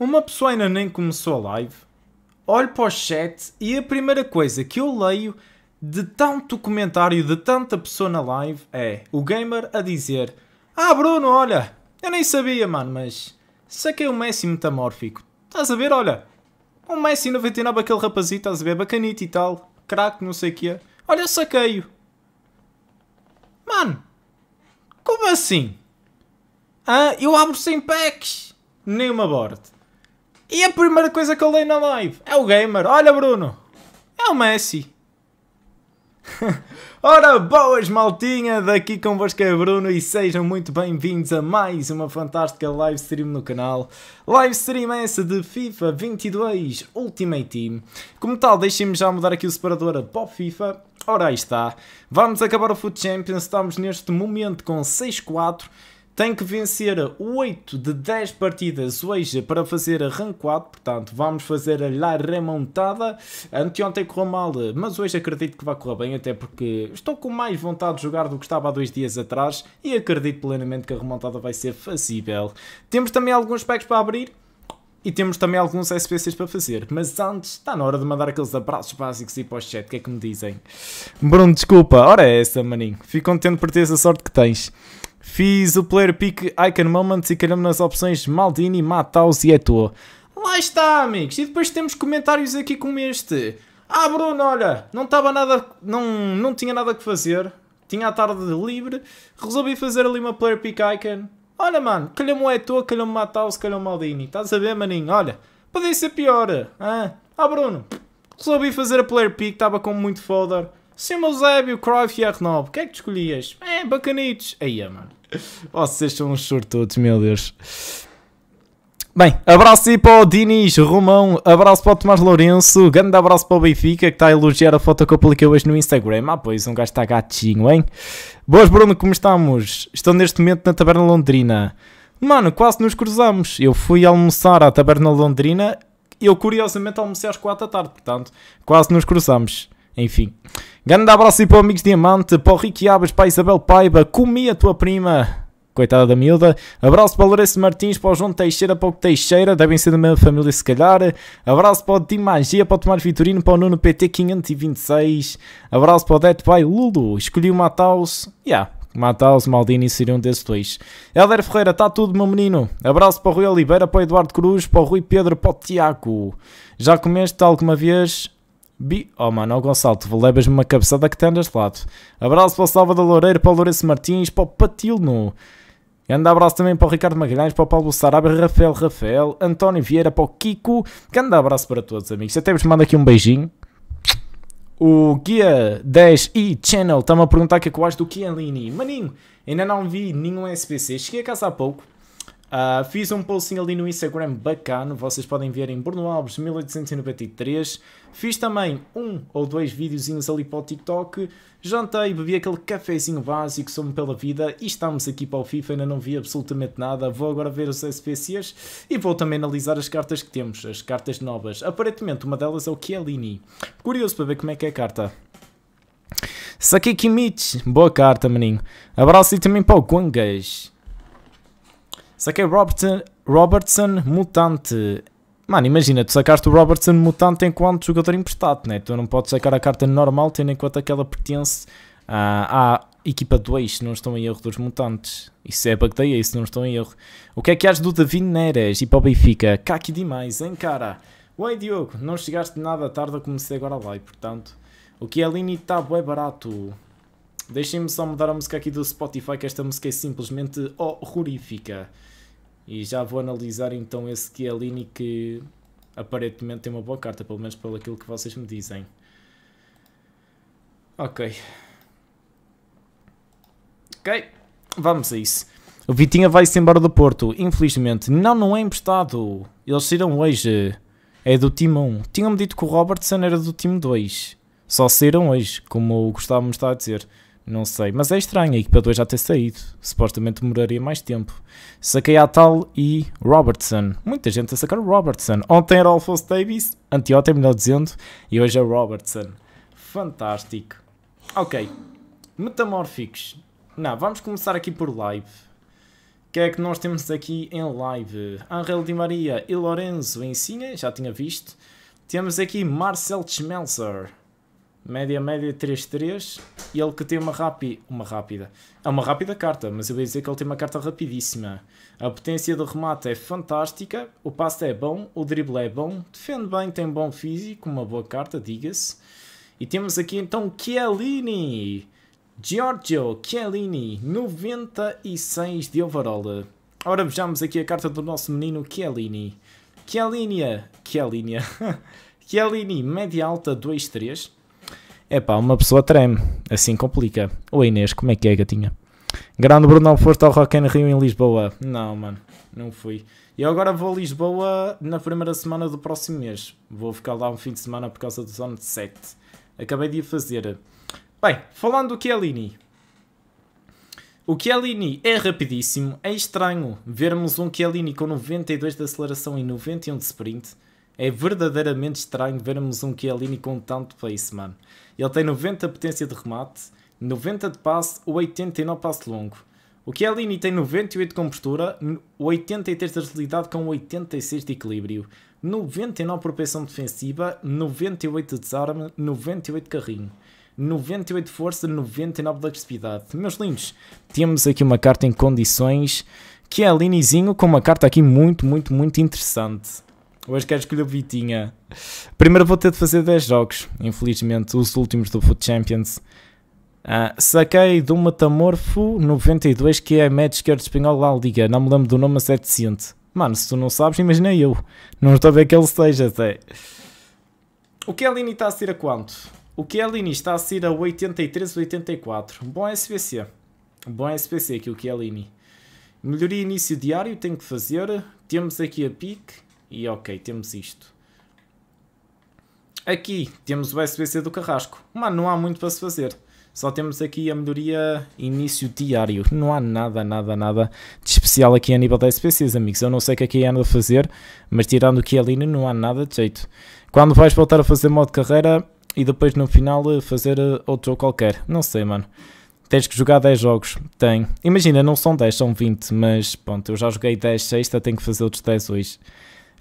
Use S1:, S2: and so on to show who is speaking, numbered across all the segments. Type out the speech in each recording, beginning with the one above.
S1: Uma pessoa ainda nem começou a live, olho para o chat e a primeira coisa que eu leio de tanto comentário de tanta pessoa na live é o gamer a dizer: Ah, Bruno, olha, eu nem sabia, mano, mas saquei o é Messi metamórfico. Estás a ver, olha, um Messi 99, aquele rapazito, estás a ver, bacanito e tal, craque, não sei o que é. Olha, saquei-o. Mano, como assim? Ah, eu abro sem packs, nem uma borda. E a primeira coisa que eu leio na live é o gamer. Olha, Bruno, é o Messi. Ora, boas maltinha, daqui convosco é Bruno e sejam muito bem-vindos a mais uma fantástica live stream no canal. Live stream é essa de FIFA 22 Ultimate Team. Como tal, deixem-me já mudar aqui o separador para o FIFA. Ora, aí está. Vamos acabar o Foot Champions, estamos neste momento com 6-4. Tem que vencer 8 de 10 partidas hoje para fazer a rank 4, portanto vamos fazer a remontada. Anteontem correu mal, mas hoje acredito que vai correr bem, até porque estou com mais vontade de jogar do que estava há dois dias atrás e acredito plenamente que a remontada vai ser facível. Temos também alguns packs para abrir, e temos também alguns SPCs para fazer, mas antes está na hora de mandar aqueles abraços básicos e para o chat, o que é que me dizem? Bruno, desculpa, ora é essa, maninho. Fico contente por teres a sorte que tens. Fiz o player pick Icon Moments e caramba nas opções Maldini, Mataus e Eto'o. Lá está, amigos. E depois temos comentários aqui como este. Ah, Bruno, olha, não estava nada, não, não tinha nada que fazer. Tinha a tarde livre. Resolvi fazer ali uma player pick Icon. Olha, mano, calhou-me o Eto'o, calhou-me Mataus, calhou-me Maldini. Estás a ver, maninho? Olha, podia ser pior. Ah, ah Bruno, resolvi fazer a player pick, estava com muito foda Sim, o Cruyff e R9, o que é que escolhias? É, bacanitos. Aí, mano. Vocês são uns surtudos, meu Deus. Bem, abraço aí para o Dinis Romão, abraço para o Tomás Lourenço, grande abraço para o Benfica que está a elogiar a foto que eu publiquei hoje no Instagram. Ah, pois, um gajo está gatinho, hein? Boas, Bruno, como estamos? Estou neste momento na Taberna Londrina. Mano, quase nos cruzamos. Eu fui almoçar à Taberna Londrina eu curiosamente almocei às 4 da tarde, portanto, quase nos cruzamos. Enfim. Grande abraço aí para o Amigos Diamante, para o Ricky Abas, para a Isabel Paiva, comi a tua prima. Coitada da miúda. Abraço para o Lourenço Martins, para o João Teixeira, para o Teixeira, devem ser da mesma família se calhar. Abraço para o Tim Magia, para o Tomás Vitorino, para o Nuno PT 526. Abraço para o Dead Pai Lulu. Escolhi o Mataus. Yeah, Mataus, Maldini seriam um desses dois. Helder Ferreira, está tudo, meu menino. Abraço para o Rui Oliveira, para o Eduardo Cruz, para o Rui Pedro, para o Tiago. Já comeste alguma vez Bi... Oh mano, oh Gonçalo, tu levas-me uma cabeçada que tem deste lado. Abraço para o Salvador Loureiro, para o Lourenço Martins, para o Patilno. Grande abraço também para o Ricardo Magalhães, para o Paulo Sarabia, Rafael Rafael, António Vieira, para o Kiko. Grande abraço para todos, amigos. Até vos mando aqui um beijinho. O Guia 10 e Channel está-me a perguntar o que é que eu acho do Chiellini. Maninho, ainda não vi nenhum SPC. Cheguei a casa há pouco. Uh, fiz um postinho ali no Instagram bacano, vocês podem ver em Bruno Alves 1893. Fiz também um ou dois videozinhos ali para o TikTok. Jantei, bebi aquele cafezinho básico, sou-me pela vida e estamos aqui para o FIFA. Ainda não vi absolutamente nada. Vou agora ver os SPCs e vou também analisar as cartas que temos, as cartas novas. Aparentemente, uma delas é o Kielini Curioso para ver como é que é a carta. Sakiki boa carta, maninho. Abraço e também para o Guangas. Saquei é Robertson, Robertson Mutante. Mano, imagina, tu sacaste o Robertson Mutante enquanto jogador emprestado, né? Tu não podes sacar a carta normal, tendo em conta que ela pertence à, à equipa 2, se não estou em erro, dos Mutantes. Isso é bacteia, se não estou em erro. O que é que achas do Davi Neres e para o Benfica? Caque demais, hein, cara? Oi, Diogo, não chegaste nada tarde, eu comecei agora lá e, portanto, o que é limitado tá é barato. Deixem-me só mudar a música aqui do Spotify, que esta música é simplesmente horrorífica. E já vou analisar então esse Chiellini que aparentemente tem uma boa carta, pelo menos pelo aquilo que vocês me dizem. Ok. Ok, vamos a isso. O Vitinha vai-se embora do Porto, infelizmente. Não, não é emprestado. Eles saíram hoje. É do time 1. Tinham-me dito que o Robertson era do time 2. Só saíram hoje, como o Gustavo me está a dizer. Não sei, mas é estranho a equipa 2 já ter saído. Supostamente demoraria mais tempo. Saquei a tal e Robertson. Muita gente a sacar Robertson. Ontem era Alphonse Davis, anteontem, melhor dizendo, e hoje é Robertson. Fantástico. Ok. Metamórficos. Não, vamos começar aqui por live. O que é que nós temos aqui em live? Angel Di Maria e Lorenzo Ensina, já tinha visto. Temos aqui Marcel Schmelzer média, média 3-3, e ele que tem uma, rapi, uma rápida, é uma rápida carta, mas eu ia dizer que ele tem uma carta rapidíssima. A potência do remate é fantástica, o passe é bom, o drible é bom, defende bem, tem bom físico, uma boa carta, diga-se. E temos aqui então Chiellini, Giorgio Chiellini, 96 de overall. Ora, vejamos aqui a carta do nosso menino Chiellini. Chiellini, Chiellini, Chiellini, média alta 2-3, é pá, uma pessoa treme, assim complica. Oi Inês, como é que é, gatinha? Grande Bruno foste ao Rock in Rio em Lisboa? Não, mano, não fui. E agora vou a Lisboa na primeira semana do próximo mês. Vou ficar lá um fim de semana por causa do Zone 7. Acabei de fazer. Bem, falando do Chiellini. O Chiellini é rapidíssimo. É estranho vermos um Chiellini com 92 de aceleração e 91 de sprint é verdadeiramente estranho vermos um Chiellini com tanto pace, mano. Ele tem 90 potência de remate, 90 de passe, 89 passe longo. O Chiellini tem 98 de compostura, 83 de agilidade com 86 de equilíbrio, 99 de propensão defensiva, 98 de desarme, 98 de carrinho. 98 de força, 99 de agressividade. Meus lindos, temos aqui uma carta em condições que é a com uma carta aqui muito, muito, muito interessante. Hoje quero escolher o Vitinha. Primeiro vou ter de fazer 10 jogos, infelizmente, os últimos do Foot Champions. Uh, saquei do Metamorfo 92, que é é o espanhol lá liga. Não me lembro do nome, a 700. É Mano, se tu não sabes, imagina eu. Não estou a ver que ele seja até. O Kellini está a ser a quanto? O Kellini está a ser a 83, 84. Bom SPC. Bom SPC aqui o Kellini. Melhoria início diário, tenho que fazer. Temos aqui a pique. E ok, temos isto. Aqui temos o SBC do Carrasco. Mano, não há muito para se fazer. Só temos aqui a melhoria início diário. Não há nada, nada, nada de especial aqui a nível da SPCs, amigos. Eu não sei o que aqui é anda a fazer, mas tirando o que não há nada de jeito. Quando vais voltar a fazer modo carreira e depois no final fazer eh, outro jogo qualquer? Não sei, mano. Tens que jogar 10 jogos? Tem. Imagina, não são 10, são 20, mas pronto, eu já joguei 10 sexta, tenho que fazer outros 10 hoje.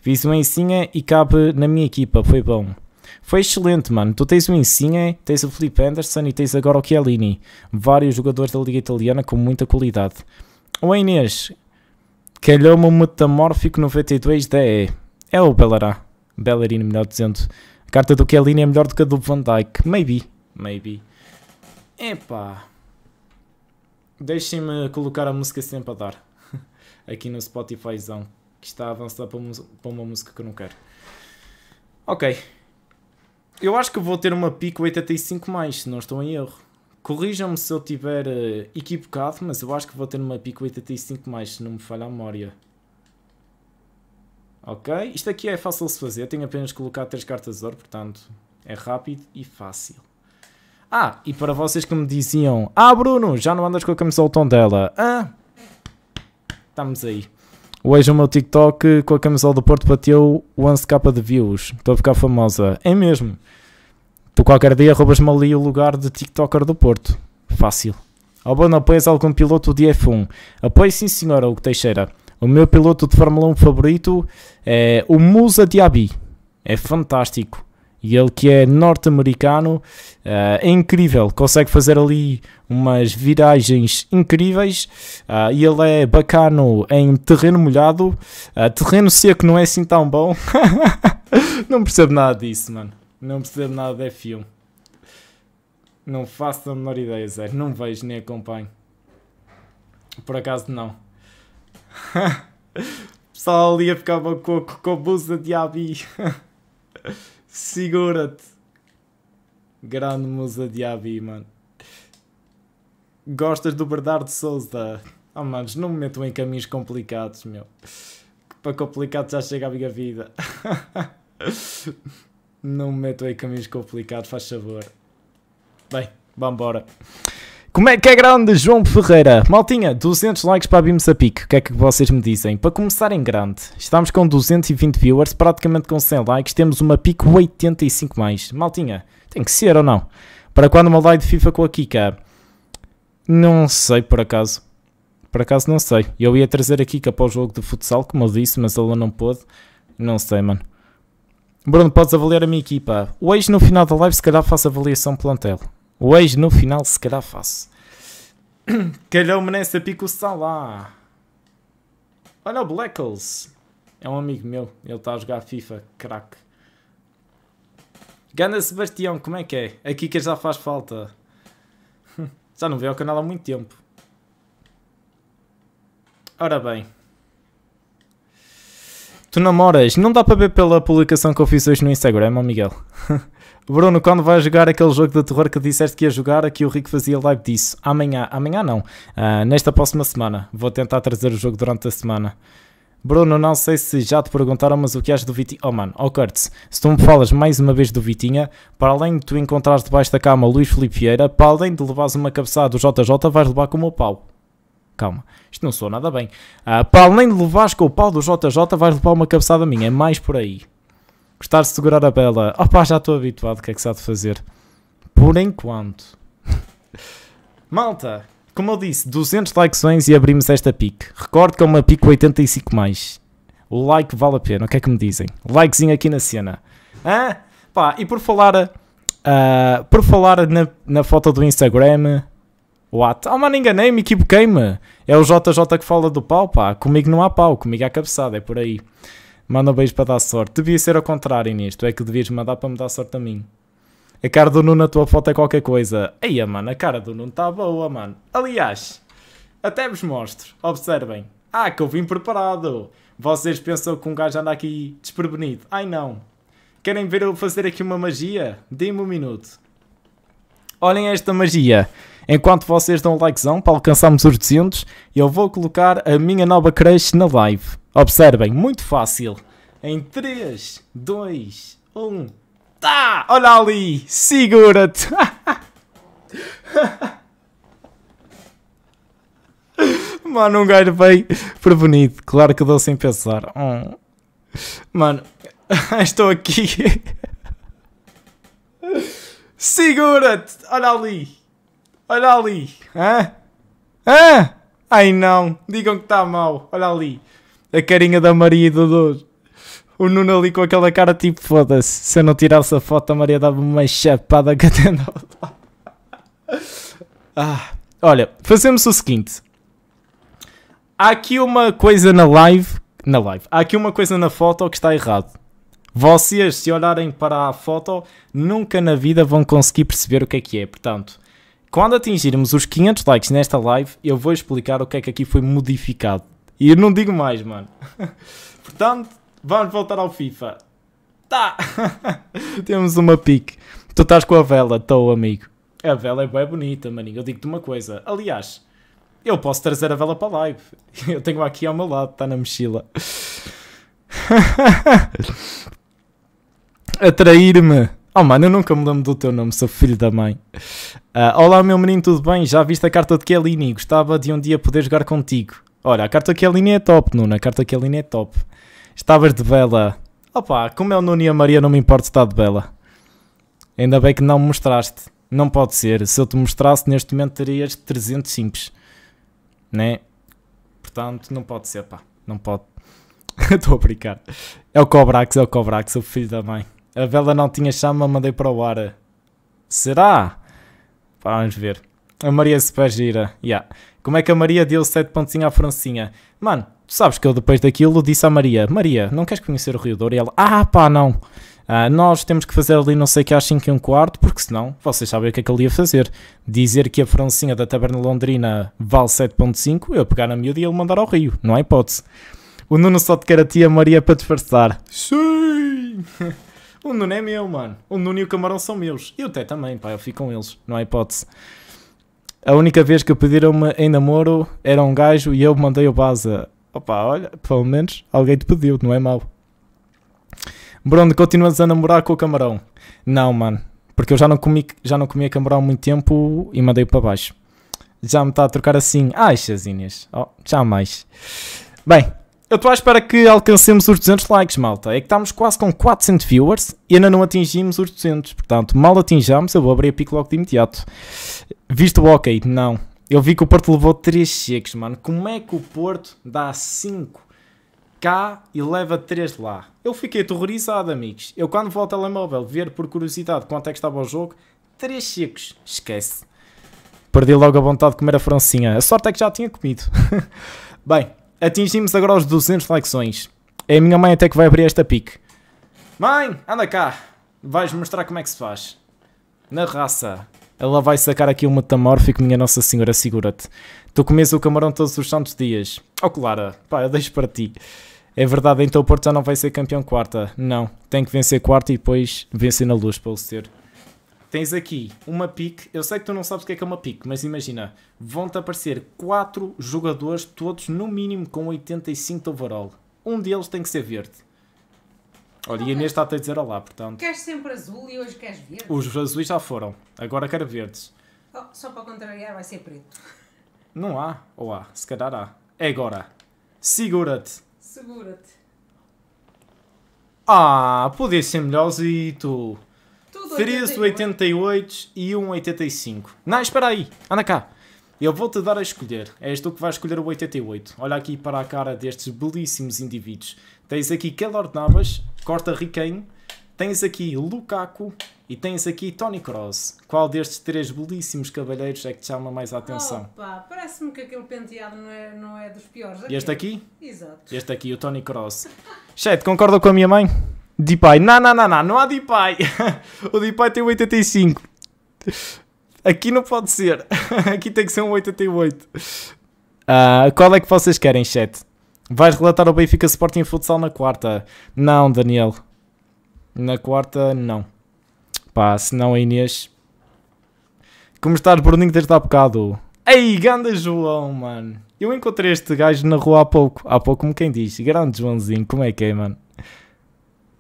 S1: Fiz uma ensinha e cabe na minha equipa, foi bom. Foi excelente, mano. Tu tens o Insigne, tens o Felipe Anderson e tens agora o Chiellini. Vários jogadores da Liga Italiana com muita qualidade. O Inês, calhou-me um metamórfico 92 DE. É o Bellará. Bellarino, melhor dizendo. A carta do Chiellini é melhor do que a do Van Dijk. Maybe. Maybe. Epá. Deixem-me colocar a música sempre a dar. Aqui no Spotifyzão que está a avançar para uma, para uma música que eu não quero. Ok. Eu acho que vou ter uma pico 85 mais, se não estou em erro. Corrijam-me se eu tiver eh, equivocado, mas eu acho que vou ter uma pico 85 mais, se não me falha a memória. Ok, isto aqui é fácil de fazer, tenho apenas colocar 3 cartas de ouro, portanto é rápido e fácil. Ah, e para vocês que me diziam, ah Bruno, já não andas com a camisola tom dela, ah, estamos aí. Hoje o meu TikTok com a camisola do Porto bateu 11 capa de views. Estou a ficar famosa. É mesmo. Tu qualquer dia roubas-me ali o lugar de TikToker do Porto. Fácil. Albano, apoias algum piloto de F1? Apoio sim senhora, que Teixeira. O meu piloto de Fórmula 1 favorito é o Musa Diaby. É fantástico. E ele que é norte-americano, eh, é incrível, consegue fazer ali umas viragens incríveis. Eh, e ele é bacano em terreno molhado, eh, terreno seco não é assim tão bom. não percebo nada disso, mano. Não percebo nada de F1. Não faço a menor ideia, Zé. Não vejo nem acompanho. Por acaso não. o pessoal ali ficava ficar com, com a blusa de Abi. Segura-te. Grande musa de Abi, mano. Gostas do Bernardo Souza? Oh, manos, não me metam em caminhos complicados, meu. Que para complicado já chega a minha vida. não me metam em caminhos complicados, faz favor. Bem, vambora. Como é que é grande, João Ferreira? Maltinha, 200 likes para a Bimsa Pique. O que é que vocês me dizem? Para começar em grande, estamos com 220 viewers, praticamente com 100 likes, temos uma pique 85 mais. Maltinha, tem que ser ou não? Para quando uma live de FIFA com a Kika? Não sei, por acaso. Por acaso não sei. Eu ia trazer a Kika para o jogo de futsal, como eu disse, mas ela não pôde. Não sei, mano. Bruno, podes avaliar a minha equipa. Hoje, no final da live, se calhar faço avaliação plantel. O Hoje, no final, se calhar faço. Calhou-me nessa pico lá. Olha o Blackles. É um amigo meu. Ele está a jogar FIFA. Crack. Ganda Sebastião, como é que é? Aqui que já faz falta. já não veio ao canal há muito tempo. Ora bem. Tu namoras? Não dá para ver pela publicação que eu fiz hoje no Instagram, ó Miguel. Bruno, quando vai jogar aquele jogo de terror que disseste que ia jogar, aqui o Rico fazia live disso. Amanhã, amanhã não. Uh, nesta próxima semana. Vou tentar trazer o jogo durante a semana. Bruno, não sei se já te perguntaram, mas o que achas do Vitinha? Oh mano, oh Curtis, se tu me falas mais uma vez do Vitinha, para além de tu encontrares debaixo da cama Luís Filipe Vieira, para além de levares uma cabeçada do JJ, vais levar como o pau. Calma, isto não soa nada bem. Uh, para além de levares com o pau do JJ, vais levar uma cabeçada minha, é mais por aí. Gostar de segurar a bela. opa já estou habituado, o que é que se há de fazer? Por enquanto. Malta, como eu disse, 200 likes e abrimos esta pique. Recordo que é uma pique 85 mais. O like vale a pena, o que é que me dizem? Likezinho aqui na cena. Hã? Pá, e por falar, uh, por falar na, na foto do Instagram, What? Oh ah, mano, enganei-me, equivoquei-me. É o JJ que fala do pau, pá. Comigo não há pau, comigo há cabeçada, é por aí. Manda um beijo para dar sorte. Devia ser ao contrário nisto. É que devias mandar para me dar sorte a mim. A cara do Nuno na tua foto é qualquer coisa. Aí, mano, a cara do Nuno está boa, mano. Aliás, até vos mostro. Observem. Ah, que eu vim preparado. Vocês pensam que um gajo anda aqui desprevenido. Ai, não. Querem ver eu fazer aqui uma magia? Deem-me um minuto. Olhem esta magia. Enquanto vocês dão likezão para alcançarmos os 200, eu vou colocar a minha nova crush na live. Observem, muito fácil. Em 3, 2, 1. Tá! Olha ali! Segura-te! Mano, um gajo bem prevenido. Claro que dou sem pensar. Hum. Mano, estou aqui. Segura-te! Olha ali! Olha ali! Hã? Hã? Ai não! Digam que está mal! Olha ali! A carinha da Maria e do Dudu. O Nuno ali com aquela cara tipo foda-se. Se eu não tirasse a foto, a Maria dava-me uma chapada que até não. ah, olha, fazemos o seguinte. Há aqui uma coisa na live. Na live. Há aqui uma coisa na foto que está errado. Vocês, se olharem para a foto, nunca na vida vão conseguir perceber o que é que é. Portanto, quando atingirmos os 500 likes nesta live, eu vou explicar o que é que aqui foi modificado. E não digo mais, mano. Portanto, vamos voltar ao FIFA. Tá! Temos uma pique. Tu estás com a vela, estou, amigo. A vela é bem bonita, maninho. Eu digo-te uma coisa. Aliás, eu posso trazer a vela para a live. Eu tenho aqui ao meu lado, está na mochila. Atrair-me. Oh mano, eu nunca me lembro do teu nome, sou filho da mãe. Uh, olá meu menino, tudo bem? Já viste a carta de Kelly? Gostava de um dia poder jogar contigo. Olha a carta que a é linha é top, Nuno. A carta que a é linha é top. Estavas de vela. Opa, como é o Nuno e a Maria, não me importa estar de vela. Ainda bem que não me mostraste. Não pode ser. Se eu te mostrasse, neste momento terias 300 simples. Né? Portanto, não pode ser, pá. Não pode. Estou a brincar. É o Cobrax, é o Cobrax, o filho da mãe. A vela não tinha chama, mandei para o ar. Será? Pá, vamos ver. A Maria se gira. Yeah. Como é que a Maria deu 7 pontinhos à Francinha? Mano, tu sabes que eu depois daquilo disse à Maria: Maria, não queres conhecer o Rio Douro? E ela: Ah, pá, não. Ah, nós temos que fazer ali não sei que às 5 e um quarto, porque senão vocês sabem o que é que ele ia fazer. Dizer que a francinha da Taberna Londrina vale 7.5, eu pegar na miúda e ele mandar ao Rio, não há hipótese. O Nuno só te quer a tia Maria para disfarçar. Sim! o Nuno é meu, mano. O Nuno e o Camarão são meus. E o Té também, pá, eu fico com eles, não há hipótese. A única vez que pediram-me em namoro era um gajo e eu mandei o baza. Opa, olha, pelo menos alguém te pediu, não é mau. Bruno, continuas a namorar com o camarão? Não, mano. Porque eu já não, comi, já não comia camarão há muito tempo e mandei para baixo. Já me está a trocar assim. Ai, chazinhas. Oh, jamais. Bem, eu estou à espera que alcancemos os 200 likes, malta. É que estamos quase com 400 viewers e ainda não atingimos os 200. Portanto, mal atingamos, eu vou abrir a pico logo de imediato. Viste o ok? Não. Eu vi que o Porto levou 3 cheques, mano. Como é que o Porto dá 5 cá e leva 3 lá? Eu fiquei aterrorizado, amigos. Eu quando vou ao telemóvel ver por curiosidade quanto é que estava o jogo, 3 cheques. Esquece. Perdi logo a vontade de comer a francinha. A sorte é que já tinha comido. Bem, atingimos agora os 200 flexões. É a minha mãe até que vai abrir esta pique. Mãe, anda cá. Vais mostrar como é que se faz. Na raça ela vai sacar aqui um metamórfico, minha Nossa Senhora, segura-te. Tu comes o camarão todos os santos dias. Oh, Clara, pá, eu deixo para ti. É verdade, então o Porto já não vai ser campeão quarta. Não, tem que vencer quarta e depois vencer na luz para o ser. Tens aqui uma pique. Eu sei que tu não sabes o que é, que é uma pique, mas imagina, vão-te aparecer quatro jogadores, todos no mínimo com 85 de overall. Um deles tem que ser verde. Olha, okay. e a Inês está a dizer olá, portanto. Queres sempre azul e hoje queres verde? Os azuis já foram, agora quero verdes. Oh, só para contrariar, vai ser preto. Não há, ou há, se calhar há. É agora. Segura-te. Segura-te. Ah, podia ser melhorzito. Tudo 13, e 1,85. Não, espera aí, anda cá. Eu vou-te dar a escolher. És tu que vais escolher o 88. Olha aqui para a cara destes belíssimos indivíduos. Tens aqui Keylor Navas, corta Riquenho, tens aqui Lukaku e tens aqui Tony Cross. Qual destes três belíssimos cavalheiros é que te chama mais a atenção? Opa, parece-me que aquele penteado não é, não é dos piores. Aquele. Este aqui? Exato. Este aqui, o Tony Cross. Chet, concorda com a minha mãe? Deepai não, não, não, não, não há Deepai o Deepai tem 85. Aqui não pode ser. Aqui tem que ser um 88. Uh, ah, qual é que vocês querem, Chet? Vais relatar ao Benfica Sporting Futsal na quarta? Não, Daniel. Na quarta, não. Pá, senão a Inês. Como estás, Bruninho, desde há bocado? Ei, ganda João, mano. Eu encontrei este gajo na rua há pouco. Há pouco, como quem diz. Grande Joãozinho, como é que é, mano?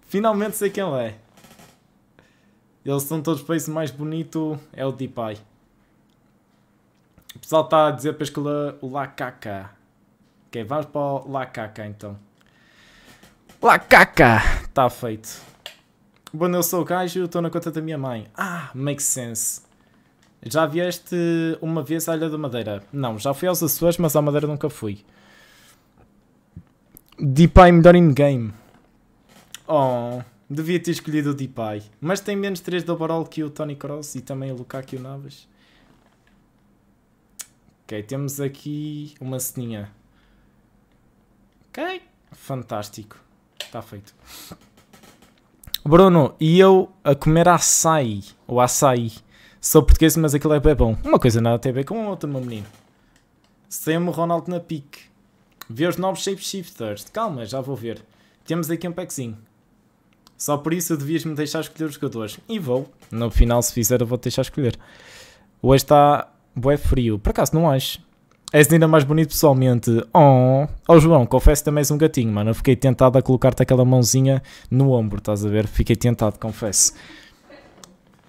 S1: Finalmente sei quem é. Eles são todos para isso mais bonito. É o Deepai. O pessoal está a dizer para escolher o Lacaca. Ok, vamos para o Lacaca então. Lacaca! Está feito. Bom, eu sou o gajo, estou na conta da minha mãe. Ah, makes sense. Já vieste uma vez à Ilha da Madeira? Não, já fui aos Açores, mas à Madeira nunca fui. DeepAI melhor in-game. Oh, devia ter escolhido o DeepAI. Mas tem menos 3 de overall que o Tony Cross e também o Lukaku e o Navas. Ok, temos aqui uma ceninha. Ok? Fantástico. Está feito. Bruno, e eu a comer açaí, ou açaí. Sou português, mas aquilo é bem bom. Uma coisa nada tem a ver com outra, meu menino. Sam Ronaldo na pique. Vê os novos shapeshifters. Calma, já vou ver. Temos aqui um packzinho. Só por isso devias-me deixar escolher os jogadores. E vou. No final, se fizer, eu vou-te deixar escolher. Hoje está Boé frio. Por acaso, não acho. És ainda mais bonito pessoalmente. Oh. oh, João, confesso também és um gatinho, mano. Eu fiquei tentado a colocar-te aquela mãozinha no ombro, estás a ver? Fiquei tentado, confesso.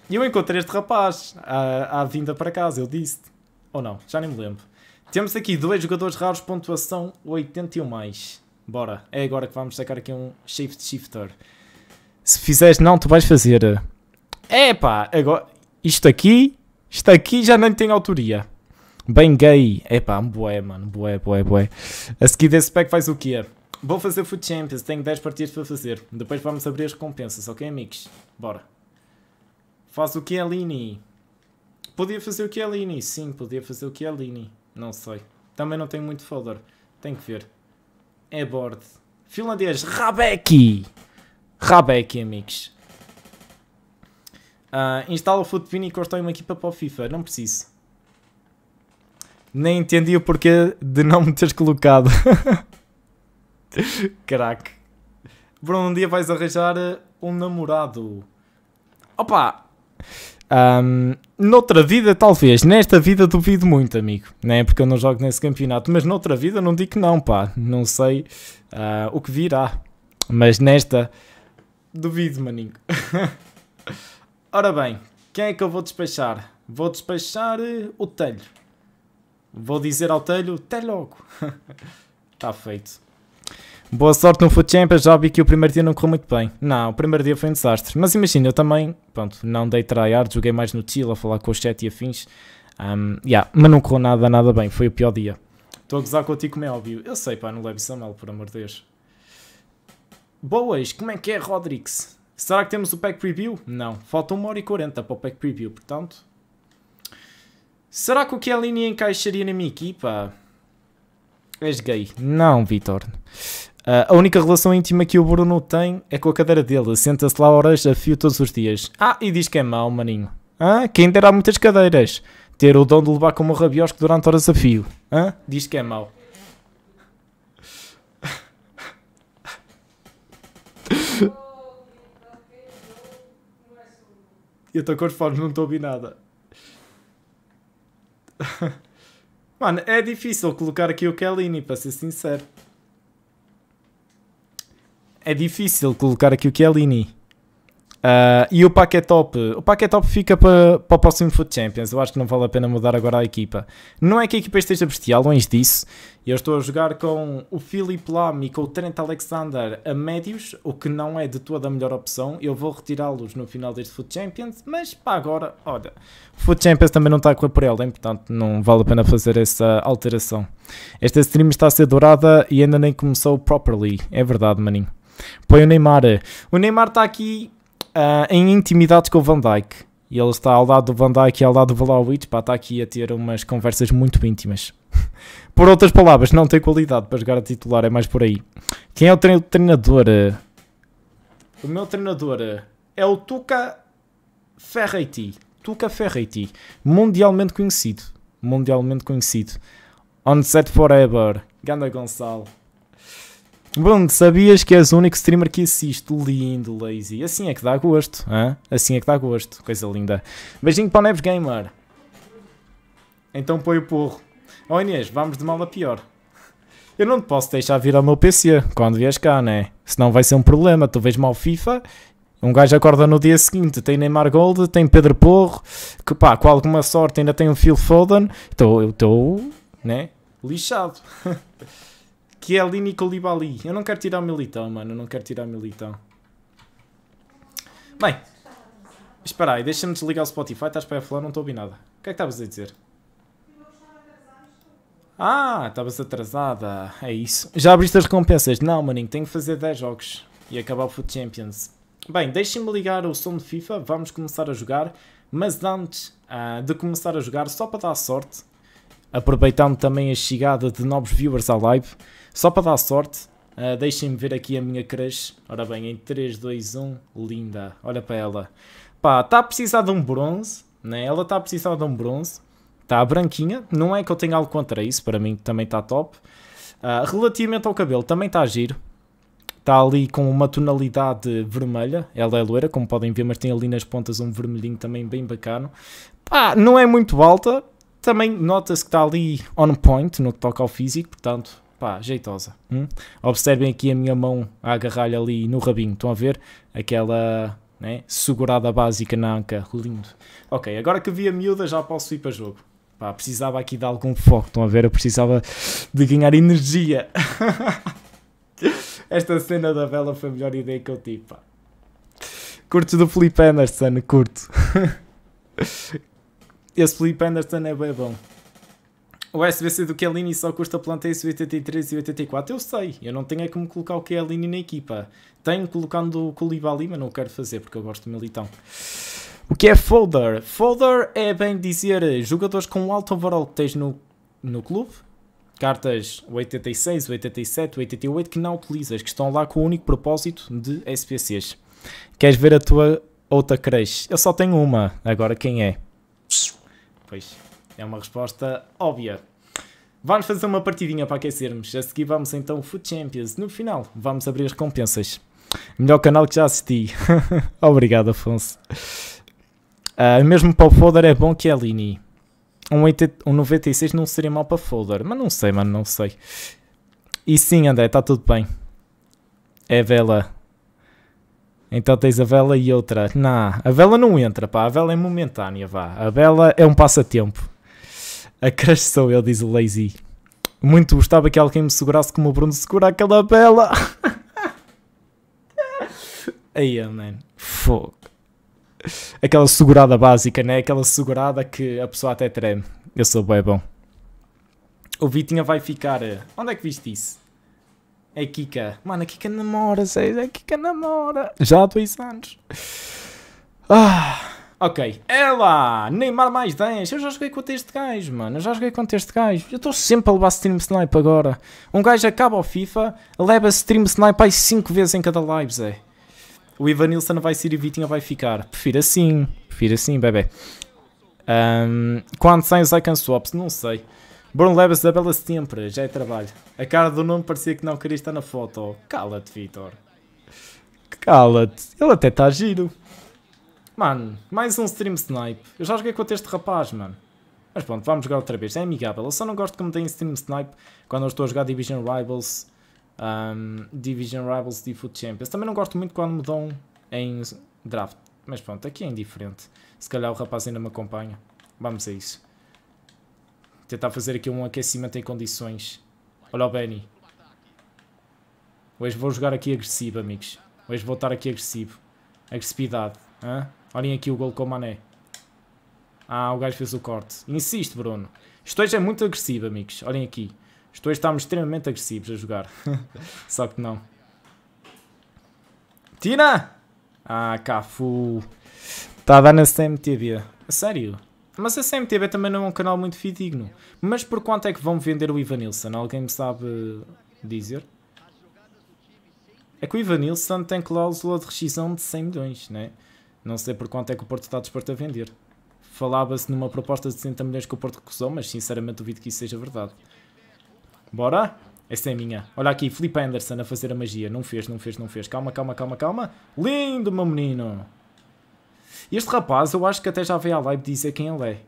S1: E eu encontrei este rapaz à, à vinda para casa, eu disse-te. Ou oh, não, já nem me lembro. Temos aqui dois jogadores raros, pontuação 81 mais. Bora, é agora que vamos sacar aqui um shift shifter. Se fizeres não, tu vais fazer. É pá, agora. Isto aqui. Isto aqui já nem tem autoria. Bem gay. Epá, boé, mano. Boé, boé, boé. A seguir desse pack faz o quê? Vou fazer Food Champions. Tenho 10 partidas para fazer. Depois vamos abrir as recompensas, ok, amigos? Bora. Faz o que é Lini? Podia fazer o que é Lini? Sim, podia fazer o que é Lini. Não sei. Também não tenho muito folder. Tenho que ver. É board. Finlandês, Rabeki! Rabeki, amigos. Uh, instala o Footpin e constrói uma equipa para o FIFA. Não preciso. Nem entendi o porquê de não me teres colocado. Caraca. Bruno, um dia vais arranjar eh, um namorado. Opa! Um, noutra vida, talvez. Nesta vida, duvido muito, amigo. Né? Porque eu não jogo nesse campeonato. Mas noutra vida, não digo que não, pá. Não sei uh, o que virá. Mas nesta, duvido, maninho. Ora bem, quem é que eu vou despachar? Vou despachar eh, o telho. Vou dizer ao Telho, até logo. Está feito. Boa sorte no Foot Champions, já vi que o primeiro dia não correu muito bem. Não, o primeiro dia foi um desastre. Mas imagina, eu também, pronto, não dei tryhard, joguei mais no Chile a falar com o chat e afins. Um, yeah, mas não correu nada, nada bem, foi o pior dia. Estou a gozar contigo, como é óbvio. Eu sei, pá, não leve isso a mal, por amor de Deus. Boas, como é que é, Rodrigues? Será que temos o pack preview? Não, falta 1 hora e 40 para o pack preview, portanto, Será que o Chiellini encaixaria na minha equipa? És gay. Não, Vitor. Uh, a única relação íntima que o Bruno tem é com a cadeira dele. Senta-se lá horas a fio todos os dias. Ah, e diz que é mau, maninho. Ah, quem dera muitas cadeiras. Ter o dom de levar como um rabiosco durante horas a fio. Ah, diz que é mau. Eu estou com os fones, não estou a ouvir nada. Mano, é difícil colocar aqui o Kellini, para ser sincero. É difícil colocar aqui o Kellini. Uh, e o Paquetop, o Paquetop fica para, para o próximo Foot Champions. Eu acho que não vale a pena mudar agora a equipa. Não é que a equipa esteja bestial, longe disso. Eu estou a jogar com o Philip Lam e com o Trent Alexander a médios, o que não é de toda a melhor opção. Eu vou retirá-los no final deste Foot Champions, mas para agora, olha, o Foot Champions também não está com a por ela, portanto não vale a pena fazer essa alteração. Esta stream está a ser dourada e ainda nem começou properly. É verdade, maninho. Põe o Neymar. O Neymar está aqui uh, em intimidade com o Van Dyke. E ele está ao lado do Van Dyke e ao lado do Vlaovic, pá, está aqui a ter umas conversas muito íntimas. por outras palavras, não tem qualidade para jogar a titular, é mais por aí. Quem é o tre treinador? Ah? O meu treinador ah, é o Tuca Ferretti. Tuca Ferretti, mundialmente conhecido. Mundialmente conhecido. On set forever. Ganda Gonçalo. Bom, sabias que és o único streamer que assisto? Lindo, lazy. Assim é que dá gosto. Hã? Assim é que dá gosto. Coisa linda. Beijinho para o Neves Gamer. Então põe o porro. Ó oh Inês, vamos de mal a pior. Eu não te posso deixar vir ao meu PC quando vies cá, né? Senão vai ser um problema. Tu vês mal FIFA. Um gajo acorda no dia seguinte, tem Neymar Gold, tem Pedro Porro, que pá, com alguma sorte ainda tem um Phil Foden. Então eu estou, né, lixado. Que é Lini Colibali. Eu não quero tirar o militão, mano. Eu não quero tirar o militão. Bem. Espera aí, deixa-me desligar o Spotify. Estás para falar, não estou a ouvir nada. O que é que estavas a dizer? Ah, estavas atrasada. É isso. Já abriste as recompensas? Não, maninho. Tenho que fazer 10 jogos. E acabar o Foot Champions. Bem, deixem-me ligar o som de FIFA. Vamos começar a jogar. Mas antes uh, de começar a jogar, só para dar sorte, aproveitando também a chegada de novos viewers à live, só para dar sorte, uh, deixem-me ver aqui a minha crush. Ora bem, em 3, 2, 1, linda. Olha para ela. Pá, está a precisar de um bronze, né? Ela está a precisar de um bronze. Está branquinha. Não é que eu tenha algo contra isso, para mim também está top. Uh, relativamente ao cabelo, também está giro. Está ali com uma tonalidade vermelha. Ela é loira, como podem ver, mas tem ali nas pontas um vermelhinho também bem bacano. Pá, não é muito alta. Também nota-se que está ali on point no que toca ao físico, portanto, pá, jeitosa. Hum? Observem aqui a minha mão a agarrar-lhe ali no rabinho, estão a ver? Aquela né, segurada básica na anca, lindo. Ok, agora que vi a miúda já posso ir para jogo. Pá, precisava aqui de algum foco, estão a ver? Eu precisava de ganhar energia. Esta cena da vela foi a melhor ideia que eu tive, pá. Curto do Felipe Anderson, curto. Esse Felipe Anderson é bem bom. O SBC do Chiellini só custa plantéis 83 e 84. Eu sei, eu não tenho é como colocar o Chiellini na equipa. Tenho colocando o Koulibaly, mas não o quero fazer porque eu gosto do Militão. O que é folder? Folder é bem dizer eh, jogadores com alto overall que tens no, no clube, cartas 86, 87, 88 que não utilizas, que estão lá com o único propósito de SPCs. Queres ver a tua outra creche? Eu só tenho uma, agora quem é? Pois. É uma resposta óbvia. Vamos fazer uma partidinha para aquecermos. A seguir vamos então ao Food Champions. No final, vamos abrir as recompensas. Melhor canal que já assisti. Obrigado, Afonso. Uh, mesmo para o folder é bom que é Lini. Um, 80, um 96 não seria mal para folder. Mas não sei, mano, não sei. E sim, André, está tudo bem. É vela. Então tens a vela e outra. Não, a vela não entra, pá. A vela é momentânea, vá. A vela é um passatempo. A crush sou eu, diz o Lazy. Muito gostava que alguém me segurasse como o Bruno segura aquela bela. Aí, yeah, man. Fogo. Aquela segurada básica, né? Aquela segurada que a pessoa até treme. Eu sou bem bom. O Vitinha vai ficar. Eh, onde é que viste isso? É Kika. Mano, a Kika namora, sei. A Kika namora. Já há dois anos. Ah. Ok. ela, Neymar mais 10. Eu já joguei contra este gajo, mano. Eu já joguei contra este gajo. Eu estou sempre a levar Stream Snipe agora. Um gajo acaba o FIFA, leva Stream Snipe aí 5 vezes em cada live, Zé. O Ivanilson vai ser e Vitinha vai ficar. Prefiro assim. Prefiro assim, bebê. Um, quando saem os icon é é swaps? Não sei. Bruno leva-se da bela sempre. Já é trabalho. A cara do nome parecia que não queria estar na foto. Cala-te, Vitor. Cala-te. Ele até está giro. Mano, mais um stream snipe. Eu já joguei contra este rapaz, mano. Mas pronto, vamos jogar outra vez. É amigável. Eu só não gosto que me deem stream snipe quando eu estou a jogar Division Rivals. Um, Division Rivals de Foot Champions. Também não gosto muito quando me dão em draft. Mas pronto, aqui é indiferente. Se calhar o rapaz ainda me acompanha. Vamos a isso. Tentar fazer aqui um aquecimento em condições. Olha o Benny. Hoje vou jogar aqui agressivo, amigos. Hoje vou estar aqui agressivo. Agressividade. Hã? Olhem aqui o gol com o Mané. Ah, o gajo fez o corte. Insisto, Bruno. Estou hoje é muito agressivo, amigos. Olhem aqui. Estou hoje estamos extremamente agressivos a jogar. Só que não. Tina! Ah, Cafu. Está a dar na CMTV. A sério? Mas a CMTV também não é um canal muito fidedigno. Mas por quanto é que vão vender o Ivanilson? Alguém me sabe dizer? É que o Ivanilson tem cláusula de rescisão de 100 milhões, né? Não sei por quanto é que o Porto está disposto a vender. Falava-se numa proposta de 60 milhões que o Porto recusou, mas sinceramente duvido que isso seja verdade. Bora? Esta é minha. Olha aqui, Felipe Anderson a fazer a magia. Não fez, não fez, não fez. Calma, calma, calma, calma. Lindo, meu menino. Este rapaz, eu acho que até já veio à live dizer quem ele é.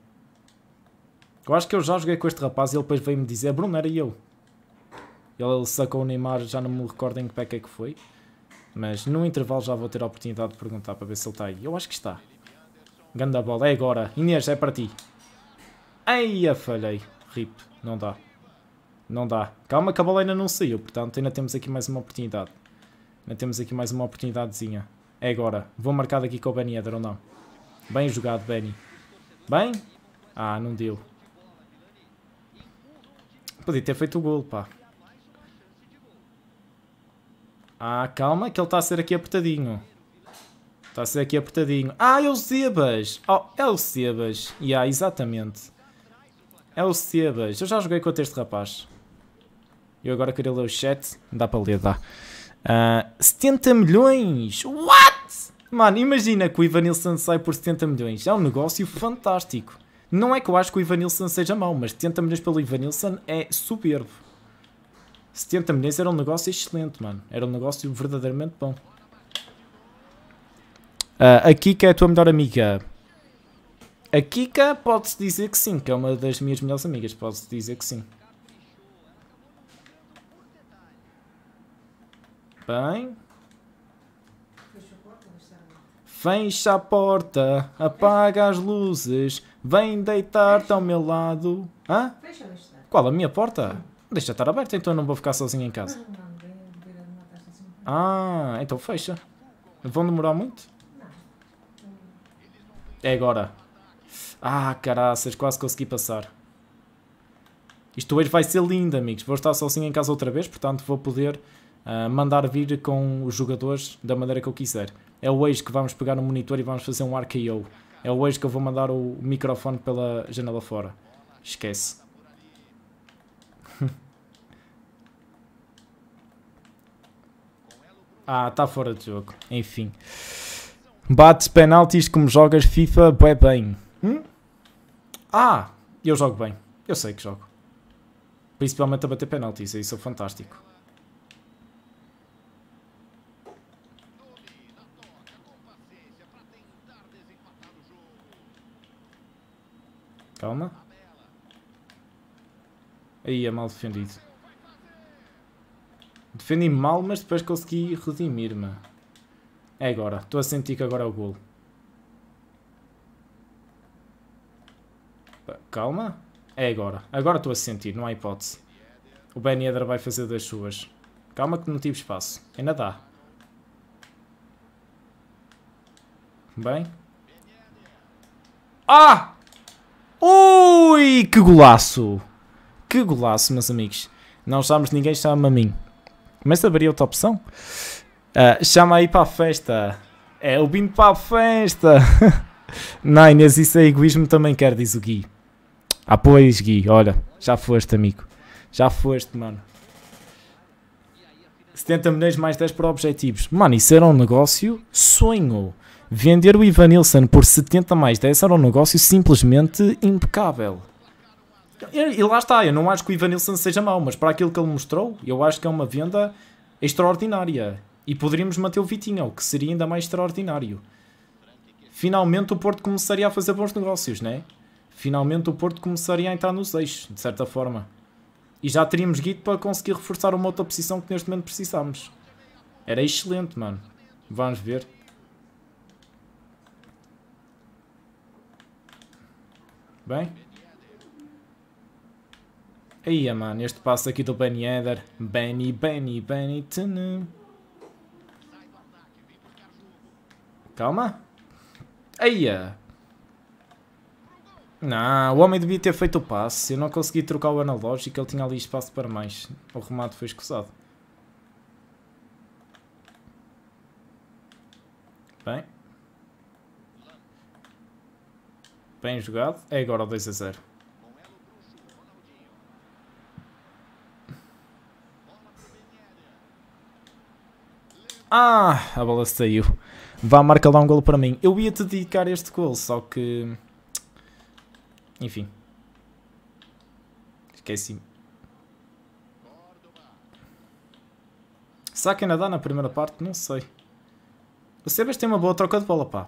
S1: Eu acho que eu já joguei com este rapaz e ele depois veio-me dizer, Bruno, era eu. Ele sacou o Neymar, já não me recordo em que pé que é que foi. Mas no intervalo já vou ter a oportunidade de perguntar para ver se ele está aí. Eu acho que está. Ganda bola, é agora. Inês, é para ti. Eia, falhei. Rip, não dá. Não dá. Calma que a bola ainda não saiu, portanto ainda temos aqui mais uma oportunidade. Ainda temos aqui mais uma oportunidadezinha. É agora. Vou marcar daqui com o Benny Eder ou não? Bem jogado, Benny. Bem? Ah, não deu. Podia ter feito o gol, pá. Ah, calma, que ele está a ser aqui apertadinho. Está a ser aqui apertadinho. Ah, é o Sebas! Oh, é o Sebas. Ya, yeah, exatamente. É o Sebas. Eu já joguei contra este rapaz. Eu agora queria ler o chat. Dá para ler, dá. Uh, ah, 70 milhões! What? Mano, imagina que o Ivanilson sai por 70 milhões. É um negócio fantástico. Não é que eu acho que o Ivanilson seja mau, mas 70 milhões pelo Ivanilson é superbo. 70 milhões era um negócio excelente, mano. Era um negócio verdadeiramente bom. Uh, a Kika é a tua melhor amiga. A Kika pode-se dizer que sim, que é uma das minhas melhores amigas, pode-se dizer que sim. Bem. Fecha a porta, apaga as luzes, vem deitar-te ao meu lado. Hã? Qual? A minha porta? Deixa estar aberto, então eu não vou ficar sozinho em casa. Ah, assim. ah, então fecha. Vão demorar muito? É agora. Ah, caraças, quase consegui passar. Isto hoje vai ser lindo, amigos. Vou estar sozinho em casa outra vez, portanto vou poder uh, mandar vir com os jogadores da maneira que eu quiser. É hoje que vamos pegar o monitor e vamos fazer um RKO. É hoje que eu vou mandar o microfone pela janela fora. Esquece. Ah, está fora de jogo. Enfim. Bates penaltis como jogas FIFA bué bem. Hum? Ah, eu jogo bem. Eu sei que jogo. Principalmente a bater penaltis, isso sou fantástico. Calma. Aí é mal defendido. Defendi mal, mas depois consegui redimir-me. É agora. Estou a sentir que agora é o golo. Ah, calma. É agora. Agora estou a sentir, não há hipótese. O Ben Yedder vai fazer das suas. Calma que não tive espaço. Ainda dá. Bem. Ah! Ui, que golaço! Que golaço, meus amigos. Não estamos ninguém, chama a mim. Mas saberia outra opção? Uh, chama aí para a festa. É o bim para a festa. Não, Inês, isso é egoísmo também quer, diz o Gui. Ah, pois, Gui, olha, já foste, amigo. Já foste, mano. 70 milhões mais 10 para objetivos. Mano, isso era um negócio sonho. Vender o Ivanilson por 70 mais 10 era um negócio simplesmente impecável. É, e lá está, eu não acho que o Ivanilson seja mau, mas para aquilo que ele mostrou, eu acho que é uma venda extraordinária. E poderíamos manter o Vitinho, o que seria ainda mais extraordinário. Finalmente o Porto começaria a fazer bons negócios, né? Finalmente o Porto começaria a entrar nos eixos, de certa forma. E já teríamos guido para conseguir reforçar uma outra posição que neste momento precisamos. Era excelente, mano. Vamos ver. Bem... Aí, mano, este passo aqui do Benny Eder. Benny, Benny, Benny. Tunu. Calma. Aí. Não, o homem devia ter feito o passe. Eu não consegui trocar o analógico. Ele tinha ali espaço para mais. O remate foi escusado. Bem. Bem jogado. É agora o 2 a 0. Ah, a bola saiu. Vá, marca lá um golo para mim. Eu ia-te dedicar este golo, só que... Enfim. Esqueci. Será que ainda dá na primeira parte? Não sei. O Sebas tem uma boa troca de bola, pá.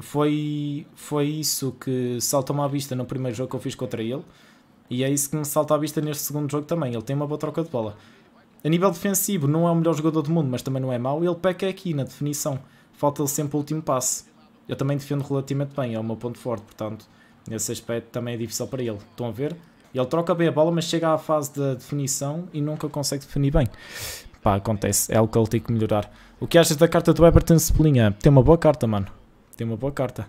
S1: Foi, foi isso que saltou-me à vista no primeiro jogo que eu fiz contra ele. E é isso que me salta à vista neste segundo jogo também. Ele tem uma boa troca de bola. A nível defensivo, não é o melhor jogador do mundo, mas também não é mau. Ele peca aqui na definição. Falta-lhe sempre o último passe. Eu também defendo relativamente bem, é o meu ponto forte, portanto, nesse aspecto também é difícil para ele. Estão a ver? Ele troca bem a bola, mas chega à fase da definição e nunca consegue definir bem. Pá, acontece. É algo que ele tem que melhorar. O que achas da carta do Everton Spelinha? Tem uma boa carta, mano. Tem uma boa carta.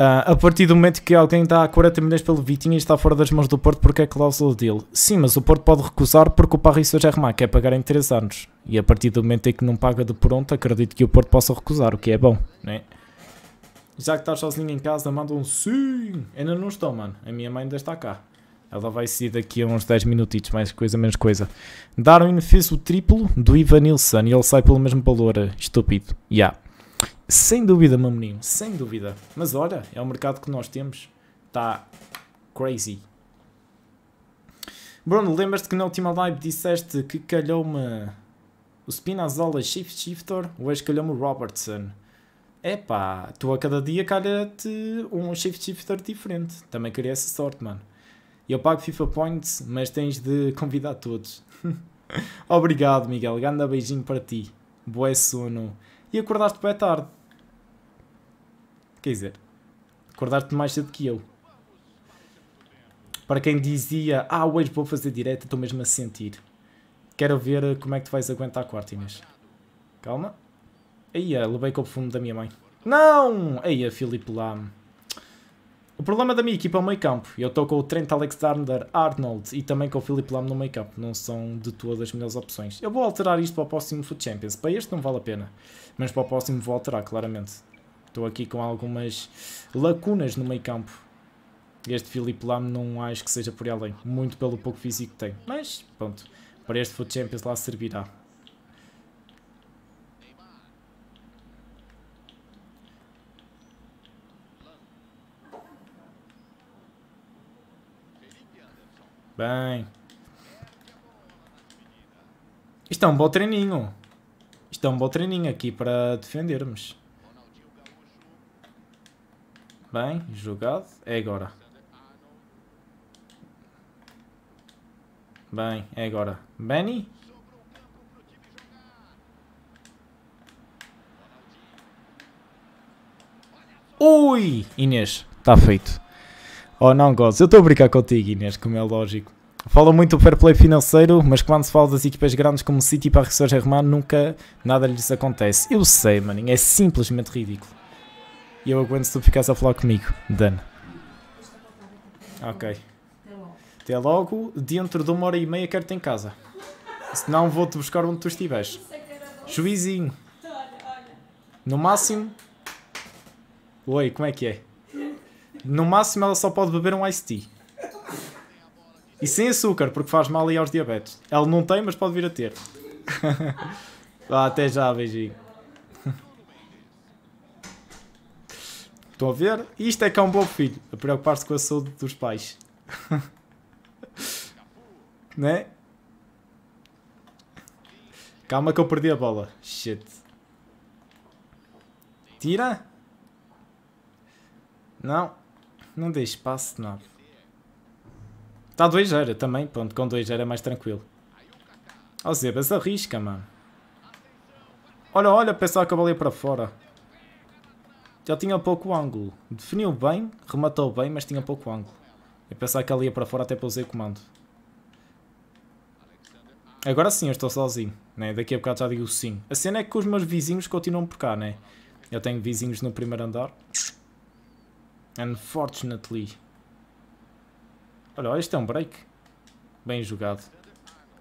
S1: Uh, a partir do momento que alguém dá 40 milhões pelo Vitinho e está fora das mãos do Porto porque é cláusula dele. Sim, mas o Porto pode recusar porque o Paris Saint-Germain quer pagar em 3 anos. E a partir do momento em que não paga de pronto, acredito que o Porto possa recusar, o que é bom, né? Já que estás sozinho em casa, manda um sim. Ainda não estou, mano. A minha mãe ainda está cá. Ela vai ser daqui a uns 10 minutitos, mais coisa, menos coisa. Darwin fez o triplo do Ivanilson e ele sai pelo mesmo valor, estúpido. Ya. Yeah. Sem dúvida, meu menino, sem dúvida. Mas olha, é o mercado que nós temos. Está crazy. Bruno, lembras-te que na última live disseste que calhou-me o Spinazola Shift Shifter? Hoje calhou-me o Robertson. Epá, tu a cada dia calha-te um Shift Shifter diferente. Também queria essa sorte, mano. Eu pago FIFA Points, mas tens de convidar todos. Obrigado, Miguel. Grande beijinho para ti. boa sono e acordaste bem tarde. Quer dizer, acordaste mais cedo que eu. Para quem dizia, ah, hoje vou fazer direto, estou mesmo a sentir. Quero ver como é que tu vais aguentar a quarta, Inês. Calma. Aí, levei com o fumo da minha mãe. Não! Aí, Filipe Lame. O problema da minha equipa é o meio campo. Eu estou com o Trent Alexander Arnold e também com o Philip Lam no meio campo. Não são de todas as melhores opções. Eu vou alterar isto para o próximo Foot Champions. Para este não vale a pena. Mas para o próximo vou alterar, claramente. Estou aqui com algumas lacunas no meio campo. Este Philip Lam não acho que seja por além. Muito pelo pouco físico que tem. Mas, pronto. Para este Foot Champions lá servirá. Bem. Isto é um bom treininho. Isto é um bom treininho aqui para defendermos. Bem, jogado. É agora. Bem, é agora. Benny? Ui! Inês, está feito. Oh, não gosto. Eu estou a brincar contigo, Inês, como é lógico. Fala muito do fair play financeiro, mas quando se fala das equipas grandes como City para Paris Saint-Germain, nunca nada lhes acontece. Eu sei, maninho, é simplesmente ridículo. E eu aguento se tu ficasse a falar comigo, Dan. Ok. Até logo, dentro de uma hora e meia quero-te em casa. Senão vou-te buscar onde tu estiveres. Juizinho. No máximo... Oi, como é que é? No máximo ela só pode beber um iced tea. E sem açúcar, porque faz mal aí aos diabetes. Ela não tem, mas pode vir a ter. ah, até já, beijinho. Estão a ver? Isto é que é um bom filho, a preocupar-se com a saúde dos pais. né? Calma que eu perdi a bola. Shit. Tira. Não. Não dei espaço, nada. Está 2-0 também, pronto, com 2-0 é mais tranquilo. Ó oh, Zebas, arrisca, mano. Olha, olha, pensava que eu bola para fora. Já tinha pouco ângulo. Definiu bem, rematou bem, mas tinha pouco ângulo. Eu pensava que ali ia para fora até para usar o comando. Agora sim, eu estou sozinho, né? Daqui a bocado já digo sim. A cena é que os meus vizinhos continuam por cá, né? Eu tenho vizinhos no primeiro andar. Unfortunately. Olha, este é um break. Bem jogado.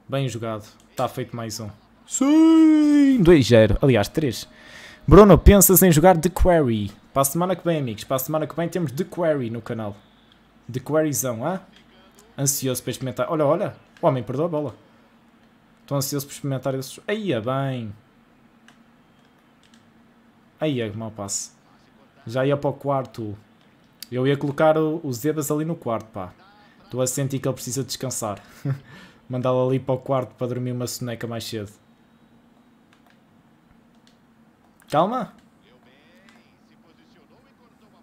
S1: Bem jogado. Está feito mais um. Sim! 2-0. Aliás, 3. Bruno, pensas em jogar The Query? Para a semana que vem, amigos. Para a semana que vem temos The Query no canal. The Queryzão, hã? Ansioso para experimentar. Olha, olha. O homem perdeu a bola. Estou ansioso para experimentar esses... Aí é bem. Aí é mau mal passe. Já ia para o quarto. Eu ia colocar o, o Zebas ali no quarto, pá. Estou a sentir que ele precisa descansar. Mandá-lo ali para o quarto para dormir uma soneca mais cedo. Calma!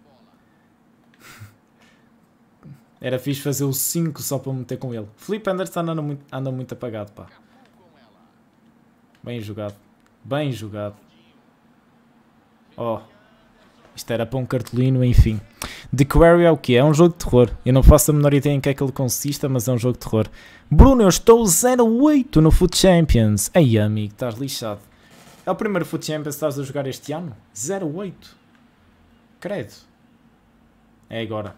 S1: Era fixe fazer o 5 só para meter com ele. Felipe Anderson anda muito, anda muito apagado, pá. Bem jogado. Bem jogado. Oh. Isto era para um cartolino, enfim. The Quarry é o que é? um jogo de terror. Eu não faço a menor ideia em que é que ele consista, mas é um jogo de terror. Bruno, eu estou 08 no Foot Champions. Ei, amigo, estás lixado. É o primeiro Foot Champions que estás a jogar este ano? 08. Credo. É agora.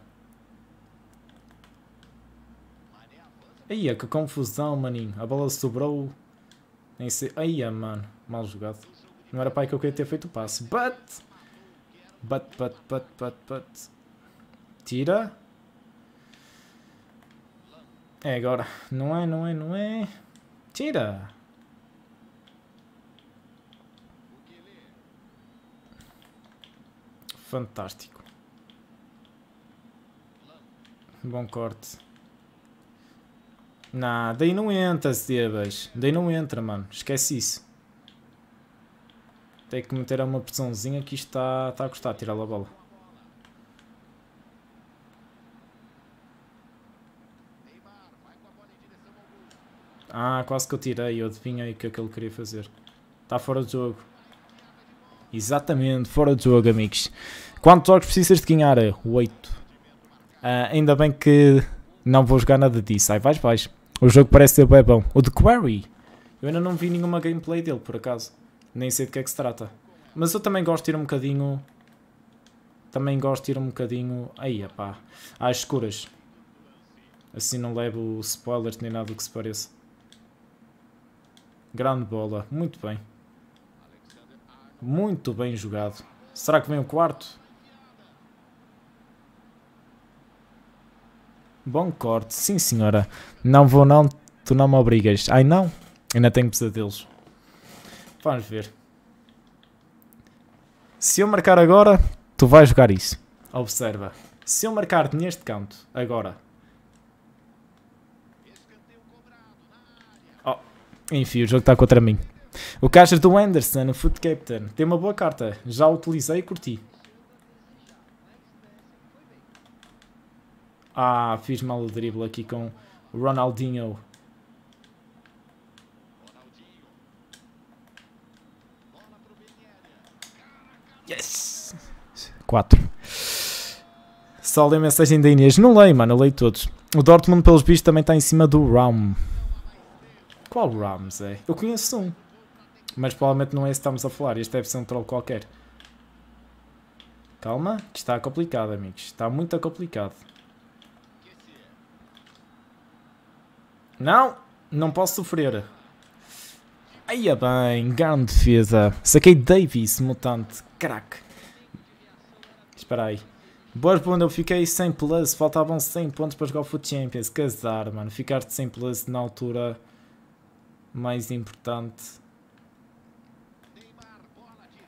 S1: Eia, é que confusão, maninho. A bola sobrou. Nem sei. Eia, é, mano. Mal jogado. Não era para que eu queria ter feito o passe. But. But, but, but, but, but. Tira. É agora. Não é, não é, não é. Tira. Fantástico. Bom corte. nada daí não entra, Sebas. Daí não entra, mano. Esquece isso. Tem que meter uma pressãozinha que isto está, tá a custar tirá a bola. Ah, quase que eu tirei, eu adivinhei o que é que ele queria fazer. Está fora de jogo. Exatamente, fora de jogo, amigos. Quantos jogos precisas de ganhar? 8. Ah, ainda bem que não vou jogar nada disso. Ai, vais, vais. O jogo parece ser bem bom. O de Quarry. Eu ainda não vi nenhuma gameplay dele, por acaso. Nem sei de que é que se trata. Mas eu também gosto de ir um bocadinho... Também gosto de ir um bocadinho... Aí, pá. Às escuras. Assim não levo spoilers nem nada que se pareça. Grande bola, muito bem. Muito bem jogado. Será que vem o quarto? Bom corte, sim senhora. Não vou não, tu não me obrigas. Ai não, ainda tenho pesadelos. Vamos ver. Se eu marcar agora, tu vais jogar isso. Observa. Se eu marcar neste canto, agora, Enfim, o jogo está contra mim. O caixa do Anderson, o Foot Captain, tem uma boa carta. Já utilizei e curti. Ah, fiz mal o dribble aqui com o Ronaldinho. Yes! 4. Só leio a mensagem da Inês. Não leio, mano. Eu leio todos. O Dortmund, pelos bichos, também está em cima do Raum. Qual Ramsey? É? Eu conheço um. Mas provavelmente não é esse que estamos a falar. Este deve ser um troll qualquer. Calma, que está complicado, amigos. Está muito complicado. Não! Não posso sofrer. Aí é bem, grande defesa. Saquei Davis, mutante. Crack. Espera aí. Boas, Bruno, eu fiquei sem plus. Faltavam 100 pontos para jogar o Foot Champions. Casar, mano. Ficar-te sem plus na altura mais importante.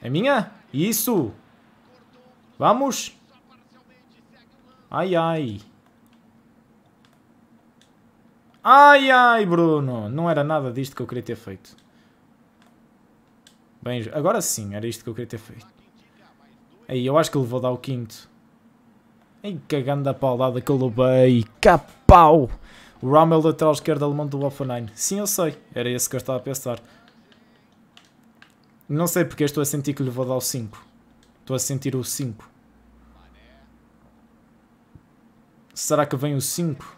S1: É minha? Isso! Vamos! Ai, ai. Ai, ai, Bruno. Não era nada disto que eu queria ter feito. Bem, agora sim, era isto que eu queria ter feito. Aí, eu acho que ele vou dar o quinto. Ai, cagando a paulada que eu levei. Capau! O Rommel da o lateral esquerdo alemão do Hoffenheim. Sim, eu sei. Era esse que eu estava a pensar. Não sei porque estou a sentir que lhe vou dar o 5. Estou a sentir o 5. Será que vem o 5?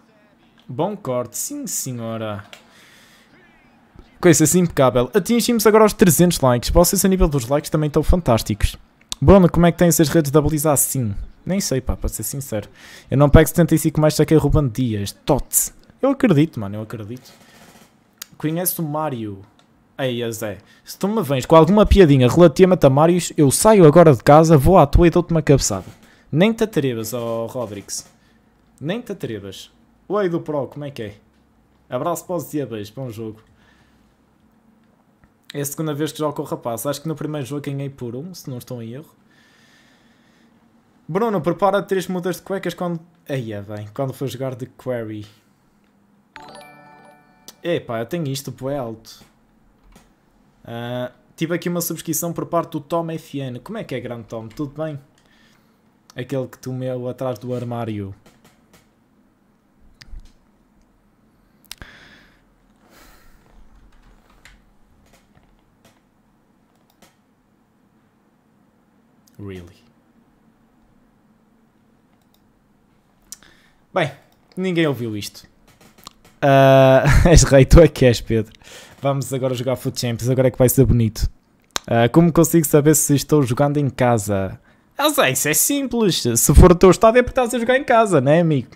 S1: Bom corte, sim senhora. Coisa assim impecável. Atingimos agora os 300 likes. Vocês a nível dos likes também estão fantásticos. Bruno, como é que tens essas redes de habilizar assim? Nem sei, pá, para ser sincero. Eu não pego 75 mais, saquei roubando Dias. Tots. Eu acredito, mano, eu acredito. Conhece o Mario? Ei, Zé, se tu me vens com alguma piadinha relativamente a Marios, eu saio agora de casa, vou à tua e dou-te uma cabeçada. Nem te atrevas, ó oh, Rodrigues. Nem te atrevas. Oi do Pro, como é que é? Abraço para os diabês, bom jogo. É a segunda vez que jogo com o rapaz. Acho que no primeiro jogo ganhei por um, se não estou em erro. Bruno, prepara três mudas de cuecas quando... Aí é bem, quando for jogar de Query. Epá, tenho isto, pô, alto. Uh, tive aqui uma subscrição por parte do Tom FN. Como é que é, grande Tom? Tudo bem? Aquele que tomeu atrás do armário. Really? Bem, ninguém ouviu isto. Uh, és rei, tu é que és, Pedro. Vamos agora jogar Foot Champions, agora é que vai ser bonito. Uh, como consigo saber se estou jogando em casa? Não ah, isso é simples. Se for o teu estádio, é porque estás a jogar em casa, não é, amigo?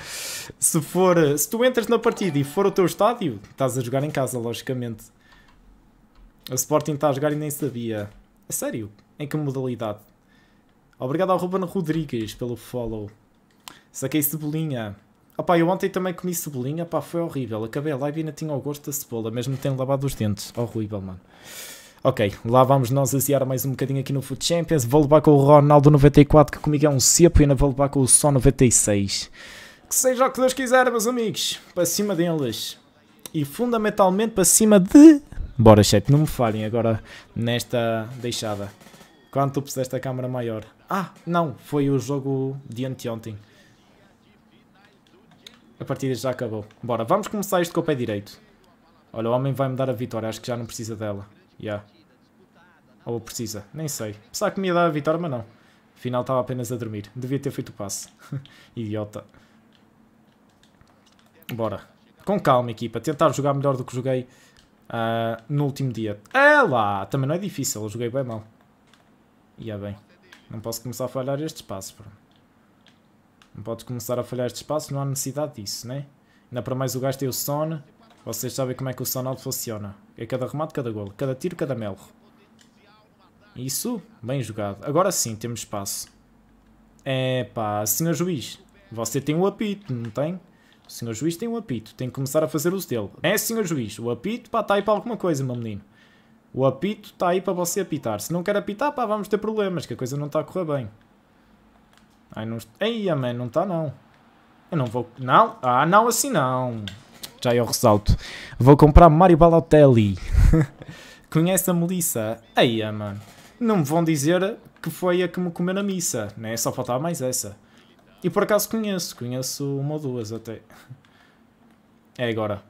S1: se for, se tu entras na partida e for o teu estádio, estás a jogar em casa, logicamente. O Sporting está a jogar e nem sabia. A sério? Em que modalidade? Obrigado ao Ruben Rodrigues pelo follow. Saquei cebolinha. Opá, eu ontem também comi cebolinha, pá, foi horrível. Acabei a live e ainda tinha o gosto da cebola, mesmo tendo lavado os dentes. Horrível, mano. Ok, lá vamos nós aziar mais um bocadinho aqui no Food Champions. Vou levar com o Ronaldo 94, que comigo é um cepo, e ainda vou levar com o Só 96. Que seja o que Deus quiser, meus amigos. Para cima deles. E fundamentalmente para cima de... Bora, chefe, não me falhem agora nesta deixada. Quando tu puseste a câmera maior? Ah, não, foi o jogo de anteontem. A partida já acabou. Bora, vamos começar isto com o pé direito. Olha, o homem vai-me dar a vitória. Acho que já não precisa dela. Já. Yeah. Ou precisa. Nem sei. Pensava que me ia dar a vitória, mas não. Afinal, estava apenas a dormir. Devia ter feito o passe. Idiota. Bora. Com calma, equipa. Tentar jogar melhor do que joguei uh, no último dia. É lá! Também não é difícil. Eu joguei bem mal. Ia yeah, é bem. Não posso começar a falhar estes passos. Pronto. Não podes começar a falhar este espaço, não há necessidade disso, né? Ainda para mais o gasto tem o Son. Vocês sabem como é que o Sonaldo funciona. É cada remate, cada golo. Cada tiro, cada melro. Isso, bem jogado. Agora sim, temos espaço. É pá, senhor juiz, você tem um apito, não tem? O senhor juiz tem um apito, tem que começar a fazer uso dele. É, senhor juiz, o apito, pá, está aí para alguma coisa, meu menino. O apito está aí para você apitar. Se não quer apitar, pá, vamos ter problemas, que a coisa não está a correr bem. Ai, não... Eia, man, não está não. Eu não vou... Não? Ah, não, assim não. Já eu é ressalto. Vou comprar Mario Balotelli. Conhece a Melissa? Eia, mano. Não me vão dizer que foi a que me comeu na missa, né? Só faltava mais essa. E por acaso conheço. Conheço uma ou duas até. É agora.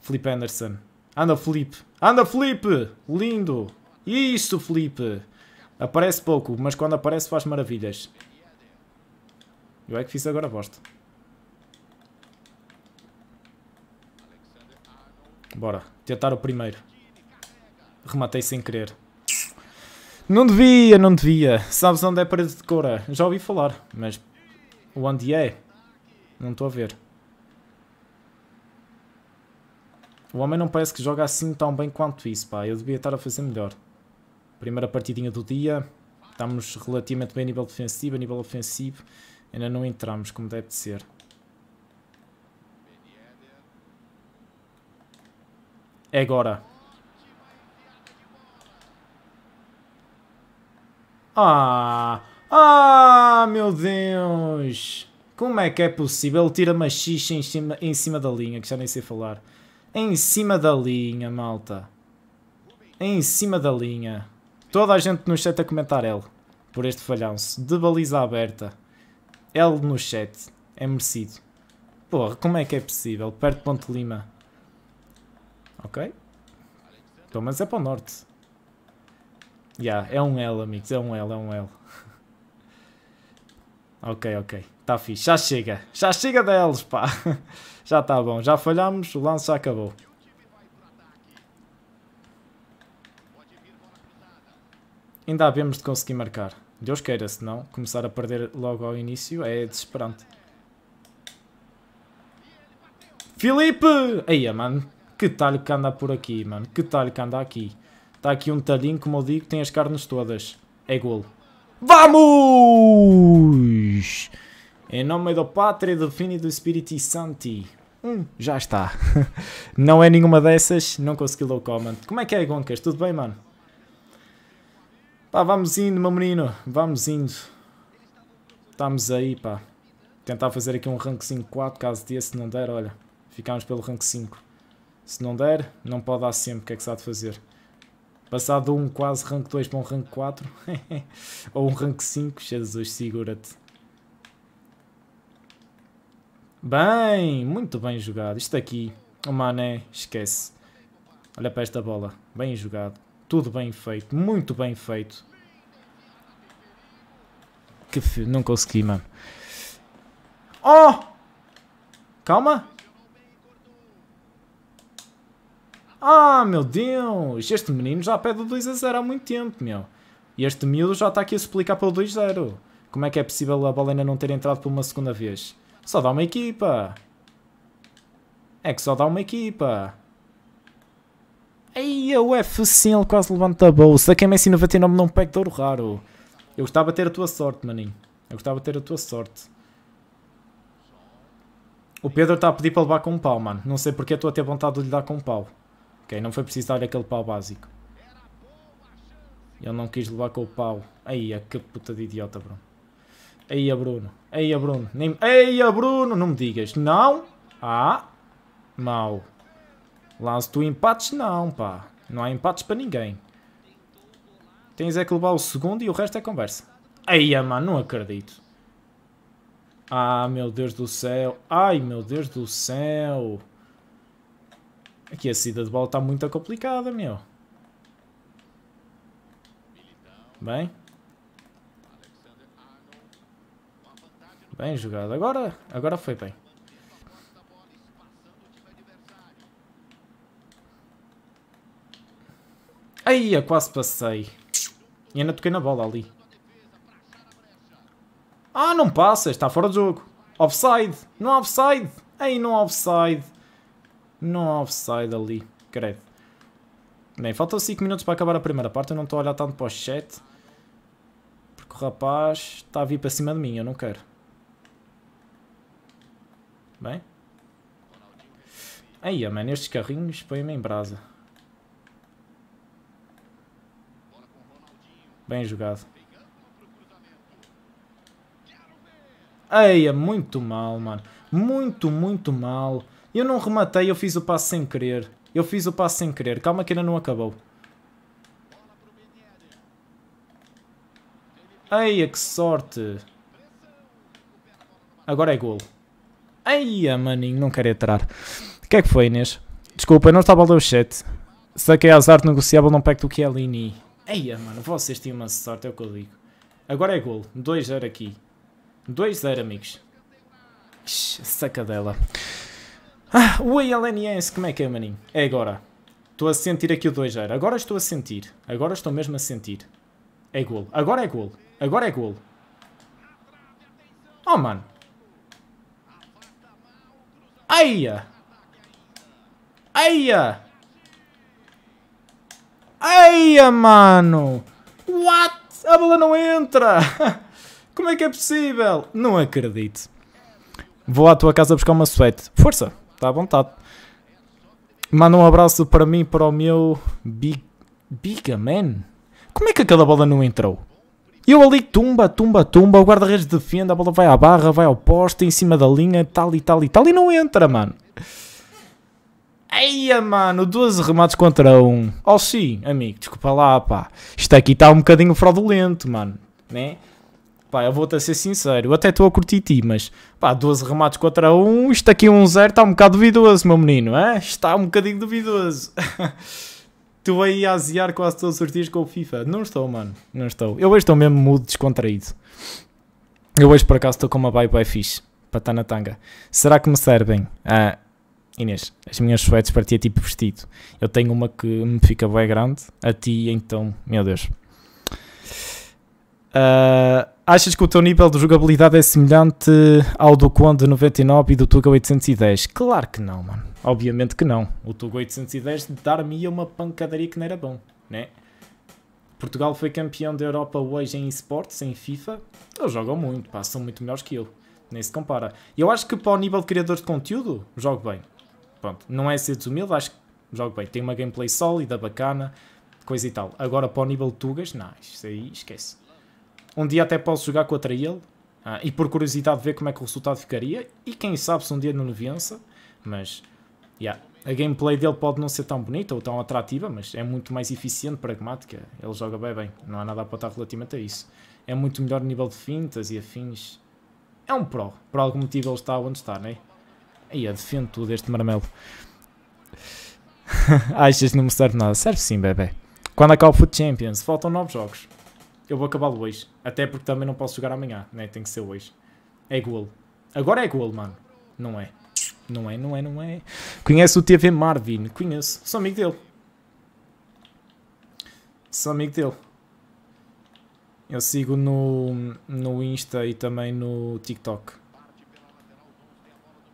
S1: Felipe Anderson. Anda, Felipe. Anda, Felipe! Lindo! Isso, Felipe! Aparece pouco, mas quando aparece faz maravilhas. Eu é que fiz agora bosta. Bora, tentar o primeiro. Rematei sem querer. Não devia, não devia. Sabes onde é a parede de cora? Já ouvi falar, mas onde é? Não estou a ver. O homem não parece que joga assim tão bem quanto isso, pá. Eu devia estar a fazer melhor. Primeira partidinha do dia. Estamos relativamente bem a nível defensivo, a nível ofensivo. Ainda não entramos como deve de ser. É agora. Ah! Ah, meu Deus! Como é que é possível? Ele tira uma xixa em cima, em cima da linha, que já nem sei falar. Em cima da linha, malta. Em cima da linha. Toda a gente no chat a comentar ele. Por este falhanço. De baliza aberta. L no chat. É merecido. Porra, como é que é possível? Perto de Ponte Lima. Ok. Pelo então, menos é para o norte. Ya, yeah, é um L, amigos. É um L, é um L. ok, ok. Está fixe. Já chega. Já chega deles pá. já está bom. Já falhámos. O lance já acabou. Ainda havemos de conseguir marcar. Deus queira, se não começar a perder logo ao início é desesperante. Filipe! Aí, mano, que talho que anda por aqui, mano, que talho que anda aqui. Está aqui um talhinho, como eu digo, tem as carnes todas. É golo.
S2: Vamos!
S1: Em nome do Pátria, do Fini e do Espírito Santi. Hum, já está. não é nenhuma dessas, não consegui low comment. Como é que é, Goncas? Tudo bem, mano? Pá, vamos indo, meu menino. Vamos indo. Estamos aí, pá. Tentar fazer aqui um rank 5 4, caso dia, se não der, olha. Ficamos pelo rank 5. Se não der, não pode dar sempre, o que é que se há de fazer? Passar de um quase rank 2 para um rank 4? Ou um rank 5? Jesus, segura-te. Bem, muito bem jogado. Isto aqui, o Mané, esquece. Olha para esta bola, bem jogado. Tudo bem feito, muito bem feito. Que fio, não consegui, mano. Oh! Calma. Ah, meu Deus! Este menino já pede o 2 a 0 há muito tempo, meu. E este miúdo já está aqui a explicar para o 2 a 0. Como é que é possível a bola ainda não ter entrado por uma segunda vez? Só dá uma equipa. É que só dá uma equipa. Aí o F5 ele quase levanta a bolsa. Daqui a Messi 99 não pega ouro raro. Eu gostava de ter a tua sorte, maninho. Eu gostava de ter a tua sorte. O Pedro está a pedir para levar com um pau, mano. Não sei porque estou a ter vontade de lhe dar com um pau. Ok, não foi preciso dar aquele pau básico. Ele não quis levar com o pau. Aí, que puta de idiota, Bruno. Aí, a Bruno. Aí, a Bruno. Nem... Aí, a Bruno. Não me digas. Não. Ah. mal Lance tu empates? Não, pá. Não há empates para ninguém. Tens é que levar o segundo e o resto é conversa. Aí, mano, não acredito. Ah, meu Deus do céu. Ai, meu Deus do céu. Aqui a saída de bola está muito complicada, meu. Bem. Bem jogado. Agora, agora foi bem. Aí, quase passei. E ainda toquei na bola ali. Ah, não passa, está fora de jogo. Offside, não há offside. Aí, não há offside. Não há offside ali, credo. Bem, faltam 5 minutos para acabar a primeira parte. Eu não estou a olhar tanto para o chat. Porque o rapaz está a vir para cima de mim, eu não quero. Bem. Aí, mano, estes carrinhos põem-me em brasa. Bem jogado. Eia, é muito mal, mano. Muito, muito mal. Eu não rematei, eu fiz o passo sem querer. Eu fiz o passo sem querer. Calma que ainda não acabou. Eia, que sorte. Agora é golo. Eia, é, maninho, não quero entrar. O que é que foi, Inês? Desculpa, eu não estava a ler o chat. Saquei azar negociável não pacto do é Lini Eia, mano, vocês tinham uma sorte, é o que eu digo. Agora é gol. 2-0 aqui. 2-0, amigos. Sacadela. Ah, o ALNS, como é que é, maninho? É agora. Estou a sentir aqui o 2-0. Agora estou a sentir. Agora estou mesmo a sentir. É gol. Agora é gol. Agora é gol. Oh, mano. Eia. Eia. Eia, mano! What? A bola não entra! Como é que é possível? Não acredito. Vou à tua casa buscar uma suete. Força, está à vontade. Manda um abraço para mim, para o meu Big, Big Man. Como é que aquela bola não entrou? Eu ali tumba, tumba, tumba, o guarda-redes defende, a bola vai à barra, vai ao poste, em cima da linha, tal e tal e tal, e não entra, mano. Eia, mano, 12 remates contra um. Oh, sim, amigo, desculpa lá, pá. Isto aqui está um bocadinho fraudulento, mano. Né? Pá, eu vou-te a ser sincero, eu até estou a curtir ti, mas pá, 12 remates contra 1, isto aqui 1-0 está um bocado duvidoso, meu menino, é? Está um bocadinho duvidoso. tu aí a aziar quase todos os dias com o FIFA. Não estou, mano, não estou. Eu hoje estou mesmo mudo, descontraído. Eu hoje por acaso estou com uma bye bye fixe, para estar tá na tanga. Será que me servem? Ah, Inês, as minhas sweats para ti é tipo vestido. Eu tenho uma que me fica bem grande, a ti então, meu Deus. Uh, achas que o teu nível de jogabilidade é semelhante ao do de 99 e do Tuga 810? Claro que não, mano. Obviamente que não. O Tuga 810 dar-me uma pancadaria que não era bom, né? Portugal foi campeão da Europa hoje em esportes, em FIFA. Eles jogam muito, pá, são muito melhores que eu. Nem se compara. Eu acho que para o nível de criadores de conteúdo, jogo bem pronto, não é ser desumilde, acho que jogo bem. Tem uma gameplay sólida, bacana, coisa e tal. Agora para o nível de Tugas, não, isso aí esquece. Um dia até posso jogar contra ele ah, e por curiosidade ver como é que o resultado ficaria. E quem sabe se um dia não vença, mas yeah. a gameplay dele pode não ser tão bonita ou tão atrativa, mas é muito mais eficiente, pragmática. Ele joga bem, bem, não há nada a apontar relativamente a isso. É muito melhor nível de fintas e afins. É um pro, por algum motivo ele está onde está, não é? Ia, defendo tudo este marmelo. Achas não me serve nada? Serve sim, bebê. Quando acaba o Foot Champions, faltam 9 jogos. Eu vou acabá-lo hoje. Até porque também não posso jogar amanhã, né? Tem que ser hoje. É gol Agora é gol mano. Não é. Não é, não é, não é. Conhece o TV Marvin? Conheço. Sou amigo dele. Sou amigo dele. Eu sigo no, no Insta e também no TikTok.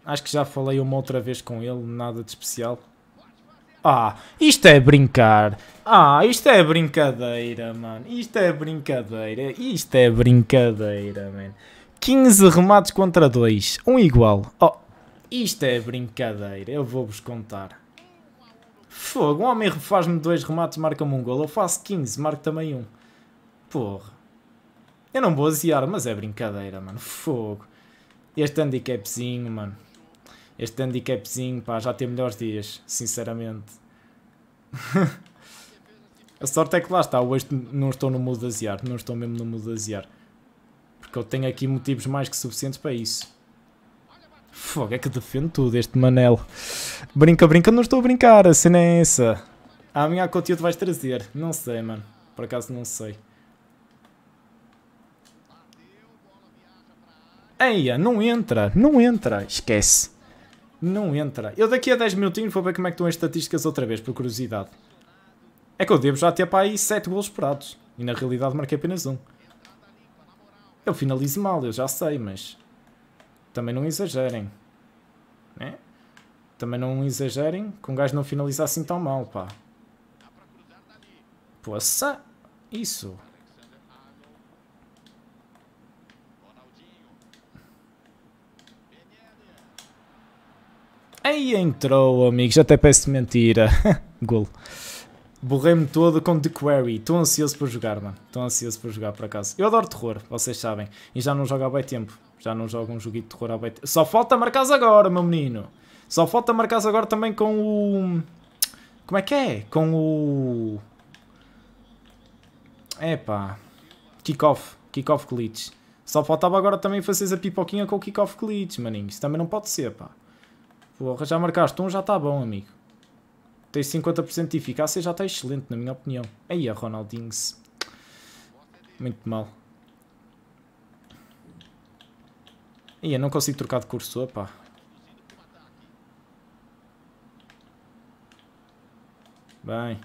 S1: Acho que já falei uma outra vez com ele, nada de especial. Ah, isto é brincar. Ah, isto é brincadeira, mano. Isto é brincadeira. Isto é brincadeira, mano. 15 remates contra 2. Um igual. Oh, isto é brincadeira. Eu vou-vos contar. Fogo, um homem faz-me dois remates, marca-me um gol. Eu faço 15, marco também um. Porra. Eu não vou aziar, mas é brincadeira, mano. Fogo. Este handicapzinho, mano este handicapzinho, pá, já tem melhores dias, sinceramente. a sorte é que lá está, hoje não estou no mood aziar, não estou mesmo no mood aziar. Porque eu tenho aqui motivos mais que suficientes para isso. Fogo, é que defendo tudo este Manel. Brinca, brinca, não estou a brincar, a cena é essa. A minha conteúdo vais trazer, não sei, mano. Por acaso não sei. Eia, não entra, não entra, esquece. Não entra. Eu daqui a 10 minutinhos vou ver como é que estão as estatísticas outra vez, por curiosidade. É que eu devo já ter para aí 7 gols esperados. E na realidade marquei apenas um. Eu finalizo mal, eu já sei, mas... Também não exagerem. Né? Também não exagerem com um gajo não finaliza assim tão mal, pá. Poça! Isso! Aí entrou, amigos, até peço mentira. Golo. Borrei-me todo com The Quarry. Estou ansioso por jogar, mano. Estou ansioso por jogar, por acaso. Eu adoro terror, vocês sabem. E já não jogo há bem tempo. Já não jogo um joguinho de terror há bem tempo. Só falta marcar agora, meu menino. Só falta marcar agora também com o... Como é que é? Com o... Epá. Kickoff. Kickoff glitch. Só faltava agora também fazer a pipoquinha com o kickoff glitch, maninho. Isso também não pode ser, pá. Porra, tipo, oh, já marcaste um, já está bom, amigo. Tens 50% de eficácia, já está excelente, na minha opinião. Aí a Ronaldings, Muito mal. Aí eu não consigo trocar de cursor, pá. Bem.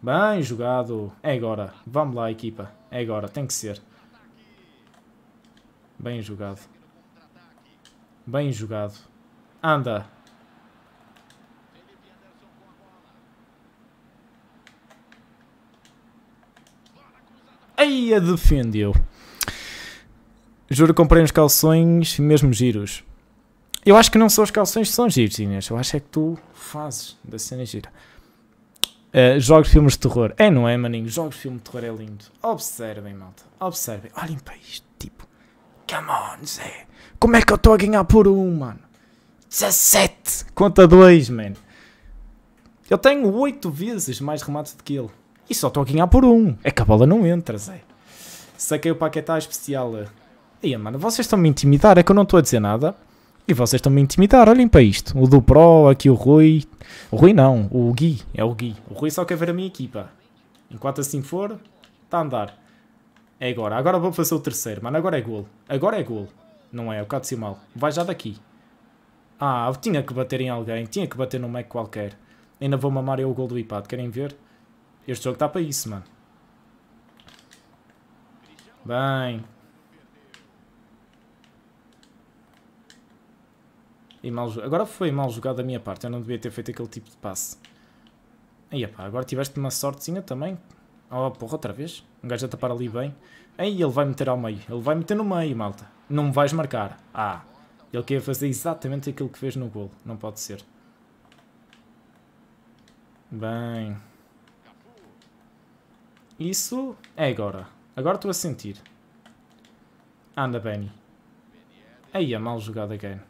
S1: Bem jogado. É agora. Vamos lá, equipa. É agora. Tem que ser. Bem jogado. Bem jogado. Anda. Aí a defendeu. Juro, comprei uns calções, mesmo giros. Eu acho que não são os calções que são giros, Inês. Eu acho é que tu fazes da cena gira. Uh, jogos, filmes de terror. É, não é, maninho? Jogos, filme de terror é lindo. Observem, malta. Observem. Olhem para isto, tipo. Come on, Zé. Como é que eu estou a ganhar por um, mano? 17 conta 2, man. Eu tenho 8 vezes mais remates do que ele. E só estou a ganhar por um. É que a bola não entra, Zé. Saquei o Paquetá especial. ia mano, vocês estão-me a intimidar. É que eu não estou a dizer nada. E vocês estão-me a intimidar. Olhem para isto. O do Pro, aqui o Rui. O Rui não. O Gui. É o Gui. O Rui só quer ver a minha equipa. Enquanto assim for, está a andar. É agora. Agora vou fazer o terceiro, mano. Agora é golo. Agora é golo. Não é, é o mal Vai já daqui. Ah, tinha que bater em alguém, tinha que bater num mec qualquer. Ainda vou mamar eu o gol do iPad, querem ver? Este jogo está para isso, mano. Bem. E mal, agora foi mal jogado da minha parte, eu não devia ter feito aquele tipo de passe. E pá, agora tiveste uma sortezinha também. Oh, porra, outra vez. Um gajo a tapar ali bem. Aí, ele vai meter ao meio. Ele vai meter no meio, malta. Não me vais marcar. Ah, ele quer fazer exatamente aquilo que fez no golo. Não pode ser. Bem. Isso é agora. Agora estou a sentir. Anda, Benny. Aí, é a mal jogada again.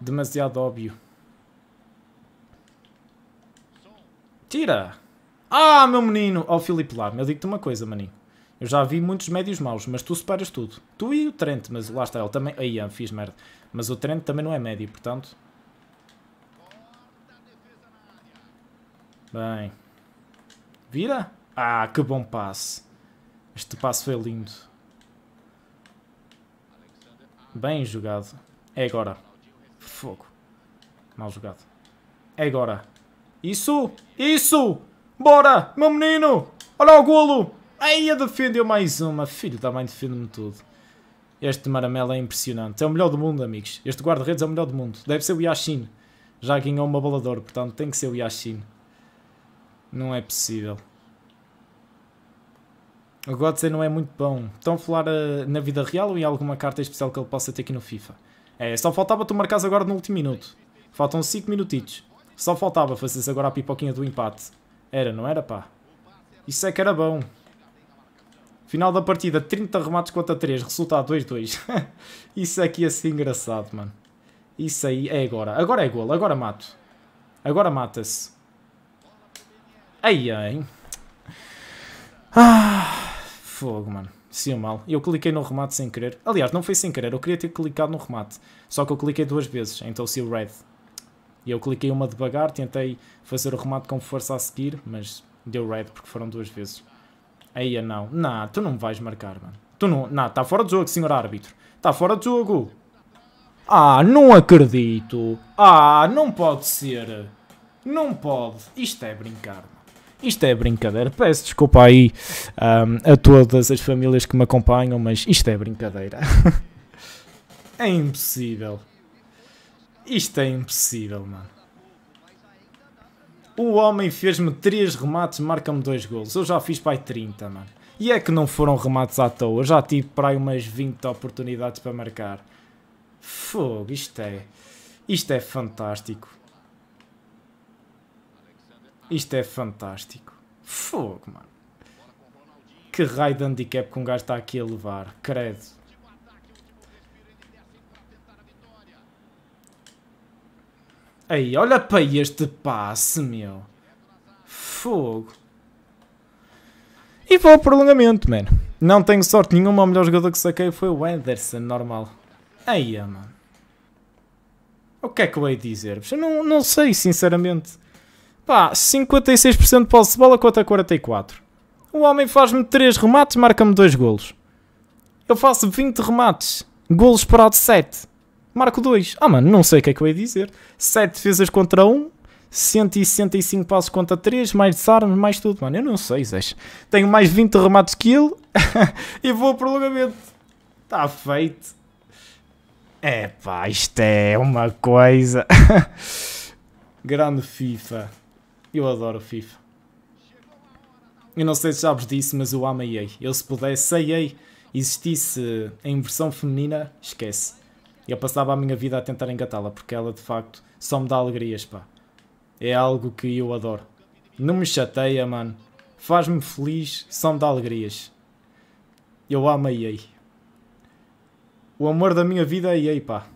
S1: Demasiado óbvio. Tira! Ah, meu menino! Oh, Filipe lá. eu digo-te uma coisa, maninho. Eu já vi muitos médios maus, mas tu separas tudo. Tu e o Trent, mas lá está, ele também... Aí, ah, fiz merda. Mas o Trent também não é médio, portanto... Bem. Vira? Ah, que bom passe. Este passe foi lindo. Bem jogado. É agora. Fogo. Mal jogado. É agora. Isso! Isso! Bora, meu menino! Olha o golo! Aí é defendeu mais uma. Filho da mãe, defende-me tudo. Este Maramela é impressionante. É o melhor do mundo, amigos. Este guarda-redes é o melhor do mundo. Deve ser o Yashin. Já ganhou uma balador, portanto tem que ser o Yashin. Não é possível. O Godse não é muito bom. Estão a falar uh, na vida real ou em alguma carta especial que ele possa ter aqui no FIFA? É, só faltava tu marcares agora no último minuto. Faltam 5 minutitos. Só faltava fazeres agora a pipoquinha do empate. Era, não era, pá? Isso é que era bom. Final da partida, 30 remates contra 3, resultado 2-2. Isso aqui ia é ser engraçado, mano. Isso aí é agora. Agora é golo, agora mato. Agora mata-se. Ai, ai. Ah, fogo, mano. Sim, mal. Eu cliquei no remate sem querer. Aliás, não foi sem querer, eu queria ter clicado no remate. Só que eu cliquei duas vezes, então se o red. E eu cliquei uma devagar, tentei fazer o remate com força a seguir, mas deu red porque foram duas vezes. Aí é, não. Não, tu não vais marcar, mano. Tu não. Não, está fora de jogo, senhor árbitro. Está fora de jogo. Ah, não acredito. Ah, não pode ser. Não pode. Isto é brincar. Isto é brincadeira. Peço desculpa aí um, a todas as famílias que me acompanham, mas isto é brincadeira. é impossível. Isto é impossível, mano. O homem fez-me 3 remates, marca-me 2 gols. Eu já fiz para aí 30, mano. E é que não foram remates à toa. Eu já tive para aí umas 20 oportunidades para marcar. Fogo, isto é. Isto é fantástico. Isto é fantástico. Fogo, mano. Que raio de handicap que um gajo está aqui a levar. Credo. Aí, olha para este passe, meu. Fogo. E vou ao prolongamento, mano. Não tenho sorte nenhuma, o melhor jogador que saquei foi o Anderson, normal. Aí, ah, mano. O que é que eu hei de dizer? Eu não, não sei, sinceramente. Pá, 56% de posse de bola contra 44. O homem faz-me 3 remates, marca-me 2 golos. Eu faço 20 remates. Golos para o de 7 marco 2. Ah, mano, não sei o que é que eu ia dizer. 7 defesas contra 1, 165 passos contra 3, mais desarmes, mais tudo, mano. Eu não sei, Zé. Tenho mais 20 remates que ele e vou ao prolongamento. Está feito. É pá, isto é uma coisa. Grande FIFA. Eu adoro FIFA. Eu não sei se já vos disse, mas eu amo a EA. Eu se pudesse, a EA existisse em versão feminina, esquece e eu passava a minha vida a tentar engatá-la, porque ela de facto só me dá alegrias, pá. É algo que eu adoro. Não me chateia, mano. Faz-me feliz, só me dá alegrias. Eu amo a EA. O amor da minha vida é EA, pá.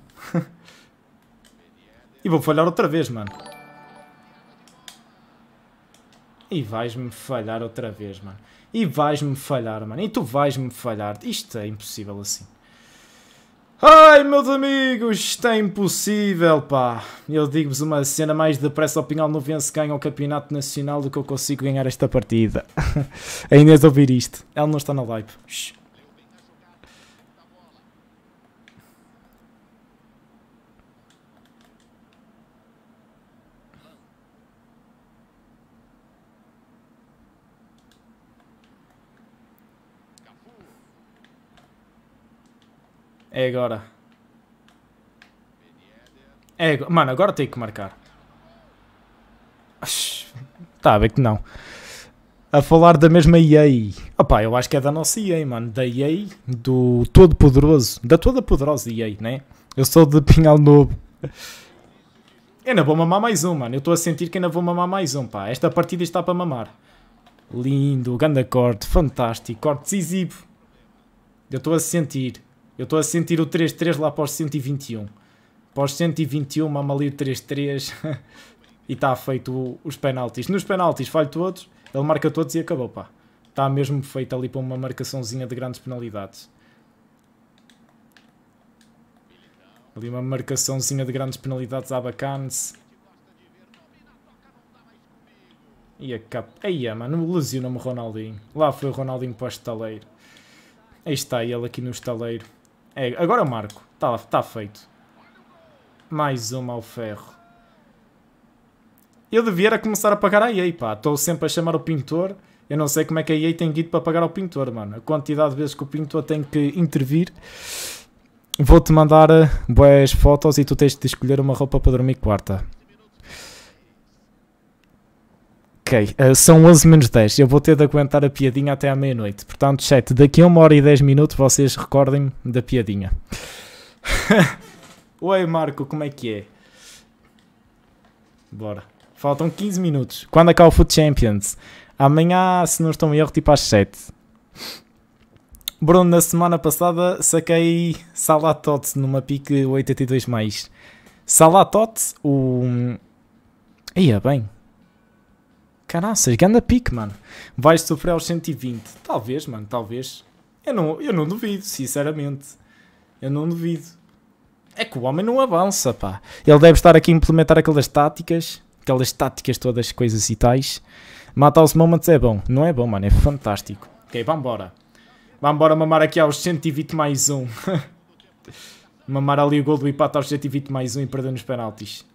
S1: e vou falhar outra vez, mano. E vais-me falhar outra vez, mano. E vais-me falhar, mano. E tu vais-me falhar. Isto é impossível assim. Ai, meus amigos, está impossível, pá. Eu digo-vos uma cena mais depressa, o Pinhal Novense ganha é o Campeonato Nacional do que eu consigo ganhar esta partida. A Inês ouvir isto. Ela não está na live. Shhh. É agora. É agora. Mano, agora tenho que marcar. Está a ver que não. A falar da mesma EA. Opá, eu acho que é da nossa EA, mano. Da EA, do todo poderoso. Da toda poderosa EA, né? Eu sou de Pinhal Novo. Eu ainda vou mamar mais um, mano. Eu estou a sentir que ainda vou mamar mais um, pá. Esta partida está para mamar. Lindo, grande corte, fantástico, corte decisivo. Eu estou a sentir. Eu estou a sentir o 3-3 lá para os 121. Para os 121, mama ali o 3-3 e está feito os penaltis. Nos penaltis falho todos, ele marca todos e acabou, pá. Está mesmo feito ali para uma marcaçãozinha de grandes penalidades. Ali uma marcaçãozinha de grandes penalidades à Bacanes. E a cap... Eia, é, mano, lesionou-me Ronaldinho. Lá foi o Ronaldinho para o estaleiro. Aí está ele aqui no estaleiro. É, agora eu marco. Está tá feito. Mais uma ao ferro. Eu devia era começar a pagar a EA, pá. Estou sempre a chamar o pintor. Eu não sei como é que a EA tem guido para pagar ao pintor, mano. A quantidade de vezes que o pintor tem que intervir. Vou-te mandar eh, boas fotos e tu tens de escolher uma roupa para dormir quarta. Ok, uh, são 11 menos 10. Eu vou ter de aguentar a piadinha até à meia-noite. Portanto, chat, daqui a uma hora e 10 minutos vocês recordem-me da piadinha. Oi, Marco, como é que é? Bora. Faltam 15 minutos. Quando acaba o Food Champions? Amanhã, se não estão em erro, tipo às 7. Bruno, na semana passada saquei Salatote numa pique 82. Mais. Salatote, o. Ia bem, Caraças, ganda pique, mano. Vais sofrer aos 120. Talvez, mano, talvez. Eu não, eu não duvido, sinceramente. Eu não duvido. É que o homem não avança, pá. Ele deve estar aqui a implementar aquelas táticas, aquelas táticas todas, coisas e tais. Matar os moments é bom. Não é bom, mano, é fantástico. Ok, vambora. Vambora mamar aqui aos 120 mais um. mamar ali o gol do empate aos 120 mais um e perder nos penaltis.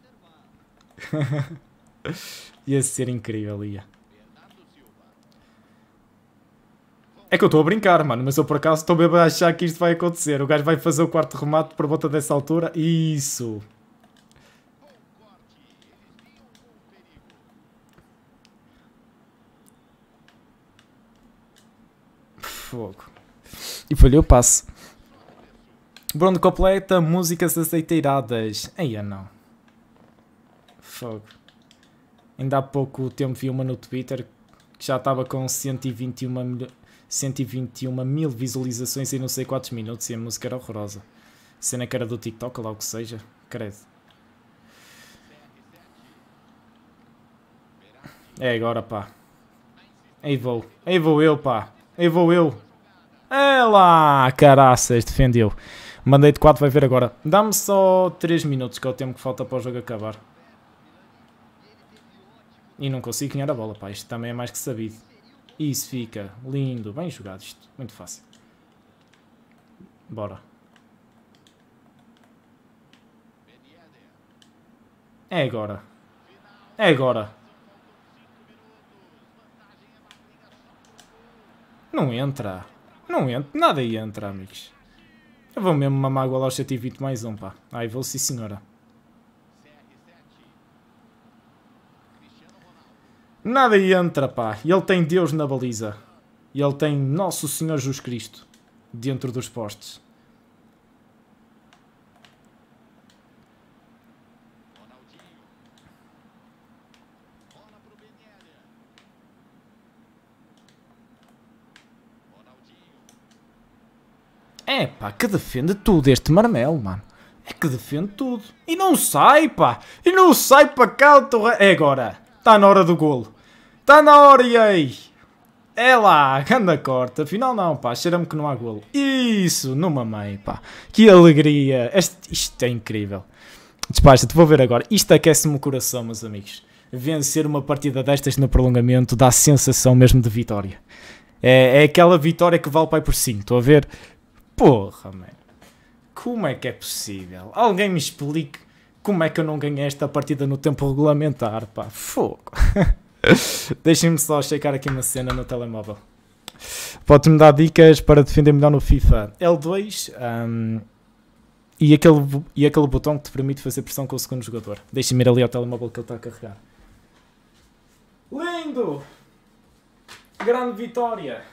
S1: Ia ser incrível, ia. É que eu estou a brincar, mano, mas eu por acaso estou mesmo a achar que isto vai acontecer. O gajo vai fazer o quarto remate por volta dessa altura. Isso! Fogo. E foi lhe o passe. Bruno completa músicas aceiteiradas. Eia não. Fogo. Ainda há pouco tempo vi uma no Twitter que já estava com 121 mil, 121 mil visualizações em não sei quantos minutos e a música era horrorosa. Cena que era do TikTok, ou o que seja, credo. É agora, pá. Aí vou. Aí vou eu, pá. Aí vou eu. É lá, caraças, defendeu. Mandei de 4, vai ver agora. Dá-me só 3 minutos, que é o tempo que falta para o jogo acabar. E não consigo ganhar a bola, pá. Isto também é mais que sabido. Isso fica lindo. Bem jogado isto. Muito fácil. Bora. É agora. É agora. Não entra. Não entra. Nada entra, amigos. Eu vou mesmo mamar igual aos 120 mais um, pá. aí vou sim, senhora. Nada entra, pá. E ele tem Deus na baliza. E ele tem Nosso Senhor Jesus Cristo dentro dos postes. É pá, que defende tudo este marmelo, mano. É que defende tudo. E não sai, pá. E não sai para cá o torre... É agora. Está na hora do golo. Está na hora, e aí? É lá, anda corta. Afinal não, pá, cheira-me que não há golo. Isso, numa mãe, pá. Que alegria. Este, isto é incrível. Despacha-te, vou ver agora. Isto aquece-me o coração, meus amigos. Vencer uma partida destas no prolongamento dá sensação mesmo de vitória. É, é aquela vitória que vale pai por si. Estou a ver. Porra, mano. Como é que é possível? Alguém me explique como é que eu não ganhei esta partida no tempo regulamentar, pá, fogo. Deixem-me só checar aqui uma cena no telemóvel. Pode-me dar dicas para defender melhor no FIFA. L2 um, e, aquele, e aquele botão que te permite fazer pressão com o segundo jogador. deixem me ir ali ao telemóvel que ele está a carregar. Lindo! Grande vitória!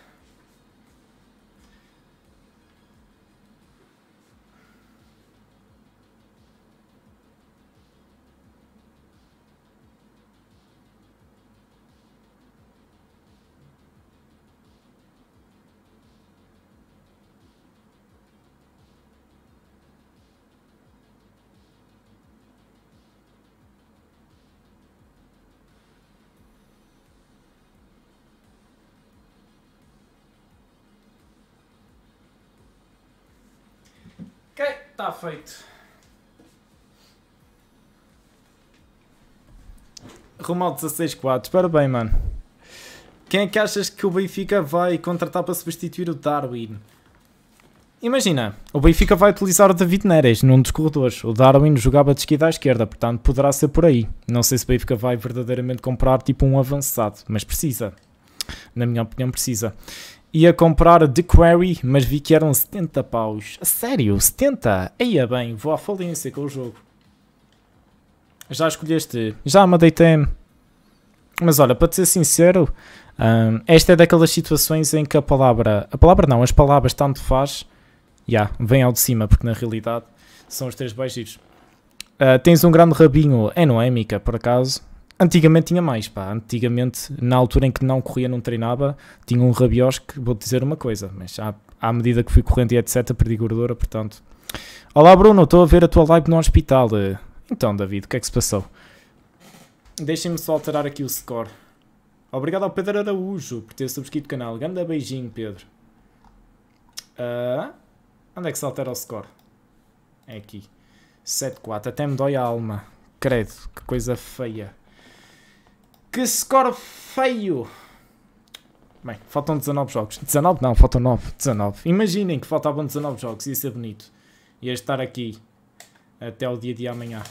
S1: Está feito. Rumal 16-4, parabéns, mano. Quem é que achas que o Benfica vai contratar para substituir o Darwin? Imagina, o Benfica vai utilizar o David Neres num dos corredores. O Darwin jogava de esquerda à esquerda, portanto poderá ser por aí. Não sei se o Benfica vai verdadeiramente comprar tipo um avançado, mas precisa. Na minha opinião, precisa ia comprar The Quarry, mas vi que eram 70 paus. A sério, 70? Eia bem, vou à falência com o jogo. Já escolheste? Já me deitei Mas olha, para te ser sincero, um, esta é daquelas situações em que a palavra. A palavra não, as palavras tanto faz. Já, yeah, vem ao de cima, porque na realidade são os três baixitos. Uh, ah, tens um grande rabinho, é não é, Mika, por acaso? Antigamente tinha mais, pá. Antigamente, na altura em que não corria, não treinava, tinha um rabiós que vou-te dizer uma coisa, mas à, à medida que fui correndo e etc, perdi gordura, portanto. Olá Bruno, estou a ver a tua live no hospital. Então, David, o que é que se passou? Deixem-me só alterar aqui o score. Obrigado ao Pedro Araújo por ter subscrito o canal. Ganda beijinho, Pedro. Uh, onde é que se altera o score? É aqui. 7-4. Até me dói a alma. Credo, que coisa feia. Que score feio! Bem, faltam 19 jogos. 19 não, faltam 9. 19. Imaginem que faltavam 19 jogos, ia ser bonito. Ia estar aqui até o dia de amanhã.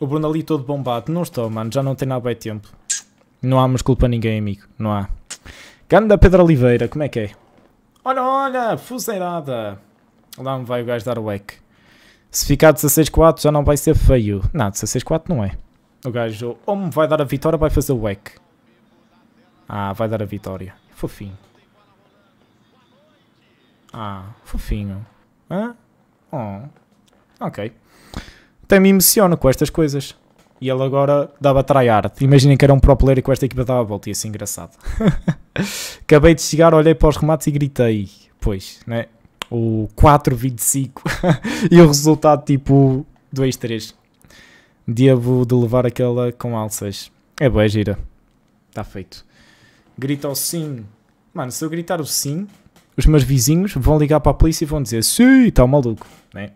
S1: O Bruno ali todo bombado. Não estou, mano, já não tem nada bem tempo. Não há culpa para ninguém, amigo. Não há. Ganda Pedro Oliveira, como é que é? Olha, olha, fuzeirada. Lá me vai o gajo dar o eco. Se ficar 16-4 já não vai ser feio. Não, 16-4 não é. O gajo, ou oh, me vai dar a vitória ou vai fazer o wake. Ah, vai dar a vitória. Fofinho. Ah, fofinho. Hã? Oh. Ok. Até me emociono com estas coisas. E ele agora dava tryhard. Imaginem que era um pro player e com esta equipa dava a volta. Ia ser engraçado. Acabei de chegar, olhei para os remates e gritei. Pois, né? O 4-25. e o resultado tipo 2-3. Devo de levar aquela com alças. É boa, é gira. Está feito. Grita o sim. Mano, se eu gritar o sim, os meus vizinhos vão ligar para a polícia e vão dizer sim, está maluco. Né?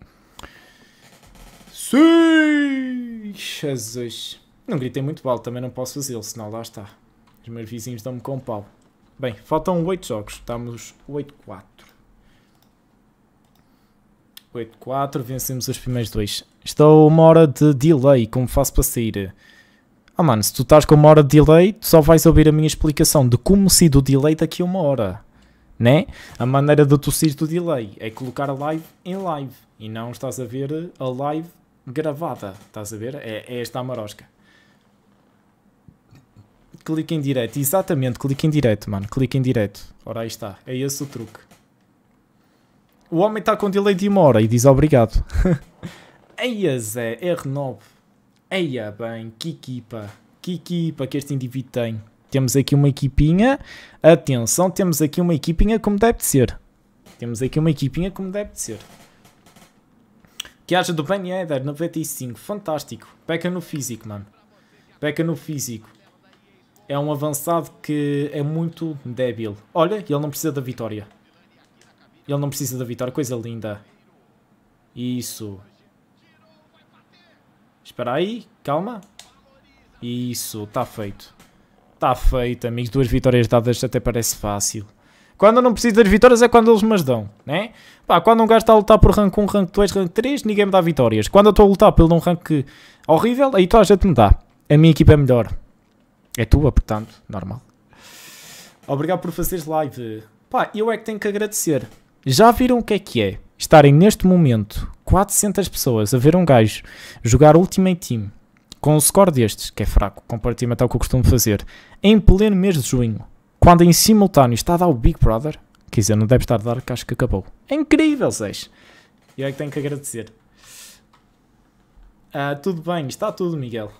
S1: Sim! Jesus. Não gritei muito alto, também não posso fazê-lo, senão lá está. Os meus vizinhos dão-me com pau. Bem, faltam 8 jogos. Estamos 8-4. 8-4, vencemos os primeiros dois. Estou uma hora de delay, como faço para sair? Ah mano, se tu estás com uma hora de delay, tu só vais ouvir a minha explicação de como se do delay daqui a uma hora. Né? A maneira de tu sair do delay é colocar a live em live e não estás a ver a live gravada. Estás a ver? É, é esta a marosca. Clique em direto, exatamente, clique em direto, mano. Clique em direto. Ora aí está, é esse o truque. O homem está com delay de uma hora e diz obrigado. Eia Zé, R9. Eia bem, que equipa. Que equipa que este indivíduo tem. Temos aqui uma equipinha. Atenção, temos aqui uma equipinha como deve de ser. Temos aqui uma equipinha como deve de ser. Que haja do Ben Eder, 95. Fantástico. Peca no físico, mano. Peca no físico. É um avançado que é muito débil. Olha, ele não precisa da vitória. Ele não precisa da vitória. Coisa linda. Isso. Espera aí, calma. Isso, está feito. Está feito, amigos. Duas vitórias dadas até parece fácil. Quando eu não preciso das vitórias é quando eles me as dão, né? Pá, quando um gajo está a lutar por rank 1, rank 2, rank 3, ninguém me dá vitórias. Quando eu estou a lutar pelo um rank horrível, aí tu a gente me dá. A minha equipa é melhor. É tua, portanto, normal. Obrigado por fazeres live. Pá, eu é que tenho que agradecer. Já viram o que é que é? estarem neste momento 400 pessoas a ver um gajo jogar Ultimate Team com o score destes, que é fraco, comparativo ao que eu costumo fazer, em pleno mês de junho, quando em simultâneo está a dar o Big Brother, quer dizer, não deve estar a dar, que acho que acabou. É incrível, Seis. E é que tenho que agradecer. Ah, tudo bem, está tudo, Miguel.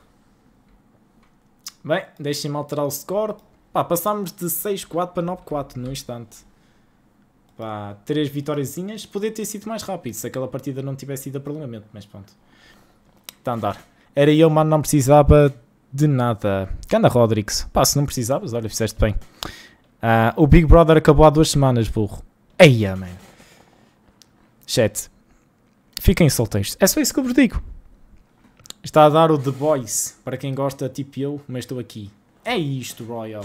S1: Bem, deixem-me alterar o score. Pá, passámos de 6-4 para 9-4 num instante pá, três vitóriazinhas, poder ter sido mais rápido se aquela partida não tivesse ido a prolongamento, mas pronto, está a andar. Era eu, mano, não precisava de nada. canda Rodrigues, pá, se não precisavas, olha, fizeste bem. Uh, o Big Brother acabou há duas semanas, burro. Eia, man. Chat, fiquem solteiros. É só isso que eu vos digo. Está a dar o The Boys, para quem gosta, tipo eu, mas estou aqui. É isto, Royal.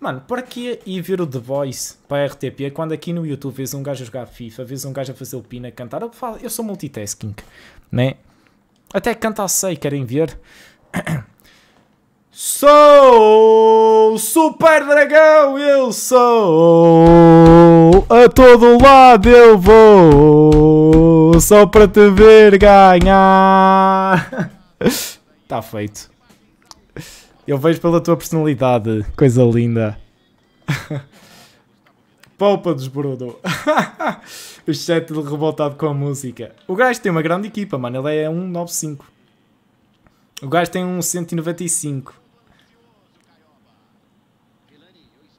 S1: Mano, para que ir ver o The Voice para a RTP quando aqui no YouTube vês um gajo a jogar FIFA, vês um gajo a fazer o Pina, cantar? Eu, falo, eu sou multitasking, né? Até cantar sei, querem ver? Sou Super Dragão, eu sou. A todo lado eu vou. Só para te ver ganhar. Está feito. Eu vejo pela tua personalidade, coisa linda. Poupa-nos, Bruno. o chat revoltado com a música. O gajo tem uma grande equipa, mano. Ele é 195. O gajo tem um 195.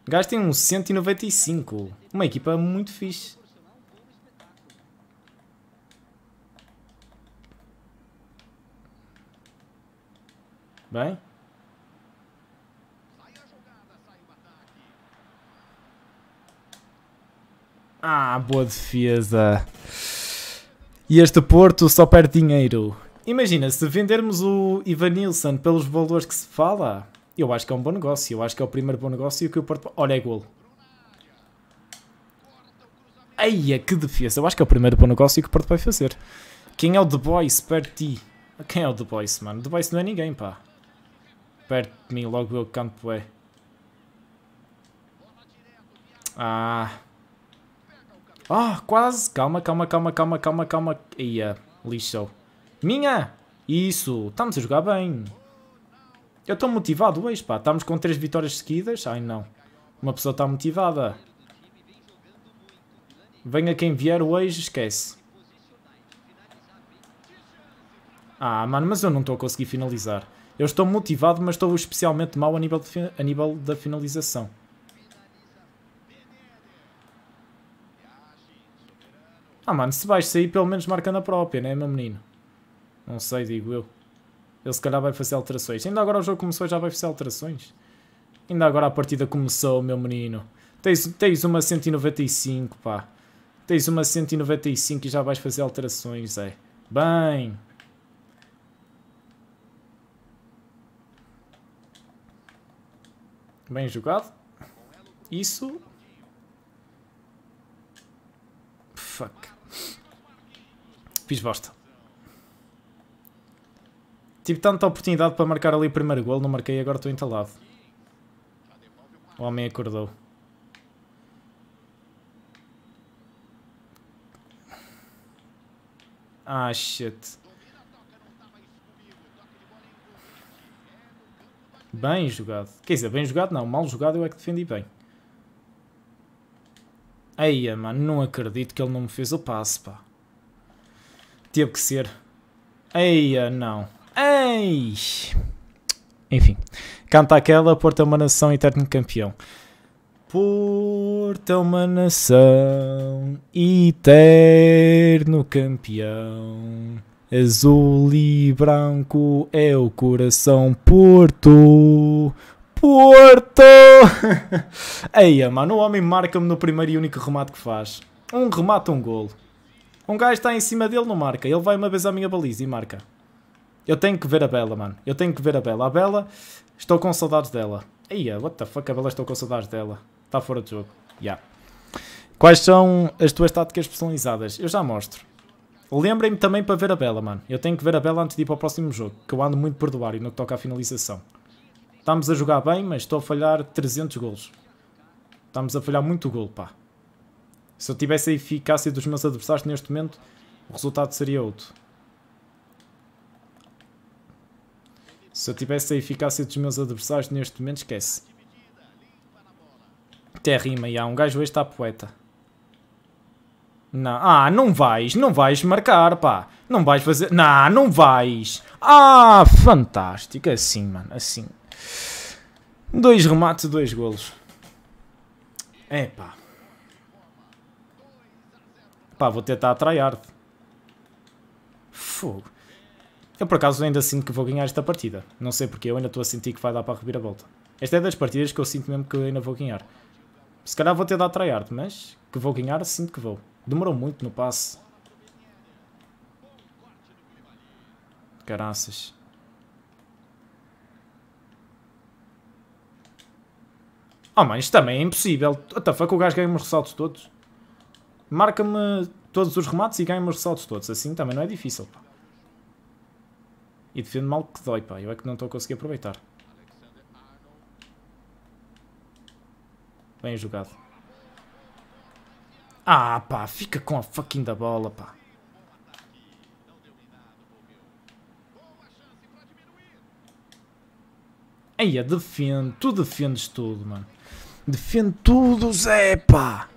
S1: O gajo tem um 195. Uma equipa muito fixe. Bem? Ah, boa defesa. E este Porto só perde dinheiro. Imagina, se vendermos o Ivanilson pelos valores que se fala, eu acho que é um bom negócio. Eu acho que é o primeiro bom negócio que o Porto... Olha, é golo. Eia, é que defesa. Eu acho que é o primeiro bom negócio que o Porto vai fazer. Quem é o The Boys perto de ti? Quem é o The Boys, mano? The Boys não é ninguém, pá. Perto de mim, logo eu campo é. Ah... Ah, oh, quase. Calma, calma, calma, calma, calma, calma. Ia, lixou. Minha! Isso, estamos a jogar bem. Eu estou motivado hoje, pá. Estamos com 3 vitórias seguidas. Ai, não. Uma pessoa está motivada. Venha quem vier hoje, esquece. Ah, mano, mas eu não estou a conseguir finalizar. Eu estou motivado, mas estou especialmente mal a nível, de, a nível da finalização. Ah, mano, se vais sair, pelo menos marca na própria, né, meu menino? Não sei, digo eu. Ele se calhar vai fazer alterações. Ainda agora o jogo começou já vai fazer alterações. Ainda agora a partida começou, meu menino. Tens, tens uma 195, pá. Tens uma 195 e já vais fazer alterações, é. Bem. Bem jogado. Isso. Fuck fiz bosta. Tive tanta oportunidade para marcar ali o primeiro gol, não marquei, agora estou entalado. O homem acordou. Ah, shit. Bem jogado. Quer dizer, bem jogado não, mal jogado eu é que defendi bem. Eia, mano, não acredito que ele não me fez o passe, pá. Teve que ser. Eia, não. Ei! Enfim. Canta aquela, Porto é uma nação eterno campeão. Porto é uma nação eterno campeão. Azul e branco é o coração Porto. Porto! Eia, mano, o homem marca-me no primeiro e único remate que faz. Um remate, um golo. Um gajo está em cima dele, não marca. Ele vai uma vez à minha baliza e marca. Eu tenho que ver a Bela, mano. Eu tenho que ver a Bela. A Bela, estou com saudades dela. Eia, what the fuck, a Bela, estou com saudades dela. Está fora de jogo. Já. Yeah. Quais são as tuas táticas personalizadas? Eu já mostro. Lembrem-me também para ver a Bela, mano. Eu tenho que ver a Bela antes de ir para o próximo jogo, que eu ando muito perdoar e no que toca à finalização. Estamos a jogar bem, mas estou a falhar 300 golos. Estamos a falhar muito gol, pá. Se eu tivesse a eficácia dos meus adversários neste momento, o resultado seria outro. Se eu tivesse a eficácia dos meus adversários neste momento, esquece. Até rima, e há um gajo este está poeta. Não. Ah, não vais, não vais marcar, pá. Não vais fazer. Não, não vais. Ah, fantástico. Assim, mano, assim. Dois remates, dois golos. É pá. Pá, vou tentar tryhard. Fogo. Eu por acaso ainda sinto que vou ganhar esta partida. Não sei porque, eu ainda estou a sentir que vai dar para a volta. Esta é das partidas que eu sinto mesmo que eu ainda vou ganhar. Se calhar vou ter dado tryhard, mas que vou ganhar, sinto que vou. Demorou muito no passe. Caraças. Oh, mas também é impossível. WTF, o gajo ganha uns ressaltos todos. Marca-me todos os remates e ganha os ressaltos todos. Assim também não é difícil. Pá. E defende mal que dói, pá. Eu é que não estou a conseguir aproveitar. Bem jogado. Ah, pá. Fica com a fucking da bola, pá. Aí, defende. Tu defendes tudo, mano. Defende tudo, Zé, pá.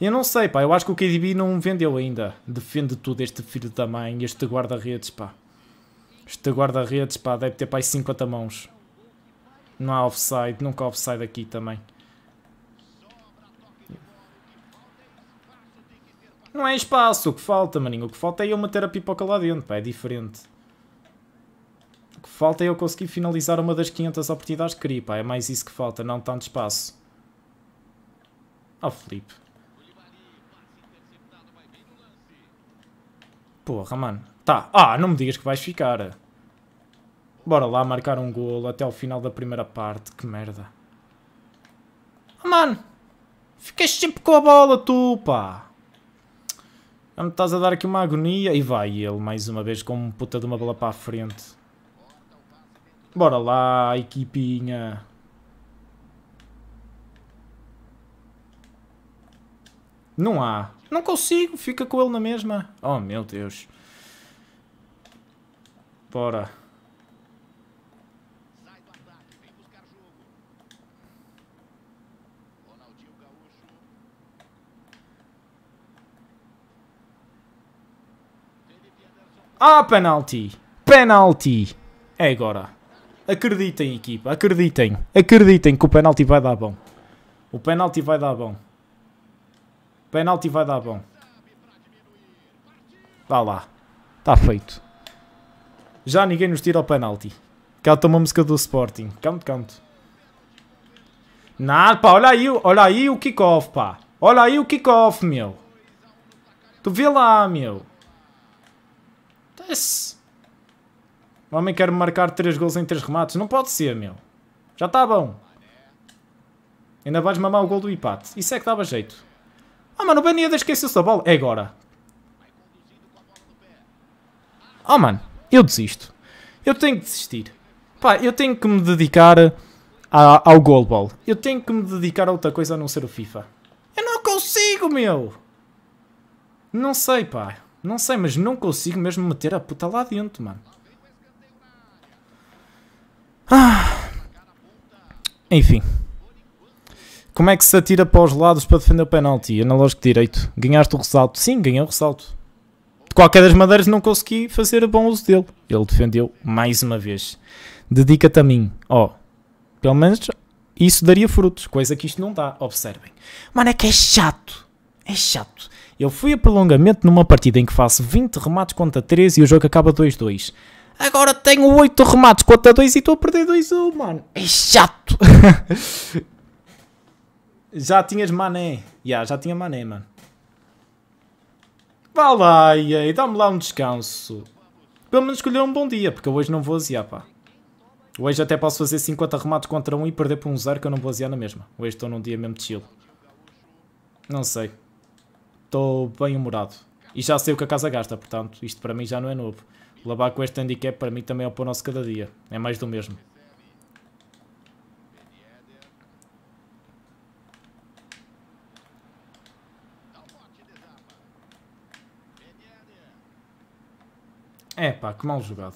S1: Eu não sei, pá. Eu acho que o KDB não vendeu ainda. Defende tudo este filho da mãe, este guarda-redes, pá. Este guarda-redes, pá, deve ter pá 50 mãos. Não há offside, nunca há offside aqui também. Não é espaço o que falta, maninho. O que falta é eu meter a pipoca lá dentro, pá, é diferente. O que falta é eu conseguir finalizar uma das 500 oportunidades que queria, pá. É mais isso que falta, não tanto espaço. Oh, Felipe. Porra, mano. Tá. Ah, não me digas que vais ficar. Bora lá marcar um golo até o final da primeira parte. Que merda. Oh, mano. Ficas sempre com a bola, tu, pá. Já me estás a dar aqui uma agonia. E vai ele, mais uma vez, com um puta de uma bola para a frente. Bora lá, equipinha. Não há. Não consigo, fica com ele na mesma. Oh meu Deus. Bora. Ah, penalti! Penalti! É agora. Acreditem, equipa, acreditem. Acreditem que o penalti vai dar bom. O penalti vai dar bom. Penalti vai dar bom. Vá lá. Está feito. Já ninguém nos tira o penalti. Canta uma música do Sporting. Canto, canto. Nada, pá. Olha aí, olha aí o kickoff, pá. Olha aí o kickoff, meu. Tu vê lá, meu. Desce. Tá o homem quer marcar 3 gols em 3 remates. Não pode ser, meu. Já está bom. Ainda vais mamar o gol do empate. Isso é que dava jeito. Ah, mano, o Baneda esqueceu-se da bola. É agora. Oh, mano, eu desisto. Eu tenho que desistir. Pá, eu tenho que me dedicar a, ao goalball. Eu tenho que me dedicar a outra coisa a não ser o FIFA. Eu não consigo, meu! Não sei, pá. Não sei, mas não consigo mesmo meter a puta lá dentro, mano. Ah. Enfim. Como é que se atira para os lados para defender o penalti? Analógico direito. Ganhaste o ressalto. Sim, ganhei o ressalto. De qualquer das maneiras não consegui fazer bom uso dele. Ele defendeu mais uma vez. Dedica-te a mim. Ó, oh, pelo menos isso daria frutos. Coisa que isto não dá. Observem. Mano, é que é chato. É chato. Eu fui a prolongamento numa partida em que faço 20 remates contra 3 e o jogo acaba 2-2. Agora tenho 8 remates contra 2 e estou a perder 2-1, mano. É chato. Já tinhas mané. Yeah, já tinha mané, mano. Vá lá, e dá-me lá um descanso. Pelo menos escolheu um bom dia, porque eu hoje não vou aziar, pá. Hoje até posso fazer 50 remates contra um e perder por um zero que eu não vou aziar na mesma. Hoje estou num dia mesmo de chill. Não sei. Estou bem humorado. E já sei o que a casa gasta, portanto, isto para mim já não é novo. Lavar com este handicap para mim também é o nosso cada dia. É mais do mesmo. É pá, que mal jogado.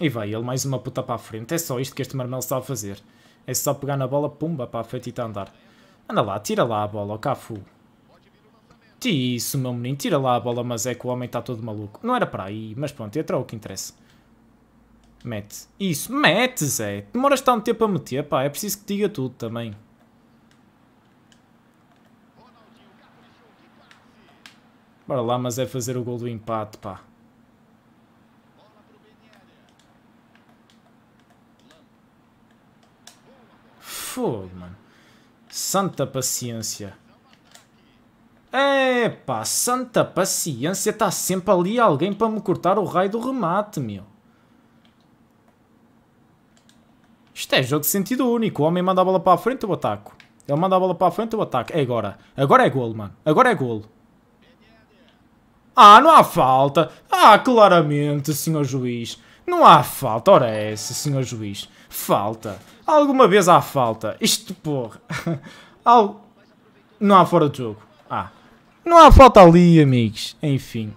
S1: E vai ele, mais uma puta para a frente. É só isto que este marmelo sabe fazer. É só pegar na bola, pumba, para a frente e está a andar. Anda lá, tira lá a bola, o Cafu. Isso, meu menino, tira lá a bola, mas é que o homem está todo maluco. Não era para aí, mas pronto, entra o que interessa. Mete. Isso, mete, Zé. Demoras tanto tempo a meter, pá. É preciso que diga tudo também. Bora lá, mas é fazer o gol do empate, pá. Fogo, mano. Santa paciência. É pá, santa paciência. Está sempre ali alguém para me cortar o raio do remate, meu. Isto é jogo de sentido único. O homem manda a bola para a frente, eu ataco. Ele manda a bola para a frente, eu ataco. É agora. Agora é golo, mano. Agora é golo. Ah, não há falta. Ah, claramente, senhor juiz. Não há falta. Ora é essa, senhor juiz. Falta. Alguma vez há falta. Isto, porra. Algo... Não há fora de jogo. Ah. Não há falta ali, amigos. Enfim.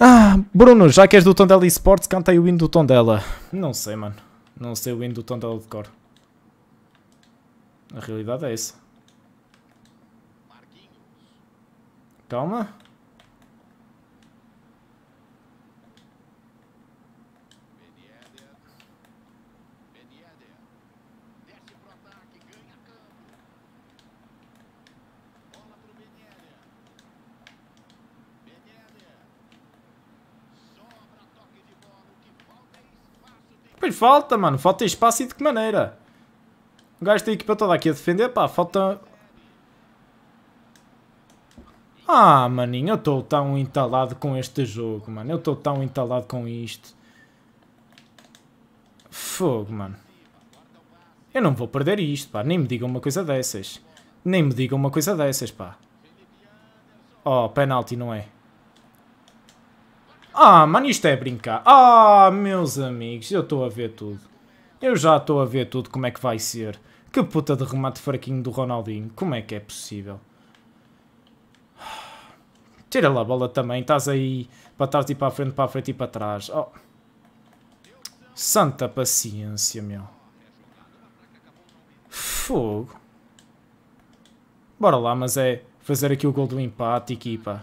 S1: Ah, Bruno, já que és do Tondela Esports, canta aí o hino do Tondela. Não sei, mano. Não sei o hino do Tondela de cor. A realidade é essa. Calma. Pois falta, mano. Falta espaço e de que maneira? O gajo da equipa toda aqui a defender, pá, falta... Ah, maninho, eu estou tão entalado com este jogo, mano. Eu estou tão entalado com isto. Fogo, mano. Eu não vou perder isto, pá. Nem me digam uma coisa dessas. Nem me digam uma coisa dessas, pá. Oh, penalti, não é? Ah, mano, isto é brincar. Ah, meus amigos, eu estou a ver tudo. Eu já estou a ver tudo como é que vai ser. Que puta de remate fraquinho do Ronaldinho. Como é que é possível? Tira lá a bola também. Estás aí para trás e para a frente, para a frente e para trás. Oh. Santa paciência, meu. Fogo. Bora lá, mas é fazer aqui o gol do empate, equipa.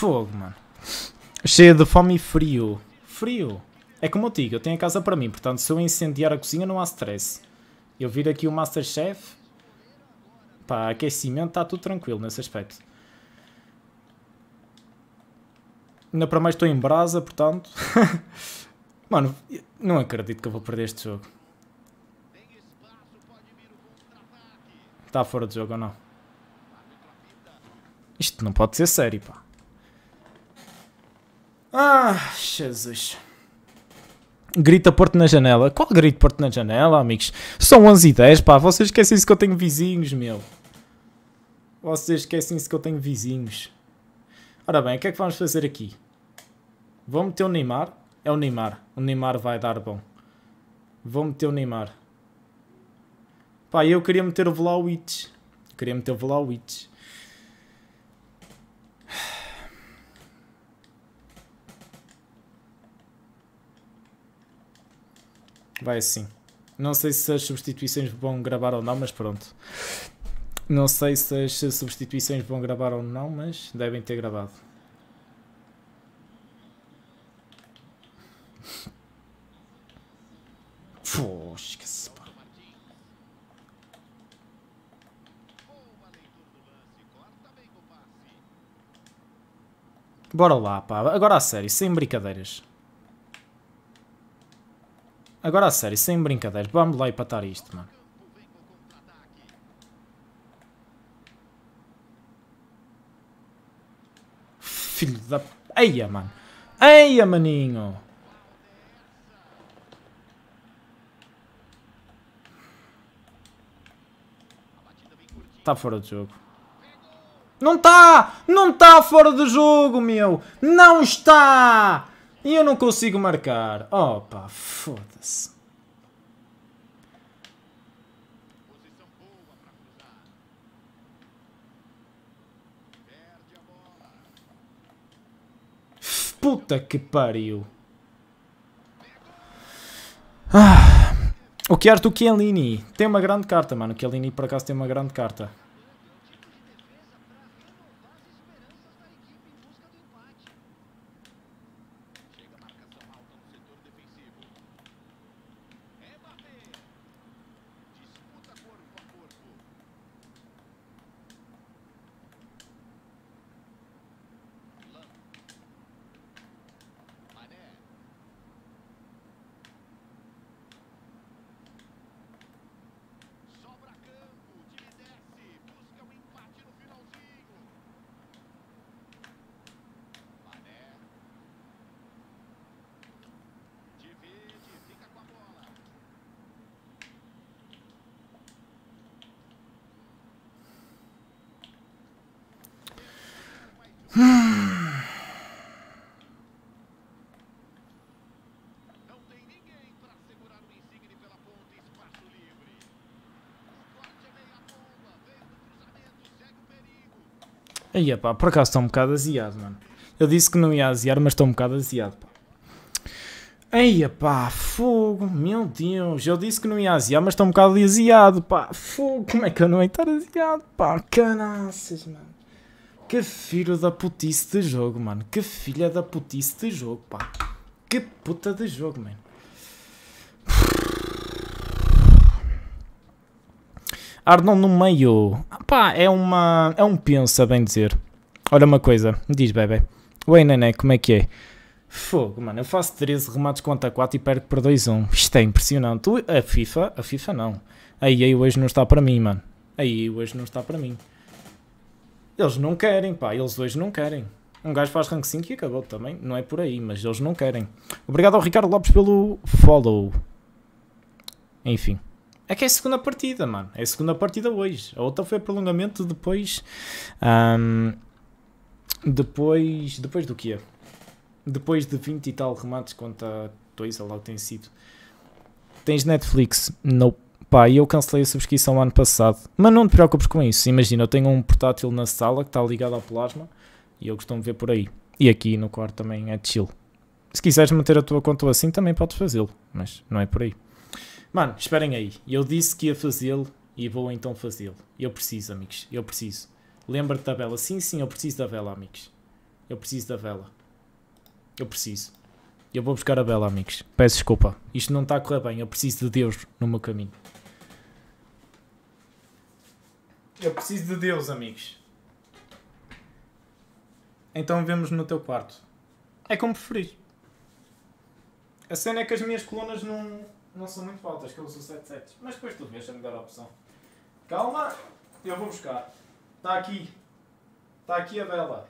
S1: Fogo, mano. Cheio de fome e frio. Frio. É como eu digo, eu tenho a casa para mim, portanto, se eu incendiar a cozinha não há stress. Eu vir aqui o Masterchef, pá, aquecimento está tudo tranquilo nesse aspecto. Ainda para mais estou em brasa, portanto. Mano, não acredito que eu vou perder este jogo. Está fora de jogo ou não? Isto não pode ser sério, pá. Ah, Jesus. Grita Porto na janela. Qual grito Porto na janela, amigos? São 11 e 10, pá. Vocês esquecem-se que eu tenho vizinhos, meu. Vocês esquecem-se que eu tenho vizinhos. Ora bem, o que é que vamos fazer aqui? Vou meter o Neymar. É o Neymar. O Neymar vai dar bom. Vou meter o Neymar. Pá, eu queria meter o Vlaovic. queria meter o Vlaovic. Vai assim. Não sei se as substituições vão gravar ou não, mas pronto. Não sei se as substituições vão gravar ou não, mas devem ter gravado. Poxa, que se Bora lá, pá. Agora a sério, sem brincadeiras. Agora a sério, sem brincadeiras, vamos lá empatar isto, mano. Filho da... Eia, mano. Eia, maninho. Está fora de jogo. Não está! Não está fora de jogo, meu! Não está! E eu não consigo marcar. Opa, foda-se. Puta que pariu. Ah. O é Chiarto Kielini. tem uma grande carta, mano. O Kielini, por acaso tem uma grande carta. Aí, pá, por acaso estou um bocado aziado, mano. Eu disse que não ia aziar, mas estou um bocado aziado, pá. Aí, pá, fogo, meu Deus. Eu disse que não ia aziar, mas estou um bocado aziado, pá. Fogo, como é que eu não ia estar aziado, pá? Canaças, mano. Que filho da putice de jogo, mano. Que filha da putice de jogo, pá. Que puta de jogo, mano. Arnold no meio. Pá, é uma. É um pensa, bem dizer. Olha uma coisa, diz bebê. Oi, Nené, como é que é? Fogo, mano, eu faço 13 remates contra 4 e perco por 2-1. Isto é impressionante. A FIFA, a FIFA não. Aí, aí hoje não está para mim, mano. Aí hoje não está para mim. Eles não querem, pá, eles hoje não querem. Um gajo faz rank 5 e acabou também. Não é por aí, mas eles não querem. Obrigado ao Ricardo Lopes pelo follow. Enfim. É que é a segunda partida, mano. É a segunda partida hoje. A outra foi a prolongamento depois. Um, depois. Depois do quê? Depois de 20 e tal remates contra 2, lá tem sido. Tens Netflix? Não. Pá, eu cancelei a subscrição ano passado. Mas não te preocupes com isso. Imagina, eu tenho um portátil na sala que está ligado ao plasma e eu costumo ver por aí. E aqui no quarto também é chill. Se quiseres manter a tua conta assim, também podes fazê-lo, mas não é por aí. Mano, esperem aí. Eu disse que ia fazê-lo e vou então fazê-lo. Eu preciso, amigos. Eu preciso. Lembra-te da vela. Sim, sim, eu preciso da vela, amigos. Eu preciso da vela. Eu preciso. Eu vou buscar a vela, amigos. Peço desculpa. Isto não está a correr bem. Eu preciso de Deus no meu caminho. Eu preciso de Deus, amigos. Então vemos no teu quarto. É como preferir. A cena é que as minhas colunas não não são muito altas que eu uso 77. Mas depois tu vês é a melhor opção. Calma, eu vou buscar. Está aqui. Está aqui a bela.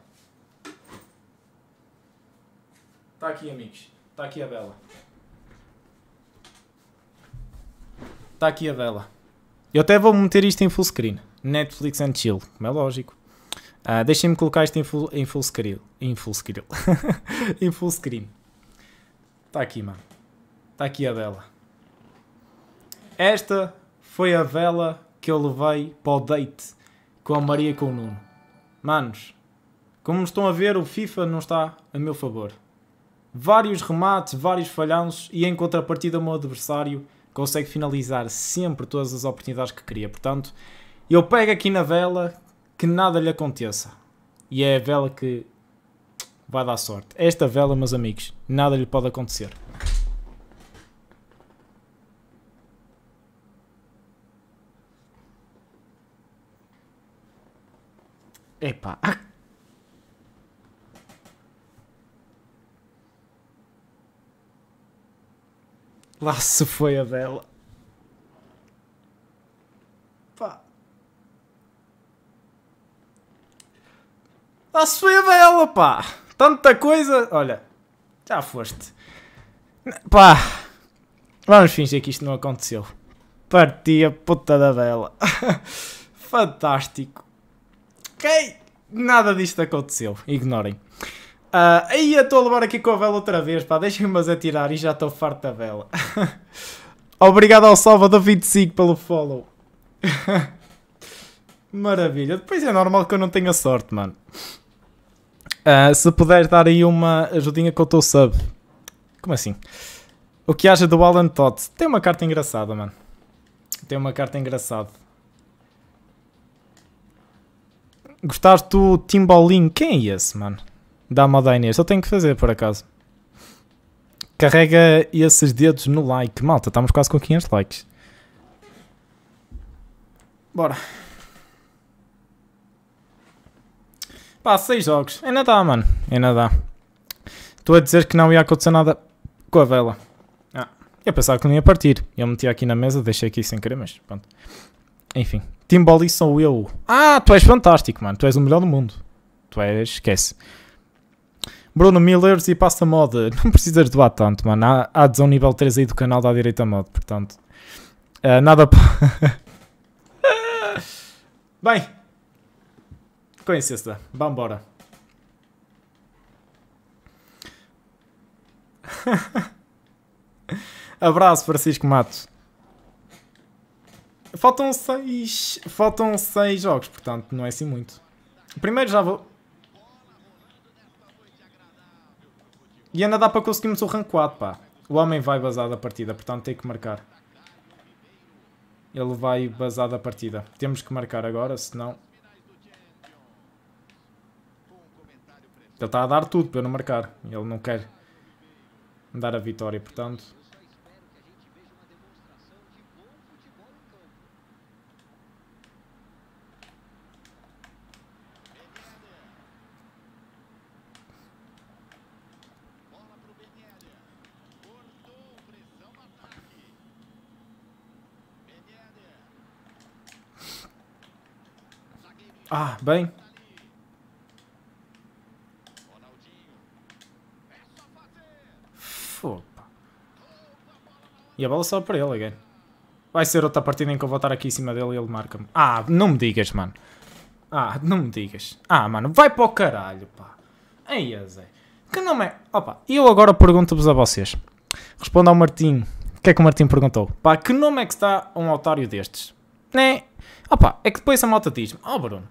S1: Está aqui, amigos. Está aqui a bela. Está aqui a bela. Eu até vou meter isto em full screen. Netflix and chill, como é lógico. Uh, Deixem-me colocar isto em full, em full screen. Em full screen. em full screen. Está aqui, mano. Está aqui a bela. Esta foi a vela que eu levei para o date com a Maria com o Nuno. Manos, como estão a ver, o FIFA não está a meu favor. Vários remates, vários falhanços e em contrapartida o meu adversário consegue finalizar sempre todas as oportunidades que queria. Portanto, eu pego aqui na vela que nada lhe aconteça. E é a vela que vai dar sorte. Esta vela, meus amigos, nada lhe pode acontecer. Epá. Ah. Lá se foi a vela. Pá. Lá se foi a vela, pá. Tanta coisa. Olha, já foste. Pá. Vamos fingir que isto não aconteceu. Parti a puta da vela. Fantástico. Ok, nada disto aconteceu, ignorem. Uh, aí eu estou a levar aqui com a vela outra vez, pá, deixem-me a atirar e já estou farto da vela. Obrigado ao Salvador25 pelo follow. Maravilha, depois é normal que eu não tenha sorte, mano. Uh, se puderes dar aí uma ajudinha com o teu sub. Como assim? O que acha do Alan Todd? Tem uma carta engraçada, mano. Tem uma carta engraçada. Gostaste do Timbalim? Quem é esse, mano? Dá-me ao Eu tenho que fazer, por acaso. Carrega esses dedos no like. Malta, estamos quase com 500 likes. Bora. Pá, 6 jogos. Ainda dá, mano. Ainda dá. Estou a dizer que não ia acontecer nada com a vela. Ah, eu pensava que não ia partir. Eu meti aqui na mesa, deixei aqui sem querer, mas pronto. Enfim. Timbali sou eu. Ah, tu és fantástico, mano. Tu és o melhor do mundo. Tu és. Esquece. Bruno Miller e passa Moda. Não precisas doar tanto, mano. Há adesão nível 3 aí do canal da Direita Moda, portanto. Uh, nada. Bem. Com licença. Vambora. Abraço, Francisco Matos. Faltam seis, faltam seis jogos, portanto não é assim muito. primeiro já vou... E ainda dá para conseguirmos o rank 4, pá. O homem vai basar da partida, portanto tem que marcar. Ele vai basar da partida. Temos que marcar agora, senão... Ele está a dar tudo para eu não marcar. Ele não quer dar a vitória, portanto... Ah, bem. Fopa. E a bola só para ele, again. Vai ser outra partida em que eu vou estar aqui em cima dele e ele marca-me. Ah, não me digas, mano. Ah, não me digas. Ah, mano, vai para o caralho, pá. Ei, Zé. Que nome é... Opa, eu agora pergunto-vos a vocês. Responda ao Martim. O que é que o Martim perguntou? Pá, que nome é que está um otário destes? né? Opa, é que depois a malta diz oh Bruno,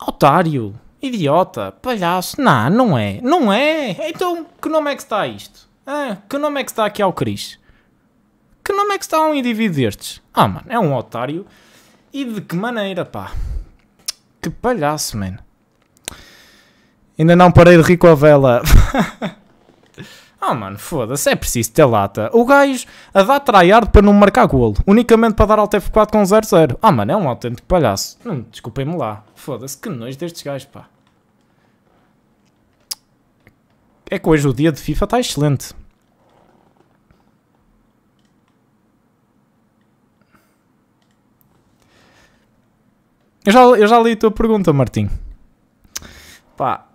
S1: otário, idiota, palhaço, não, não é, não é. Então, que nome é que está isto? Ah, que nome é que está aqui ao Cris? Que nome é que está um indivíduo destes? Ah, mano, é um otário. E de que maneira, pá? Que palhaço, mano. Ainda não parei de rir com a vela. Ah, oh, mano, foda-se, é preciso ter lata. O gajo a dar tryhard para não marcar golo, unicamente para dar alto F4 com 0-0. Ah, oh, mano, é um autêntico palhaço. Hum, Desculpem-me lá. Foda-se, que nojo destes gajos, pá. É que hoje o dia de FIFA está excelente. Eu já, eu já li a tua pergunta, Martim. Pá.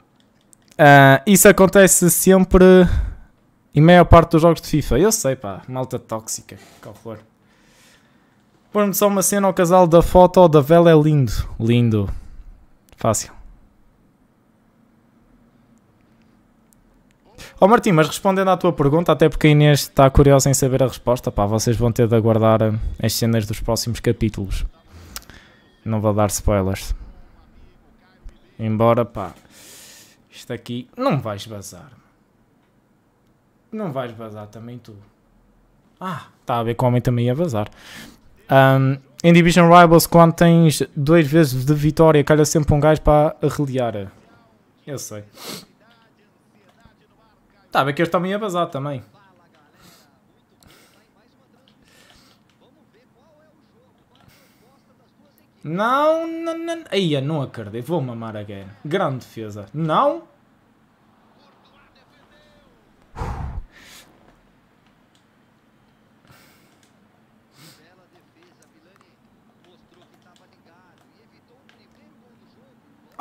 S1: Uh, isso acontece sempre e maior parte dos jogos de FIFA. Eu sei, pá, malta tóxica. Que horror. Pôr-me só uma cena ao casal da foto da vela é lindo. Lindo. Fácil. Ó oh, Martim, mas respondendo à tua pergunta, até porque a Inês está curiosa em saber a resposta, pá, vocês vão ter de aguardar eh, as cenas dos próximos capítulos. Não vou dar spoilers. Embora, pá, isto aqui não vais bazar. Não vais vazar também tu. Ah, está a ver que o homem também ia vazar. Um, em Division Rivals, quando tens dois vezes de vitória, calha sempre um gajo para arreliar. Eu sei. Está a ver que este também ia vazar também. Não, não, não. Aí, não acredito. Vou mamar guerra. Grande defesa. Não.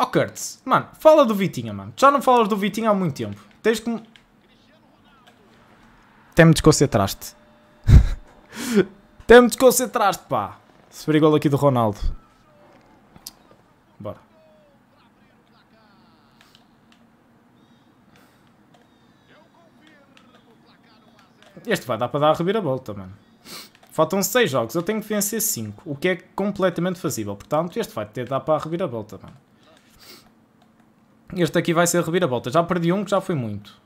S1: oh, Curtis, mano, fala do Vitinha, mano. Já não falas do Vitinha há muito tempo. Tens que... Até me desconcentraste. Até me desconcentraste, pá. Se for igual aqui do Ronaldo. Bora. Este vai dar para dar a reviravolta, mano. Faltam 6 jogos, eu tenho que vencer 5, o que é completamente fazível. Portanto, este vai ter dar para a reviravolta, mano. Este aqui vai ser reviravolta. Já perdi um que já foi muito.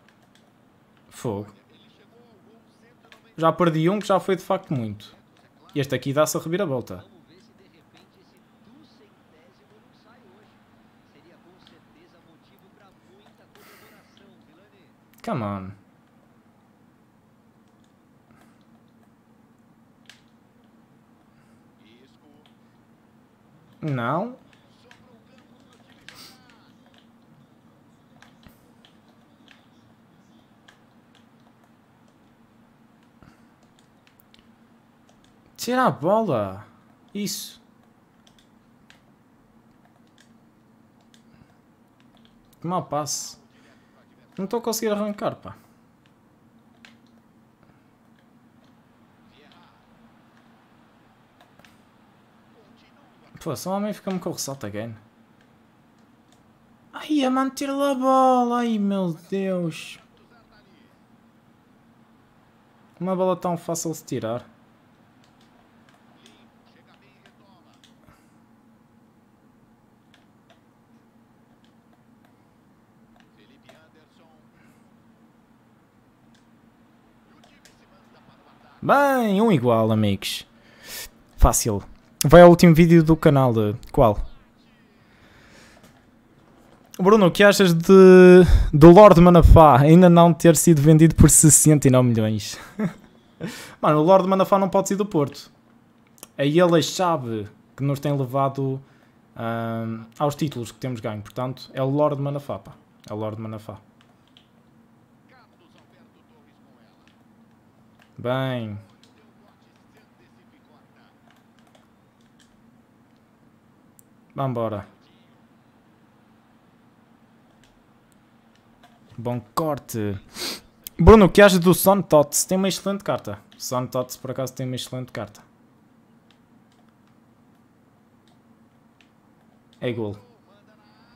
S1: Fogo. Já perdi um que já foi de facto muito. Este aqui dá-se a reviravolta. Come on. Não. Tira a bola. Isso. Que mau passe. Não estou conseguindo arrancar, pá. Pô, só o homem fica-me com o ressalto again. Ai, a manter lá a bola. Ai, meu Deus. Uma bola tão fácil de tirar. Bem, um igual, amigos. Fácil. Vai ao último vídeo do canal. De... Qual? Bruno, o que achas de, do Lord Manafá ainda não ter sido vendido por 69 milhões? Mano, o Lord Manafá não pode ser do Porto. É ele a chave que nos tem levado um, ah, aos títulos que temos ganho. Portanto, é o Lord Manafá. Pá. É o Lord Manafá. Bem. Vambora. Bom corte. Bruno, o que achas do Son Tots? Tem uma excelente carta. Son Tots, por acaso, tem uma excelente carta. É gol.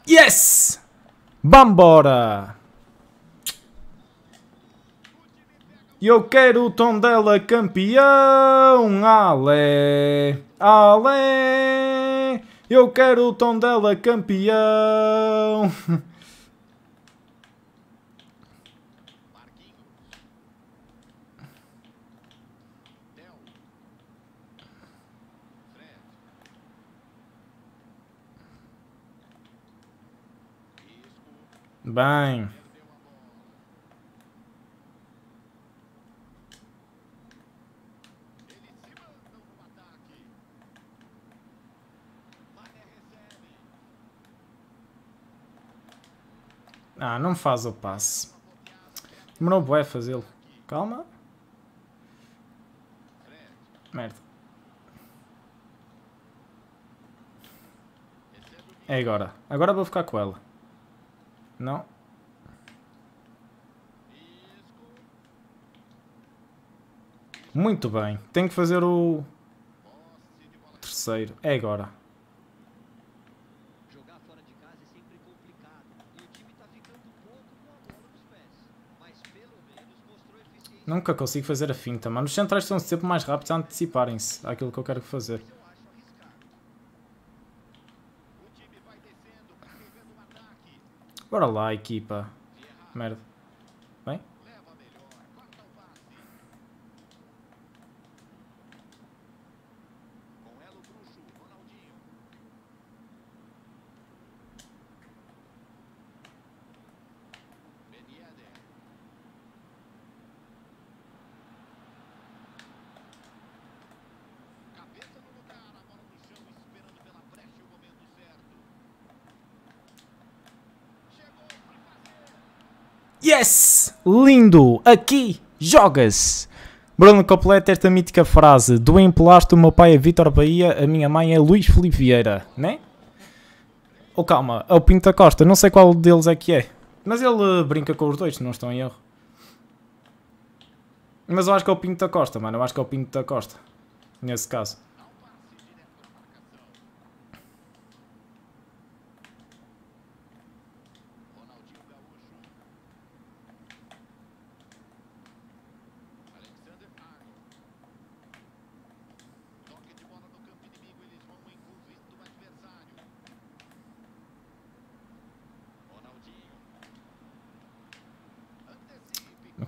S1: Yes! Vambora! Eu quero o tom dela campeão, ale, ale. Eu quero o tom dela campeão. Bem. Ah, não faz o passe. Demorou bué fazê-lo. Calma. Merda. É agora. Agora vou ficar com ela. Não. Muito bem. Tenho que fazer o... o terceiro. É agora. Nunca consigo fazer a finta, mano. Os centrais estão sempre mais rápidos a anteciparem-se àquilo que eu quero fazer. Bora lá, equipa. Merda. Yes! Lindo! Aqui jogas! Bruno completa esta mítica frase: Do emplasto, o meu pai é Vitor Bahia, a minha mãe é Luís Felipe Vieira, né? Oh, calma, é o Pinto da Costa, não sei qual deles é que é. Mas ele eh, brinca com os dois, não estão em erro. Mas eu acho que é o Pinto da Costa, mano, eu acho que é o Pinto da Costa. Nesse caso.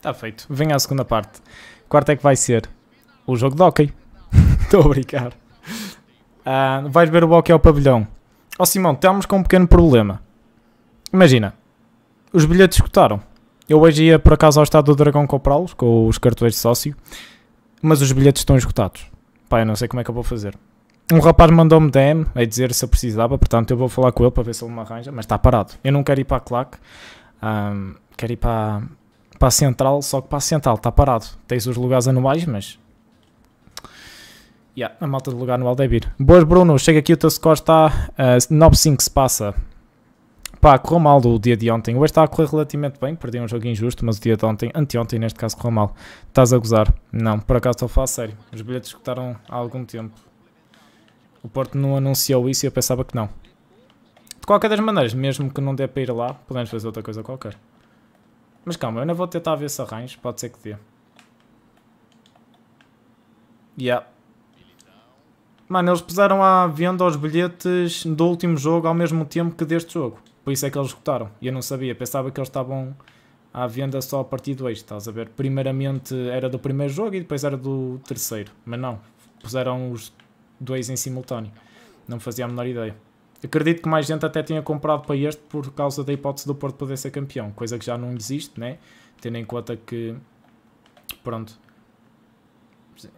S1: Está feito. Venha à segunda parte. Quarta é que vai ser o jogo de hockey. Estou a brincar. Uh, vais ver o hockey ao pavilhão. Ó oh, Simão, estamos com um pequeno problema. Imagina, os bilhetes escutaram. Eu hoje ia por acaso ao estado do Dragão comprá-los com os cartões de sócio, mas os bilhetes estão esgotados. Pá, eu não sei como é que eu vou fazer. Um rapaz mandou-me DM a dizer se eu precisava, portanto eu vou falar com ele para ver se ele me arranja, mas está parado. Eu não quero ir para a Claque, um, ah, quero ir para, para a central, só que para a central está parado. Tens os lugares anuais, mas. Yeah, a malta de lugar anual deve ir. Boas, Bruno. Chega aqui, o teu score está uh, 9-5 se passa. Pá, correu mal o dia de ontem. Hoje está a correr relativamente bem, perdi um jogo injusto, mas o dia de ontem, anteontem neste caso, correu mal. Estás a gozar? Não, por acaso estou a falar sério. Os bilhetes escutaram há algum tempo. O Porto não anunciou isso e eu pensava que não. De qualquer das maneiras, mesmo que não dê para ir lá, podemos fazer outra coisa qualquer. Mas calma, eu ainda vou tentar ver se arranjo, pode ser que dê. Yeah. Mano, eles puseram à venda os bilhetes do último jogo ao mesmo tempo que deste jogo. Por isso é que eles esgotaram. E eu não sabia, pensava que eles estavam à venda só a partir do eixo, estás a ver? Primeiramente era do primeiro jogo e depois era do terceiro. Mas não, puseram os dois em simultâneo. Não fazia a menor ideia. Acredito que mais gente até tenha comprado para este por causa da hipótese do Porto poder ser campeão, coisa que já não existe, né? tendo em conta que pronto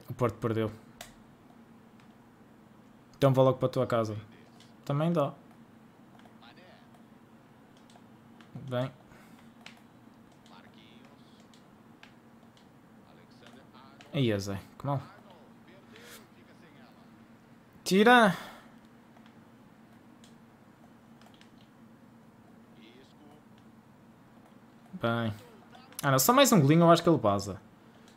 S1: o Porto perdeu. Então vá logo para a tua casa. Também dá. Bem. Aí, Zé. Que mal. Tira! Bem. Ah não, só mais um golinho eu acho que ele baza.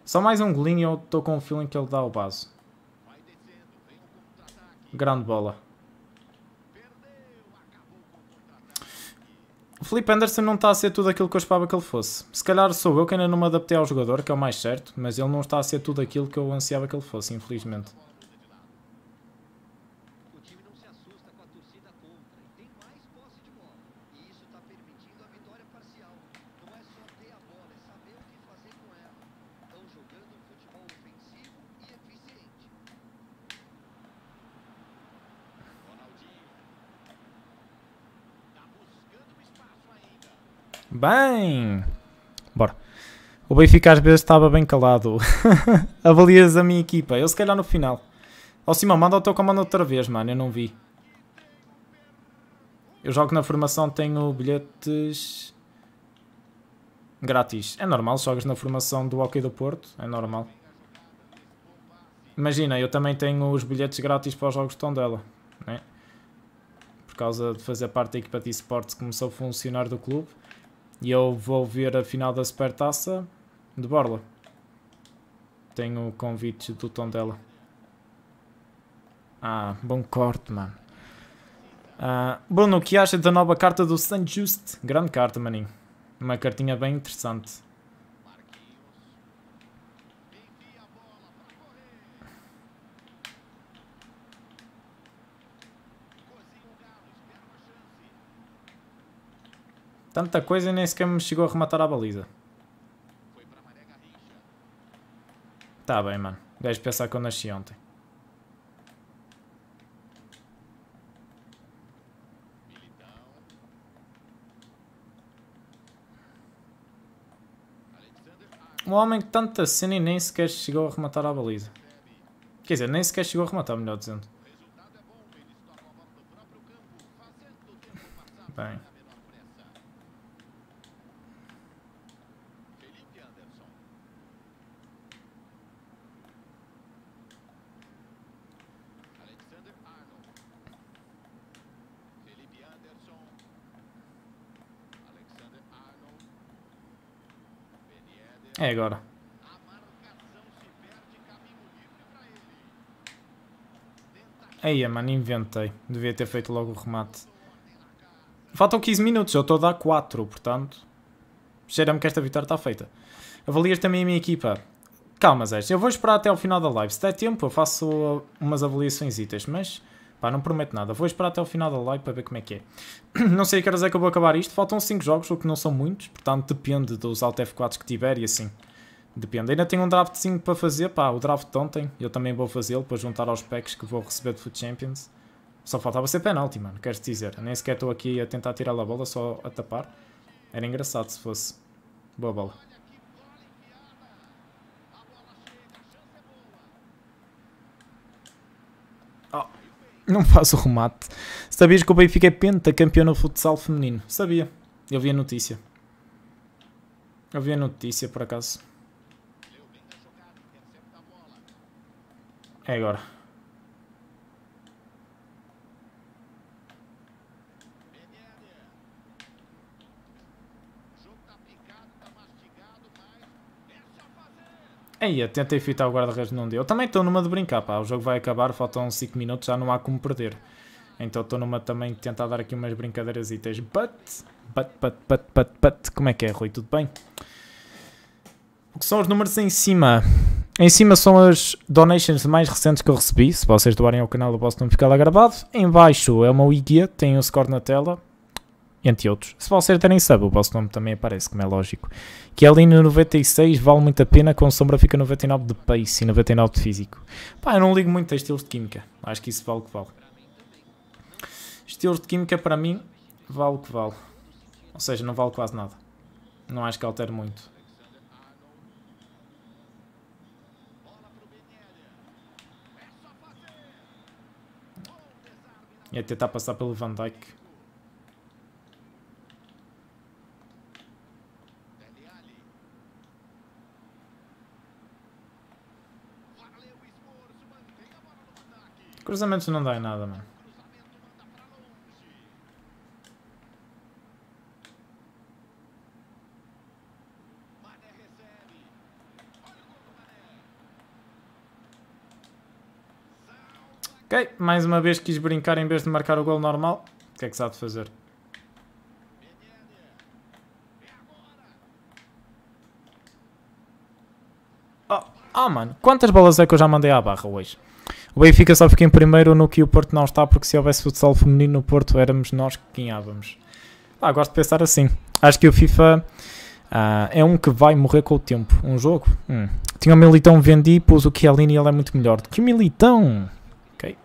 S1: Só mais um golinho e eu estou com o feeling que ele dá o bazo. Grande bola. O Felipe Anderson não está a ser tudo aquilo que eu esperava que ele fosse. Se calhar sou eu que ainda não me adaptei ao jogador, que é o mais certo, mas ele não está a ser tudo aquilo que eu ansiava que ele fosse, infelizmente. Bem! Bora. O Benfica às vezes estava bem calado. Avalias a minha equipa. Eu se calhar no final. Ó oh, Simão, manda o teu comando outra vez, mano. Eu não vi. Eu jogo na formação, tenho bilhetes grátis. É normal, jogas na formação do Hockey do Porto. É normal. Imagina, eu também tenho os bilhetes grátis para os jogos de Tondela. Né? Por causa de fazer parte da equipa de esportes que começou a funcionar do clube. E eu vou ver a final da Supertaça de Borla. Tenho o convite do tom dela. Ah, bom corte, mano. Ah, Bruno, o que acha da nova carta do Saint Just? Grande carta, maninho. Uma cartinha bem interessante. Tanta coisa e nem sequer me chegou a rematar a baliza. Tá bem, mano. Gajo pensar que eu nasci ontem. Um homem que tanta cena e nem sequer chegou a rematar a baliza. Quer dizer, nem sequer chegou a rematar, melhor dizendo. Bem. É agora. Aí, é, mano, inventei. Devia ter feito logo o remate. Faltam 15 minutos, eu estou a dar 4, portanto... Cheira-me que esta vitória está feita. Avalias também a minha equipa. Calma, Zé, eu vou esperar até ao final da live. Se der tempo, eu faço umas avaliações, mas... Pá, não prometo nada. Vou esperar até o final da live para ver como é que é. Não sei a que horas é que eu vou acabar isto. Faltam 5 jogos, o que não são muitos. Portanto, depende dos Alt F4s que tiver e assim. Depende. Ainda tenho um draft 5 para fazer. Pá, o draft de ontem. Eu também vou fazê-lo para juntar aos packs que vou receber de Food Champions. Só faltava ser penalti, mano. Queres dizer? Nem sequer estou aqui a tentar tirar a bola, só a tapar. Era engraçado se fosse. Boa bola. Não faço o remate. Sabias que o Benfica é penta campeão no futsal feminino? Sabia. Eu vi a notícia. Eu vi a notícia, por acaso. É agora. Aí, tentei fitar o guarda-redes, não deu. Também estou numa de brincar, pá. O jogo vai acabar, faltam 5 minutos, já não há como perder. Então estou numa também de tentar dar aqui umas brincadeiras itens. But, but, but, but, but, but. Como é que é, Rui? Tudo bem? O que são os números em cima? Em cima são as donations mais recentes que eu recebi. Se vocês doarem ao canal, eu posso não ficar lá gravado. Em baixo é uma wiki, tem o um score na tela entre outros. Se vocês terem sub, o vosso nome também aparece, como é lógico. Que é ali no 96 vale muito a pena, com sombra fica 99 de pace e 99 de físico. Pá, eu não ligo muito a estilos de química, acho que isso vale o que vale. Estilos de química para mim vale o que vale. Ou seja, não vale quase nada. Não acho que altere muito. Ia tentar passar pelo Van Dyke. Cruzamentos não dá em nada, mano. Ok, mais uma vez quis brincar em vez de marcar o gol normal. O que é que se há de fazer? Oh, oh mano, quantas bolas é que eu já mandei à barra hoje? O Benfica só fica em primeiro no que o Porto não está, porque se houvesse futsal feminino no Porto éramos nós que ganhávamos. Ah, gosto de pensar assim. Acho que o FIFA ah, é um que vai morrer com o tempo. Um jogo? Hum. Tinha o Militão, vendi, pus o Chiellini e ele é muito melhor. Que Militão! Ok.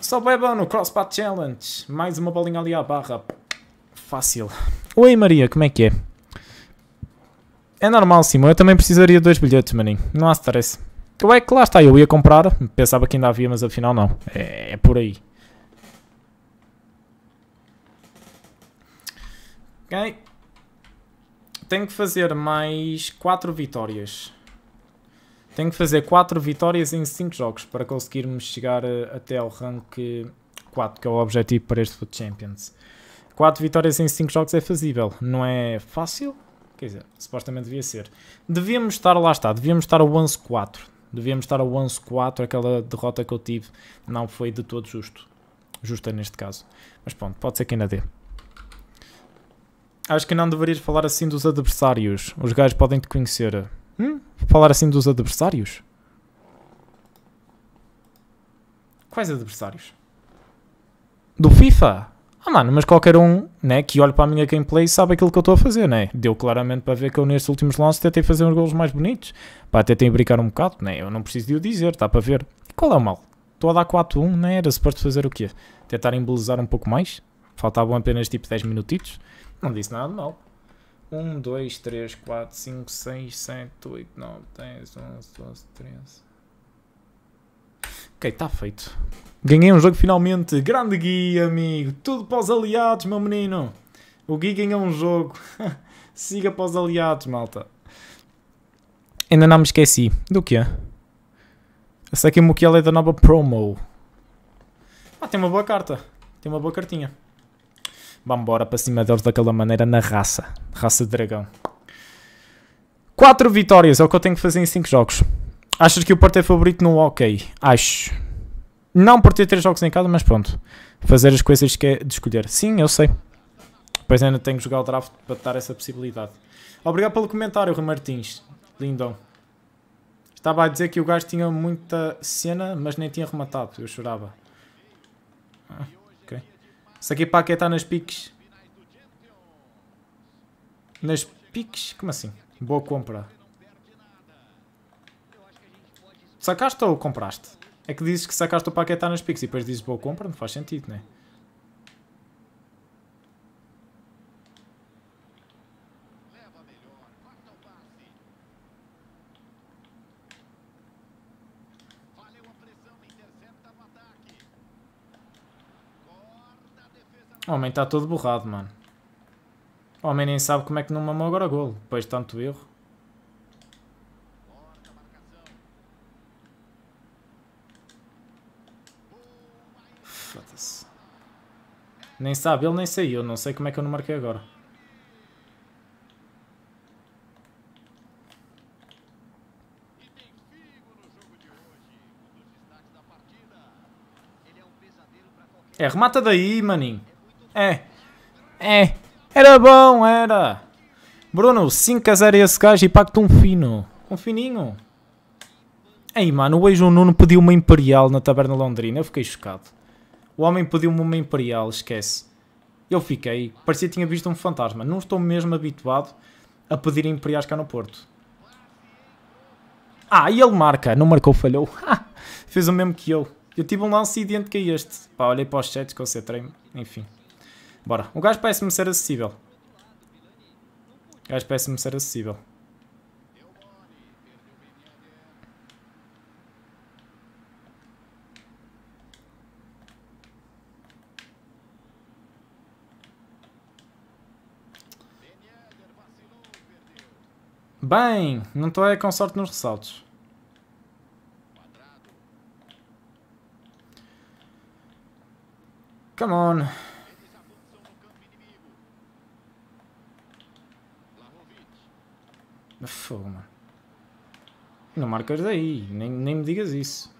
S1: Só bebam no Crossbat Challenge. Mais uma bolinha ali à barra. Fácil. Oi Maria, como é que é? É normal, Simão. Eu também precisaria de dois bilhetes, maninho. Não há stress. Como então é que lá está? Eu ia comprar, pensava que ainda havia, mas afinal não. É, é por aí. Ok. Tenho que fazer mais 4 vitórias. Tenho que fazer 4 vitórias em 5 jogos para conseguirmos chegar eh, até ao rank 4, que é o objetivo para este Foot Champions. 4 vitórias em 5 jogos é fazível, não é fácil? Quer dizer, supostamente devia ser. Devíamos estar, lá está, devíamos estar o 11-4. Devíamos estar ao 11-4, aquela derrota que eu tive não foi de todo justo. Justa neste caso. Mas pronto, pode ser que ainda dê. Acho que não deverias falar assim dos adversários. Os gajos podem te conhecer. Hum? Falar assim dos adversários? Quais adversários? Do FIFA? Ah, mano, mas qualquer um né, que olhe para a minha gameplay sabe aquilo que eu estou a fazer, né? Deu claramente para ver que eu nestes últimos lances tentei fazer uns golos mais bonitos. Pá, até tentei brincar um bocado, né? Eu não preciso de o dizer, está para ver. E Qual é o mal? Estou a dar 4-1, não né? era suposto fazer o quê? Tentar embelezar um pouco mais? Faltavam apenas tipo 10 minutitos? Não disse nada de mal. 1, 2, 3, 4, 5, 6, 7, 8, 9, 10, 11, 12, 13... Ok, está feito. Ganhei um jogo finalmente. Grande Gui, amigo. Tudo para os aliados, meu menino. O Gui ganhou um jogo. Siga para os aliados, malta. Ainda não me esqueci. Do quê? Essa aqui que é da nova promo. Ah, tem uma boa carta. Tem uma boa cartinha. Vamos embora para cima deles daquela maneira na raça. Raça de dragão. 4 vitórias é o que eu tenho que fazer em 5 jogos. Achas que o Porto é favorito no OK? Acho. Não por ter três jogos em casa, mas pronto. Fazer as coisas que é de escolher. Sim, eu sei. Pois ainda tenho que jogar o draft para dar essa possibilidade. Obrigado pelo comentário, Rui Martins. Lindão. Estava a dizer que o gajo tinha muita cena, mas nem tinha rematado. Eu chorava. Ah, ok. Isso aqui para está nas piques. Nas piques? Como assim? Boa compra. Sacaste ou compraste? É que dizes que sacaste o Paquetá nas Pix e depois dizes vou compra, não faz sentido, não é? O homem está todo borrado, mano. O homem nem sabe como é que não mamou agora golo. Depois de tanto erro. Nem sabe, ele nem saiu. Não sei como é que eu não marquei agora. É, remata daí, maninho. É. É. Era bom, era. Bruno, 5 a 0 esse gajo e pacto um fino. Um fininho. Ei, mano, hoje o Nuno pediu uma imperial na taberna londrina. Eu fiquei chocado. O homem pediu-me uma imperial, esquece. Eu fiquei, parecia que tinha visto um fantasma. Não estou mesmo habituado a pedir imperiais cá no Porto. Ah, e ele marca. Não marcou, falhou. Fez o mesmo que eu. Eu tive um lance idêntico a este. Pá, olhei para os chats, concentrei-me. Enfim. Bora. O gajo parece-me ser acessível. O gajo parece-me ser acessível. Bem, não estou é com sorte nos ressaltos. Come on. Fogo, mano. Não marcas daí, nem, nem me digas isso.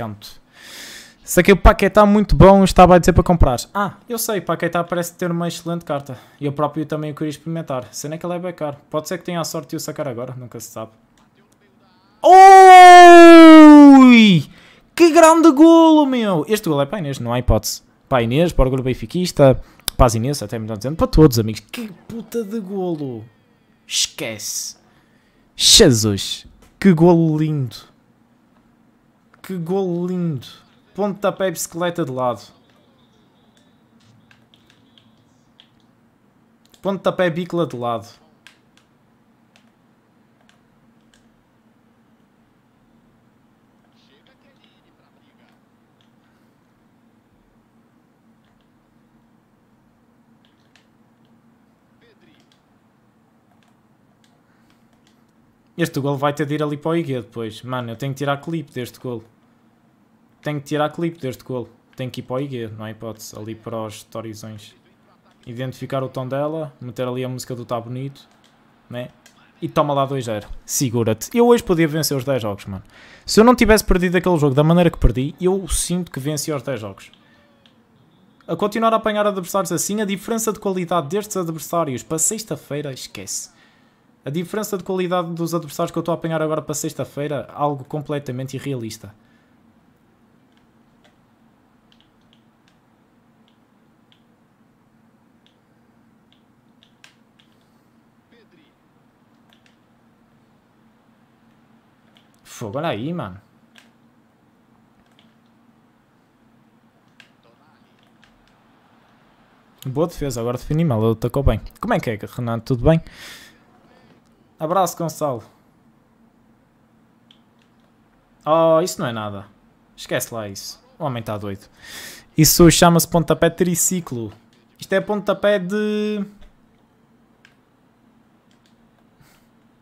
S1: canto. Sei que o Paquetá muito bom, estava a dizer para comprar. Ah, eu sei, Paquetá parece ter uma excelente carta. E eu próprio também o queria experimentar. Sendo que ele é bem caro. Pode ser que tenha a sorte de o sacar agora, nunca se sabe. Ui! Que grande golo, meu! Este golo é para Inês, não há hipótese. Para Inês, para o grupo benfiquista, para as Inês, até melhor dizendo, para todos, amigos. Que puta de golo! Esquece! Jesus! Que golo lindo! que gol lindo. Pontapé e bicicleta de lado. Pontapé e bicla de lado. Este gol vai ter de ir ali para o Iguê depois. Mano, eu tenho que tirar clipe deste gol. Tenho que tirar clipe deste colo. Tenho que ir para o IG, não há hipótese. Ali para os torizões. Identificar o tom dela. Meter ali a música do Tá Bonito. Né? E toma lá 2-0. Segura-te. Eu hoje podia vencer os 10 jogos, mano. Se eu não tivesse perdido aquele jogo da maneira que perdi, eu sinto que venci os 10 jogos. A continuar a apanhar adversários assim, a diferença de qualidade destes adversários para sexta-feira, esquece. A diferença de qualidade dos adversários que eu estou a apanhar agora para sexta-feira, algo completamente irrealista. Fogo, olha aí, mano. Boa defesa, agora defini mal, ele atacou bem. Como é que é, Renato? Tudo bem? Abraço, Gonçalo. Oh, isso não é nada. Esquece lá isso. O homem está doido. Isso chama-se pontapé triciclo. Isto é pontapé de...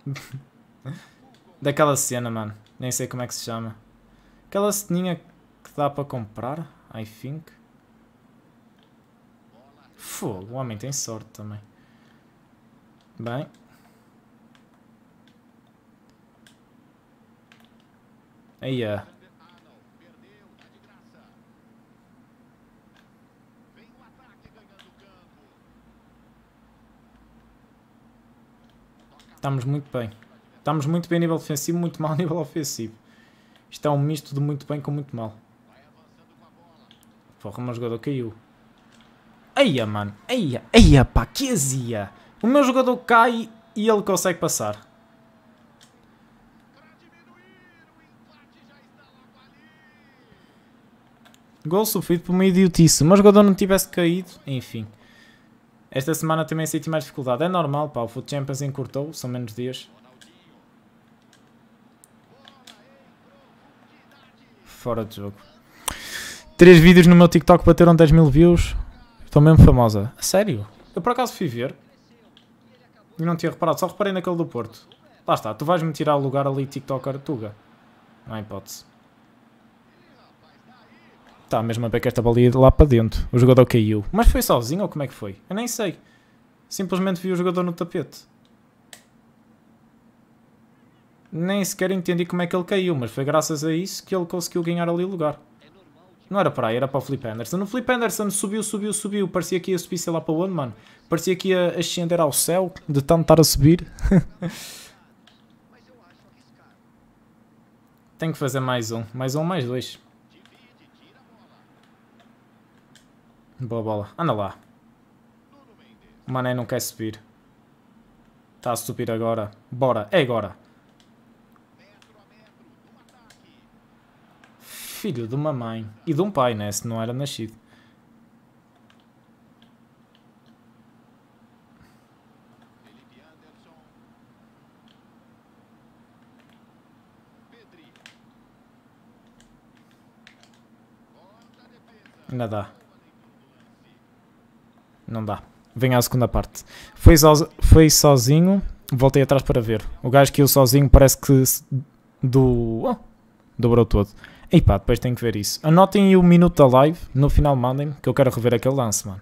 S1: Daquela cena, mano. Nem sei como é que se chama. Aquela ceninha que dá para comprar, I think. Fogo, o homem tem sorte também. Bem. Aí é. Estamos muito bem. Estamos muito bem a nível defensivo, muito mal a nível ofensivo. Isto é um misto de muito bem com muito mal. Porra, o meu jogador caiu. Eia, mano. Eia, eia, pá, que azia. O meu jogador cai e ele consegue passar. Gol sofrido por uma idiotice. O meu jogador não tivesse caído. Enfim. Esta semana também senti mais dificuldade. É normal, pá. O Foot Champions encurtou. São menos dias. fora de jogo. Três vídeos no meu TikTok bateram 10 mil views. Estou mesmo famosa. A sério? Eu por acaso fui ver. E não tinha reparado, só reparei naquele do Porto. Lá está, tu vais-me tirar o lugar ali TikToker Tuga. Não há hipótese. Está mesmo a que esta balinha lá para dentro. O jogador caiu. Mas foi sozinho ou como é que foi? Eu nem sei. Simplesmente vi o jogador no tapete. Nem sequer entendi como é que ele caiu, mas foi graças a isso que ele conseguiu ganhar ali o lugar. Não era para aí, era para o Flip Anderson. O Flip Anderson subiu, subiu, subiu. Parecia que ia subir, sei lá, para onde, mano? Parecia que ia ascender ao céu de tanto estar a subir. Tenho que fazer mais um. Mais um, mais dois. Boa bola. Anda lá. O Mané não quer subir. Está a subir agora. Bora, é agora. filho de uma mãe e de um pai, né? Se não era nascido. Ainda dá. Não dá. Venha à segunda parte. Foi, so foi sozinho. Voltei atrás para ver. O gajo que eu sozinho parece que do. Oh, dobrou todo. E pá, depois tenho que ver isso. Anotem o minuto da live, no final mandem que eu quero rever aquele lance, mano.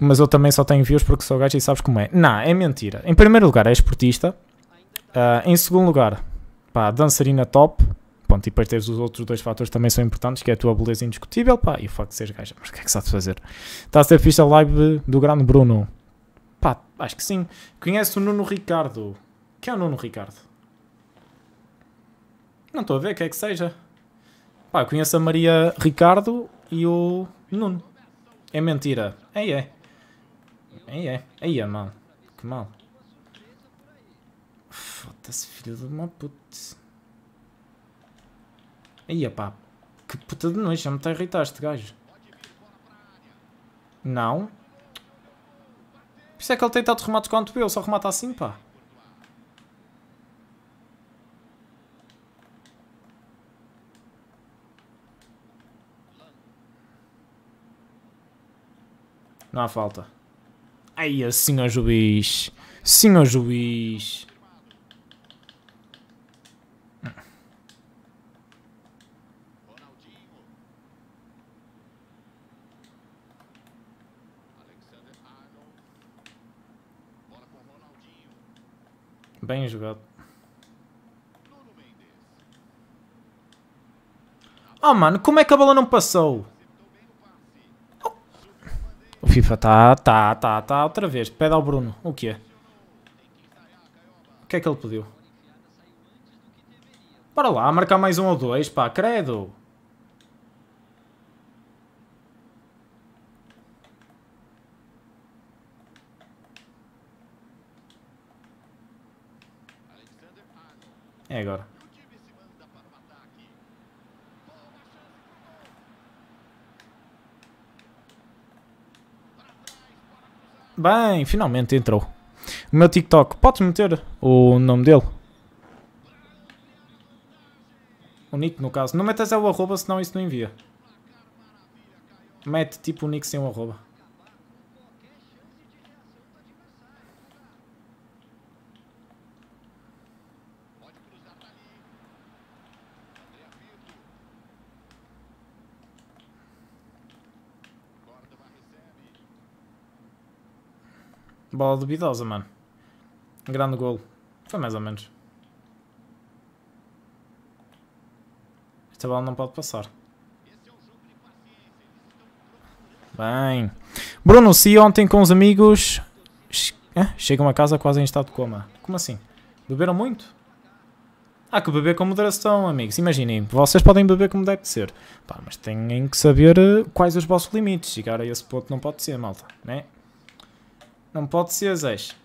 S1: Mas eu também só tenho views porque sou gajo e sabes como é. Não, é mentira. Em primeiro lugar, é esportista. Uh, em segundo lugar, pá, dançarina top. Ponto, e depois tens os outros dois fatores também são importantes, que é a tua beleza indiscutível, pá, e o facto de seres gajo. Mas o que é que sabes fazer? Está a ser fixe a live do grande Bruno? Pá, acho que sim. Conhece o Nuno Ricardo. Quem é o Nuno Ricardo? Não estou a ver, quem é que seja. Pá, conheço a Maria Ricardo e o Nuno. É mentira. é é. é é. Aí é, é mano. Que mal. Foda-se, filho de uma puta. Aí, é, pá. Que puta de noite, já me está a irritar este gajo. Não. Por isso é que ele tem tanto remato quanto eu, só remata assim, pá. Não há falta. aí ah, senhor juiz. Senhor juiz. Bem jogado. Oh mano, como é que a bola não passou? O FIFA tá, tá, tá, tá outra vez. Pede ao Bruno. O que é? O que é que ele pediu? Para lá, marcar mais um ou dois, pá, credo. É agora. Bem, finalmente entrou. O meu TikTok, podes meter o nome dele? O nick, no caso. Não metas é o arroba, senão isso não envia. Mete tipo o nick sem o arroba. Bola duvidosa, mano. Grande golo. Foi mais ou menos. Esta bola não pode passar. Bem. Bruno, se ontem com os amigos chegam a casa quase em estado de coma. Como assim? Beberam muito? Há que beber com moderação, amigos. Imaginem, vocês podem beber como deve ser. Pá, mas têm que saber eh, quais os vossos limites. Chegar a esse ponto não pode ser, malta. Né? Não pode ser azeite.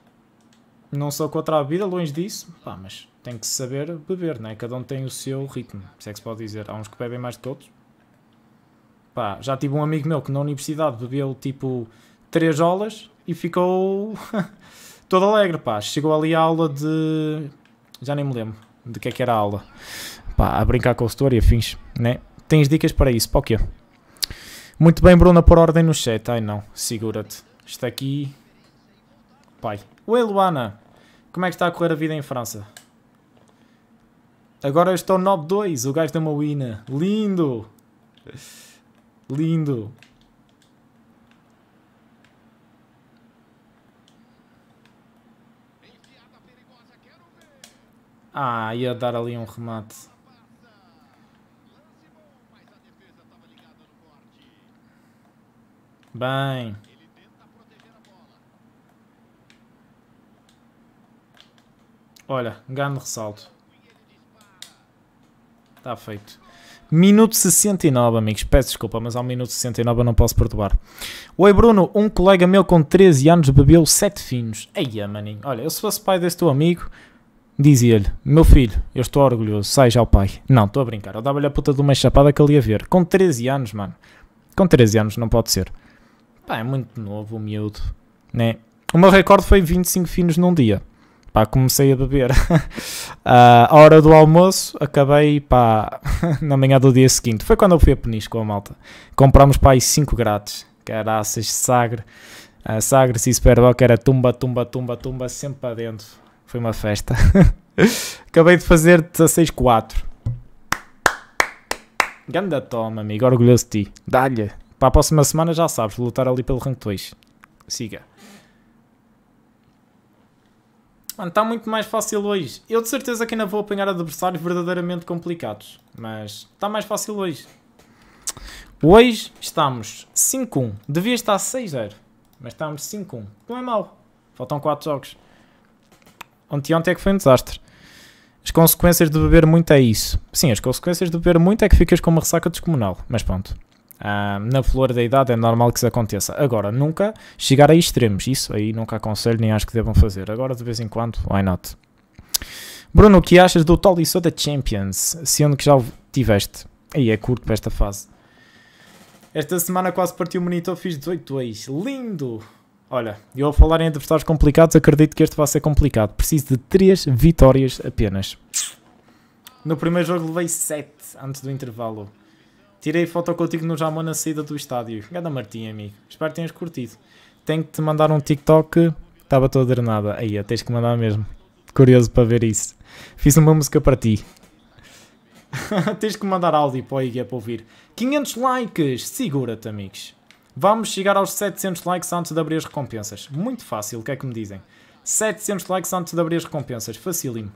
S1: Não sou contra a bebida, longe disso. Pá, mas tem que saber beber, né? Cada um tem o seu ritmo, se é que se pode dizer. Há uns que bebem mais do que outros. Pá, já tive um amigo meu que na universidade bebeu tipo 3 olas e ficou todo alegre, pá. Chegou ali à aula de. Já nem me lembro de que é que era a aula. Pá, a brincar com o setor e afins, né? Tens dicas para isso, para o quê? Muito bem, Bruna, por ordem no chat. Ai não, segura-te. está aqui pai. Oi, Luana. Como é que está a correr a vida em França? Agora eu estou no 2 O gajo deu uma win. Lindo. Lindo. Ah, ia dar ali um remate. Bem. Olha, grande ressalto. Está feito. Minuto 69, amigos. Peço desculpa, mas ao minuto 69 eu não posso perturbar. Oi, Bruno. Um colega meu com 13 anos bebeu 7 finos. Eia, maninho. Olha, eu se fosse pai desse teu amigo, dizia-lhe: Meu filho, eu estou orgulhoso, sai já o pai. Não, estou a brincar. Eu dava-lhe a puta de uma chapada que ele ia ver. Com 13 anos, mano. Com 13 anos, não pode ser. Pá, é muito novo, o miúdo. Né? O meu recorde foi 25 finos num dia pá, comecei a beber. Ah, a hora do almoço, acabei, pá, na manhã do dia seguinte. Foi quando eu fui a Penis com a malta. Comprámos, pá, 5 grátis. Caraças, Sagre. Uh, Sagres e que era tumba, tumba, tumba, tumba, sempre para dentro. Foi uma festa. acabei de fazer 16-4. Ganda toma, amigo. Orgulhoso de ti. Dá-lhe. Para a próxima semana já sabes, lutar ali pelo rank 2. Siga está muito mais fácil hoje. Eu de certeza que ainda vou apanhar adversários verdadeiramente complicados. Mas está mais fácil hoje. Hoje estamos 5-1. Devia estar 6-0. Mas estamos 5-1. Não é mau. Faltam 4 jogos. Ontem ontem é que foi um desastre. As consequências de beber muito é isso. Sim, as consequências de beber muito é que ficas com uma ressaca descomunal. Mas pronto. Ah, na flor da idade é normal que isso aconteça. Agora, nunca chegar a extremos, isso aí nunca aconselho, nem acho que devam fazer. Agora, de vez em quando, why not? Bruno, o que achas do tal da Champions, sendo que já o tiveste? Aí é curto para esta fase. Esta semana quase partiu o monitor, fiz 18-2. Lindo! Olha, eu a falar em adversários complicados, acredito que este vai ser complicado. Preciso de 3 vitórias apenas. No primeiro jogo levei 7 antes do intervalo. Tirei foto contigo no Jamon na saída do estádio. Gada Martim, amigo. Espero que tenhas curtido. Tenho que te mandar um TikTok. Estava toda drenada. Aí, tens que mandar mesmo. Curioso para ver isso. Fiz uma música para ti. tens que mandar áudio para o para ouvir. 500 likes! Segura-te, amigos. Vamos chegar aos 700 likes antes de abrir as recompensas. Muito fácil, o que é que me dizem? 700 likes antes de abrir as recompensas. Facílimo.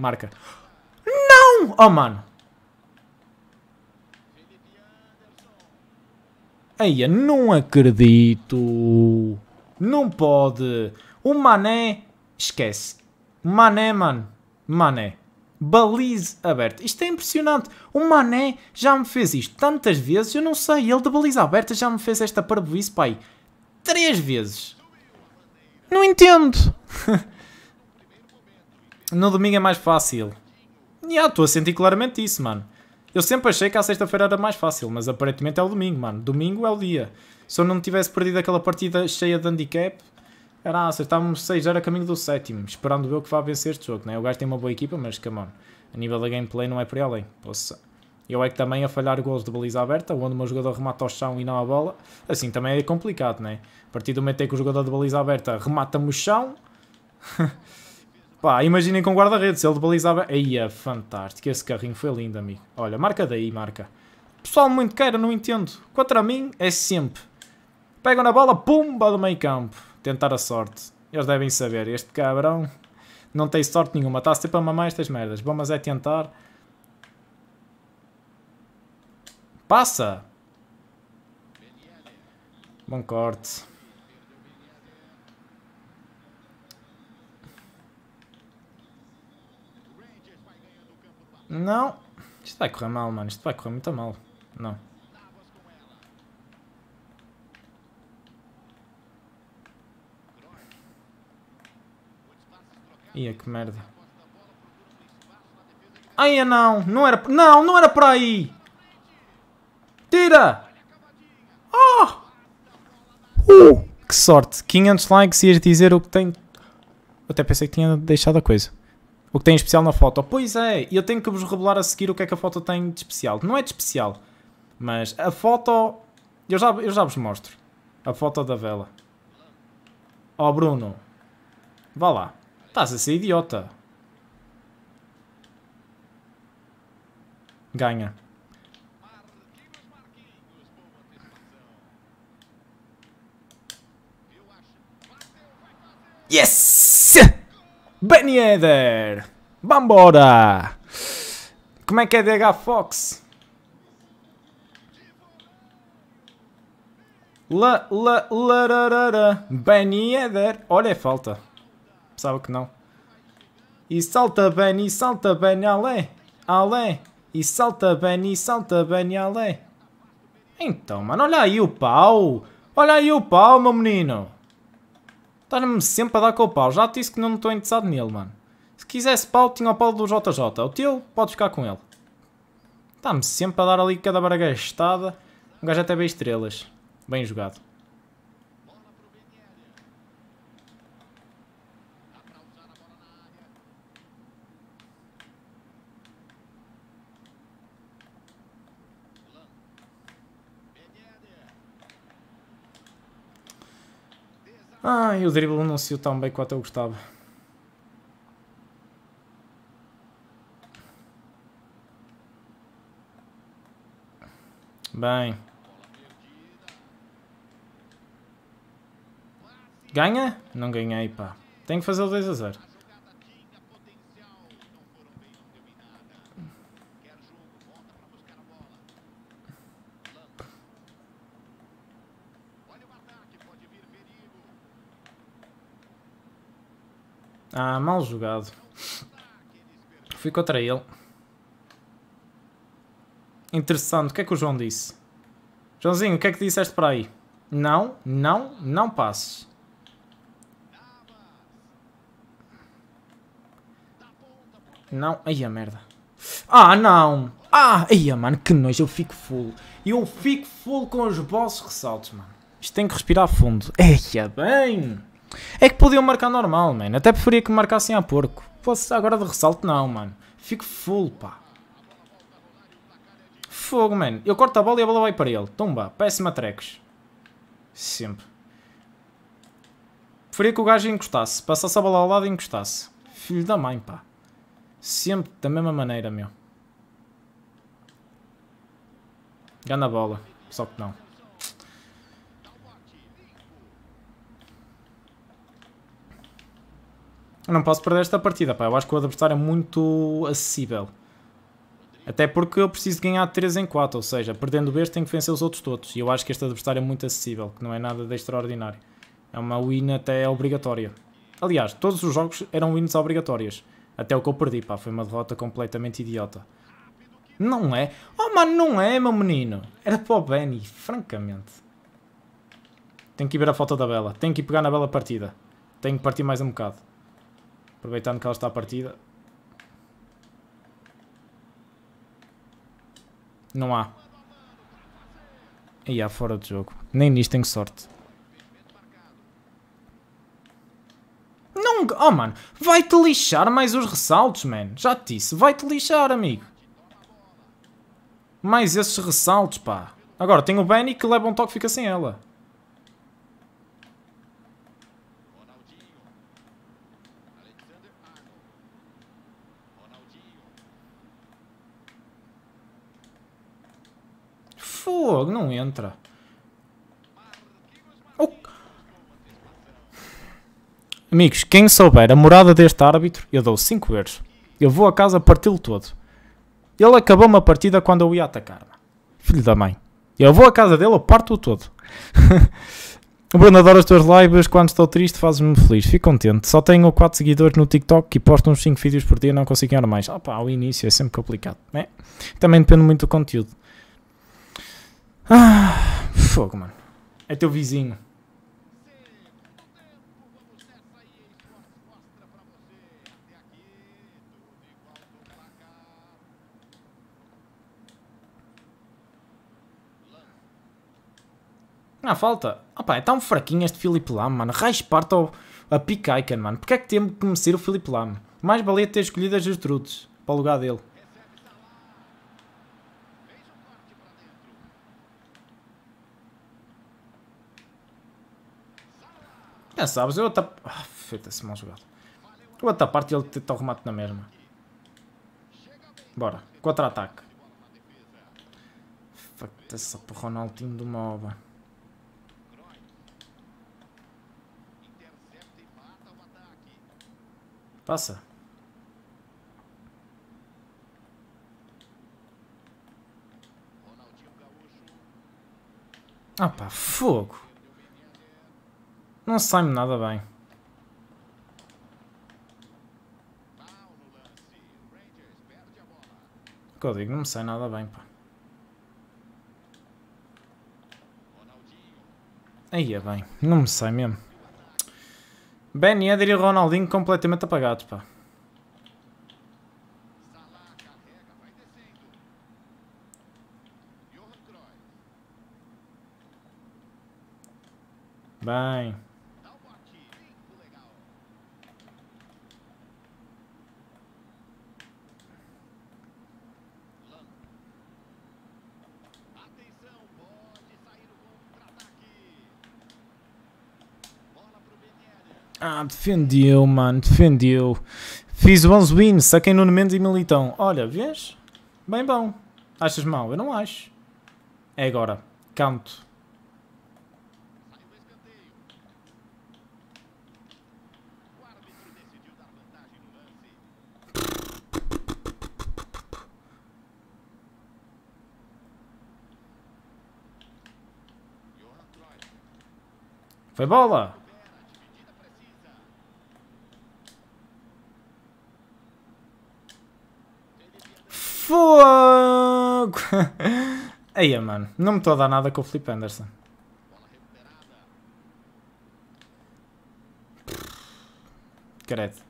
S1: Marca. Não! Oh, mano. Aí, não acredito. Não pode. O Mané... Esquece. Mané, mano. Mané. Balize aberta. Isto é impressionante. O Mané já me fez isto tantas vezes. Eu não sei. Ele de baliza aberta já me fez esta parboice, pai. Três vezes. Não entendo. No domingo é mais fácil. E yeah, estou a sentir claramente isso, mano. Eu sempre achei que a sexta-feira era mais fácil, mas aparentemente é o domingo, mano. Domingo é o dia. Se eu não tivesse perdido aquela partida cheia de handicap, era acertávamos 6, era caminho do sétimo, esperando ver o que vá vencer este jogo, né? O gajo tem uma boa equipa, mas come on. A nível da gameplay não é por além. Poxa. Eu é que também a falhar gols de baliza aberta, onde o meu jogador remata ao chão e não à bola, assim também é complicado, né? A partir do momento em que o jogador de baliza aberta remata-me o chão. Pá, imaginem com guarda-redes, ele balizava. Aí fantástico, esse carrinho foi lindo, amigo. Olha, marca daí, marca. Pessoal muito queira, não entendo. Contra mim é sempre. Pegam na bola, pumba do meio campo. Tentar a sorte. Eles devem saber, este cabrão não tem sorte nenhuma. Está sempre a mamar estas merdas. Bom, mas é tentar. Passa! Bom corte. Não. Isto vai correr mal, mano. Isto vai correr muito mal. Não. Ia, que merda. Ai, não. Não era... Não, não era por aí. Tira. Oh. Uh, que sorte. 500 likes e ias dizer o que tem... até pensei que tinha deixado a coisa. O que tem especial na foto? Pois é, eu tenho que vos revelar a seguir o que é que a foto tem de especial. Não é de especial, mas a foto. Eu já, eu já vos mostro. A foto da vela. Oh Bruno, vá lá. Estás a ser idiota. Ganha. Yes! Benny Eder! Vambora! Como é que é DH Fox? La, la, la, ra, ra, ra. Benny Eder. Olha, é falta. Pensava que não. E salta Benny, salta Benny, alé. Alé. E salta Benny, salta Benny, alé. Então, mano, olha aí o pau. Olha aí o pau, meu menino está me sempre a dar com o pau. Já te disse que não estou interessado nele, mano. Se quisesse pau, tinha o pau do JJ. O teu, podes ficar com ele. Está-me sempre a dar ali cada bargastada. Um gajo até bem estrelas. Bem jogado. Ai, ah, o dribble não se tão bem quanto eu gostava. Bem. Ganha? Não ganhei, pá. Tenho que fazer o 2 a 0. Ah, mal jogado. Fui contra ele. Interessante. O que é que o João disse? Joãozinho, o que é que disseste para aí? Não, não, não passes. Não, aí a merda. Ah, não! Ah, aí a mano, que nojo, eu fico full. Eu fico full com os bosses ressaltos, mano. Isto tem que respirar fundo. Eia, bem! É que podiam marcar normal, mano. Até preferia que marcassem a porco. Posso agora de ressalto não, mano. Fico full, pá. Fogo, mano. Eu corto a bola e a bola vai para ele. Tumba. Péssima trecos. Sempre. Preferia que o gajo encostasse. Passasse a bola ao lado e encostasse. Filho da mãe, pá. Sempre da mesma maneira, meu. Ganha a bola. Só que não. Eu não posso perder esta partida, pá. Eu acho que o adversário é muito acessível. Até porque eu preciso ganhar 3 em 4, ou seja, perdendo o este tenho que vencer os outros todos. E eu acho que este adversário é muito acessível, que não é nada de extraordinário. É uma win até obrigatória. Aliás, todos os jogos eram wins obrigatórias. Até o que eu perdi, pá, foi uma derrota completamente idiota. Não é? Oh, mano, não é, meu menino. Era para o Benny, francamente. Tenho que ir ver a foto da Bela. Tenho que ir pegar na Bela partida. Tenho que partir mais um bocado. Aproveitando que ela está à partida. Não há. E há fora de jogo. Nem nisto tenho sorte. Não... Oh, mano. Vai-te lixar mais os ressaltos, man. Já te disse. Vai-te lixar, amigo. Mais esses ressaltos, pá. Agora, tem o Benny que leva um toque e fica sem ela. não entra. Oh. Amigos, quem souber a morada deste árbitro, eu dou 5 euros. Eu vou a casa parti-lo todo. Ele acabou uma partida quando eu ia atacar. -me. Filho da mãe. Eu vou à casa dele, eu parto-o todo. Bruno, adoro as tuas lives. Quando estou triste, fazes-me feliz. Fico contente. Só tenho 4 seguidores no TikTok e posto uns 5 vídeos por dia. Não consigo ganhar mais. Ah, ao início é sempre complicado. Né? Também depende muito do conteúdo. Ah, fogo, mano. É teu vizinho. Na falta. Opa, ah, é tão fraquinho este Philip Lam, mano. Raios parto a pick icon, mano. Porquê é que temos que merecer o Philip Lam? Mais valia ter escolhido as Gertrudes para o lugar dele. Já é, sabes, eu outra... Ah, Feita-se mal jogado. Eu outra parte ele tenta o remate na mesma. Bora. Contra-ataque. Feita-se para o Ronaldinho do Mova Passa. Ah pá, fogo. Não sai-me nada bem. O que eu digo, não me sai nada bem, pá. Aí é bem, não me sai mesmo. Ben Yedder e Ronaldinho completamente apagados, pá. Bem. Ah, defendeu, mano, defendeu. Fiz 11 wins, saquei Nuno Mendes e Militão. Olha, vês? Bem bom. Achas mal? Eu não acho. É agora. Canto. Foi bola! Fogo! Aí, mano, não me estou a dar nada com o Felipe Anderson. Credo.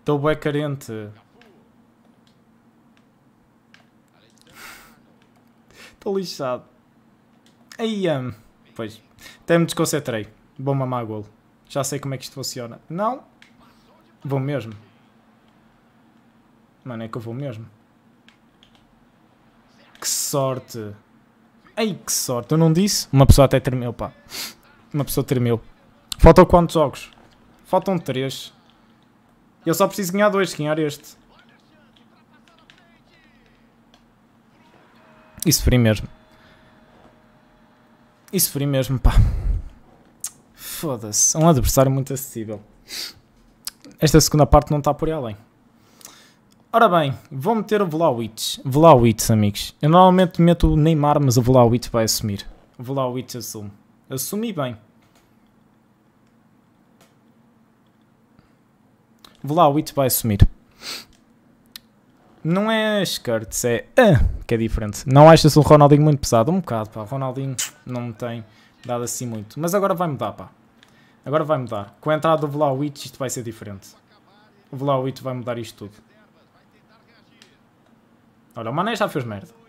S1: Estou bem carente. Estou lixado. Aí, um, pois. Até me desconcentrei. Vou mamar golo. Já sei como é que isto funciona. Não. Vou mesmo. Mano, é que eu vou mesmo. Que sorte. Ai, que sorte. Eu não disse? Uma pessoa até tremeu, pá. Uma pessoa tremeu. Faltam quantos jogos? Faltam três. Eu só preciso ganhar dois, ganhar este. E sofri mesmo. E sofri mesmo, pá. Foda-se. É um adversário muito acessível. Esta segunda parte não está por aí além. Ora bem, vou meter o Vlaovic. Vlaovic, amigos. Eu normalmente meto o Neymar, mas o Vlaovic vai assumir. O Vlaovic assume. Assumi bem. Vá o it vai sumir. Não é skirts, é que é diferente. Não achas o Ronaldinho muito pesado? Um bocado, pá. O Ronaldinho não me tem dado assim muito. Mas agora vai mudar, pá. Agora vai mudar. Com a entrada do Vlaovic isto vai ser diferente. O Vlaovic vai mudar isto tudo. Olha, o Mané já fez merda.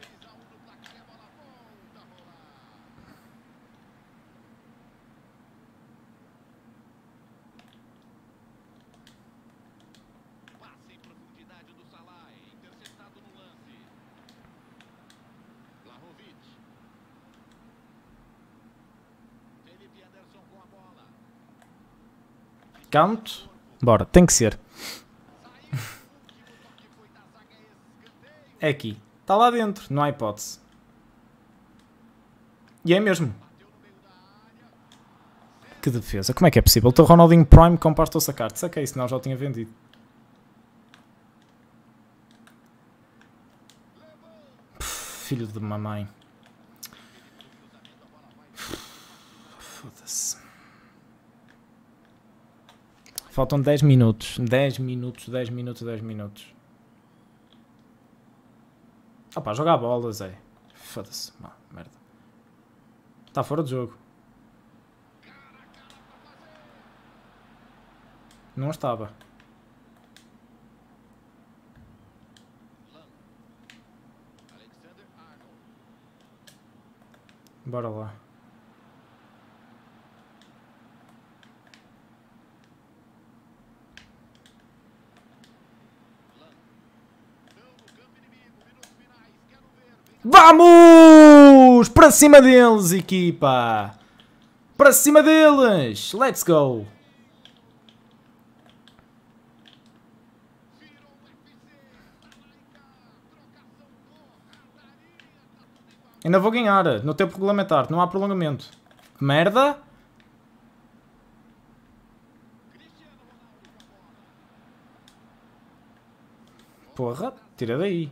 S1: Canto. Bora, tem que ser. É aqui. Está lá dentro, não há hipótese. E é mesmo. Que defesa, como é que é possível? O então, teu Ronaldinho Prime compraste ou sacar-te? Saquei, senão já o tinha vendido. filho de mamãe. Foda-se. Faltam 10 minutos. 10 minutos, 10 minutos, 10 minutos. Opa, joga a bola, Zé. Foda-se. Merda. Está fora de jogo. Não estava. Bora lá. Vamos! Para cima deles, equipa! Para cima deles! Let's go! Ainda vou ganhar, no tempo regulamentar, não há prolongamento. Merda! Porra, tira daí.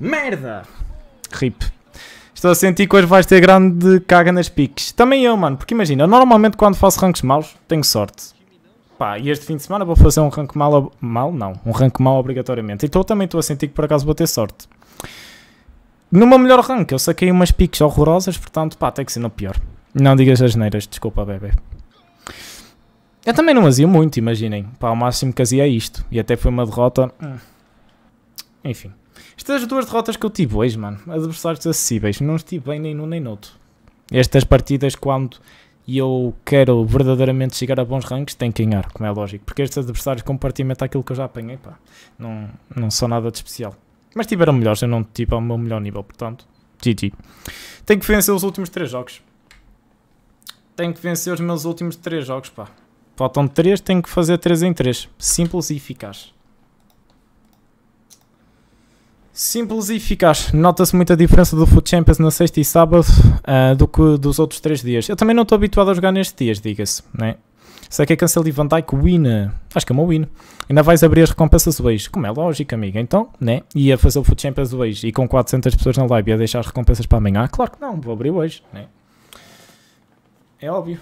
S1: Merda! Rip. Estou a sentir que hoje vais ter grande caga nas piques. Também eu, mano, porque imagina, normalmente quando faço ranks maus, tenho sorte. Pá, e este fim de semana vou fazer um rank mal, mal não, um rank mal obrigatoriamente. Então também estou a sentir que por acaso vou ter sorte. Numa melhor rank, eu saquei umas piques horrorosas, portanto, pá, tem que ser no pior. Não digas as neiras, desculpa, bebê. Eu também não azia muito, imaginem. Pá, o máximo que azia é isto. E até foi uma derrota. Hum. Enfim. Estas duas derrotas que eu tive hoje, mano, adversários acessíveis, não estive bem nem num nem noutro. Estas partidas, quando eu quero verdadeiramente chegar a bons ranks, tenho que ganhar, como é lógico, porque estes adversários compartimentam aquilo que eu já apanhei, pá, não, não são nada de especial. Mas tiveram melhores, eu não tive ao meu melhor nível, portanto, GG. Tenho que vencer os últimos 3 jogos. Tenho que vencer os meus últimos 3 jogos, pá. Faltam 3, tenho que fazer 3 em 3. Simples e eficaz. Simples e eficaz. Nota-se muito a diferença do Foot Champions na sexta e sábado uh, do que dos outros três dias. Eu também não estou habituado a jogar nestes dias, diga-se. Né? Sei que é cancel e Van Dyke win. Eh, acho que é uma win. Ainda vais abrir as recompensas hoje. Como é lógico, amiga. Então, né? Ia fazer o Foot Champions hoje e com 400 pessoas na live ia deixar as recompensas para amanhã? Ah, claro que não. Vou abrir hoje. Né? É óbvio.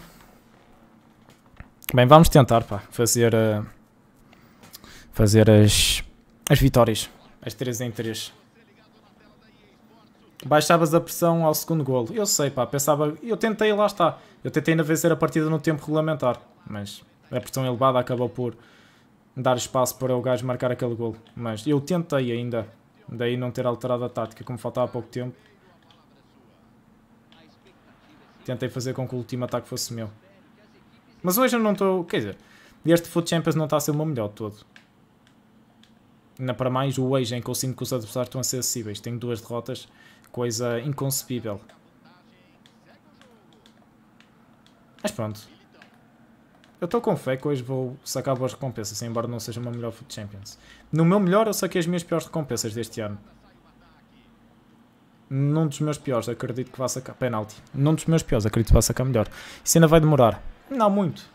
S1: Bem, vamos tentar pá, fazer, uh, fazer as, as vitórias. As 3 em 3. Baixavas a pressão ao segundo golo. Eu sei, pá. Pensava... Eu tentei, lá está. Eu tentei ainda vencer a partida no tempo regulamentar. Mas a pressão elevada acabou por dar espaço para o gajo marcar aquele golo. Mas eu tentei ainda. Daí não ter alterado a tática, como faltava pouco tempo. Tentei fazer com que o último ataque fosse meu. Mas hoje eu não estou... Quer dizer, este Foot Champions não está a ser o meu melhor todo. Ainda para mais o Age em que eu sinto que os adversários estão a ser acessíveis. Tenho duas derrotas, coisa inconcebível. Mas pronto. Eu estou com fé que hoje vou sacar boas recompensas, embora não seja o meu melhor Foot Champions. No meu melhor eu saquei as minhas piores recompensas deste ano. Num dos meus piores, acredito que vá sacar. Penalti. Num dos meus piores, acredito que vá sacar melhor. Isso ainda vai demorar. Não muito.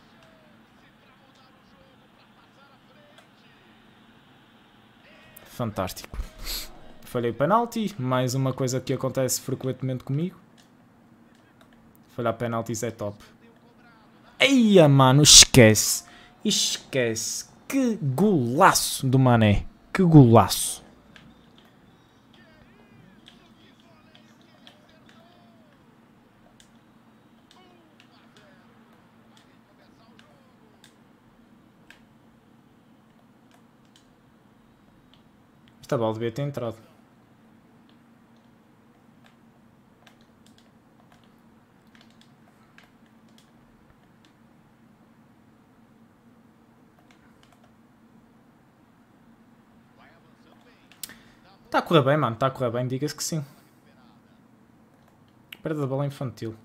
S1: fantástico. Falhei o penalti, mais uma coisa que acontece frequentemente comigo. Falhar penaltis é top. Eia, mano, esquece. Esquece. Que golaço do Mané. Que golaço. Esta bala devia ter entrado. Está a correr bem, mano. Está a correr bem. Diga-se que sim. Perda da bola infantil.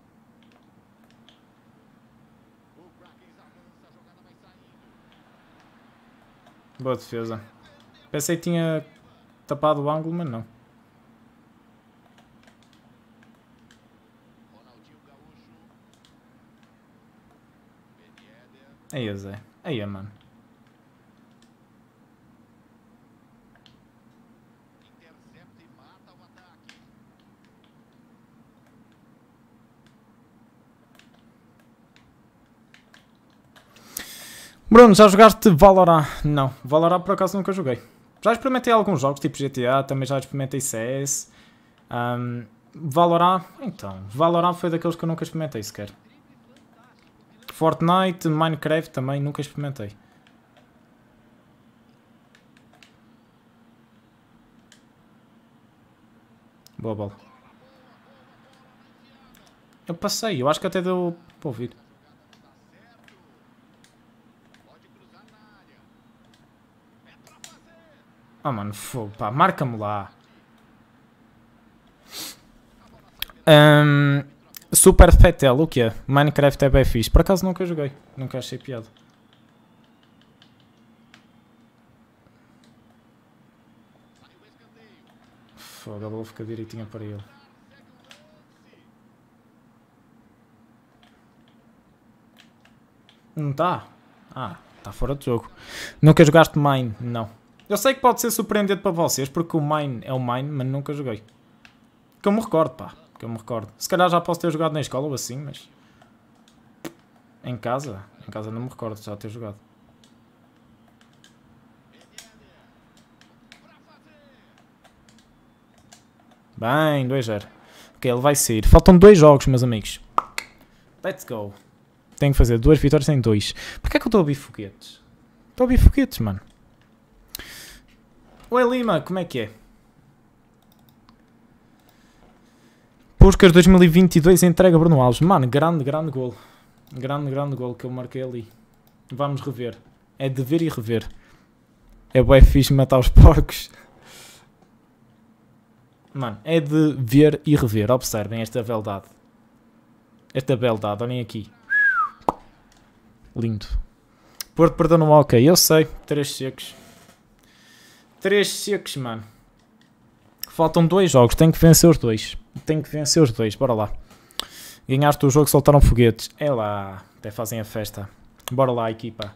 S1: Boa defesa. Pensei que tinha tapado o ângulo, mas não. Aí, Zé. Aí, mano. Bruno, já jogaste Valorant? Não, Valorant por acaso nunca joguei. Já experimentei alguns jogos, tipo GTA, também já experimentei CS. Um, Valorant, então, Valorant foi daqueles que eu nunca experimentei sequer. Fortnite, Minecraft também, nunca experimentei. Boa bola. Eu passei, eu acho que até deu para ouvir. Ah, oh, mano, fogo, pá, marca-me lá. Um, Super Fetel, o que é? Minecraft é bem fixe. Por acaso nunca joguei, nunca achei piada. foda a vou ficar direitinha para ele. Não está? Ah, está fora de jogo. Nunca jogaste Mine? Não. Eu sei que pode ser surpreendente para vocês, porque o Mine é o Mine, mas nunca joguei. Que eu me recordo, pá. Que eu me recordo. Se calhar já posso ter jogado na escola ou assim, mas... Em casa? Em casa não me recordo já ter jogado. Bem, 2-0. Ok, ele vai sair. Faltam dois jogos, meus amigos. Let's go. Tenho que fazer duas vitórias em dois. Porquê é que eu estou a ouvir foguetes? Estou a ouvir foguetes, mano. Oi Lima, como é que é? Puscas 2022 entrega Bruno Alves. Mano, grande, grande gol. Grande, grande gol que eu marquei ali. Vamos rever. É de ver e rever. É bué fixe matar os porcos. Mano, é de ver e rever. Observem esta beldade. Esta beldade, olhem aqui. Lindo. Porto perdeu no OK, eu sei. Três secos. 3 secos, mano. Faltam dois jogos, tenho que vencer os dois. Tenho que vencer os dois, bora lá. Ganhaste o jogo, soltaram foguetes. É lá, até fazem a festa. Bora lá, equipa.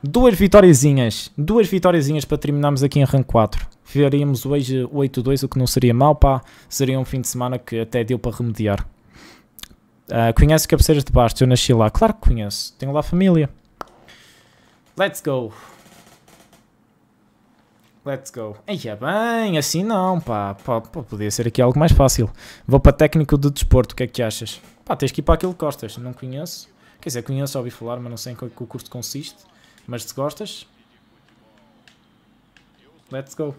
S1: Duas vitóriazinhas. Duas vitóriazinhas para terminarmos aqui em rank 4. veríamos hoje 8-2, o que não seria mal, pá. Seria um fim de semana que até deu para remediar. Uh, conhece Cabeceiras de Bastos? Eu nasci lá. Claro que conheço. Tenho lá família. Let's go. Let's go. É bem, assim não, pá. pá, pá podia ser aqui algo mais fácil. Vou para técnico de desporto, o que é que achas? Pá, tens que ir para aquilo que gostas, não conheço. Quer dizer, conheço, ouvi falar, mas não sei em que o curso consiste. Mas se gostas, let's go.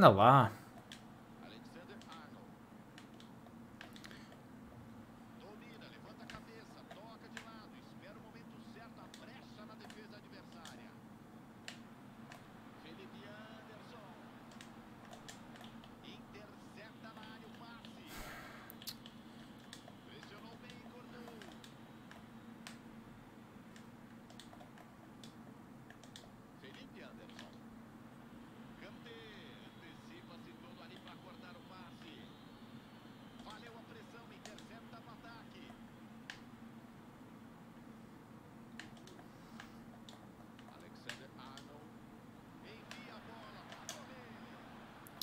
S1: のは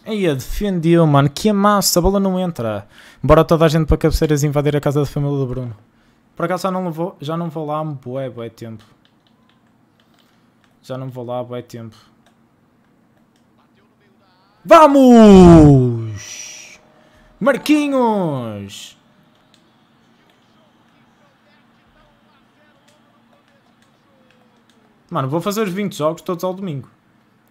S1: Aí defendiu defendeu, mano. Que amassa, a bola não entra. Bora toda a gente para cabeceiras invadir a casa da família do Bruno. Por acaso já não vou, já não vou lá há um bué, bué tempo. Já não vou lá há bué tempo. Vamos! Marquinhos! Mano, vou fazer os 20 jogos todos ao domingo.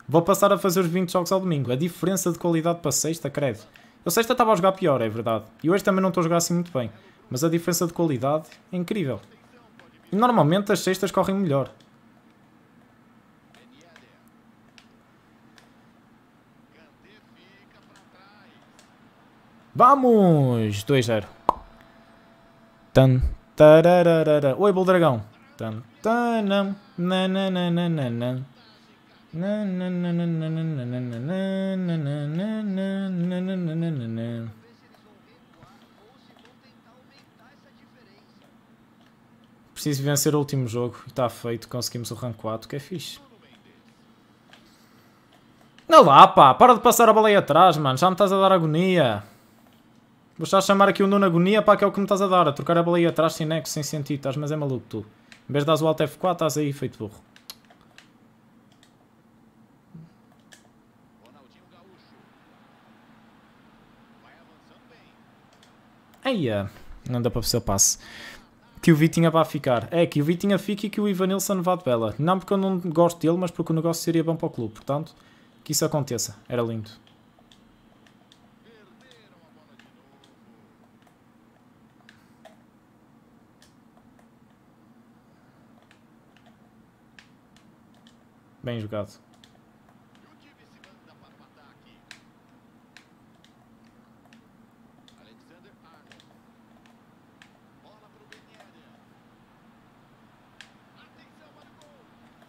S1: Vou passar a fazer os 20 jogos ao domingo. A diferença de qualidade para sexta, credo. Eu sexta estava a jogar pior, é verdade. E hoje também não estou a jogar assim muito bem. Mas a diferença de qualidade é incrível. E normalmente as sextas correm melhor. Vamos! 2-0. Tan, tarararara. Oi, Boldragão. Tan, nan, nan. Preciso vencer o último jogo. Está feito, conseguimos o rank 4, que é fixe. Não lá, pá, para de passar a bola atrás, mano. Já me estás a dar agonia. Vou já chamar aqui o Nuno Agonia, pá, que é o que me estás a dar. A trocar a bola atrás sem nexo, sem sentido. Estás, mas é maluco tu. Em vez de dar o Alt F4, estás aí feito burro. Aí é, não dá para perceber o passe. Que o Vitinha vá ficar. É, que o Vitinha fique e que o Ivanilson vá de Bela. Não porque eu não gosto dele, mas porque o negócio seria bom para o clube. Portanto, que isso aconteça. Era lindo. Bem jogado.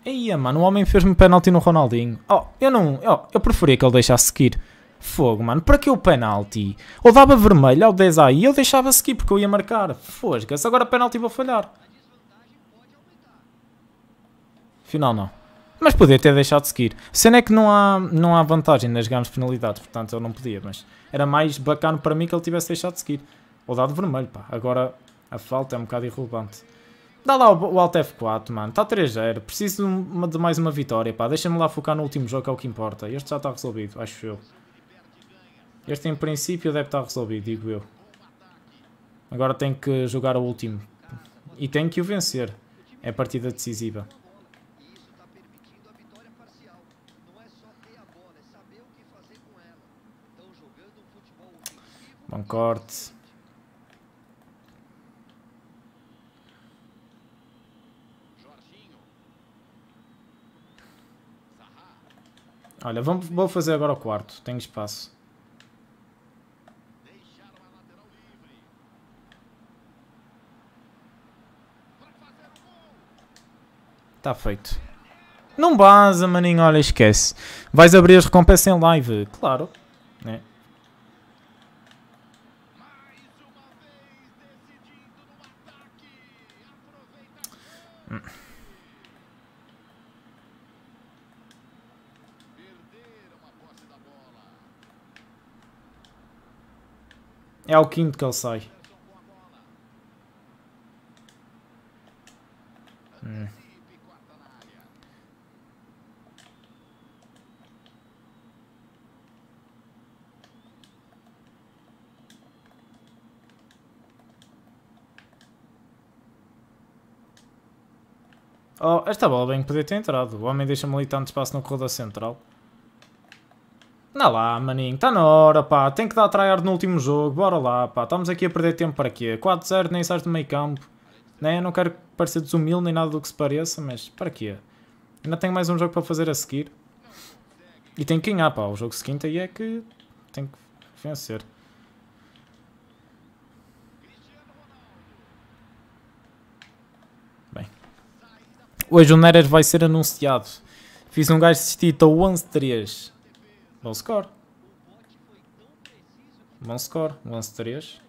S1: Eia, mano, o homem fez-me penalti no Ronaldinho. Oh, eu não. Oh, eu preferia que ele deixasse seguir. Fogo, mano, para que o penalti? Ou dava vermelho ao 10 aí e eu deixava seguir porque eu ia marcar. Fosga-se, agora o penalti vou falhar. Final não. Mas podia ter deixado de seguir. Sendo é que não há, não há vantagem nas grandes penalidades, portanto eu não podia, mas era mais bacana para mim que ele tivesse deixado de seguir. Ou dado vermelho, pá. Agora a falta é um bocado irrelevante. Dá lá o, o Alt F4, mano. Está 3-0. Preciso de, uma, de, mais uma vitória, pá. Deixa-me lá focar no último jogo, que é o que importa. Este já está resolvido, acho eu. Este, em princípio, deve estar tá resolvido, digo eu. Agora tenho que jogar o último. E tenho que o vencer. É a partida decisiva. Bom corte. Olha, vamos, vou fazer agora o quarto. Tenho espaço. Está feito. Não baza, maninho. Olha, esquece. Vais abrir as recompensas em live. Claro. É ao quinto que ele sai. Hum. Oh, esta bola bem que podia ter entrado. O homem deixa-me ali tanto espaço no corredor central. Não lá, maninho, está na hora, pá. Tem que dar tryhard no último jogo, bora lá, pá. Estamos aqui a perder tempo para quê? 4-0, nem sais do meio campo. Né? Não quero parecer desumilde nem nada do que se pareça, mas para quê? Ainda tenho mais um jogo para fazer a seguir. E tem que ganhar, pá. O jogo seguinte aí é que tem que vencer. Bem. Hoje o Neres vai ser anunciado. Fiz um gajo de o 11-3. Bom score. Bom score. 11-3.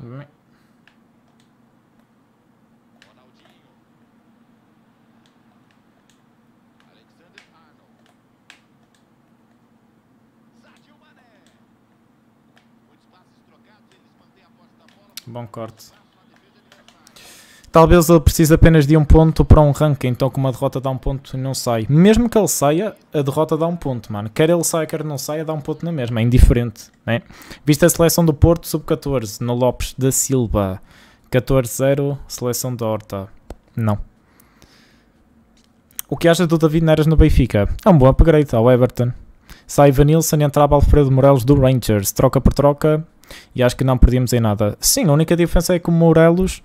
S1: Alexander Bom corte. Talvez ele precise apenas de um ponto para um ranking, então com uma derrota dá um ponto não sai. Mesmo que ele saia, a derrota dá um ponto, mano. Quer ele saia, quer não saia, dá um ponto na mesma, é indiferente, né? Vista a seleção do Porto, sub-14, no Lopes da Silva. 14-0, seleção da Horta. Não. O que acha do David Neres no Benfica? É um bom upgrade ao Everton. Sai Vanilson e entrava Alfredo Morelos do Rangers. Troca por troca, e acho que não perdemos em nada. Sim, a única diferença é que o Morelos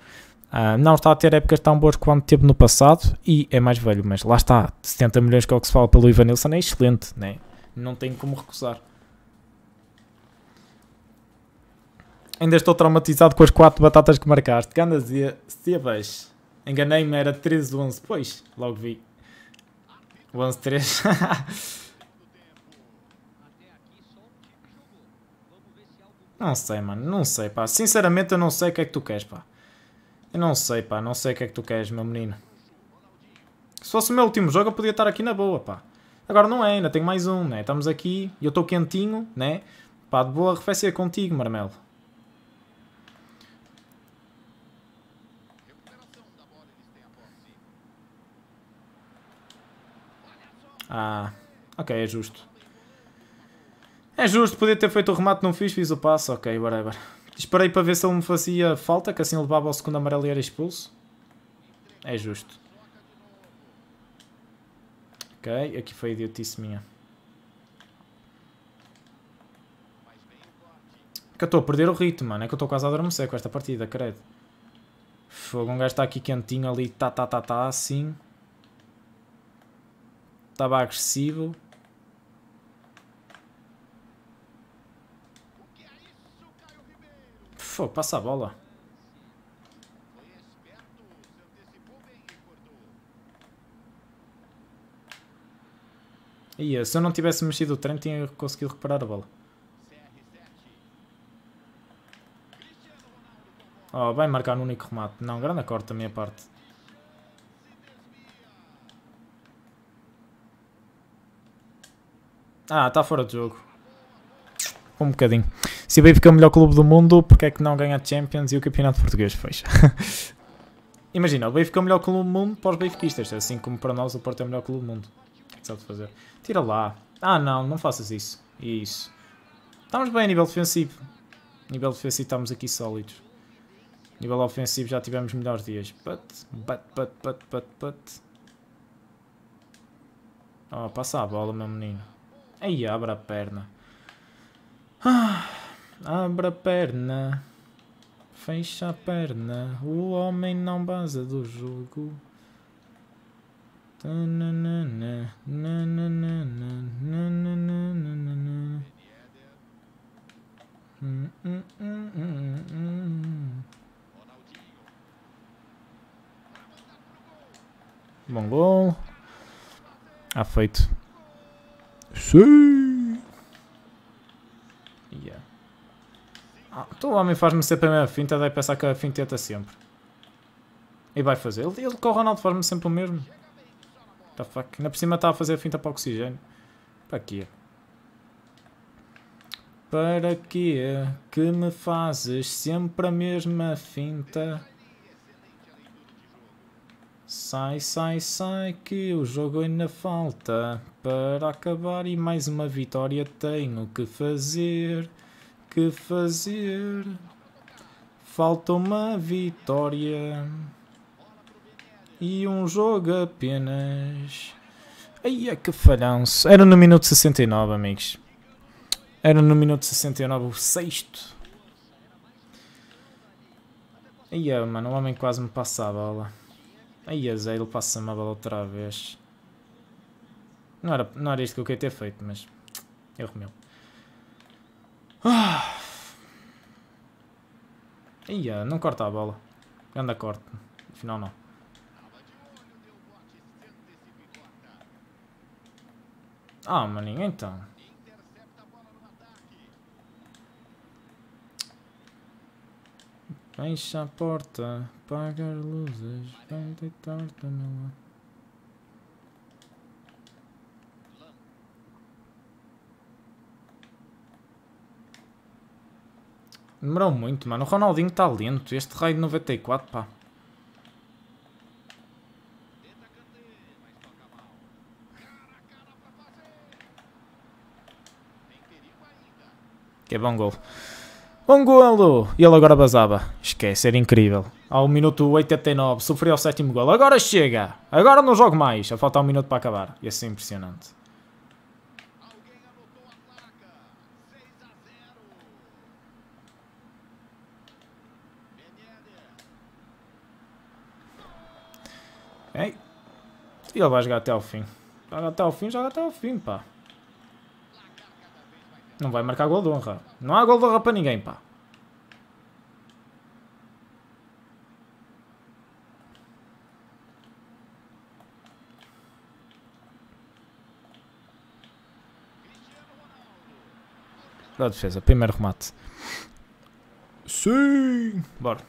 S1: uh, não está a ter épocas tão boas quanto teve no passado e é mais velho, mas lá está, 70 milhões que é o que se fala pelo Ivanilson é excelente, né? não tem como recusar. Ainda estou traumatizado com as 4 batatas que marcaste. Gandazia, se a vejo. Enganei-me, era 13 11. Pois, logo vi. 11-3. Não sei, mano. Não sei, pá. Sinceramente, eu não sei o que é que tu queres, pá. Eu não sei, pá. Não sei o que é que tu queres, meu menino. Se fosse o meu último jogo, eu podia estar aqui na boa, pá. Agora não é, ainda tenho mais um, né? Estamos aqui e eu estou quentinho, né? Pá, de boa arrefecer contigo, Marmelo. Ah, ok, é justo. É justo, podia ter feito o remate, não fiz, fiz o passo, ok, whatever. Esperei para ver se ele me fazia falta, que assim levava ao segundo amarelo e era expulso. É justo. Ok, aqui foi idiotice minha. É que eu estou a perder o ritmo, mano. É que eu estou quase a adormecer com esta partida, credo. Fogo, um gajo está aqui quentinho ali, tá, tá, tá, tá, assim. Estava agressivo. Fô, passa a bola. Ia, se eu não tivesse mexido o trem, tinha conseguido recuperar a bola. Oh, vai marcar no único remate. Não, grande corte da minha parte. Ah, está fora de jogo um bocadinho. Se o Benfica é o melhor clube do mundo, porque é que não ganha a Champions e o Campeonato Português? Pois. Imagina, o Benfica é o melhor clube do mundo para os benfiquistas, assim como para nós o Porto é o melhor clube do mundo. O que sabe é fazer? Tira lá. Ah, não, não faças isso. Isso. Estamos bem a nível defensivo. A nível defensivo estamos aqui sólidos. A nível ofensivo já tivemos melhores dias. But, but, but, but, but, but. Oh, passa a bola, meu menino. Aí, abre a perna. Ah, a perna, fecha a perna, o homem não baza do jogo. Bom gol. Ah, feito. Sim. Ah, o homem faz-me sempre a mesma finta, deve pensar que a finteta sempre. E vai fazer. Ele, ele com o Ronaldo faz-me sempre o mesmo. Tá fuck. Ainda por cima está a fazer a finta para o oxigênio. Para quê? Para quê que me fazes sempre a mesma finta? Sai, sai, sai, que o jogo ainda falta. Para acabar e mais uma vitória tenho que fazer que fazer. Falta uma vitória e um jogo apenas. Aí é que falhanço. Era no minuto 69, amigos. Era no minuto 69, o sexto. Aí é, mano, o homem quase me passa a bola. Aí é, Zé, ele passa-me a bola outra vez. Não era, não era isto que eu queria ter feito, mas erro meu. Ah. Ia, não corta a bola. Anda corte. Afinal não. Ah, maninho, então. Fecha a porta, apaga as luzes, vai deitar-te na lua. Demorou muito, mano. O Ronaldinho está lento. Este raio de 94, pá. Que é bom gol. Bom golo! E ele agora basava. Esquece, era incrível. Ao minuto 89, sofreu o sétimo gol. Agora chega! Agora não jogo mais. A falta um minuto para acabar. É Ia assim ser impressionante. E ele vai jogar até ao fim. Joga até ao fim, joga até ao fim, pá. Não vai marcar gol de honra. Não há gol de honra para ninguém, pá. Da defesa, primeiro remate. Sim! Bora.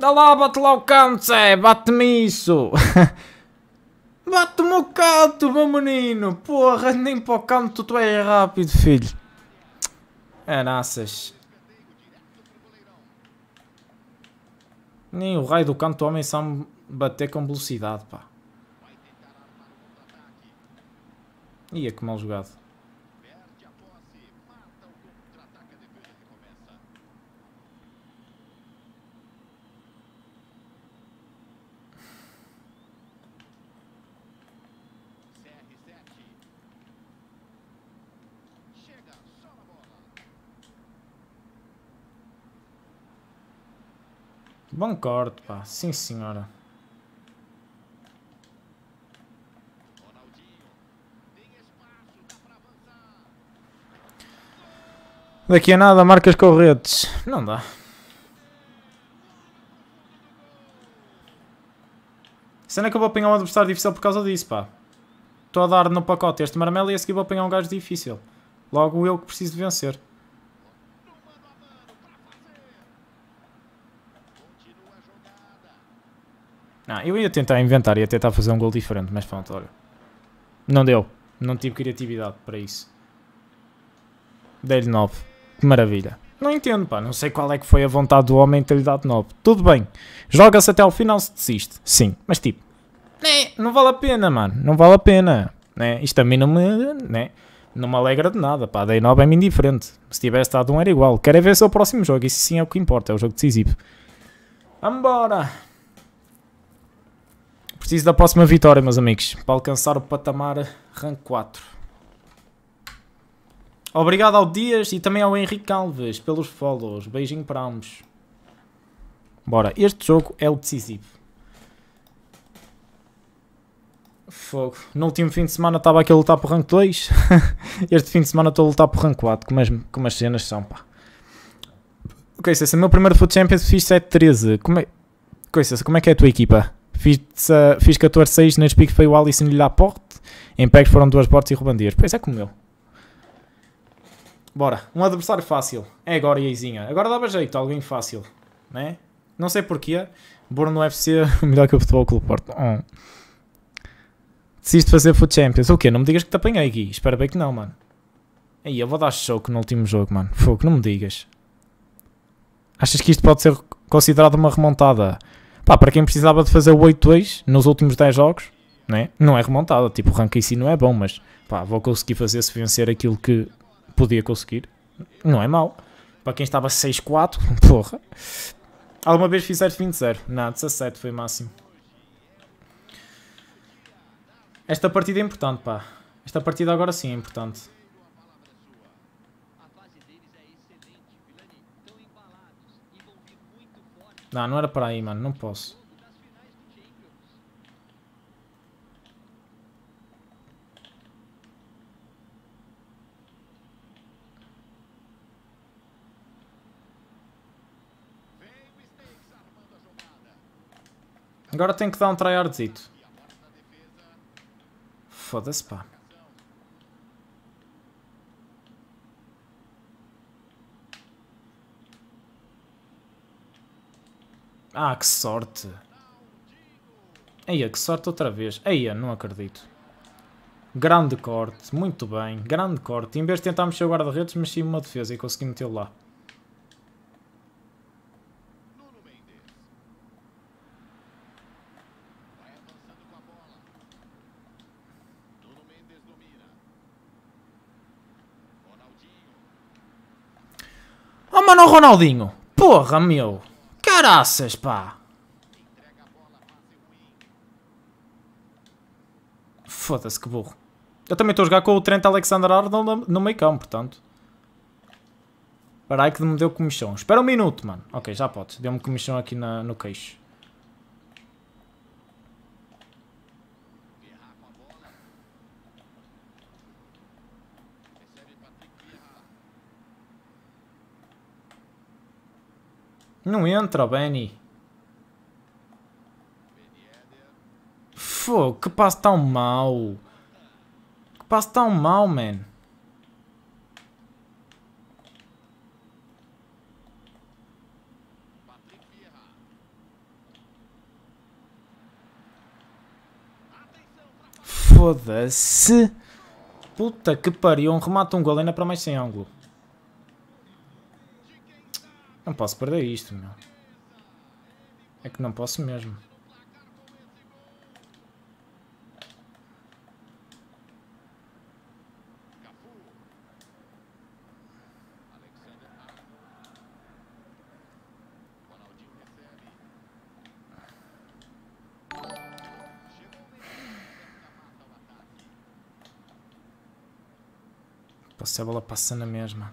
S1: Dá lá, bate lá o canto, Zé, bate-me isso. bate-me o canto, meu menino. Porra, nem para o canto tu és rápido, filho. Caraças. Nem o raio do canto do homem sabe bater com velocidade, pá. Ia que mal jogado. Bom corte, pá. Sim, senhora. Daqui a nada marcas corretes. Não dá. Sendo é que eu vou apanhar um adversário difícil por causa disso, pá. Estou a dar no pacote este marmelo e a seguir vou apanhar um gajo difícil. Logo eu que preciso de vencer. Não, eu ia tentar inventar, ia tentar fazer um gol diferente, mas pronto, olha. Não deu. Não tive criatividade para isso. Dei-lhe 9. Que maravilha. Não entendo, pá. Não sei qual é que foi a vontade do homem ter lhe dado 9. Tudo bem. Joga-se até ao final se desiste. Sim, mas tipo... Né, não vale a pena, mano. Não vale a pena. Né? Isto a mim não me... Né? Não me alegra de nada, pá. Dei 9 é-me indiferente. Se tivesse dado um era igual. Quero é ver se é o próximo jogo. Isso sim é o que importa. É o jogo decisivo. Vambora! Preciso da próxima vitória, meus amigos, para alcançar o patamar rank 4. Obrigado ao Dias e também ao Henrique Alves pelos follows. Beijinho para ambos. Bora, este jogo é o decisivo. Fogo. No último fim de semana estava aqui a lutar por rank 2. este fim de semana estou a lutar por rank 4. Como as, como as cenas são, pá. é o meu primeiro Foot Champions fiz 7-13. Como é... como é que é a tua equipa? Fiz, uh, fiz 14-6 na speak foi o Alisson lhe à porte. Em pegs foram duas portas e rubandias. Pois é como eu. Bora. Um adversário fácil. É agora, Ieizinha. Agora dava jeito. Alguém fácil. Né? Não sei porquê. Borno FC melhor que o Futebol que o Porto. Oh. Hum. Decidiste fazer Foot Champions. O quê? Não me digas que te apanhei, aqui Espera bem que não, mano. Aí, eu vou dar choque no último jogo, mano. Fogo, não me digas. Achas que isto pode ser considerado uma remontada? Pá, para quem precisava de fazer o 8-2 nos últimos 10 jogos, né? não é remontada. Tipo, o ranking em si não é bom, mas pá, vou conseguir fazer se vencer aquilo que podia conseguir. Não é mal. Para quem estava 6-4, porra. Alguma vez fizeste 20-0? Não, 17 foi o máximo. Esta partida é importante, pá. Esta partida agora sim é importante. Não, não era para aí, mano. Não posso. Agora tenho que dar um tryhardzito. Foda-se, pá. Ah, que sorte. Eia, que sorte outra vez. Eia, não acredito. Grande corte, muito bem. Grande corte. Em vez de tentar mexer o guarda-redes, mexi uma defesa e consegui metê-lo lá. Oh, mano, Ronaldinho! Porra, meu! Caraças, pá! Foda-se que burro. Eu também estou a jogar com o Trent Alexander-Arnold no meio campo, portanto. Espera que me deu comichão. Espera um minuto, mano. Ok, já pode. Deu-me comichão aqui na, no queixo. Não entra, Benny. Fogo, que passo tão mau. Que passo tão mau, man. Foda-se. Puta que pariu, um remate um gol ainda para mais sem ângulo. Não posso perder isto, meu. É que não posso mesmo. Posso a bola passa na mesma.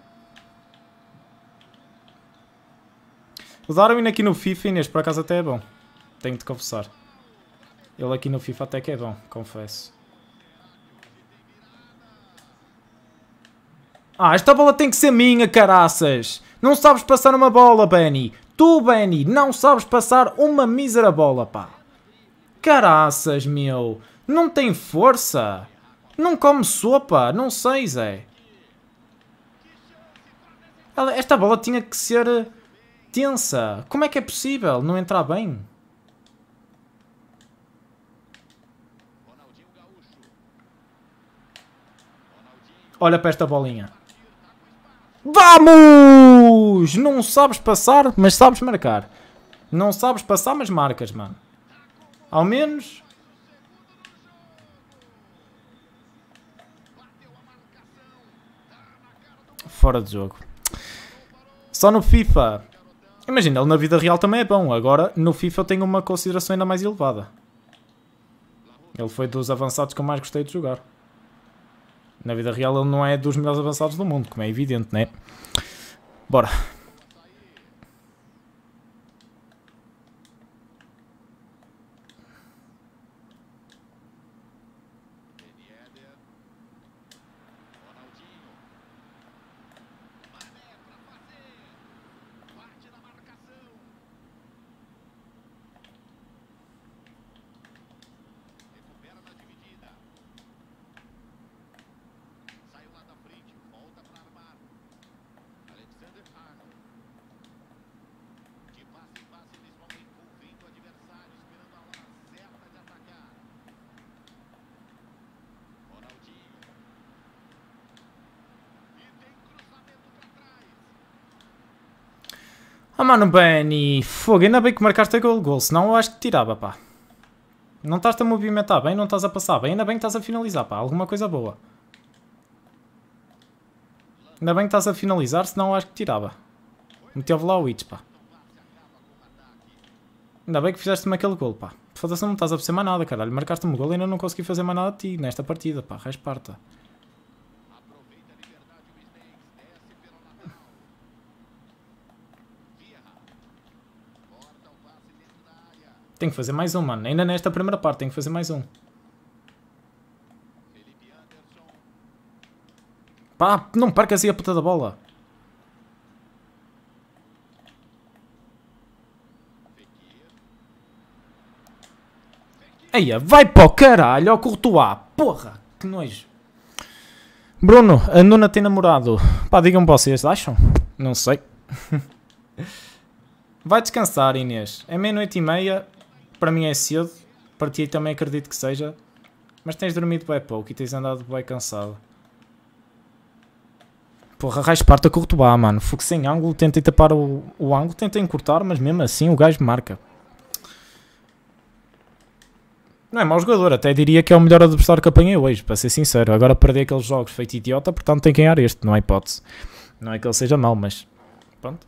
S1: O Darwin aqui no FIFA, Inês, por acaso até é bom. Tenho de confessar. Ele aqui no FIFA até que é bom, confesso. Ah, esta bola tem que ser minha, caraças! Não sabes passar uma bola, Benny! Tu, Benny, não sabes passar uma mísera bola, pá! Caraças, meu! Não tem força! Não come sopa, não sei, Zé! Esta bola tinha que ser eh, tensa. Como é que é possível não entrar bem? Olha para esta bolinha. Vamos! Não sabes passar, mas sabes marcar. Não sabes passar, mas marcas, mano. Ao menos... Fora de jogo. Só no FIFA Imagina, ele na vida real também é bom. Agora, no FIFA eu tenho uma consideração ainda mais elevada. Ele foi dos avançados que eu mais gostei de jogar. Na vida real ele não é dos melhores avançados do mundo, como é evidente, né? Bora. mano, Benny. Fogo, ainda bem que marcaste aquele gol, senão eu acho que tirava, pá. Não estás a movimentar bem, não estás a passar bem. Ainda bem que estás a finalizar, pá. Alguma coisa boa. Ainda bem que estás a finalizar, senão eu acho que tirava. Meteu-me lá o Itch, pá. Ainda bem que fizeste-me aquele gol, pá. Foda-se, não estás a perceber mais nada, caralho. Marcaste-me um gol e ainda não consegui fazer mais nada a ti nesta partida, pá. Resparta. Tenho que fazer mais um, mano. Ainda nesta primeira parte, tenho que fazer mais um. Pá, não percas assim a puta da bola. Eia, vai para o caralho, ó a Porra, que nojo. Bruno, a Nuna tem namorado. Pá, digam vocês, acham? Não sei. Vai descansar, Inês. É meia-noite e meia para mim é cedo, para ti também acredito que seja, mas tens dormido bem pouco e tens andado bem cansado. Porra, raio Esparta corto vá, mano. Fogo sem ângulo, tentei tapar o, o ângulo, tentei encurtar, mas mesmo assim o gajo marca. Não é mau jogador, até diria que é o melhor adversário que apanhei hoje, para ser sincero. Agora perdi aqueles jogos feito idiota, portanto tem que ganhar este, não há hipótese. Não é que ele seja mau, mas pronto.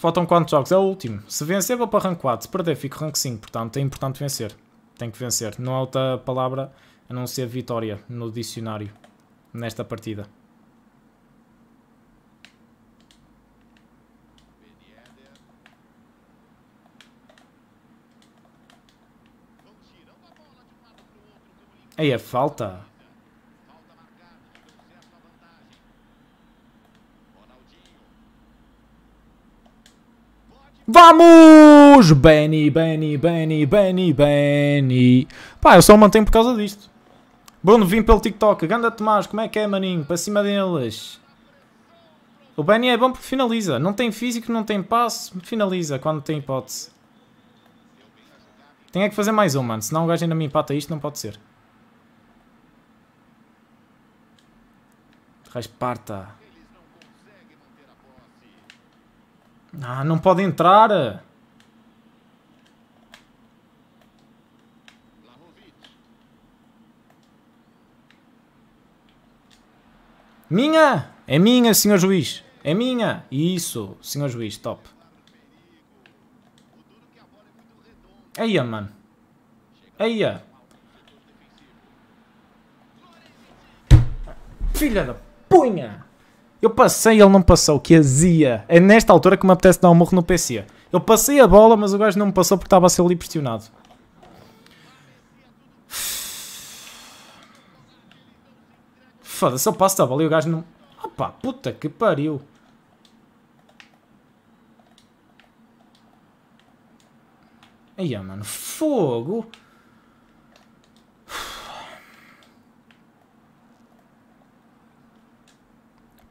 S1: Faltam quantos jogos? É o último. Se vencer, vou para rank 4. Se perder, fico rank 5. Portanto, é importante vencer. Tem que vencer. Não há outra palavra a não ser vitória no dicionário nesta partida. Aí é falta. Vamos! Benny, Benny, Benny, Benny, Benny. Pá, eu só mantenho por causa disto. Bruno, vim pelo TikTok. Ganda Tomás, como é que é, maninho? Para cima deles. O Benny é bom porque finaliza. Não tem físico, não tem passe. Finaliza quando tem hipótese. Tem é que fazer mais um, mano. Senão o gajo ainda me empata isto. Não pode ser. Rasparta. Ah, não pode entrar. Minha! É minha, senhor juiz. É minha. Isso, senhor juiz, top. Eia, mano. Eia. Filha da punha! Eu passei, ele não passou, que azia. É nesta altura que me apetece dar um morro no PC. Eu passei a bola, mas o gajo não me passou porque estava a ser ali pressionado. Foda-se, eu passo a bola e o gajo não... Opa, puta que pariu. Aí, mano, fogo!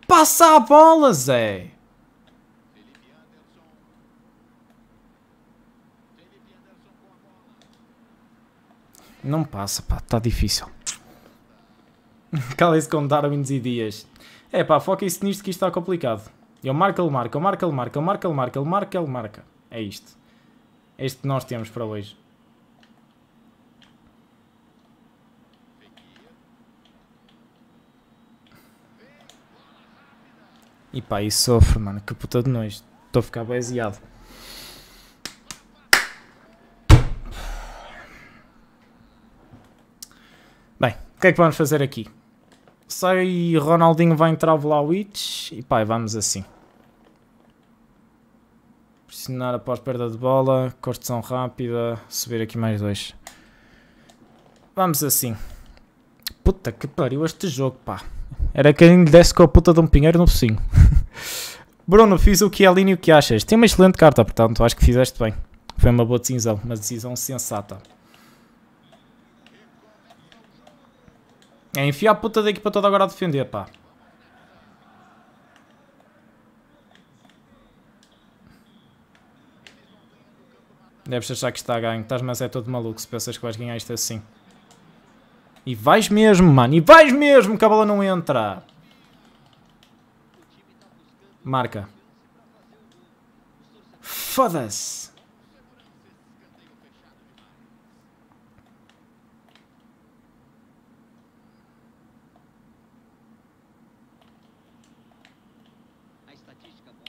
S1: Passa a bola, Zé! Não passa, pá, está difícil. cala se com Darwins e Dias. É pá, foquem-se nisto que isto está complicado. Eu marco, ele marca, eu marco, ele marca, eu marco, ele marca, ele marca, ele marca. É isto. É isto que nós temos para hoje. E pá, isso sofre, mano. Que puta de nojo. Estou a ficar baseado. Bem, o que é que vamos fazer aqui? Sai Ronaldinho vai entrar Vlaovic e pá, vamos assim. Pressionar após perda de bola, correção rápida, subir aqui mais dois. Vamos assim. Puta que pariu este jogo, pá. Era quem lhe desse com a puta de um pinheiro no focinho. Bruno, fiz o que é Aline e o que achas? Tem uma excelente carta, portanto, acho que fizeste bem. Foi uma boa decisão, uma decisão sensata. É enfiar a puta da equipa toda agora a defender, pá. Deves achar que está a ganho. Estás, mas é todo maluco se pensas que vais ganhar isto assim. E vais mesmo, mano. E vais mesmo que a bola não entra. Marca. Foda-se.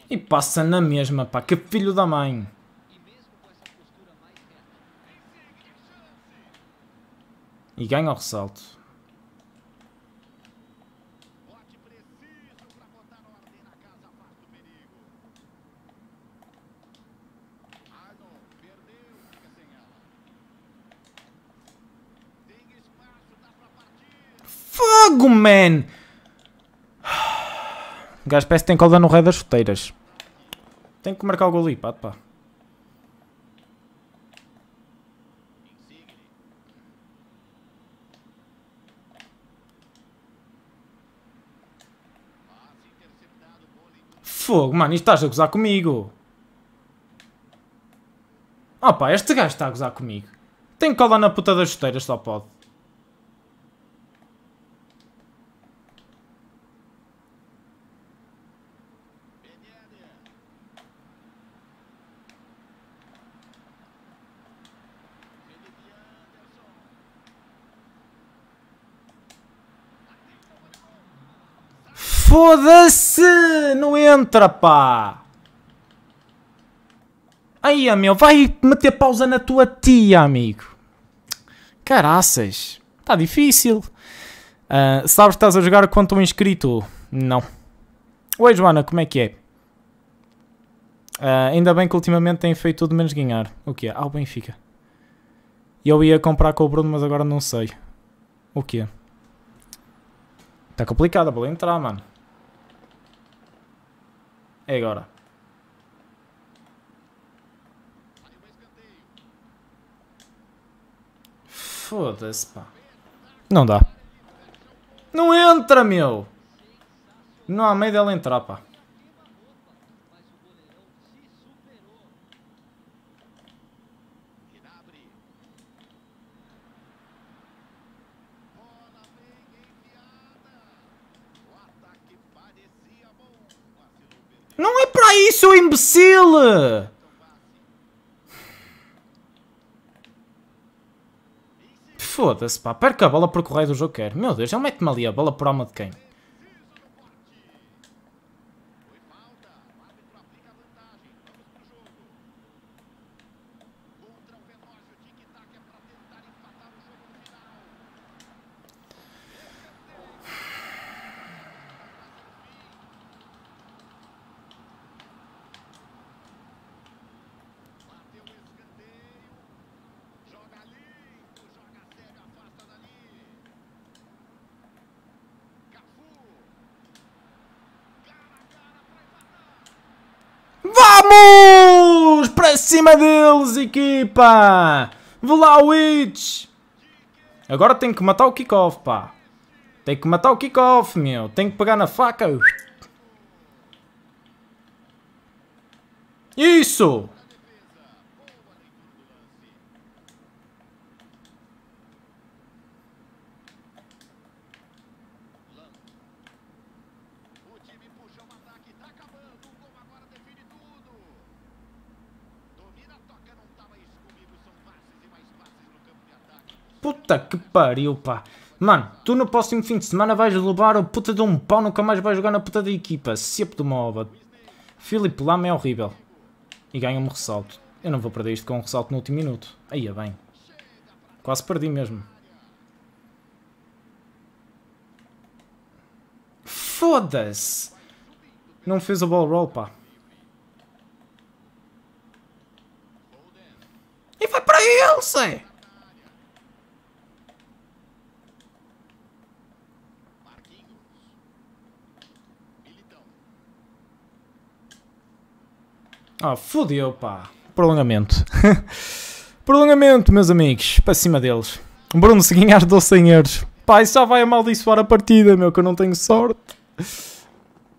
S1: E passa na mesma, pá. Que filho da mãe. E ganha o ressalto. Fogo, man! O gajo parece que tem cola no rei das futeiras. Tem que marcar o gol ali, pá, pá. Fogo, mano, isto estás a gozar comigo. Opa, oh, este gajo está a gozar comigo. Tenho que colar na puta das chuteiras, só pode. Foda-se! Não entra, pá! Aí, ah, meu, vai meter pausa na tua tia, amigo. Caraças, está difícil. Uh, sabes que estás a jogar contra um inscrito? Não. Oi, Joana, como é que é? Uh, ainda bem que ultimamente tem feito tudo menos ganhar. O que é? Ah, o Benfica. Eu ia comprar com o Bruno, mas agora não sei. O que é? Está complicado, vou entrar, mano. É agora. Foda-se, pá. Não dá. Não entra, meu! Não há meio dela entrar, pá. Não é para isso, imbecil! Foda-se, pá. Perca a bola por correio do jogo quer. Meu Deus, ele mete-me ali a bola por alma de quem? Vamos! Para cima deles, equipa! Vlaovic! Agora tenho que matar o kickoff, pá. Tenho que matar o kickoff, meu. Tenho que pegar na faca. Isso! Puta que pariu, pá. Mano, tu no próximo fim de semana vais levar o puta de um pau, nunca mais vais jogar na puta da equipa. Cepo de uma ova. Filipe Lama é horrível. E ganha-me ressalto. Eu não vou perder isto com um ressalto no último minuto. Aí é bem. Quase perdi mesmo. Foda-se! Não fez o ball roll, pá. E vai para ele, sei! Ah, fodeu, pá. Prolongamento. Prolongamento, meus amigos. Para cima deles. Bruno, se ganhar 12 100 euros. Pá, isso já vai amaldiçoar a partida, meu, que eu não tenho sorte.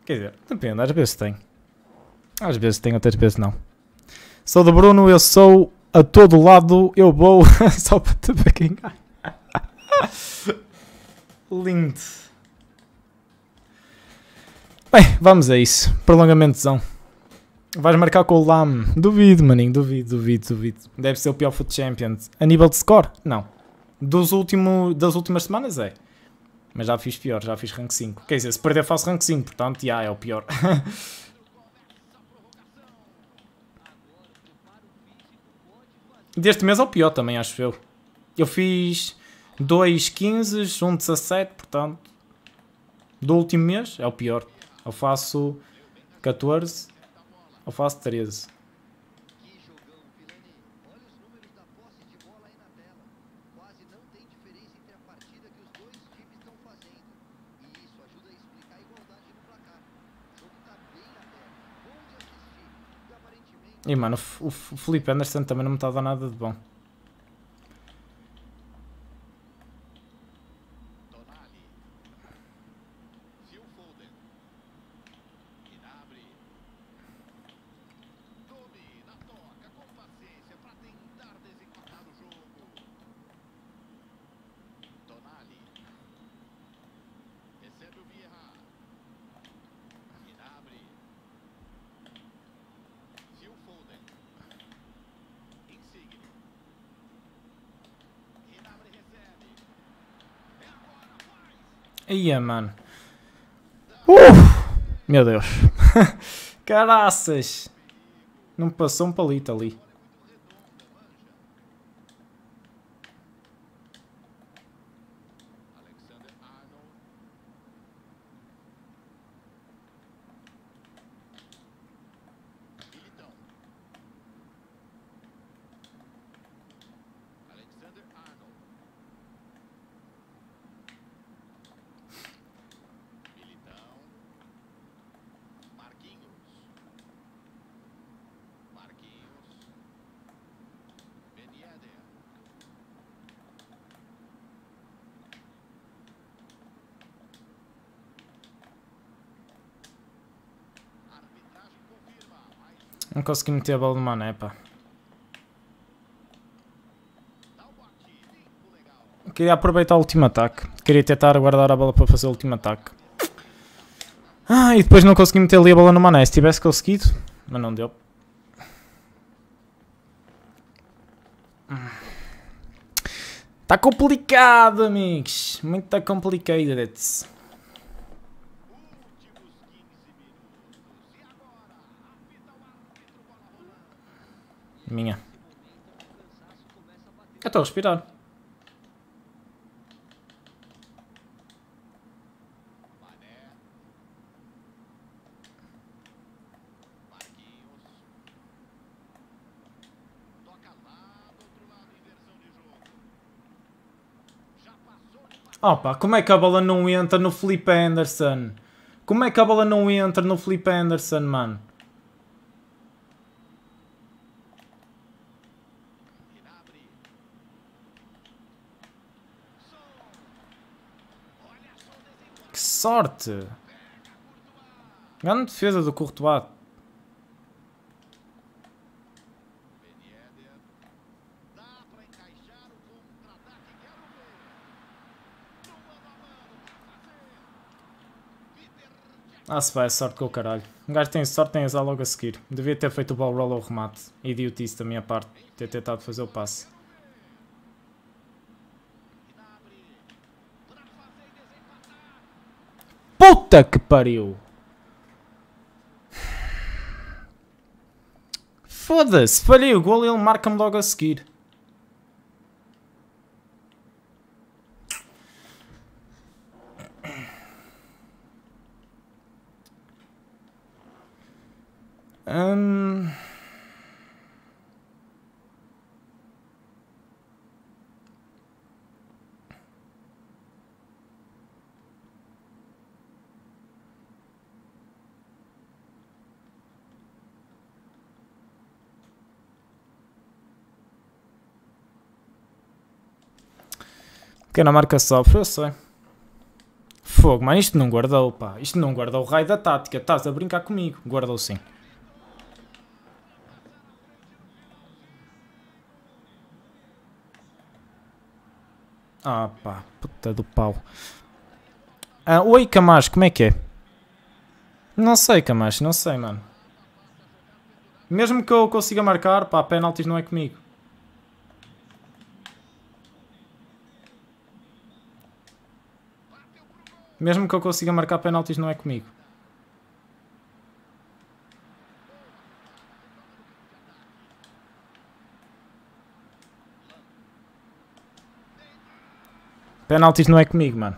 S1: Quer dizer, depende, às vezes tem. Às vezes tem, outras vezes não. Sou de Bruno, eu sou a todo lado, eu vou só para te ganhar. Lindo. Bem, vamos a isso. Prolongamentozão. Vais marcar com o Lam. Duvido, maninho. Duvido, duvido, duvido. Deve ser o pior Foot Champions. A nível de score? Não. Dos último, das últimas semanas é. Mas já fiz pior, já fiz rank 5. Quer dizer, se perder faço rank 5, portanto, já é o pior. Deste mês é o pior também, acho eu. Eu fiz dois 15, um 17, portanto, do último mês é o pior. Eu faço 14, eu faço 13. E mano, o, o Felipe Anderson também não me está a dar nada de bom. Ia, mano. Uf! Meu Deus. Caraças. Não passou um palito ali. Não consegui meter a bola no Mané, pá. Queria aproveitar o último ataque. Queria tentar guardar a bola para fazer o último ataque. Ah, e depois não consegui meter ali a bola no Mané. Se tivesse conseguido, mas não deu. Está complicado, amigos. Muito complicado. Minha. Eu estou a respirar. Opa, como é que a bola não entra no Felipe Anderson? Como é que a bola não entra no Felipe Anderson, mano? sorte! Grande defesa do Courtois. Ah, se vai, sorte com o caralho. Um gajo tem sorte, tem azar logo a seguir. Devia ter feito o ball roll ao remate. Idiotice da minha parte, ter tentado fazer o passe. Puta que pariu! Foda-se, falhei o gol e ele marca-me logo a seguir. Um... na marca sofre, eu sei. Fogo, mas isto não guardou, pá. Isto não guardou o raio da tática. Estás a brincar comigo. Guardou sim. Ah pá, puta do pau. Ah, oi Camacho, como é que é? Não sei Camacho, não sei mano. Mesmo que eu consiga marcar, pá, penaltis não é comigo. Mesmo que eu consiga marcar penaltis, não é comigo. Penaltis não é comigo, mano.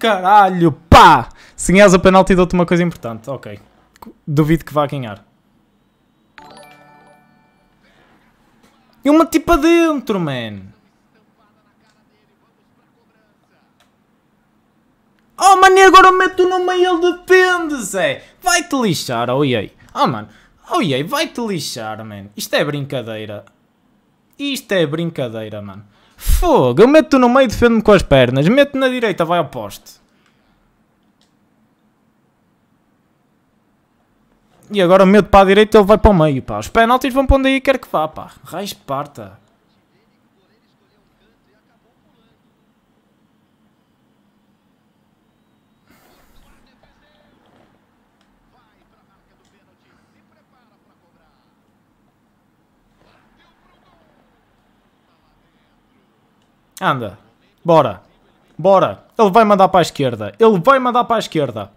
S1: caralho, pá! Se ganhas o penalti dou-te uma coisa importante, ok. Duvido que vá ganhar. E uma tipa dentro, man! Oh, mano, e agora o no e ele depende, Zé! Vai-te lixar, oh, yei. Oh, mano, oh, yei, vai-te lixar, man. Isto é brincadeira. Isto é brincadeira, mano. Fogo, eu meto no meio e defendo-me com as pernas. meto na direita, vai ao poste. E agora meto para a direita ele vai para o meio, pá. Os penaltis vão para onde aí quer que vá, pá. Raiz parta. Anda. Bora. Bora. Ele vai mandar para a esquerda. Ele vai mandar para a esquerda.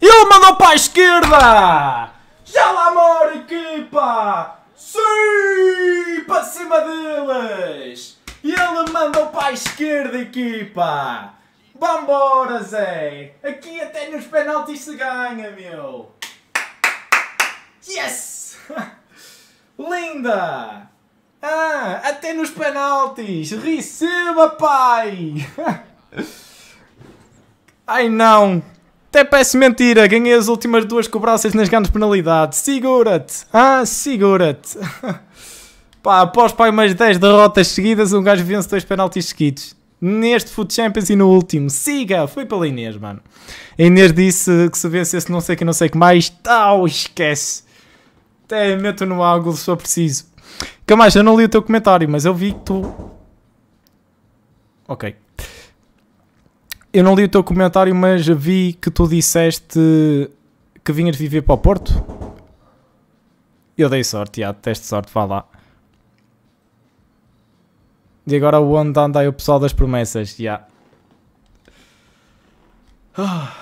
S1: Ele mandou para a esquerda! Já lá mora, equipa! Sim! Para cima deles! Ele mandou para a esquerda, equipa! Vambora, Zé! Aqui até nos penaltis se ganha, meu! Yes! Linda! Ah, até nos penaltis! Receba, pai! Ai não! Até parece mentira, ganhei as últimas duas cobranças nas grandes penalidades. Segura-te! Ah, segura-te! Pá, após pai mais 10 derrotas seguidas, um gajo vence dois penaltis seguidos. Neste Foot Champions e no último. Siga! Foi pela Inês, mano. A Inês disse que se vencesse não sei que não sei que mais. Tal, esquece! Até meto no ângulo se for preciso. Camacho, eu não li o teu comentário, mas eu vi que tu. Ok. Eu não li o teu comentário, mas vi que tu disseste que vinhas viver para o Porto. Eu dei sorte, já, teste sorte, vá lá. E agora o onde anda aí o pessoal das promessas, já. Ah.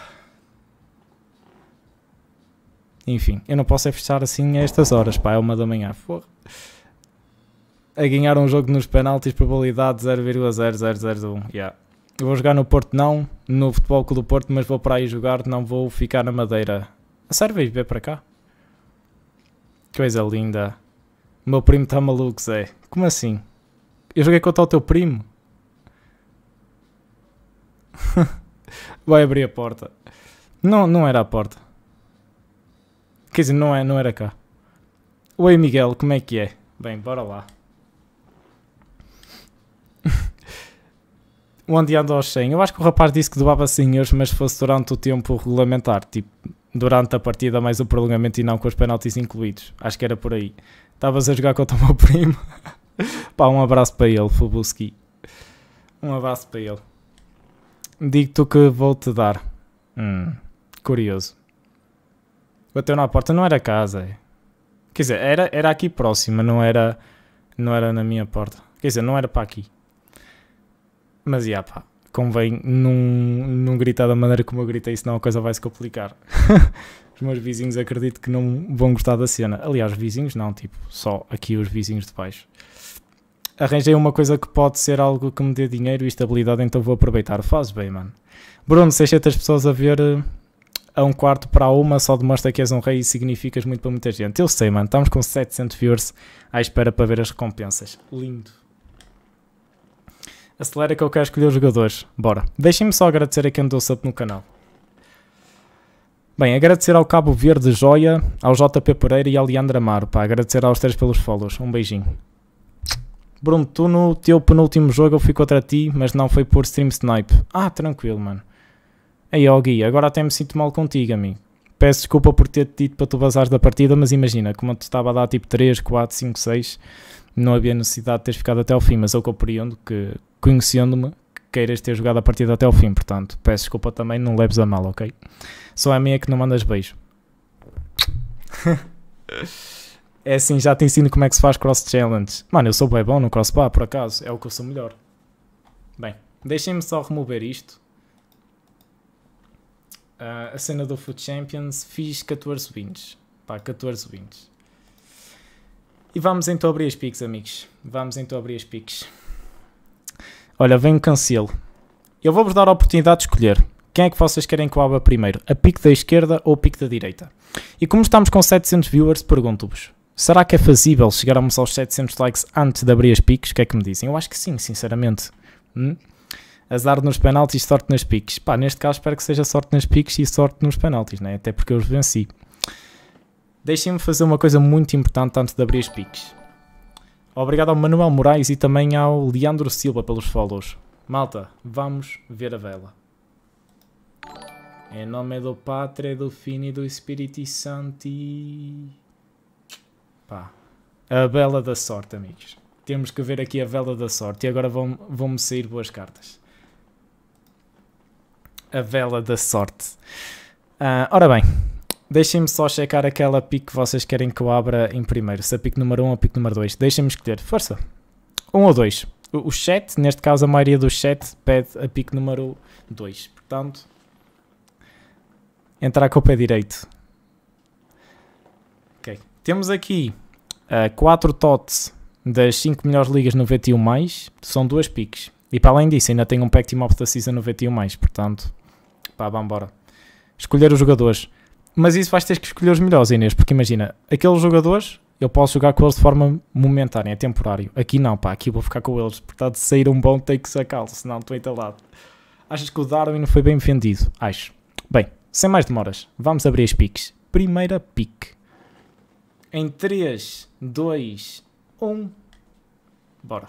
S1: Enfim, eu não posso é fechar assim a estas horas, pá, é uma da manhã, forra a ganhar um jogo nos penaltis, probabilidade 0,0001. Yeah. Eu vou jogar no Porto, não, no Futebol Clube do Porto, mas vou para aí jogar, não vou ficar na Madeira. A sério, ver para cá? Coisa linda. O meu primo está maluco, Zé. Como assim? Eu joguei contra o teu primo. Vai abrir a porta. Não, não era a porta. Quer dizer, não, é, não era cá. Oi, Miguel, como é que é? Bem, bora lá. onde anda os 100. Eu acho que o rapaz disse que doava 100 euros, mas fosse durante o tempo regulamentar, tipo, durante a partida mais o prolongamento e não com os penaltis incluídos. Acho que era por aí. Estavas a jogar contra o meu primo. Pá, um abraço para ele, Fubuski. Um abraço para ele. Digo-te o que vou-te dar. Hum, curioso. Bateu na porta, não era casa. É. Quer dizer, era, era aqui próxima, não era, não era na minha porta. Quer dizer, não era para aqui. Mas ia yeah, pá, convém não, não gritar da maneira como eu gritei, senão a coisa vai se complicar. os meus vizinhos acredito que não vão gostar da cena. Aliás, vizinhos não, tipo, só aqui os vizinhos de baixo. Arranjei uma coisa que pode ser algo que me dê dinheiro e estabilidade, então vou aproveitar. Faz bem, mano. Bruno, 600 pessoas a ver eh, a um quarto para uma só demonstra que és um rei e significas muito para muita gente. Eu sei, mano. Estamos com 700 viewers à espera para ver as recompensas. Lindo. Acelera que eu quero escolher os jogadores. Bora. Deixem-me só agradecer a quem deu sub no canal. Bem, agradecer ao Cabo Verde Joia, ao JP Pereira e ao Leandro Amaro. Pá, agradecer aos três pelos follows. Um beijinho. Bruno, tu no teu penúltimo jogo eu fui contra ti, mas não foi por stream snipe. Ah, tranquilo, mano. Aí, ó Gui, agora até me sinto mal contigo, amigo. Peço desculpa por ter-te dito para tu vazares da partida, mas imagina, como eu te estava a dar tipo 3, 4, 5, 6 não havia necessidade de teres ficado até ao fim, mas é eu compreendo que, conhecendo-me, queiras ter jogado a partida até ao fim, portanto, peço desculpa também, não leves a mal, ok? Só a minha é que não mandas beijo. é assim, já te ensino como é que se faz cross challenge. Mano, eu sou bem bom no crossbar, por acaso, é o que eu sou melhor. Bem, deixem-me só remover isto. Uh, a cena do Food Champions, fiz 14 wins. Pá, 14 wins. E vamos então abrir as piques, amigos. Vamos então abrir as piques. Olha, vem um cancelo. Eu vou-vos dar a oportunidade de escolher. Quem é que vocês querem que eu abra primeiro? A pique da esquerda ou a pique da direita? E como estamos com 700 viewers, pergunto-vos. Será que é fazível chegarmos aos 700 likes antes de abrir as piques? O que é que me dizem? Eu acho que sim, sinceramente. Hum? Azar nos penaltis, sorte nas piques. Pá, neste caso espero que seja sorte nas piques e sorte nos penaltis, né? Até porque eu os venci. Deixem-me fazer uma coisa muito importante antes de abrir as piques. Obrigado ao Manuel Moraes e também ao Leandro Silva pelos follows. Malta, vamos ver a vela. Em nome do Pátria, do Fim e do Espírito Santo. Pá. A vela da sorte, amigos. Temos que ver aqui a vela da sorte. E agora vão-me vão sair boas cartas. A vela da sorte. Uh, ora bem, Deixem-me só checar aquela pick que vocês querem que eu abra em primeiro. Se a pick número 1 um ou a pick número 2. Deixem-me escolher. Força. 1 um ou 2. O, o chat, neste caso a maioria do chat, pede a pick número 2. Portanto, entrar com o pé direito. Ok. Temos aqui uh, eh, 4 tots das 5 melhores ligas 91+. Mais. São duas picks. E para além disso, ainda tem um pack team of the season 91+. Mais, portanto, pá, vambora. Escolher os jogadores. Mas isso vais ter que escolher os melhores, Inês, porque imagina, aqueles jogadores eu posso jogar com eles de forma momentânea, é temporário. Aqui não, pá, aqui vou ficar com eles. Portanto, sair um bom take que sacá-lo, senão estou entalado. Achas que o Darwin foi bem vendido? Acho. Bem, sem mais demoras, vamos abrir as piques. Primeira pique. Em 3, 2, 1. Bora.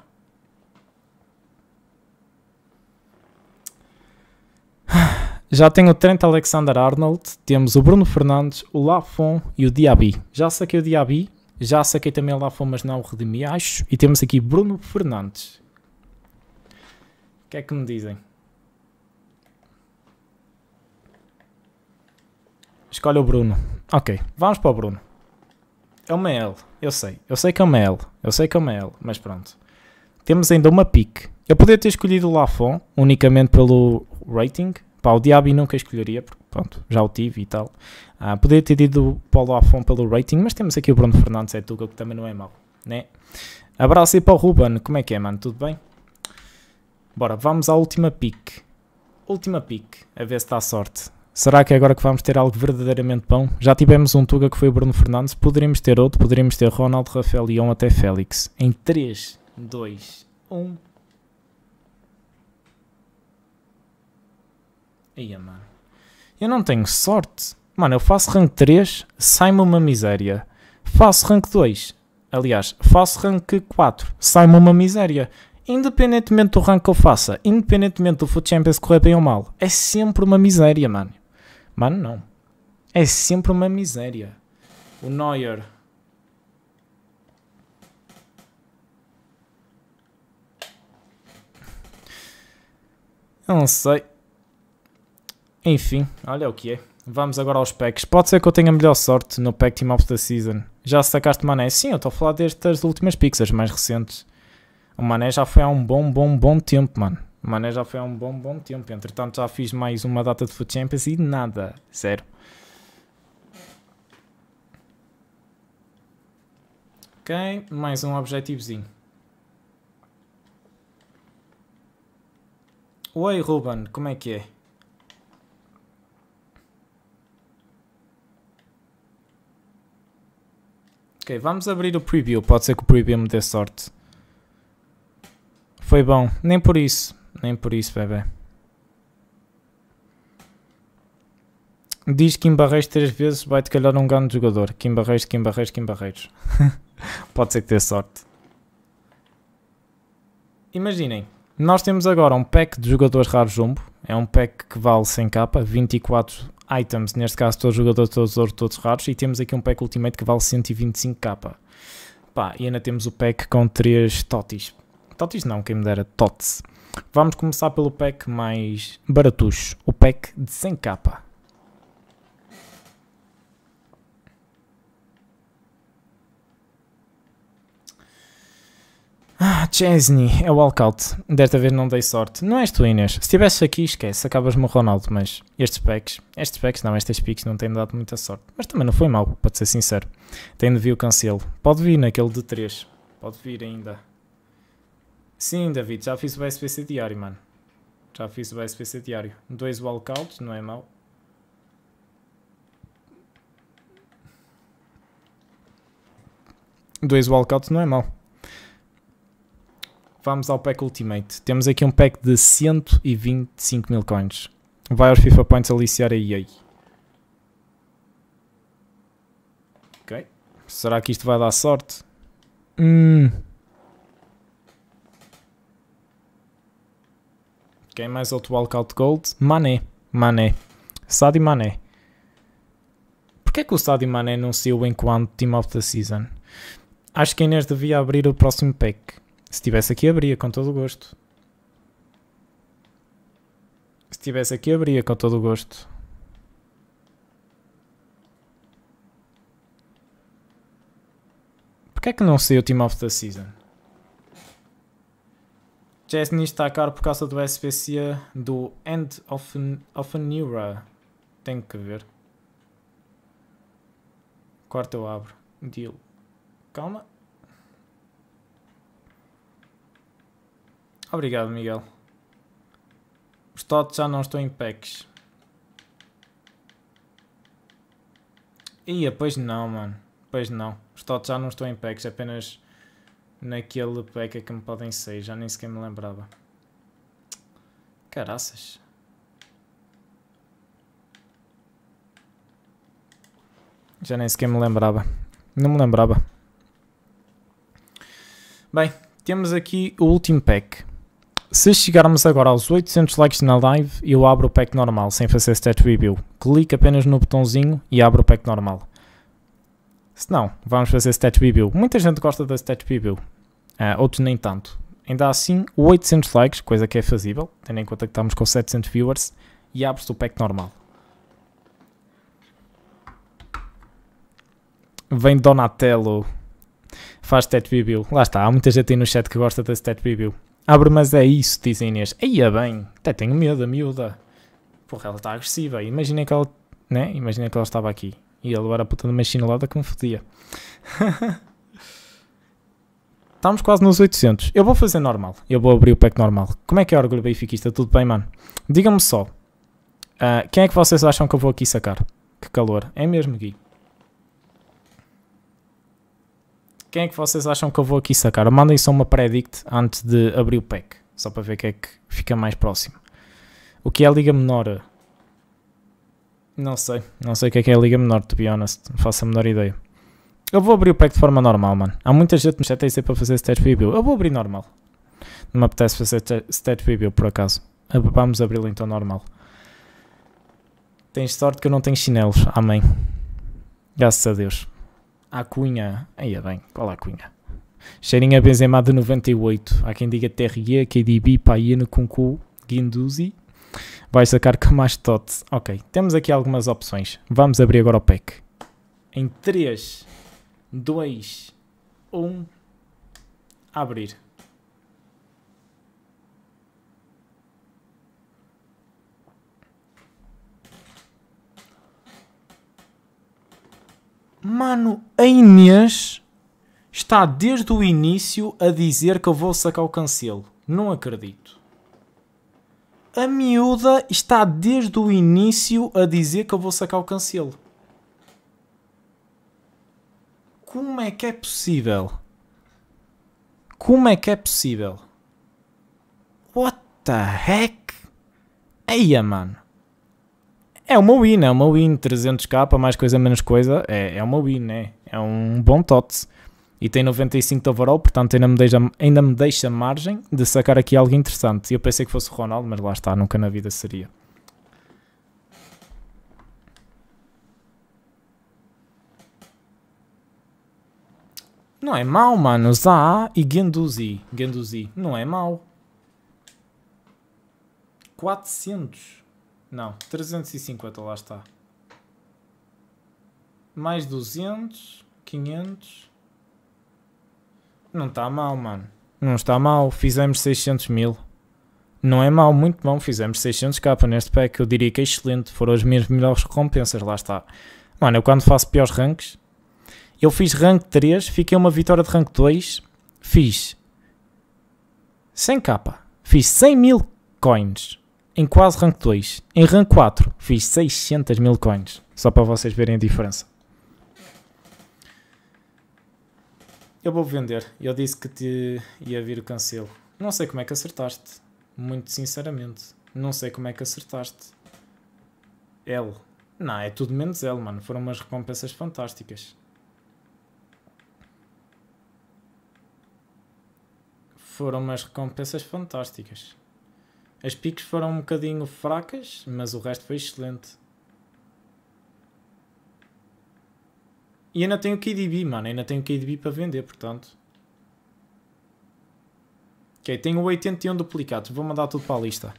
S1: Ah. Já tenho o Trent Alexander-Arnold, temos o Bruno Fernandes, o Lafon e o Diaby. Já saquei o Diaby, já saquei também o Lafon, mas não o redimi, acho. E temos aqui Bruno Fernandes. O que é que me dizem? Escolhe o Bruno. Ok, vamos para o Bruno. É uma L, eu sei. Eu sei que é uma L, eu sei que é uma L, mas pronto. Temos ainda uma pique. Eu poderia ter escolhido o Lafon, unicamente pelo rating, Pá, o Diaby nunca escolheria, porque pronto, já o tive e tal. Ah, poderia ter ido o Paulo Afon pelo rating, mas temos aqui o Bruno Fernandes é Tuga, que também não é mau, né? Abraço aí para o Ruben, como é que é, mano? Tudo bem? Bora, vamos à última pick. Última pick, a ver se dá sorte. Será que é agora que vamos ter algo verdadeiramente bom? Já tivemos um Tuga que foi o Bruno Fernandes, poderíamos ter outro, poderíamos ter Ronaldo, Rafael e até Félix. Em 3, 2, 1. Ia, mano. Eu não tenho sorte. Mano, eu faço rank 3, sai-me uma miséria. Faço rank 2. Aliás, faço rank 4, sai-me uma miséria. Independentemente do rank que eu faça, independentemente do Foot Champions correr bem ou mal, é sempre uma miséria, mano. Mano, não. É sempre uma miséria. O Neuer. Eu não sei. Enfim, olha o que é. Vamos agora aos packs. Pode ser que eu tenha melhor sorte no pack Team Up da Season. Já sacaste Mané? Sim, eu estou a falar destas últimas pixas mais recentes. O Mané já foi há um bom, bom, bom tempo, mano. O Mané já foi há um bom, bom tempo. Entretanto, já fiz mais uma data de Foot Champions e nada. Zero. Ok, mais um objetivozinho. Oi, Ruben, como é que é? Ok, vamos abrir o preview. Pode ser que o preview me dê sorte. Foi bom. Nem por isso. Nem por isso, bebê. Diz Kim Barreiros três vezes, vai te calhar um grande jogador. Kim Barreiros, Kim Barreiros, Kim Barreiros. Pode ser que dê sorte. Imaginem, nós temos agora um pack de jogadores raros jumbo. É um pack que vale 100 capa, 24 items, neste caso todos jogadores, todos, os todos raros, e temos aqui um pack ultimate que vale 125k. Pá, e ainda temos o pack com 3 totis. Totis não, quem me dera, tots. Vamos começar pelo pack mais baratucho, o pack de 100k. Ah, Chesney, é o walkout. Desta vez não dei sorte. Não és tu, Inês. Se estivesse aqui, esquece, acabas-me o Ronaldo, mas estes packs, estes packs não, estas picks não têm dado muita sorte. Mas também não foi mal, pode ser sincero. Tem de vir o cancelo. Pode vir naquele de 3. Pode vir ainda. Sim, David, já fiz o SPC diário, mano. Já fiz o SPC diário. Dois walkouts, não é mal. Dois walkouts não é mal. Vamos ao pack Ultimate. Temos aqui um pack de 125 mil coins. Vai aos FIFA Points aliciar a EA. Ok. Será que isto vai dar sorte? Hum. Quem mais outro é Walkout Gold? Mané. Mané. Sadio Mané. Porquê que o Sadio Mané não saiu enquanto Team of the Season? Acho que a Inês devia abrir o próximo pack. Se tivesse aqui, abria com todo o gosto. Se tivesse aqui, abria com todo o gosto. Porquê é que não sei o Team of the Season? Chesney está caro por causa do SPC do End of, of a new Era. Tenho que ver. Quarto eu abro. Deal. Calma. Obrigado, Miguel. Os tots já não estão em packs. Ia, pois não, mano. Pois não. Os tots já não estão em packs, apenas naquele pack é que me podem sair. Já nem sequer me lembrava. Caraças. Já nem sequer me lembrava. Não me lembrava. Bem, temos aqui o último pack. Se chegarmos agora aos 800 likes na live, eu abro o pack normal, sem fazer stat review. Clico apenas no botãozinho e abro o pack normal. Se não, vamos fazer stat review. Muita gente gosta da stat review, uh, outros nem tanto. Ainda assim, 800 likes, coisa que é fazível, tendo em conta que estamos com 700 viewers, e abre-se o pack normal. Vem Donatello, faz stat review. Lá está, há muita gente aí no chat que gosta da stat review. Abre, mas é isso, diz a Inês. Ia é bem, até tenho medo, a miúda. Porra, ela está agressiva. Imagina que ela, né? Imagina que ela estava aqui. E ele era a puta de uma chinelada que me fodia. Estamos quase nos 800. Eu vou fazer normal. Eu vou abrir o pack normal. Como é que é o orgulho benfiquista? Tudo bem, mano? Digam-me só. Uh, quem é que vocês acham que eu vou aqui sacar? Que calor. É mesmo, Gui. quem é que vocês acham que eu vou aqui sacar? Mandem só uma predict antes de abrir o pack, só para ver que é que fica mais próximo. O que é a Liga Menor? Não sei, não sei o que é que é a Liga Menor, to be honest, não faço a menor ideia. Eu vou abrir o pack de forma normal, mano. Há muita gente que chat a para fazer stat review. Eu vou abrir normal. Não me apetece fazer stat review, por acaso. Vamos abri-lo então normal. Tens sorte que eu não tenho chinelos. Amém. Graças a Deus. A cunha. Aí é bem, qual a cunha? Cheirinho a Benzema de 98. Há quem diga Terrier, KDB, Payene, Kunku, Guinduzi. Vai sacar Camacho Tots. Ok, temos aqui algumas opções. Vamos abrir agora o pack. Em 3, 2, 1. Abrir. Mano, a Inês está desde o início a dizer que eu vou sacar o cancelo. Não acredito. A miúda está desde o início a dizer que eu vou sacar o cancelo. Como é que é possível? Como é que é possível? What the heck? Eia, mano. É uma win, é uma win. 300k, mais coisa, menos coisa, é, é uma win, né? É um bom TOTS. E tem 95 de overall, portanto ainda me, deixa, ainda me deixa margem de sacar aqui algo interessante. Eu pensei que fosse o Ronaldo, mas lá está, nunca na vida seria. Não é mau, mano. Zá e Genduzi. Genduzi. Não é mau. 400. Não, 350, lá está. Mais 200, 500. Não está mal, mano. Não está mal. Fizemos 600 mil. Não é mal, muito bom. Fizemos 600 k neste pack. Eu diria que é excelente. Foram as minhas melhores recompensas, lá está. Mano, eu quando faço piores ranks, eu fiz rank 3, fiquei uma vitória de rank 2, fiz 100 k Fiz 100 mil coins em quase rank 2. Em rank 4 fiz 600 mil coins, só para vocês verem a diferença. Eu vou vender. Eu disse que te ia vir o cancelo. Não sei como é que acertaste. Muito sinceramente. Não sei como é que acertaste. L. Não, é tudo menos L, mano. Foram umas recompensas fantásticas. Foram umas recompensas fantásticas. As piques foram um bocadinho fracas, mas o resto foi excelente. E ainda tenho KDB, mano. Ainda tenho KDB para vender, portanto. Ok, tenho 81 duplicados. Vou mandar tudo para a lista.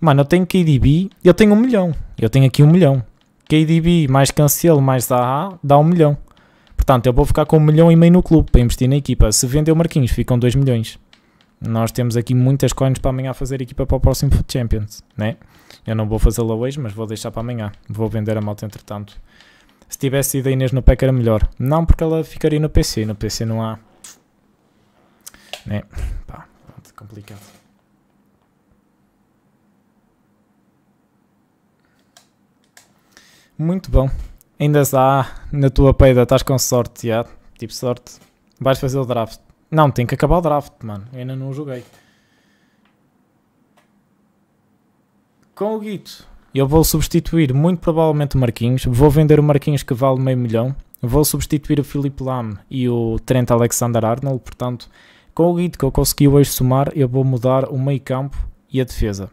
S1: Mano, eu tenho KDB. Eu tenho um milhão. Eu tenho aqui um milhão. KDB mais cancelo mais AA dá um milhão. Portanto, eu vou ficar com um milhão e meio no clube para investir na equipa. Se vender o Marquinhos, ficam 2 milhões nós temos aqui muitas coins para amanhã fazer equipa para o próximo Champions, né? Eu não vou fazê-la hoje, mas vou deixar para amanhã. Vou vender a malta entretanto. Se tivesse ido a Inês no PEC era melhor. Não, porque ela ficaria no PC. No PC não há. Né? Pá, pronto, complicado. Muito bom. Ainda está na tua peida, estás com sorte, já. Tipo sorte. Vais fazer o draft. Não, tem que acabar o draft, mano. Eu ainda não joguei. Com o Guito, eu vou substituir muito provavelmente o Marquinhos. Vou vender o Marquinhos que vale meio milhão. Vou substituir o Filipe Lam e o Trent Alexander-Arnold. Portanto, com o Guito que eu consegui hoje somar, eu vou mudar o meio campo e a defesa.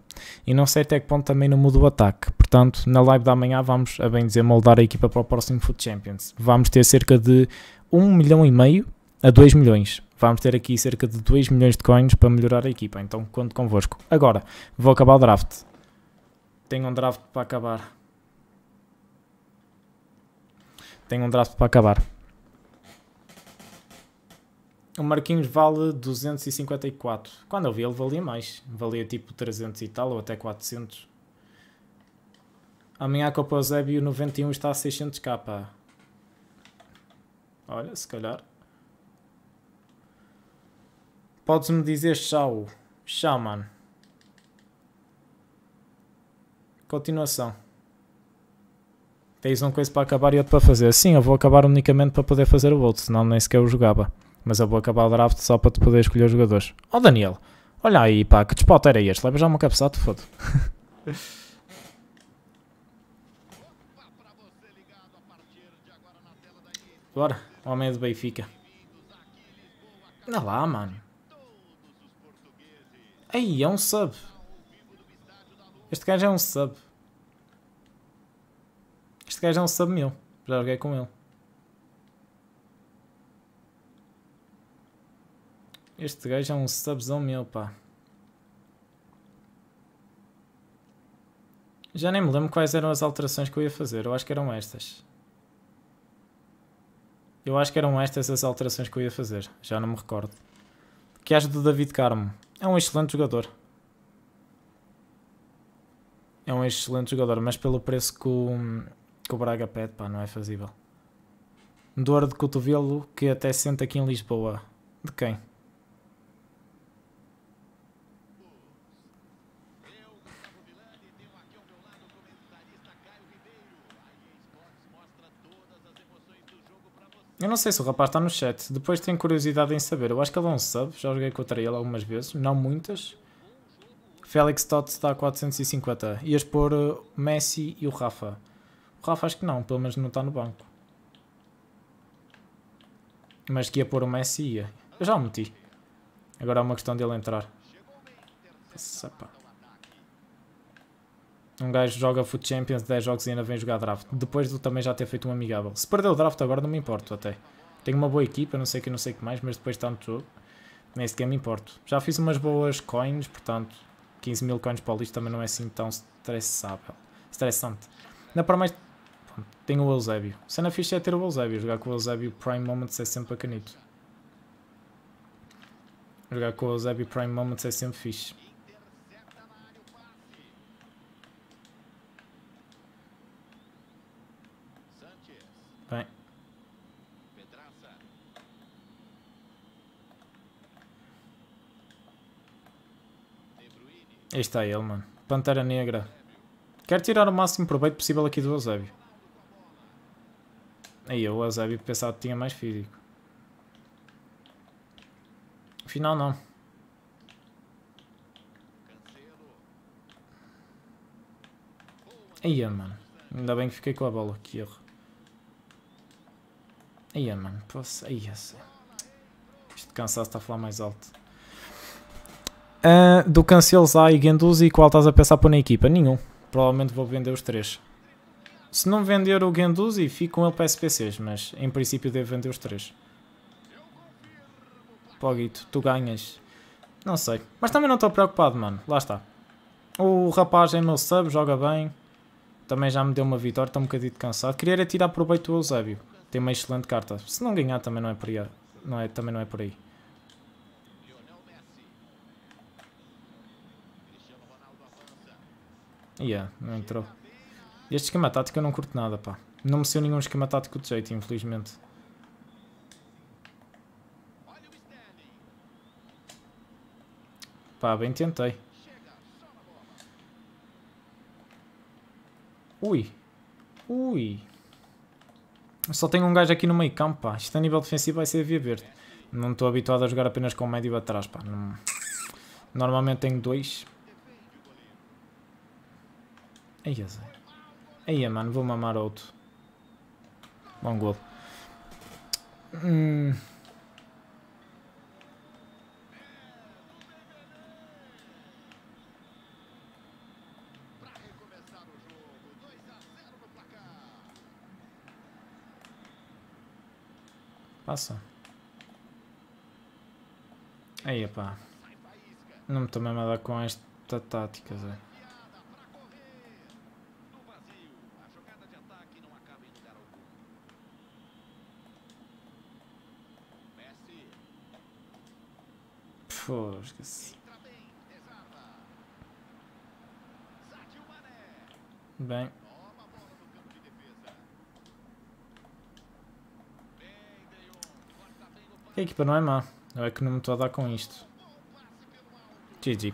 S1: E não sei até que ponto também não muda o ataque. Portanto, na live da manhã vamos, a bem dizer, moldar a equipa para o próximo Foot Champions. Vamos ter cerca de 1 milhão e meio a 2 milhões Vamos ter aqui cerca de 2 milhões de coins para melhorar a equipa, então conto convosco. Agora, vou acabar o draft. Tenho um draft para acabar. Tenho um draft para acabar. O Marquinhos vale 254. Quando eu vi, ele valia mais. Valia tipo 300 e tal, ou até 400. Amanhã com Copa Eusébio 91 está a 600k. Olha, se calhar. Podes-me dizer tchau. Tchau, mano. Continuação. Tens uma coisa para acabar e outra para fazer. Sim, eu vou acabar unicamente para poder fazer o outro, senão nem sequer o jogava. Mas eu vou acabar o draft só para te poder escolher os jogadores. Oh, Daniel, olha aí, pá, que despota era este? Leva já uma cabeçada, foda. Bora, homem do Benfica. Anda lá, mano. Ei, é um sub. Este gajo é um sub. Este gajo é um sub meu. Já joguei com ele. Este gajo é um subzão meu, pá. Já nem me lembro quais eram as alterações que eu ia fazer. Eu acho que eram estas. Eu acho que eram estas as alterações que eu ia fazer. Já não me recordo. Que acho do David Carmo é um excelente jogador. É um excelente jogador, mas pelo preço que o, que o Braga pede, pá, não é fazível. Dor de cotovelo que até senta aqui em Lisboa. De quem? Eu não sei se o rapaz está no chat. Depois tenho curiosidade em saber. Eu acho que ele é um sub. Já joguei contra ele algumas vezes. Não muitas. Félix Tot está a 450. Ias pôr eh, Messi e o Rafa. O Rafa acho que não. Pelo menos não está no banco. Mas que ia pôr o Messi ia. Eu já o meti. Agora é uma questão dele entrar. Sapa. Um gajo joga Foot Champions 10 jogos e ainda vem jogar draft. Depois de também já ter feito um amigável. Se perder o draft agora não me importo até. Tenho uma boa equipa, não sei que não sei que mais, mas depois de tanto jogo, nem sequer me importo. Já fiz umas boas coins, portanto, 15 mil coins para o lixo também não é assim tão stressável. Estressante. Ainda para mais, tenho o Eusébio. Cena é fixe é ter o Eusébio. Jogar com o Eusébio Prime Moments é sempre bacanito. Jogar com o Eusébio Prime Moments é sempre fixe. Aí está ele, mano. Pantera Negra. Quero tirar o máximo proveito possível aqui do Eusébio. Aí eu, o Eusébio, pensava que tinha mais físico. Afinal, não. Aí, mano. Ainda bem que fiquei com a bola. Que erro. Aí, mano. Posso... Aí, assim. Este cansaço está a falar mais alto. Uh, do Cancelzá e Guendouzi, qual estás a pensar pôr na equipa? Nenhum. Provavelmente vou vender os três. Se não vender o Guendouzi, fico com ele para SPCs, mas em princípio devo vender os três. Poguito, tu ganhas. Não sei. Mas também não estou preocupado, mano. Lá está. O rapaz é meu sub, joga bem. Também já me deu uma vitória, estou um bocadinho cansado. Queria era tirar proveito do Eusébio. Tem uma excelente carta. Se não ganhar também não é por aí. Não é, também não é por aí. Yeah, não entrou. Este esquema tático eu não curto nada, pá. Não me saiu nenhum esquema tático de jeito, infelizmente. Pá, bem tentei. Ui. Ui. Só tenho um gajo aqui no meio campo, pá. Isto a nível defensivo vai ser via verde. Não estou habituado a jogar apenas com o médio atrás, pá. Não... Normalmente tenho dois. Aí, eu sei. Aí, é, mano, vou mamar outro. Bom gol. Hum. Passa. Aí, pá. Não me estou mesmo a dar com esta tática, Zé. Fosca-se. Bem. A equipa não é má. não é que não me estou a dar com isto. GG.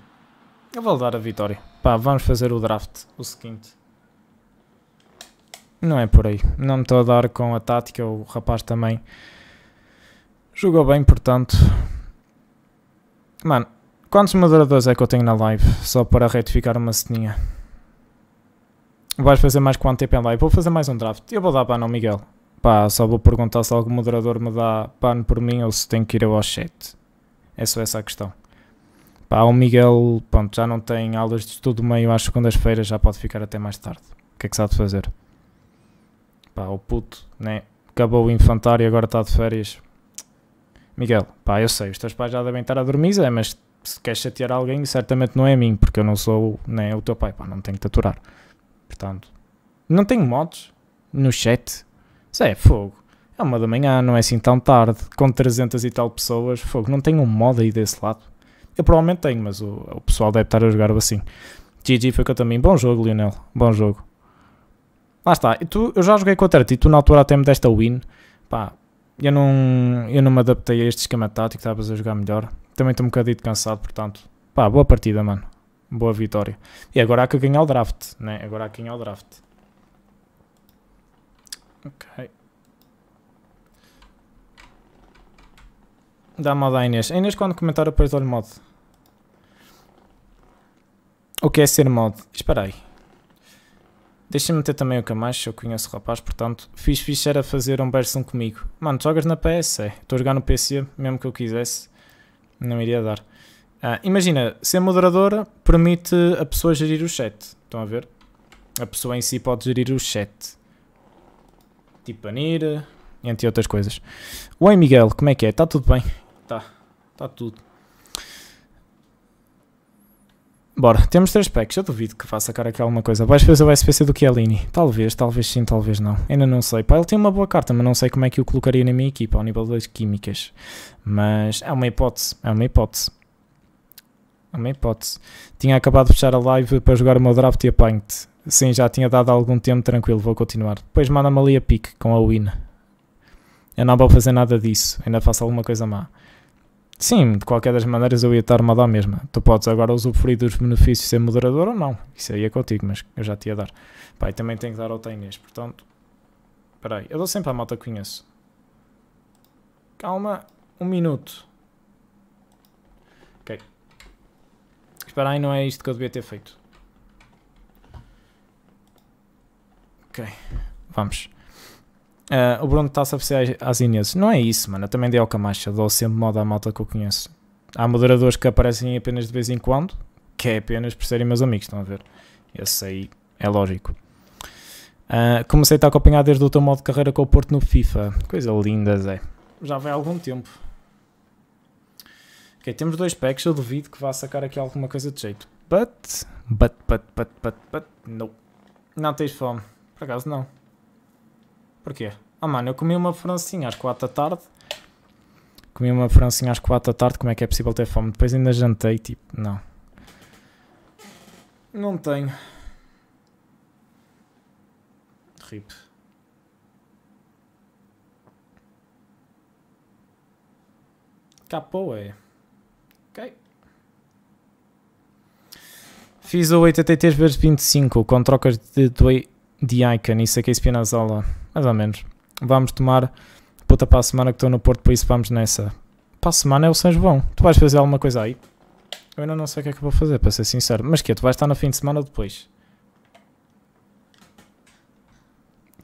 S1: Eu vou dar a vitória. Pá, vamos fazer o draft. O seguinte. Não é por aí. Não me estou a dar com a tática. O rapaz também jogou bem, portanto, Mano, quantos moderadores é que eu tenho na live? Só para retificar uma ceninha. Vais fazer mais quanto tempo em live? Vou fazer mais um draft. Eu vou dar ban ao Miguel. Pá, só vou perguntar se algum moderador me dá ban por mim ou se tenho que ir ao chat. É só essa a questão. Pá, o Miguel, pronto, já não tem aulas de estudo meio às segundas-feiras, já pode ficar até mais tarde. O que é que sabe fazer? Pá, o puto, né? Acabou o infantário e agora está de férias. Miguel, pá, eu sei, os teus pais já devem estar a dormir, Zé, mas se queres chatear alguém, certamente não é a mim, porque eu não sou nem é o teu pai, pá, não tenho que te aturar. Portanto, não tenho mods no chat. Zé, é fogo. É uma da manhã, não é assim tão tarde, com 300 e tal pessoas, fogo, não tenho um mod aí desse lado. Eu provavelmente tenho, mas o, o pessoal deve estar a jogar assim. GG foi que eu também. Bom jogo, Lionel. Bom jogo. Lá está. E tu, eu já joguei com a Tert e tu na altura até me deste a win. Pá, eu não, eu não me adaptei a este esquema tático, estava a jogar melhor. Também estou um bocadinho cansado, portanto, pá, boa partida, mano. Boa vitória. E agora há que ganhar o draft, né? Agora há que ganhar o draft. Ok. Dá moda à Inês. A Inês, quando comentar, depois dou-lhe mod. O que é ser mod? Espera aí. Deixa-me ter também o Camacho, eu conheço o rapaz, portanto, fiz fixe era fazer um Berson comigo. Mano, jogas na PS, é. Estou a jogar no PC, mesmo que eu quisesse, não iria dar. Ah, imagina, ser moderadora permite a pessoa gerir o chat, estão a ver? A pessoa em si pode gerir o chat. Tipo banir, entre outras coisas. Oi Miguel, como é que é? Está tudo bem? Está, está tudo. Bora, temos três packs, eu duvido que faça cara aqui alguma coisa. Vais fazer o SPC do Chiellini? Talvez, talvez sim, talvez não. Ainda não sei. Pá, ele tem uma boa carta, mas não sei como é que eu colocaria na minha equipa ao nível das químicas. Mas é uma hipótese, é uma hipótese. É uma hipótese. Tinha acabado de fechar a live para jogar o meu draft e a paint. Sim, já tinha dado algum tempo, tranquilo, vou continuar. Depois manda-me ali a pick com a win. Eu não vou fazer nada disso, ainda faço alguma coisa má. Sim, de qualquer das maneiras eu ia estar-me a dar mesmo. Tu podes agora usufruir dos benefícios ser moderador ou não. Isso aí é contigo, mas eu já te ia dar. Pai, também tenho que dar ao Inês, portanto. Espera aí, eu dou sempre à malta que conheço. Calma, um minuto. Ok. Espera aí, não é isto que eu devia ter feito. Ok, vamos. Uh, o Bruno está-se a apreciar às Inês. Não é isso, mano. Eu também dei ao Camacho. Eu dou sempre moda à malta que eu conheço. Há moderadores que aparecem apenas de vez em quando, que é apenas por serem meus amigos, estão a ver? Esse aí é lógico. Uh, comecei a acompanhar desde o teu modo de carreira com o Porto no FIFA. Coisa linda, Zé. Já vai há algum tempo. Ok, temos dois packs. Eu duvido que vá sacar aqui alguma coisa de jeito. But, but, but, but, but, but, no. Não tens fome. Por acaso não. Porquê? Ah, mano, eu comi uma francinha às 4 da tarde. Comi uma francinha às 4 da tarde. Como é que é possível ter fome? Depois ainda jantei, tipo, não. Não tenho. RIP. é. Ok. Fiz o 83 vezes 25 com trocas de, de, de icon e saquei espinazola mais ou menos. Vamos tomar puta para a semana que estou no Porto, por isso vamos nessa. Para a semana é o São João. Tu vais fazer alguma coisa aí? Eu ainda não sei o que é que vou fazer, para ser sincero. Mas que é, Tu vais estar no fim de semana ou depois?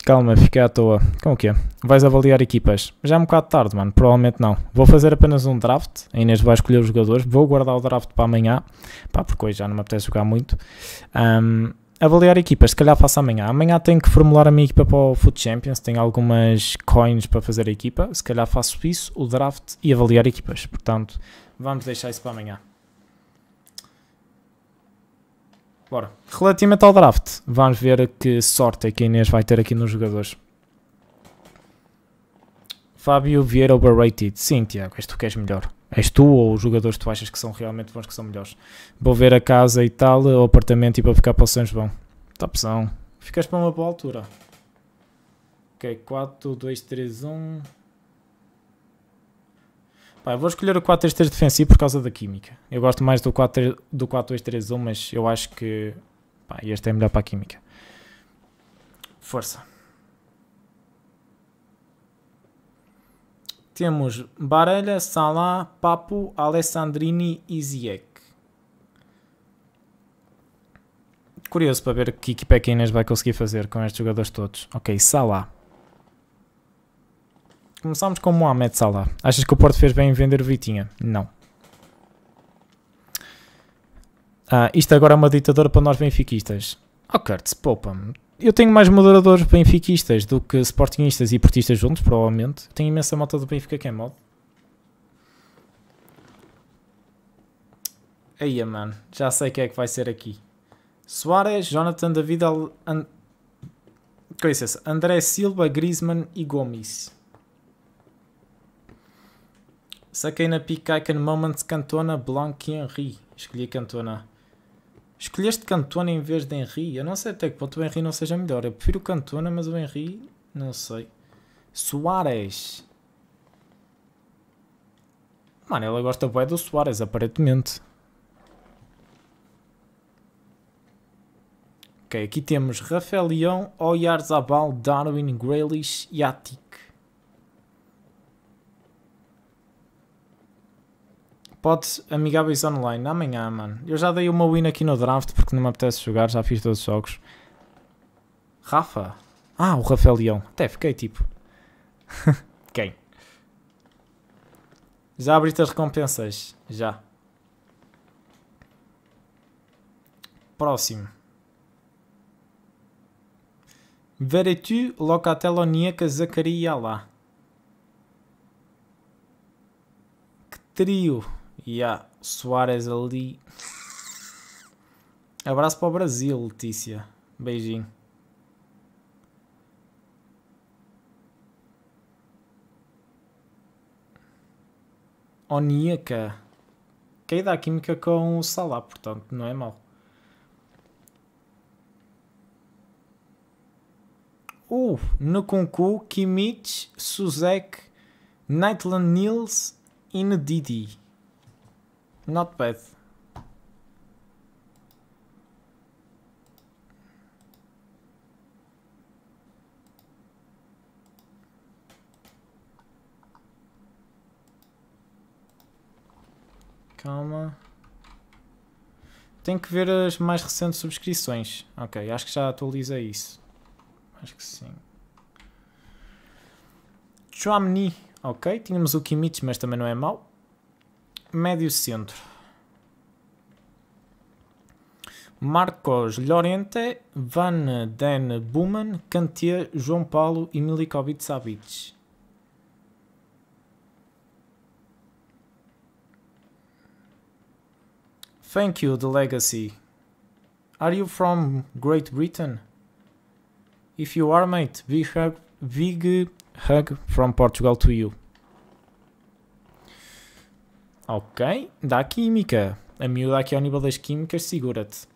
S1: Calma, fiquei à toa. Com o quê? Vais avaliar equipas. Já é um bocado tarde, mano. Provavelmente não. Vou fazer apenas um draft. A Inês vai escolher os jogadores. Vou guardar o draft para amanhã. Pá, porque hoje já não me apetece jogar muito. Um, avaliar equipas, se calhar faço amanhã. Amanhã tenho que formular a minha equipa para o Foot Champions, tenho algumas coins para fazer a equipa, se calhar faço isso, o draft e avaliar equipas. Portanto, vamos deixar isso para amanhã. Bora. Relativamente ao draft, vamos ver que sorte é que a Inês vai ter aqui nos jogadores. Fábio Vieira overrated. Sim, Tiago, isto tu queres melhor és tu ou os jogadores que tu achas que são realmente bons, que são melhores. Vou ver a casa e tal, o apartamento e para ficar para o São João. Tá opção. Ficas para uma boa altura. Ok, 4, 2, 3, 1. Pá, vou escolher o 4-3-3 defensivo por causa da química. Eu gosto mais do 4-2-3-1, do 4, 2, 3, 1, mas eu acho que pá, este é melhor para a química. Força. Temos Barella, Salah, Papo, Alessandrini e Ziyech. Curioso para ver que equipa é que a Inês vai conseguir fazer com estes jogadores todos. Ok, Salah. Começamos com Mohamed Salah. Achas que o Porto fez bem em vender o Vitinha? Não. Ah, isto agora é uma ditadura para nós benfiquistas. Oh, Kurtz, poupa-me eu tenho mais moderadores benfiquistas do que sportingistas e portistas juntos, provavelmente. Tenho imensa malta do Benfica que é mod. Aí, mano, já sei que é que vai ser aqui. Soares, Jonathan, David, And... André Silva, Griezmann e Gomes. Saquei na pick icon moments Cantona, Blanc e Henry. Escolhi Cantona. Escolheste Cantona em vez de Henry. Eu não sei até que ponto o Henry não seja melhor. Eu prefiro Cantona, mas o Henry, não sei. Soares. Mano, ela gosta bem do Soares, aparentemente. Ok, aqui temos Rafael Leão, Oyarzabal, Darwin, Grealish e Ati. Pode amigáveis online, amanhã, mano. Eu já dei uma win aqui no draft porque não me apetece jogar, já fiz todos os jogos. Rafa? Ah, o Rafael Leão. Até fiquei tipo. Quem? Já abriste as recompensas? Já. Próximo. Veretu Locateloníaca Zacaria lá. Que trio! E há a Soares ali. Abraço para o Brasil, Letícia. Beijinho. Oníaca. Quem dá química com o Salah, portanto, não é mal. Uh, Nukunku, Kimmich, Suzek, Nightland Nils e Ndidi. Not bad. Calma. Tenho que ver as mais recentes subscrições. Ok, acho que já atualiza isso. Acho que sim. Chouamni. Ok, tínhamos o Kimmich, mas também não é mau médio centro. Marcos Llorente, Van Den Buman, Kanté, João Paulo e Milikovic Savic. Thank you, The Legacy. Are you from Great Britain? If you are, mate, big hug, big hug from Portugal to you. Ok, dá química. A miúda aqui ao nível das químicas, segura-te.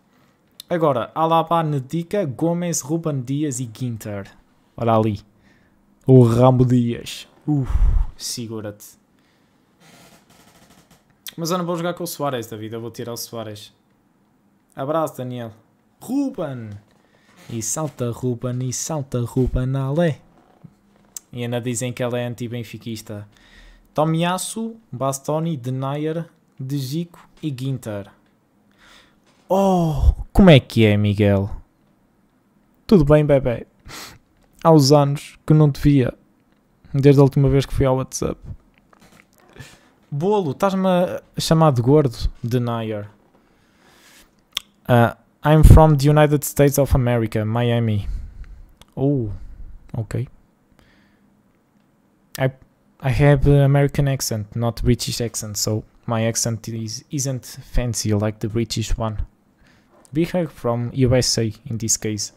S1: Agora, Alaba, Nedica, Gomes, Ruben Dias e Ginter. Olha ali. O Rambo Dias. Uf, segura-te. Mas eu não vou jogar com o Soares, David. Eu vou tirar o Soares. Abraço, Daniel. Ruben! E salta Ruben, e salta Ruben, ale. E ainda dizem que ela é anti-benfiquista. Tomiyasu, Bastoni, Denayer, Dejico e Ginter. Oh, como é que é, Miguel? Tudo bem, bebê? Há uns anos que não te via, desde a última vez que fui ao WhatsApp. Bolo, estás-me a chamar de gordo, Denayer. Uh, ah, I'm from the United States of America, Miami. Oh, ok. I I have American accent, not British accent, so my accent is, isn't fancy like the British one. Big hug from USA in this case.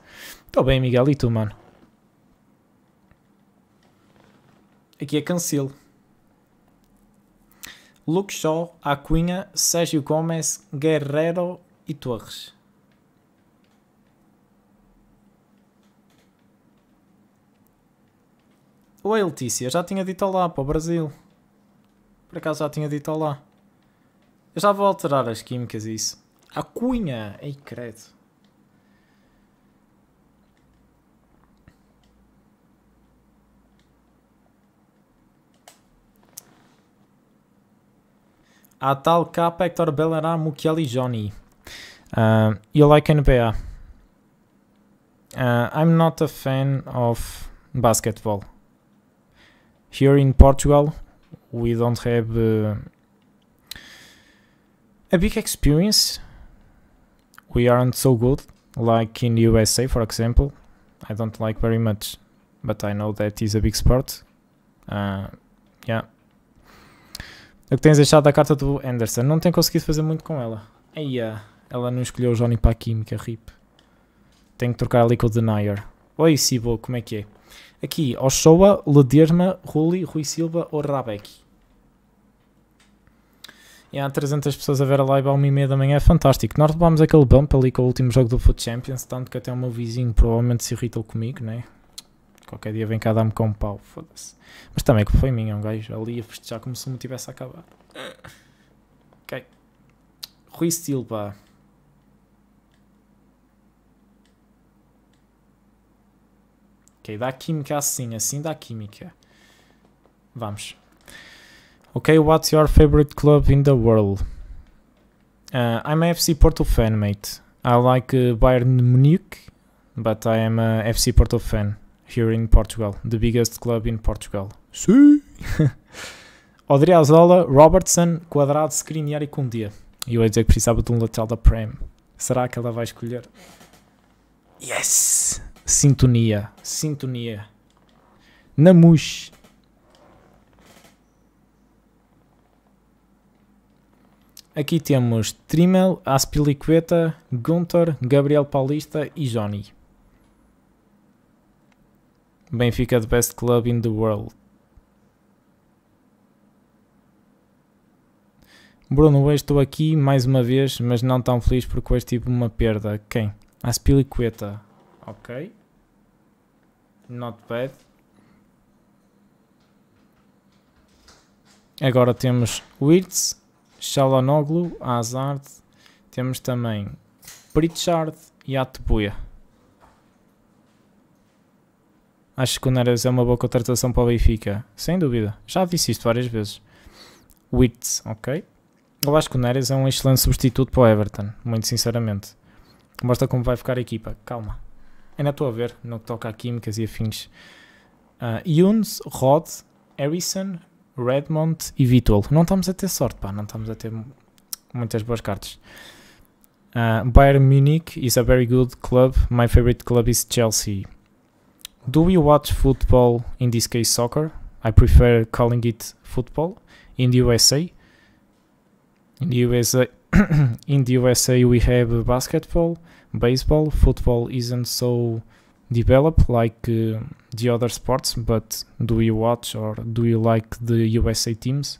S1: Tô bem, tu, mano. Aqui é cancelo. Luke Shaw, Acunha, Sérgio Gomes, Guerrero e Torres. Oi, Letícia, já tinha dito lá para o Brasil. Por acaso já tinha dito lá. Eu já vou alterar as químicas e isso. A cunha! Ei, credo. A tal K, Hector Bellerin, é Mukiel Johnny. Uh, ah, you like NBA? Uh, ah, I'm not a fan of basketball. Here in Portugal, we don't have uh, a big experience. We aren't so good, like in the USA, for example. I don't like very much, but I know that is a big sport. Uh, yeah. O que tens achado da carta do Anderson? Não tenho conseguido fazer muito com ela. Eia, ela não escolheu o Johnny para a química, é rip. Tenho que trocar ali com o Denier. Oi, Sibo, como é que é? Aqui, Ochoa, Lederma, Ruli, Rui Silva ou Rabeck. E há 300 pessoas a ver a live à 1 meia da manhã, é fantástico. Nós levámos aquele bump ali com o último jogo do Foot Champions, tanto que até o meu vizinho provavelmente se irritou comigo, né? Qualquer dia vem cá dar-me com um pau, foda-se. Mas também é que foi minha, um gajo ali a festejar como se não tivesse acabado. acabar. Ok. Rui Silva. Ok, dá química assim, assim dá química. Vamos. Ok, what's your favorite club in the world? Uh, I'm a FC Porto fan, mate. I like uh, Bayern Munich, but I am a FC Porto fan here in Portugal, the biggest club in Portugal. Sim! Odriazola, Robertson, Quadrado, Skriniar e Kundia. E eu ia dizer que precisava de um lateral da Prem. Será que ela vai escolher? Yes! Sintonia. Sintonia. Namush. Aqui temos Trimel, Aspiliqueta, Gunter, Gabriel Paulista e Johnny. Benfica the best club in the world. Bruno, hoje estou aqui mais uma vez, mas não tão feliz porque hoje tive uma perda. Quem? Aspiliqueta. Ok. not bad. Agora temos Wirtz, Chalonoglu, Hazard. Temos também Pritchard e Atbuya. Acho que o Neres é uma boa contratação para o Benfica. Sem dúvida. Já disse isto várias vezes. Wirtz, ok. Eu acho que o Neres é um excelente substituto para o Everton. Muito sinceramente. Mostra como vai ficar a equipa. Calma. Ainda estou a ver no que toca a químicas e afins. Uh, ah, Yunes, Rod, Harrison, Redmond e Vitol. Não estamos a ter sorte, pá. Não estamos a ter muitas boas cartas. Uh, Bayern Munich is a very good club. My favorite club is Chelsea. Do we watch football, in this case soccer? I prefer calling it football in the USA. In the USA, in the USA we have basketball, baseball, football isn't so developed like uh, the other sports, but do you watch or do you like the USA teams?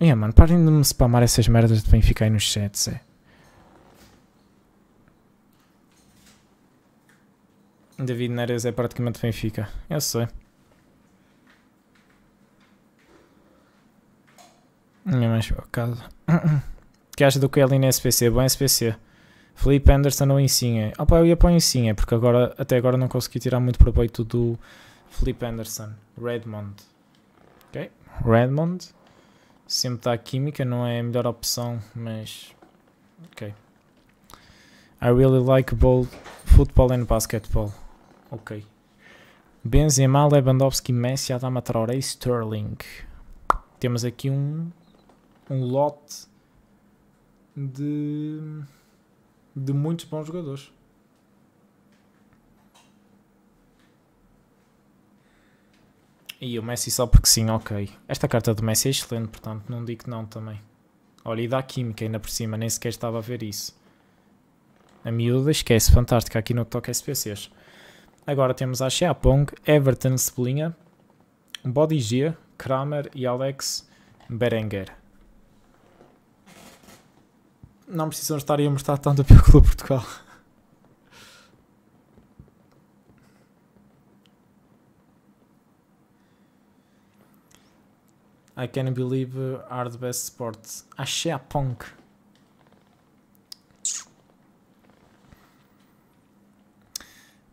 S1: É, yeah, mano, parem de me spamar essas merdas de Benfica aí nos chats, é. David Neres é praticamente Benfica. Eu sei. Minha mãe chegou a casa que acha do Kelly é na SPC? Bom é SPC. Felipe Anderson ou Insinha? Ah pá, eu ia para o Insinha, porque agora, até agora não consegui tirar muito proveito do Felipe Anderson. Redmond. Ok? Redmond. Sempre está química, não é a melhor opção, mas... Ok. I really like both football and basketball. Ok. Benzema, Lewandowski, Messi, Adama Traoré e Sterling. Temos aqui um, um lote de, de muitos bons jogadores. E o Messi só porque sim, ok. Esta carta do Messi é excelente, portanto não digo não também. Olha, e da Química ainda por cima, nem sequer estava a ver isso. A miúda esquece, fantástica aqui no que toca SPCs. Agora temos a Xiapong, Everton Cebolinha, Bodigia, Kramer e Alex Berenguer não precisam estar a mostrar tanto a Clube Portugal. I can believe are the best sports. Achei a punk.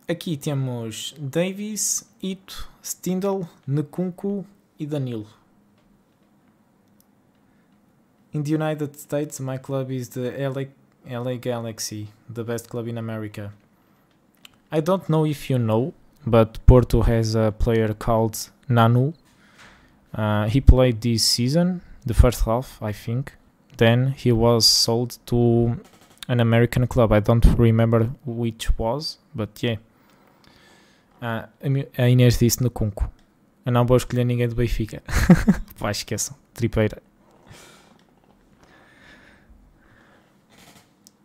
S1: Aqui temos Davis, Ito, Stindl, Nekunku e Danilo. In the United States, my club is the LA, LA Galaxy, the best club in America. I don't know if you know, but Porto has a player called Nanu. Uh, he played this season, the first half, I think. Then he was sold to an American club. I don't remember which was, but yeah. Ah, a Inês disse no Cunco. Eu não vou escolher ninguém do Benfica. Vai esqueçam. Tripeira.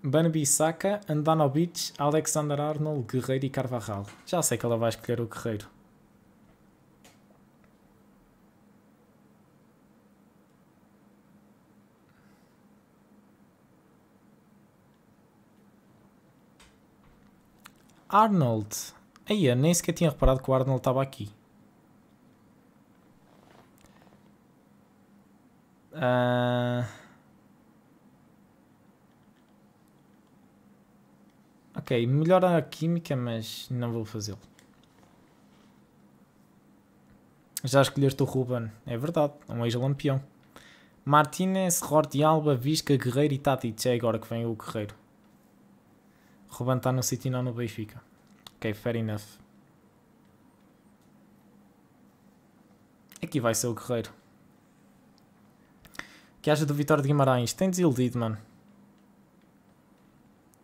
S1: Banabi Saka, Andanovic, Alexander Arnold, Guerreiro e Carvajal. Já sei que ela vai escolher o Guerreiro. Arnold. Aí, nem sequer tinha reparado que o Arnold estava aqui. Ah. Uh... Ok, melhora a química, mas não vou fazê-lo. Já escolheste o Ruben, é verdade, é um ex-lampião. Martínez, Rorty, Alba, Visca, Guerreiro e Tati. É agora que vem o Guerreiro. Ruben está no City, não no Benfica. Ok, fair enough. Aqui vai ser o Guerreiro. O que acha do Vitória de Guimarães? Tem desiludido, mano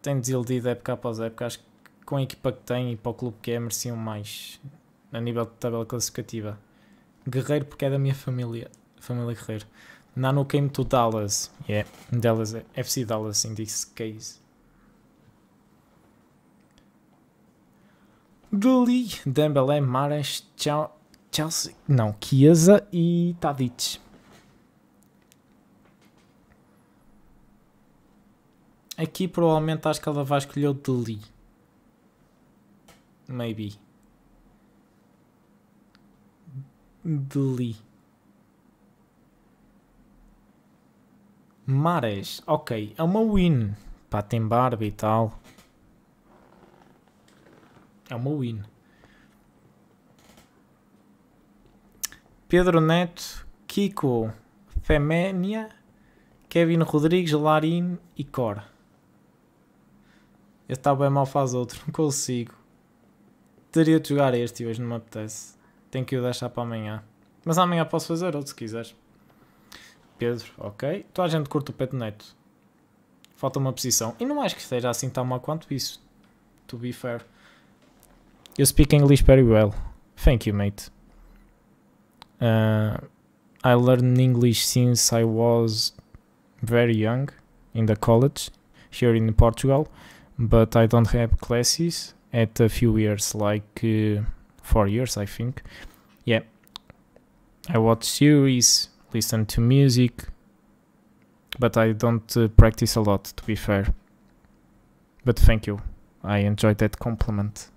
S1: tem desiludido época após época. Acho que com a equipa que tem e para o clube que é, mereciam mais a nível de tabela classificativa. Guerreiro, porque é da minha família. Família Guerreiro. Nano came to Dallas. Yeah, Dallas, FC Dallas in this case. Dali, Dembélé, Mares, Chelsea, não, Chiesa e Tadic. Aqui provavelmente acho que ela vai escolher o Deli. Maybe. Deli. Mares. Ok, é uma win. Pá, tem barba e tal. É uma win. Pedro Neto, Kiko, Feménia, Kevin Rodrigues, Larin e Cora. Este está bem mal faz outro, não consigo. Teria de jogar este hoje, não me apetece. Tenho que o deixar para amanhã. Mas amanhã posso fazer outro se quiseres. Pedro, ok. Tu então a gente curta o peto Neto. Falta uma posição. E não acho que esteja assim tão mal quanto isso. To be fair. You speak English very well. Thank you, mate. Uh, I learned English since I was very young in the college here in Portugal. but I don't have classes at a few years, like uh, four years, I think. Yeah, I watch series, listen to music, but I don't uh, practice a lot, to be fair. But thank you, I enjoyed that compliment.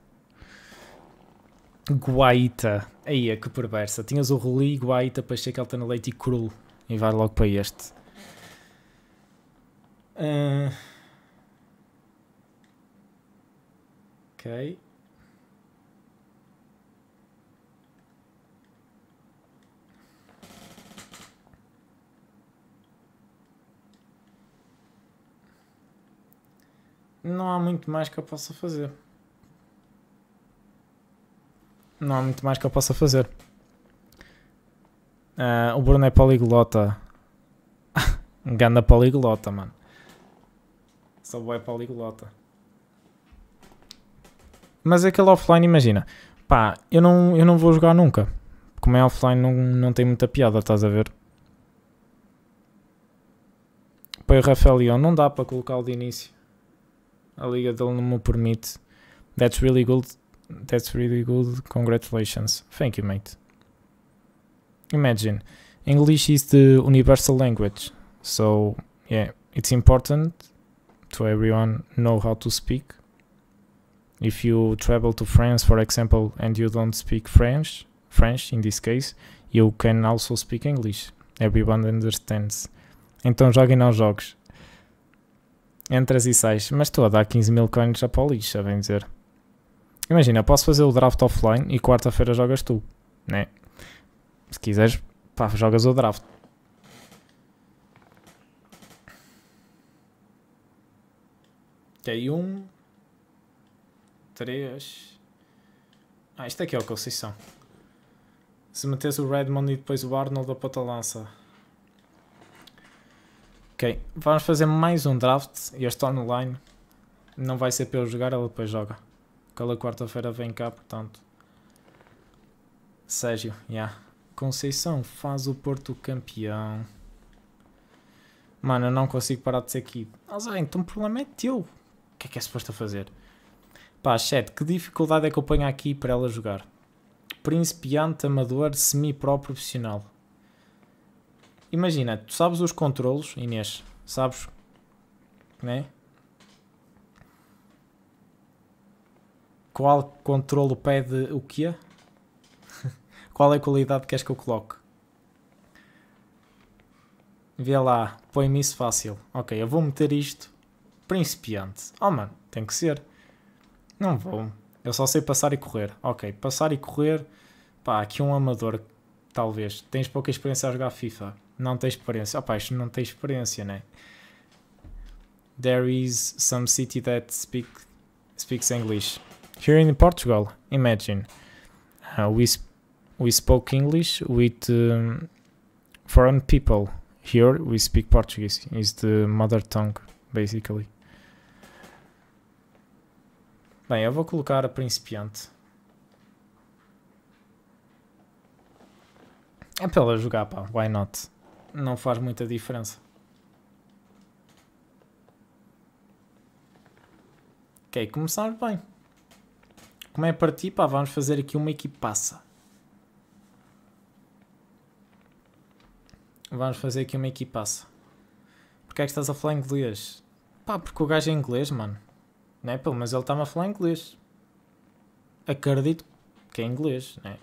S1: Guaita, eia que perversa. Tinhas o Roli, Guaita, Pacheco, Altana Leite e Cruel. E vai logo para este. Uh... Não há muito mais que eu possa fazer. Não há muito mais que eu possa fazer. Uh, o Bruno é poliglota. Ganda poliglota, mano. Só é poliglota. Mas aquele offline, imagina, pá, eu não, eu não vou jogar nunca. Como é offline, não, não tem muita piada, estás a ver? Põe Rafael Leão, não dá para colocar lo de início. A liga dele não me permite. That's really good. That's really good. Congratulations. Thank you, mate. Imagine. English is the universal language. So, yeah, it's important to everyone know how to speak if you travel to France, for example, and you don't speak French, French in this case, you can also speak English. Everyone understands. Então joguem aos jogos. Entras e sais. Mas estou a dar 15 mil coins a Polícia, vem a dizer. Imagina, posso fazer o draft offline e quarta-feira jogas tu, né? Se quiseres, pá, jogas o draft. Tem um, 3. Ah, isto aqui é, é o Conceição. Se metes o Redmond e depois o Arnold, a ponta lança. Ok, vamos fazer mais um draft. Eu estou online. Não vai ser para eu jogar, ela depois joga. Aquela quarta-feira vem cá, portanto. Sérgio, já. Yeah. Conceição faz o Porto campeão. Mano, eu não consigo parar de ser aqui. ah, então o problema é teu. O que é que é suposto a fazer? Pá, Chet, que dificuldade é que eu ponho aqui para ela jogar? Principiante, amador, semi-pro profissional. Imagina, tu sabes os controlos, Inês, sabes, né? Qual controlo pede o que é? Qual é a qualidade que queres que eu coloque? Vê lá, põe-me isso fácil. Ok, eu vou meter isto principiante. Oh mano, tem que ser. Não vou. Eu só sei passar e correr. Ok, passar e correr. Pá, aqui um amador, talvez. Tens pouca experiência a jogar FIFA. Não tens experiência. opa isto não tem experiência, né? There is some city that speak, speaks English. Here in Portugal, imagine. Uh, we, sp we spoke English with um, foreign people. Here we speak Portuguese. It's the mother tongue, basically. Bem, eu vou colocar a principiante. É para ela jogar, pá. Why not? Não faz muita diferença. Ok, começamos bem. Como é para ti, pá, vamos fazer aqui uma equipaça. Vamos fazer aqui uma equipaça. Porquê é que estás a falar inglês? Pá, porque o gajo é inglês, mano né? Pelo menos ele está-me a falar inglês. Acredito que é inglês, né?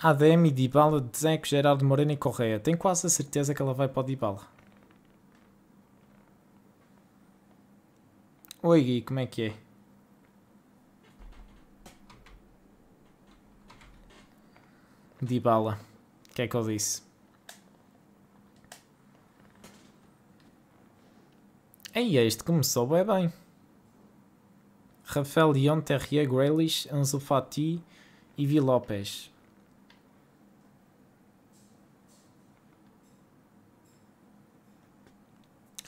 S1: ADM e Dybala, que Gerardo Moreno e Correia. Tenho quase a certeza que ela vai para o Dybala. Oi Gui, como é que é? Dybala. O que é que eu disse? Ei, este é começou bem bem. Rafael Leon, Terrier, Grealish, Ansu Fati e Vi Lopes.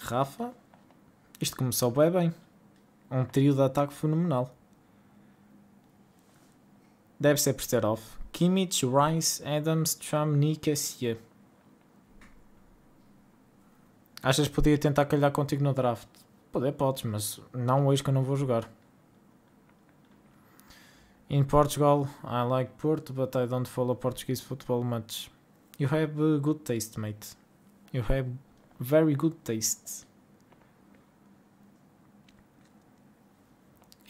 S1: Rafa, isto começou bem bem. Um trio de ataque fenomenal. Deve ser por ser off. Kimmich, Rice, Adams, Tram, Nick, Sia. Achas que podia tentar calhar contigo no draft? Poder podes, mas não hoje que eu não vou jogar. In Portugal, I like Porto, but I don't follow Portuguese football much. You have good taste, mate. You have very good taste.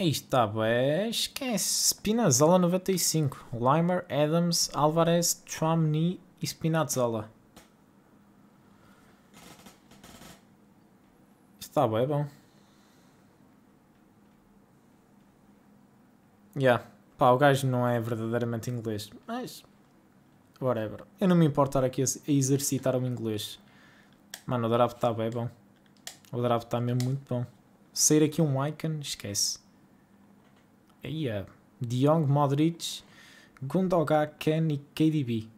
S1: Aí está, bem. esquece. Spinazzola 95. Limer, Adams, Alvarez, Chomney e Spinazzola. Está bem é bom. Yeah. Pá, o gajo não é verdadeiramente inglês, mas. Whatever. Eu não me importo estar aqui a exercitar o inglês. Mano, o draft está bem bom. O draft está mesmo muito bom. Sair aqui um icon, esquece. Yeah. De Jong, Modric, Gundogan, Ken e KDB.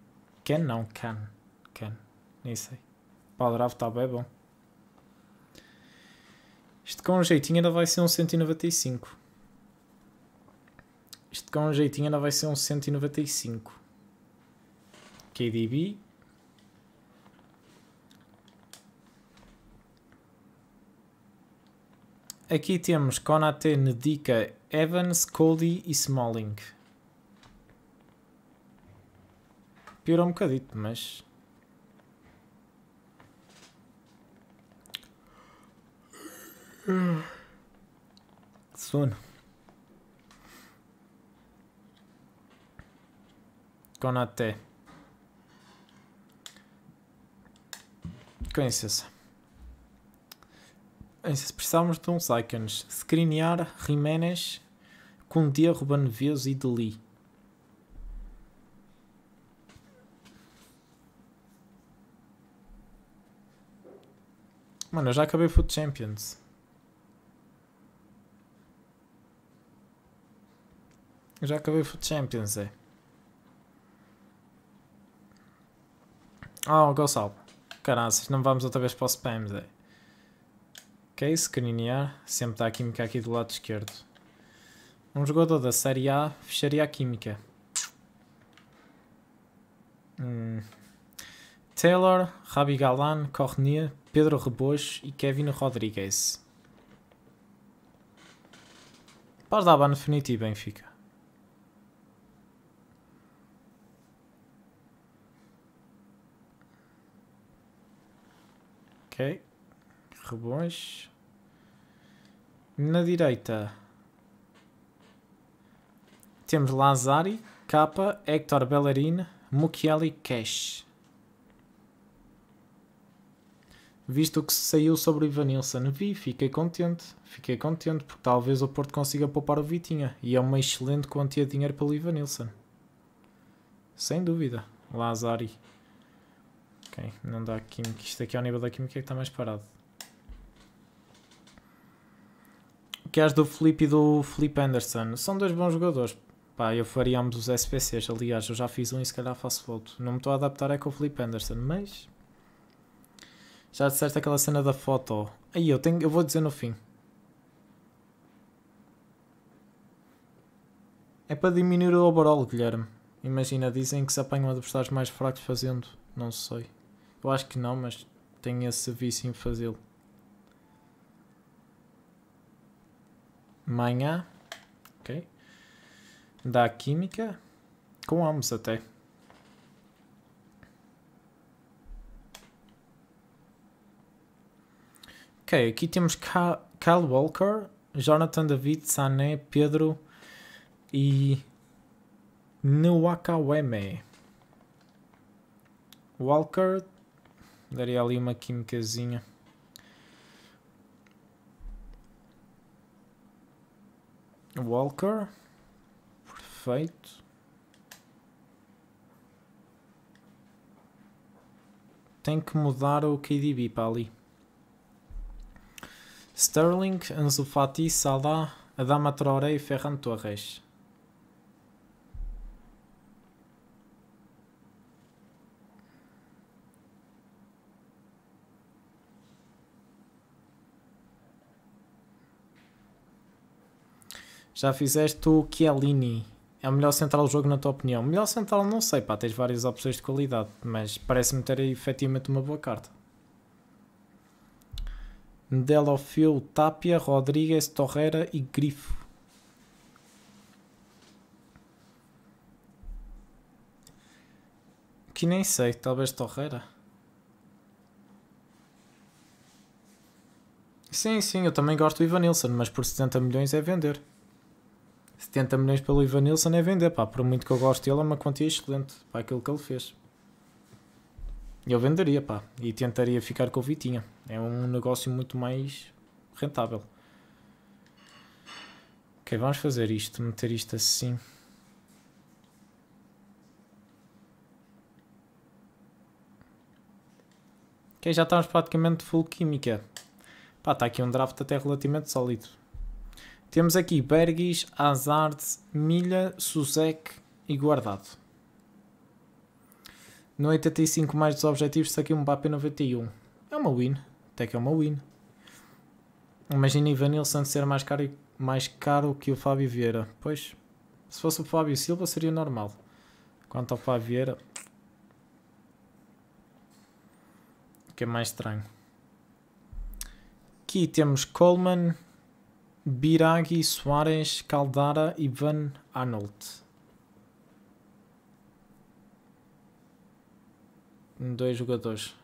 S1: Ken não, Ken Ken. Nem sei. Pá, o draft está bem bom. Isto com um jeitinho ainda vai ser um 195. Isto com um jeitinho ainda vai ser um 195. KDB. Aqui temos Konate, Dica, Evans, Cody e Smalling. Piorou um bocadito, mas Sono. Konaté. Com licença. Precisávamos de uns icons. Screenear, Jiménez, Cundia, Ruben Vios e Deli. Mano, eu já acabei Food Champions. Eu já acabei o Champions, é. oh oh, Gonçalo. Caraças, não vamos outra vez para o spam, é. Que é isso, caninear? Sempre está a química aqui do lado esquerdo. Um jogador da Série A fecharia a química. Hum. Taylor, Rabi Galan, Cornier, Pedro Rebocho e Kevin Rodrigues. pode dar Aba definitivo, Benfica. Ok. Rebões. Na direita temos Lazari, Capa, Hector Bellerin, Mukieli Cash. Visto que saiu sobre o Ivanilson vi, fiquei contente. Fiquei contente porque talvez o Porto consiga poupar o Vitinha. E é uma excelente quantia de dinheiro pelo Ivanilson. Sem dúvida. Lazari não dá química. Isto aqui ao nível da química é que está mais parado. O que és do Felipe e do Felipe Anderson? São dois bons jogadores. Pá, eu faria ambos os SPCs. Aliás, eu já fiz um e se calhar faço outro. Não me estou a adaptar é com o Felipe Anderson, mas... Já disseste aquela cena da foto. Aí eu, tenho, eu vou dizer no fim. É para diminuir o overall, Guilherme. Imagina, dizem que se apanham adversários mais fracos fazendo. Não sei. Eu acho que não, mas tenho esse vício em fazê-lo. Manhã, ok? Da Química, com ambos até. Ok, aqui temos Kyle Walker, Jonathan David, Sané, Pedro e Nwakaweme. Walker, Daria ali uma químicazinha. Walker. Perfeito. Tem que mudar o KDB para ali. Sterling, Anzufati Fati, Salah, Adama Traoré e Ferran Torres. Já fizeste o Chiellini. É o melhor central do jogo, na tua opinião? Melhor central, não sei, pá, tens várias opções de qualidade, mas parece-me ter efetivamente uma boa carta. Delofeu, Tapia, Rodrigues, Torreira e Grifo. Que nem sei, talvez Torreira. Sim, sim, eu também gosto do Ivanilson, mas por 70 milhões é vender. 70 milhões pelo Ivanilson é vender, pá. Por muito que eu goste dele, é uma quantia excelente para aquilo que ele fez. Eu venderia, pá. E tentaria ficar com o Vitinha. É um negócio muito mais rentável. Ok, vamos fazer isto. Meter isto assim. Ok, já estamos praticamente full química. Pá, está aqui um draft até relativamente sólido. Temos aqui Bergis, Hazard, Milha, Susek e Guardado. No 85 mais dos objetivos saquei um Mbappé 91. É uma win. Até que é uma win. Imagina Ivanilson ser mais caro, mais caro que o Fábio Vieira. Pois, se fosse o Fábio Silva seria normal. Quanto ao Fábio Vieira... Que é mais estranho. Aqui temos Coleman, Biragi Soares Caldara e Van Arnold. Dois jogadores.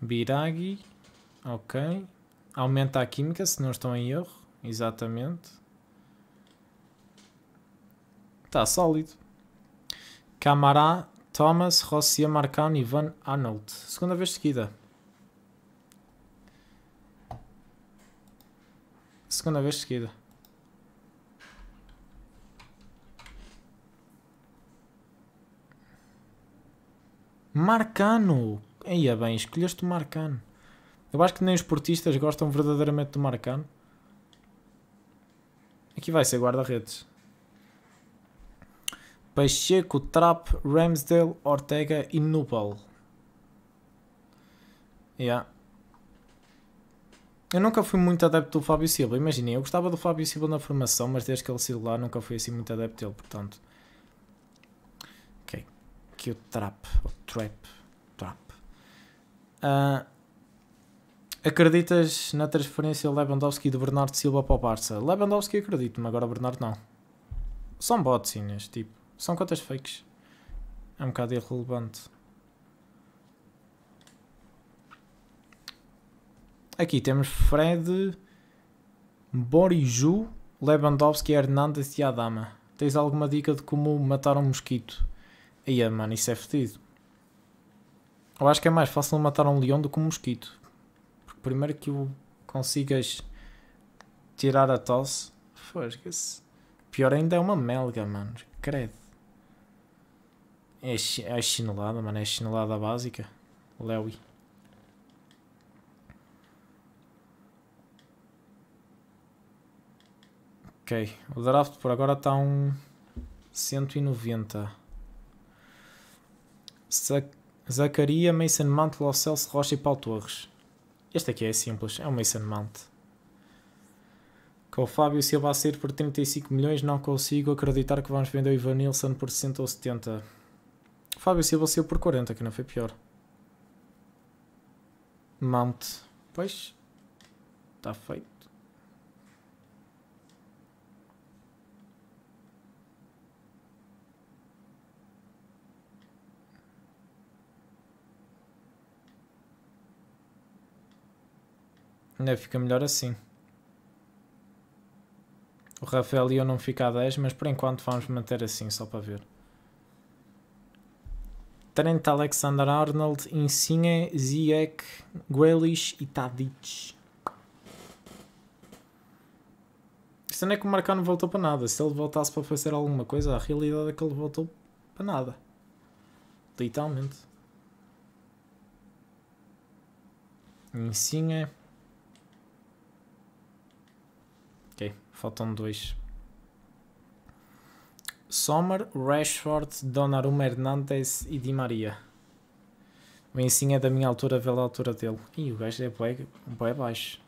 S1: Biragi, ok. Aumenta a química, se não estão em erro, exatamente. Está sólido. Camará, Thomas, Rossi, Marcano e Van Arnold. Segunda vez seguida. Segunda vez seguida. Marcano! Ia é bem, escolheste o Marcano. Eu acho que nem os portistas gostam verdadeiramente do Marcano. Aqui vai ser guarda-redes. Pacheco, Trap, Ramsdale, Ortega e Nubal. Yeah. Eu nunca fui muito adepto do Fábio Silva. Imaginem, eu gostava do Fábio Silva na formação, mas desde que ele saiu lá nunca fui assim muito adepto dele, portanto. Ok. Que o Trap. O trap. Trap. Uh, ah, acreditas na transferência Lewandowski de Bernardo Silva para o Barça? Lewandowski acredito-me, agora o Bernardo não. São botzinhas, tipo. São contas fakes? É um bocado irrelevante. Aqui temos Fred, Boriju, Lewandowski, Hernandes e Adama. Tens alguma dica de como matar um mosquito? Ia, mano, isso é fedido. Eu acho que é mais fácil matar um leão do que um mosquito. Porque primeiro que o consigas tirar a tosse, foda-se. Pior ainda é uma melga, mano. Credo. É, é, a chinelada, mano. É a chinelada básica. Lewi. Ok. O draft por agora está um 190. Zac Zacaria, Mason Mount, Locelso, Celso, Rocha e Paulo Torres. Este aqui é simples, é o Mason Mount. Com o Fábio Silva a ser por 35 milhões, não consigo acreditar que vamos vender o Ivan Nilsson por 60 ou 70. Fábio Silva saiu por 40, que não foi pior. Mount. Pois. Está feito. Não fica melhor assim. O Rafael e eu não fica a 10, mas por enquanto vamos manter assim, só para ver. Trent Alexander-Arnold, Insigne, Ziek, Guelis e Tadic. Isto não é que o Marcano voltou para nada. Se ele voltasse para fazer alguma coisa, a realidade é que ele voltou para nada. Literalmente. Insigne. Ok, faltam dois Sommer, Rashford, Donnarumma, Hernandes e Di Maria. O ensino é da minha altura, vê lá a altura dele. Ih, o gajo é bué, bué baixo.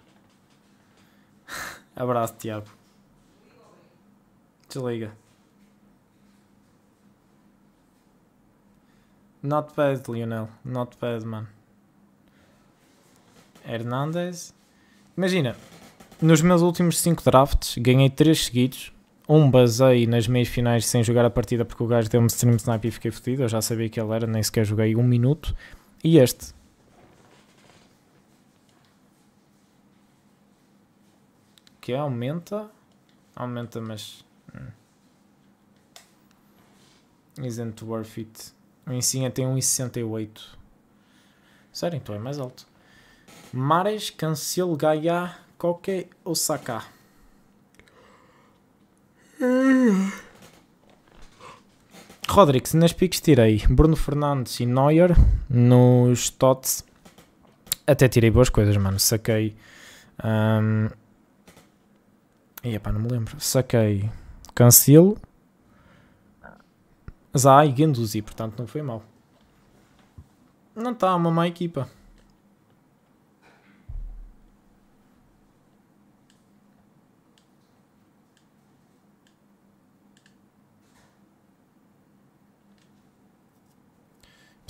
S1: Abraço, Tiago. Desliga. Not bad, Lionel. Not bad, man. Hernández. Imagina, nos meus últimos 5 drafts ganhei 3 seguidos um basei nas meias finais sem jogar a partida porque o gajo deu-me stream snipe e fiquei fodido. Eu já sabia que ele era, nem sequer joguei um minuto. E este. Que aumenta. Aumenta, mas. Hum. Isn't worth it. O Ensinha tem 1,68. Sério, então é mais alto. Mares, Cancel, Gaia, Koke, Osaka. Rodrigues, nas piques tirei Bruno Fernandes e Neuer nos Tots. Até tirei boas coisas, mano. Saquei. Um... E epá, não me lembro. Saquei Cancelo, Zay e Ganduzi, portanto não foi mal. Não está uma má equipa.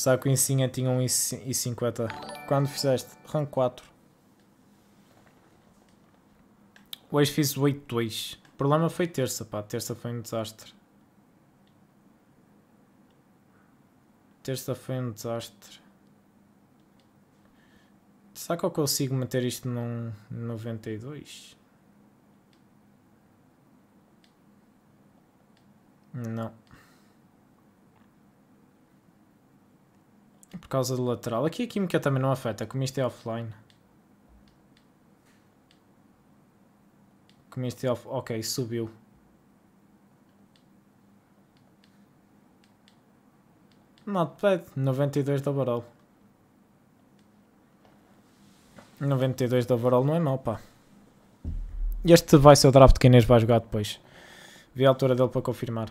S1: Apesar que o Insinha tinha 1,50. Um Quando fizeste? Rank 4. Hoje fiz 8-2. O problema foi terça, pá. Terça foi um desastre. Terça foi um desastre. Será que eu consigo manter isto num 92? Não. Por causa do lateral. Aqui a química também não afeta, como isto é offline. Como isto é off... Ok, subiu. Not bad. 92 de overall. 92 de overall não é mal, pá. Este vai ser o draft que Inês vai jogar depois. Vi a altura dele para confirmar.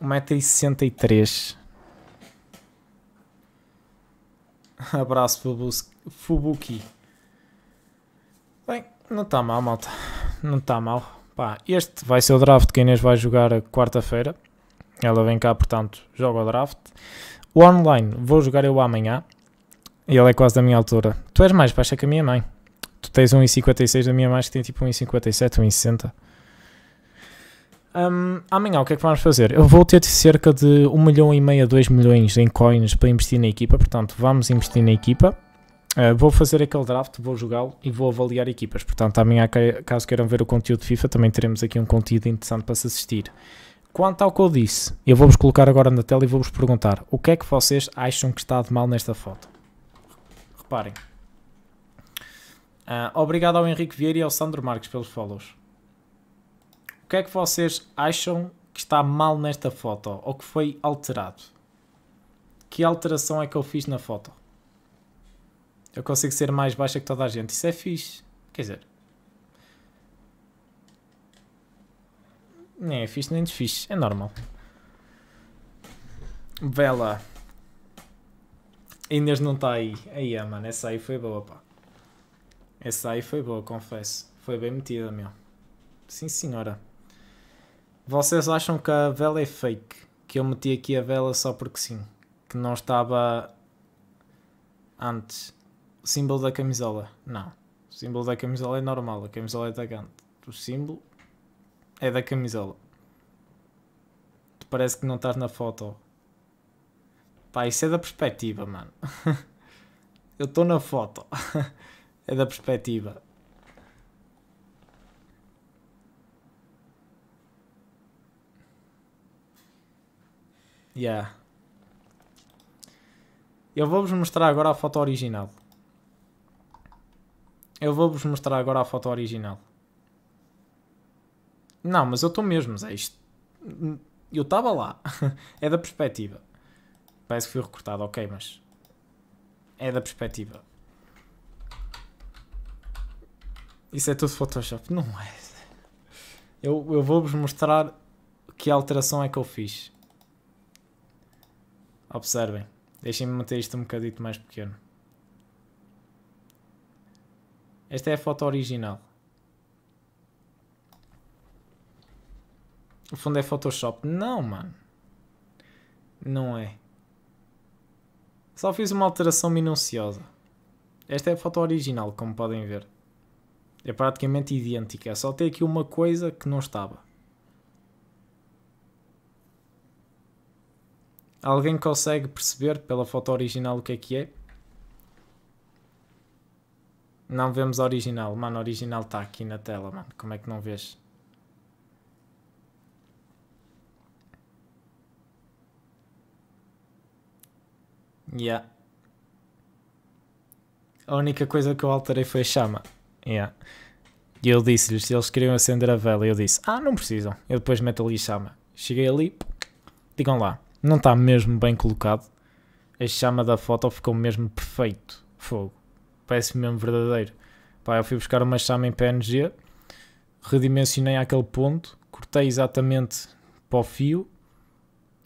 S1: 1,63m. Abraço, Fubuki. Bem, não está mal, malta. Não está mal. Pá, este vai ser o draft que a Inês vai jogar quarta-feira. Ela vem cá, portanto, joga o draft. O online, vou jogar eu amanhã. E ele é quase da minha altura. Tu és mais baixa que a minha mãe. Tu tens 1,56 da minha mãe, que tem tipo 1,57, 1,60. Um, amanhã o que é que vamos fazer? Eu vou ter cerca de 1 milhão e meio a 2 milhões em coins para investir na equipa, portanto vamos investir na equipa. Uh, vou fazer aquele draft, vou jogá-lo e vou avaliar equipas. Portanto, amanhã, caso queiram ver o conteúdo de FIFA, também teremos aqui um conteúdo interessante para se assistir. Quanto ao que eu disse, eu vou-vos colocar agora na tela e vou-vos perguntar o que é que vocês acham que está de mal nesta foto. Reparem. Uh, obrigado ao Henrique Vieira e ao Sandro Marques pelos follows que é que vocês acham que está mal nesta foto ou que foi alterado? Que alteração é que eu fiz na foto? Eu consigo ser mais baixa que toda a gente. Isso é fixe. Quer dizer, Nem é fixe, nem desfixe. É normal. Bela. Inês não está aí. Aí, é, mano. Essa aí foi boa, pá. Essa aí foi boa, confesso. Foi bem metida, meu. Sim, senhora. Vocês acham que a vela é fake? Que eu meti aqui a vela só porque sim? Que não estava antes? O símbolo da camisola? Não. O símbolo da camisola é normal, a camisola é atacante. O símbolo é da camisola. parece que não estás na foto. Pá, isso é da perspectiva, mano. eu estou na foto. é da perspectiva. Yeah. Eu vou-vos mostrar agora a foto original. Eu vou-vos mostrar agora a foto original. Não, mas eu estou mesmo, Zé. Isto... Eu estava lá. é da perspectiva. Parece que fui recortado, ok, mas. É da perspectiva. Isso é tudo Photoshop. Não é. Eu, eu vou-vos mostrar que alteração é que eu fiz. Observem. Deixem-me manter isto um bocadito mais pequeno. Esta é a foto original. O fundo é Photoshop. Não, mano. Não é. Só fiz uma alteração minuciosa. Esta é a foto original, como podem ver. É praticamente idêntica, é só tem aqui uma coisa que não estava. Alguém consegue perceber pela foto original o que é que é? Não vemos a original. Mano, a original está aqui na tela, mano. Como é que não vês? Yeah. A única coisa que eu alterei foi a chama. Yeah. E eu disse-lhes, eles queriam acender a vela. eu disse, ah, não precisam. Eu depois meto ali a chama. Cheguei ali, digam lá não está mesmo bem colocado. A chama da foto ficou mesmo perfeito. Fogo. Parece mesmo verdadeiro. Pá, eu fui buscar uma chama em PNG, redimensionei aquele ponto, cortei exatamente para o fio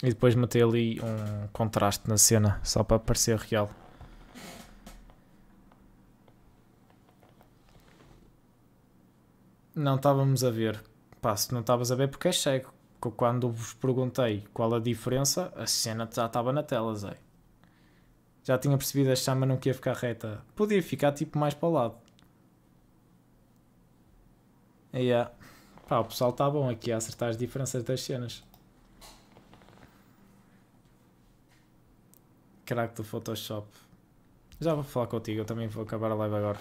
S1: e depois matei ali um contraste na cena, só para parecer real. Não estávamos a ver. Pá, se não estavas a ver porque é cego quando vos perguntei qual a diferença, a cena já estava na tela, Zé. Já tinha percebido a chama não que ia ficar reta. Podia ficar tipo mais para o lado. E yeah. Pá, o pessoal está bom aqui a acertar as diferenças das cenas. Crack do Photoshop. Já vou falar contigo, eu também vou acabar a live agora.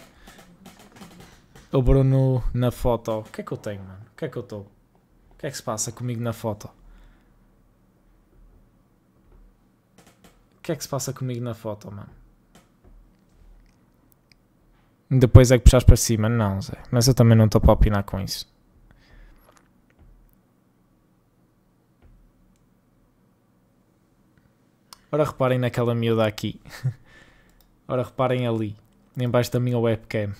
S1: O Bruno na foto. O que é que eu tenho, mano? O que é que eu estou? O que é que se passa comigo na foto? O que é que se passa comigo na foto, mano? Depois é que puxas para cima, não, Zé. Mas eu também não estou para opinar com isso. Ora, reparem naquela miúda aqui. Ora, reparem ali. Embaixo da minha webcam.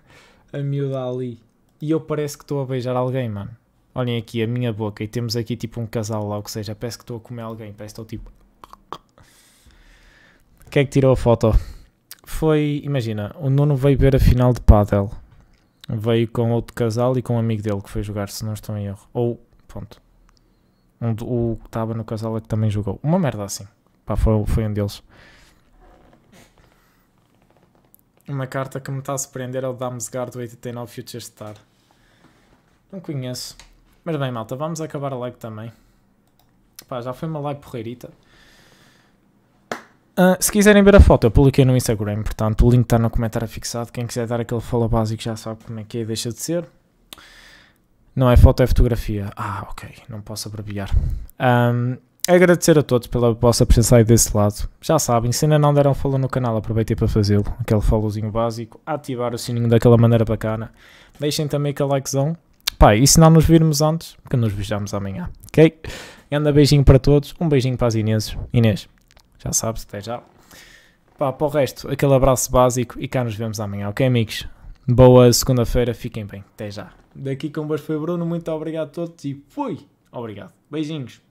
S1: a miúda ali. E eu parece que estou a beijar alguém, mano olhem aqui a minha boca e temos aqui tipo um casal lá, ou seja, parece que estou a comer alguém, parece que estou tipo. Quem é que tirou a foto? Foi, imagina, o Nuno veio ver a final de Padel. Veio com outro casal e com um amigo dele que foi jogar, se não estou em erro. Ou, pronto. Um, o que estava no casal é que também jogou. Uma merda assim. Pá, foi, foi um deles. Uma carta que me está a surpreender é o Damsgard 89 Future Star. Não conheço. Mas bem, malta, vamos acabar a live também. Pá, já foi uma live porreirita. Uh, se quiserem ver a foto, eu publiquei no Instagram, portanto o link está no comentário fixado. Quem quiser dar aquele follow básico já sabe como é que é, deixa de ser. Não é foto, é fotografia. Ah, ok, não posso abreviar. Um, agradecer a todos pela vossa presença aí desse lado. Já sabem, se ainda não deram follow no canal, aproveitei para fazê-lo. Aquele followzinho básico, ativar o sininho daquela maneira bacana. Deixem também aquele likezão Pá, e se não nos virmos antes, que nos vejamos amanhã, ok? anda beijinho para todos, um beijinho para as Inês. Inês, já sabes, até já. Pá, para o resto, aquele abraço básico e cá nos vemos amanhã, ok, amigos? Boa segunda-feira, fiquem bem, até já. Daqui com vos foi Bruno, muito obrigado a todos e fui! Obrigado. Beijinhos.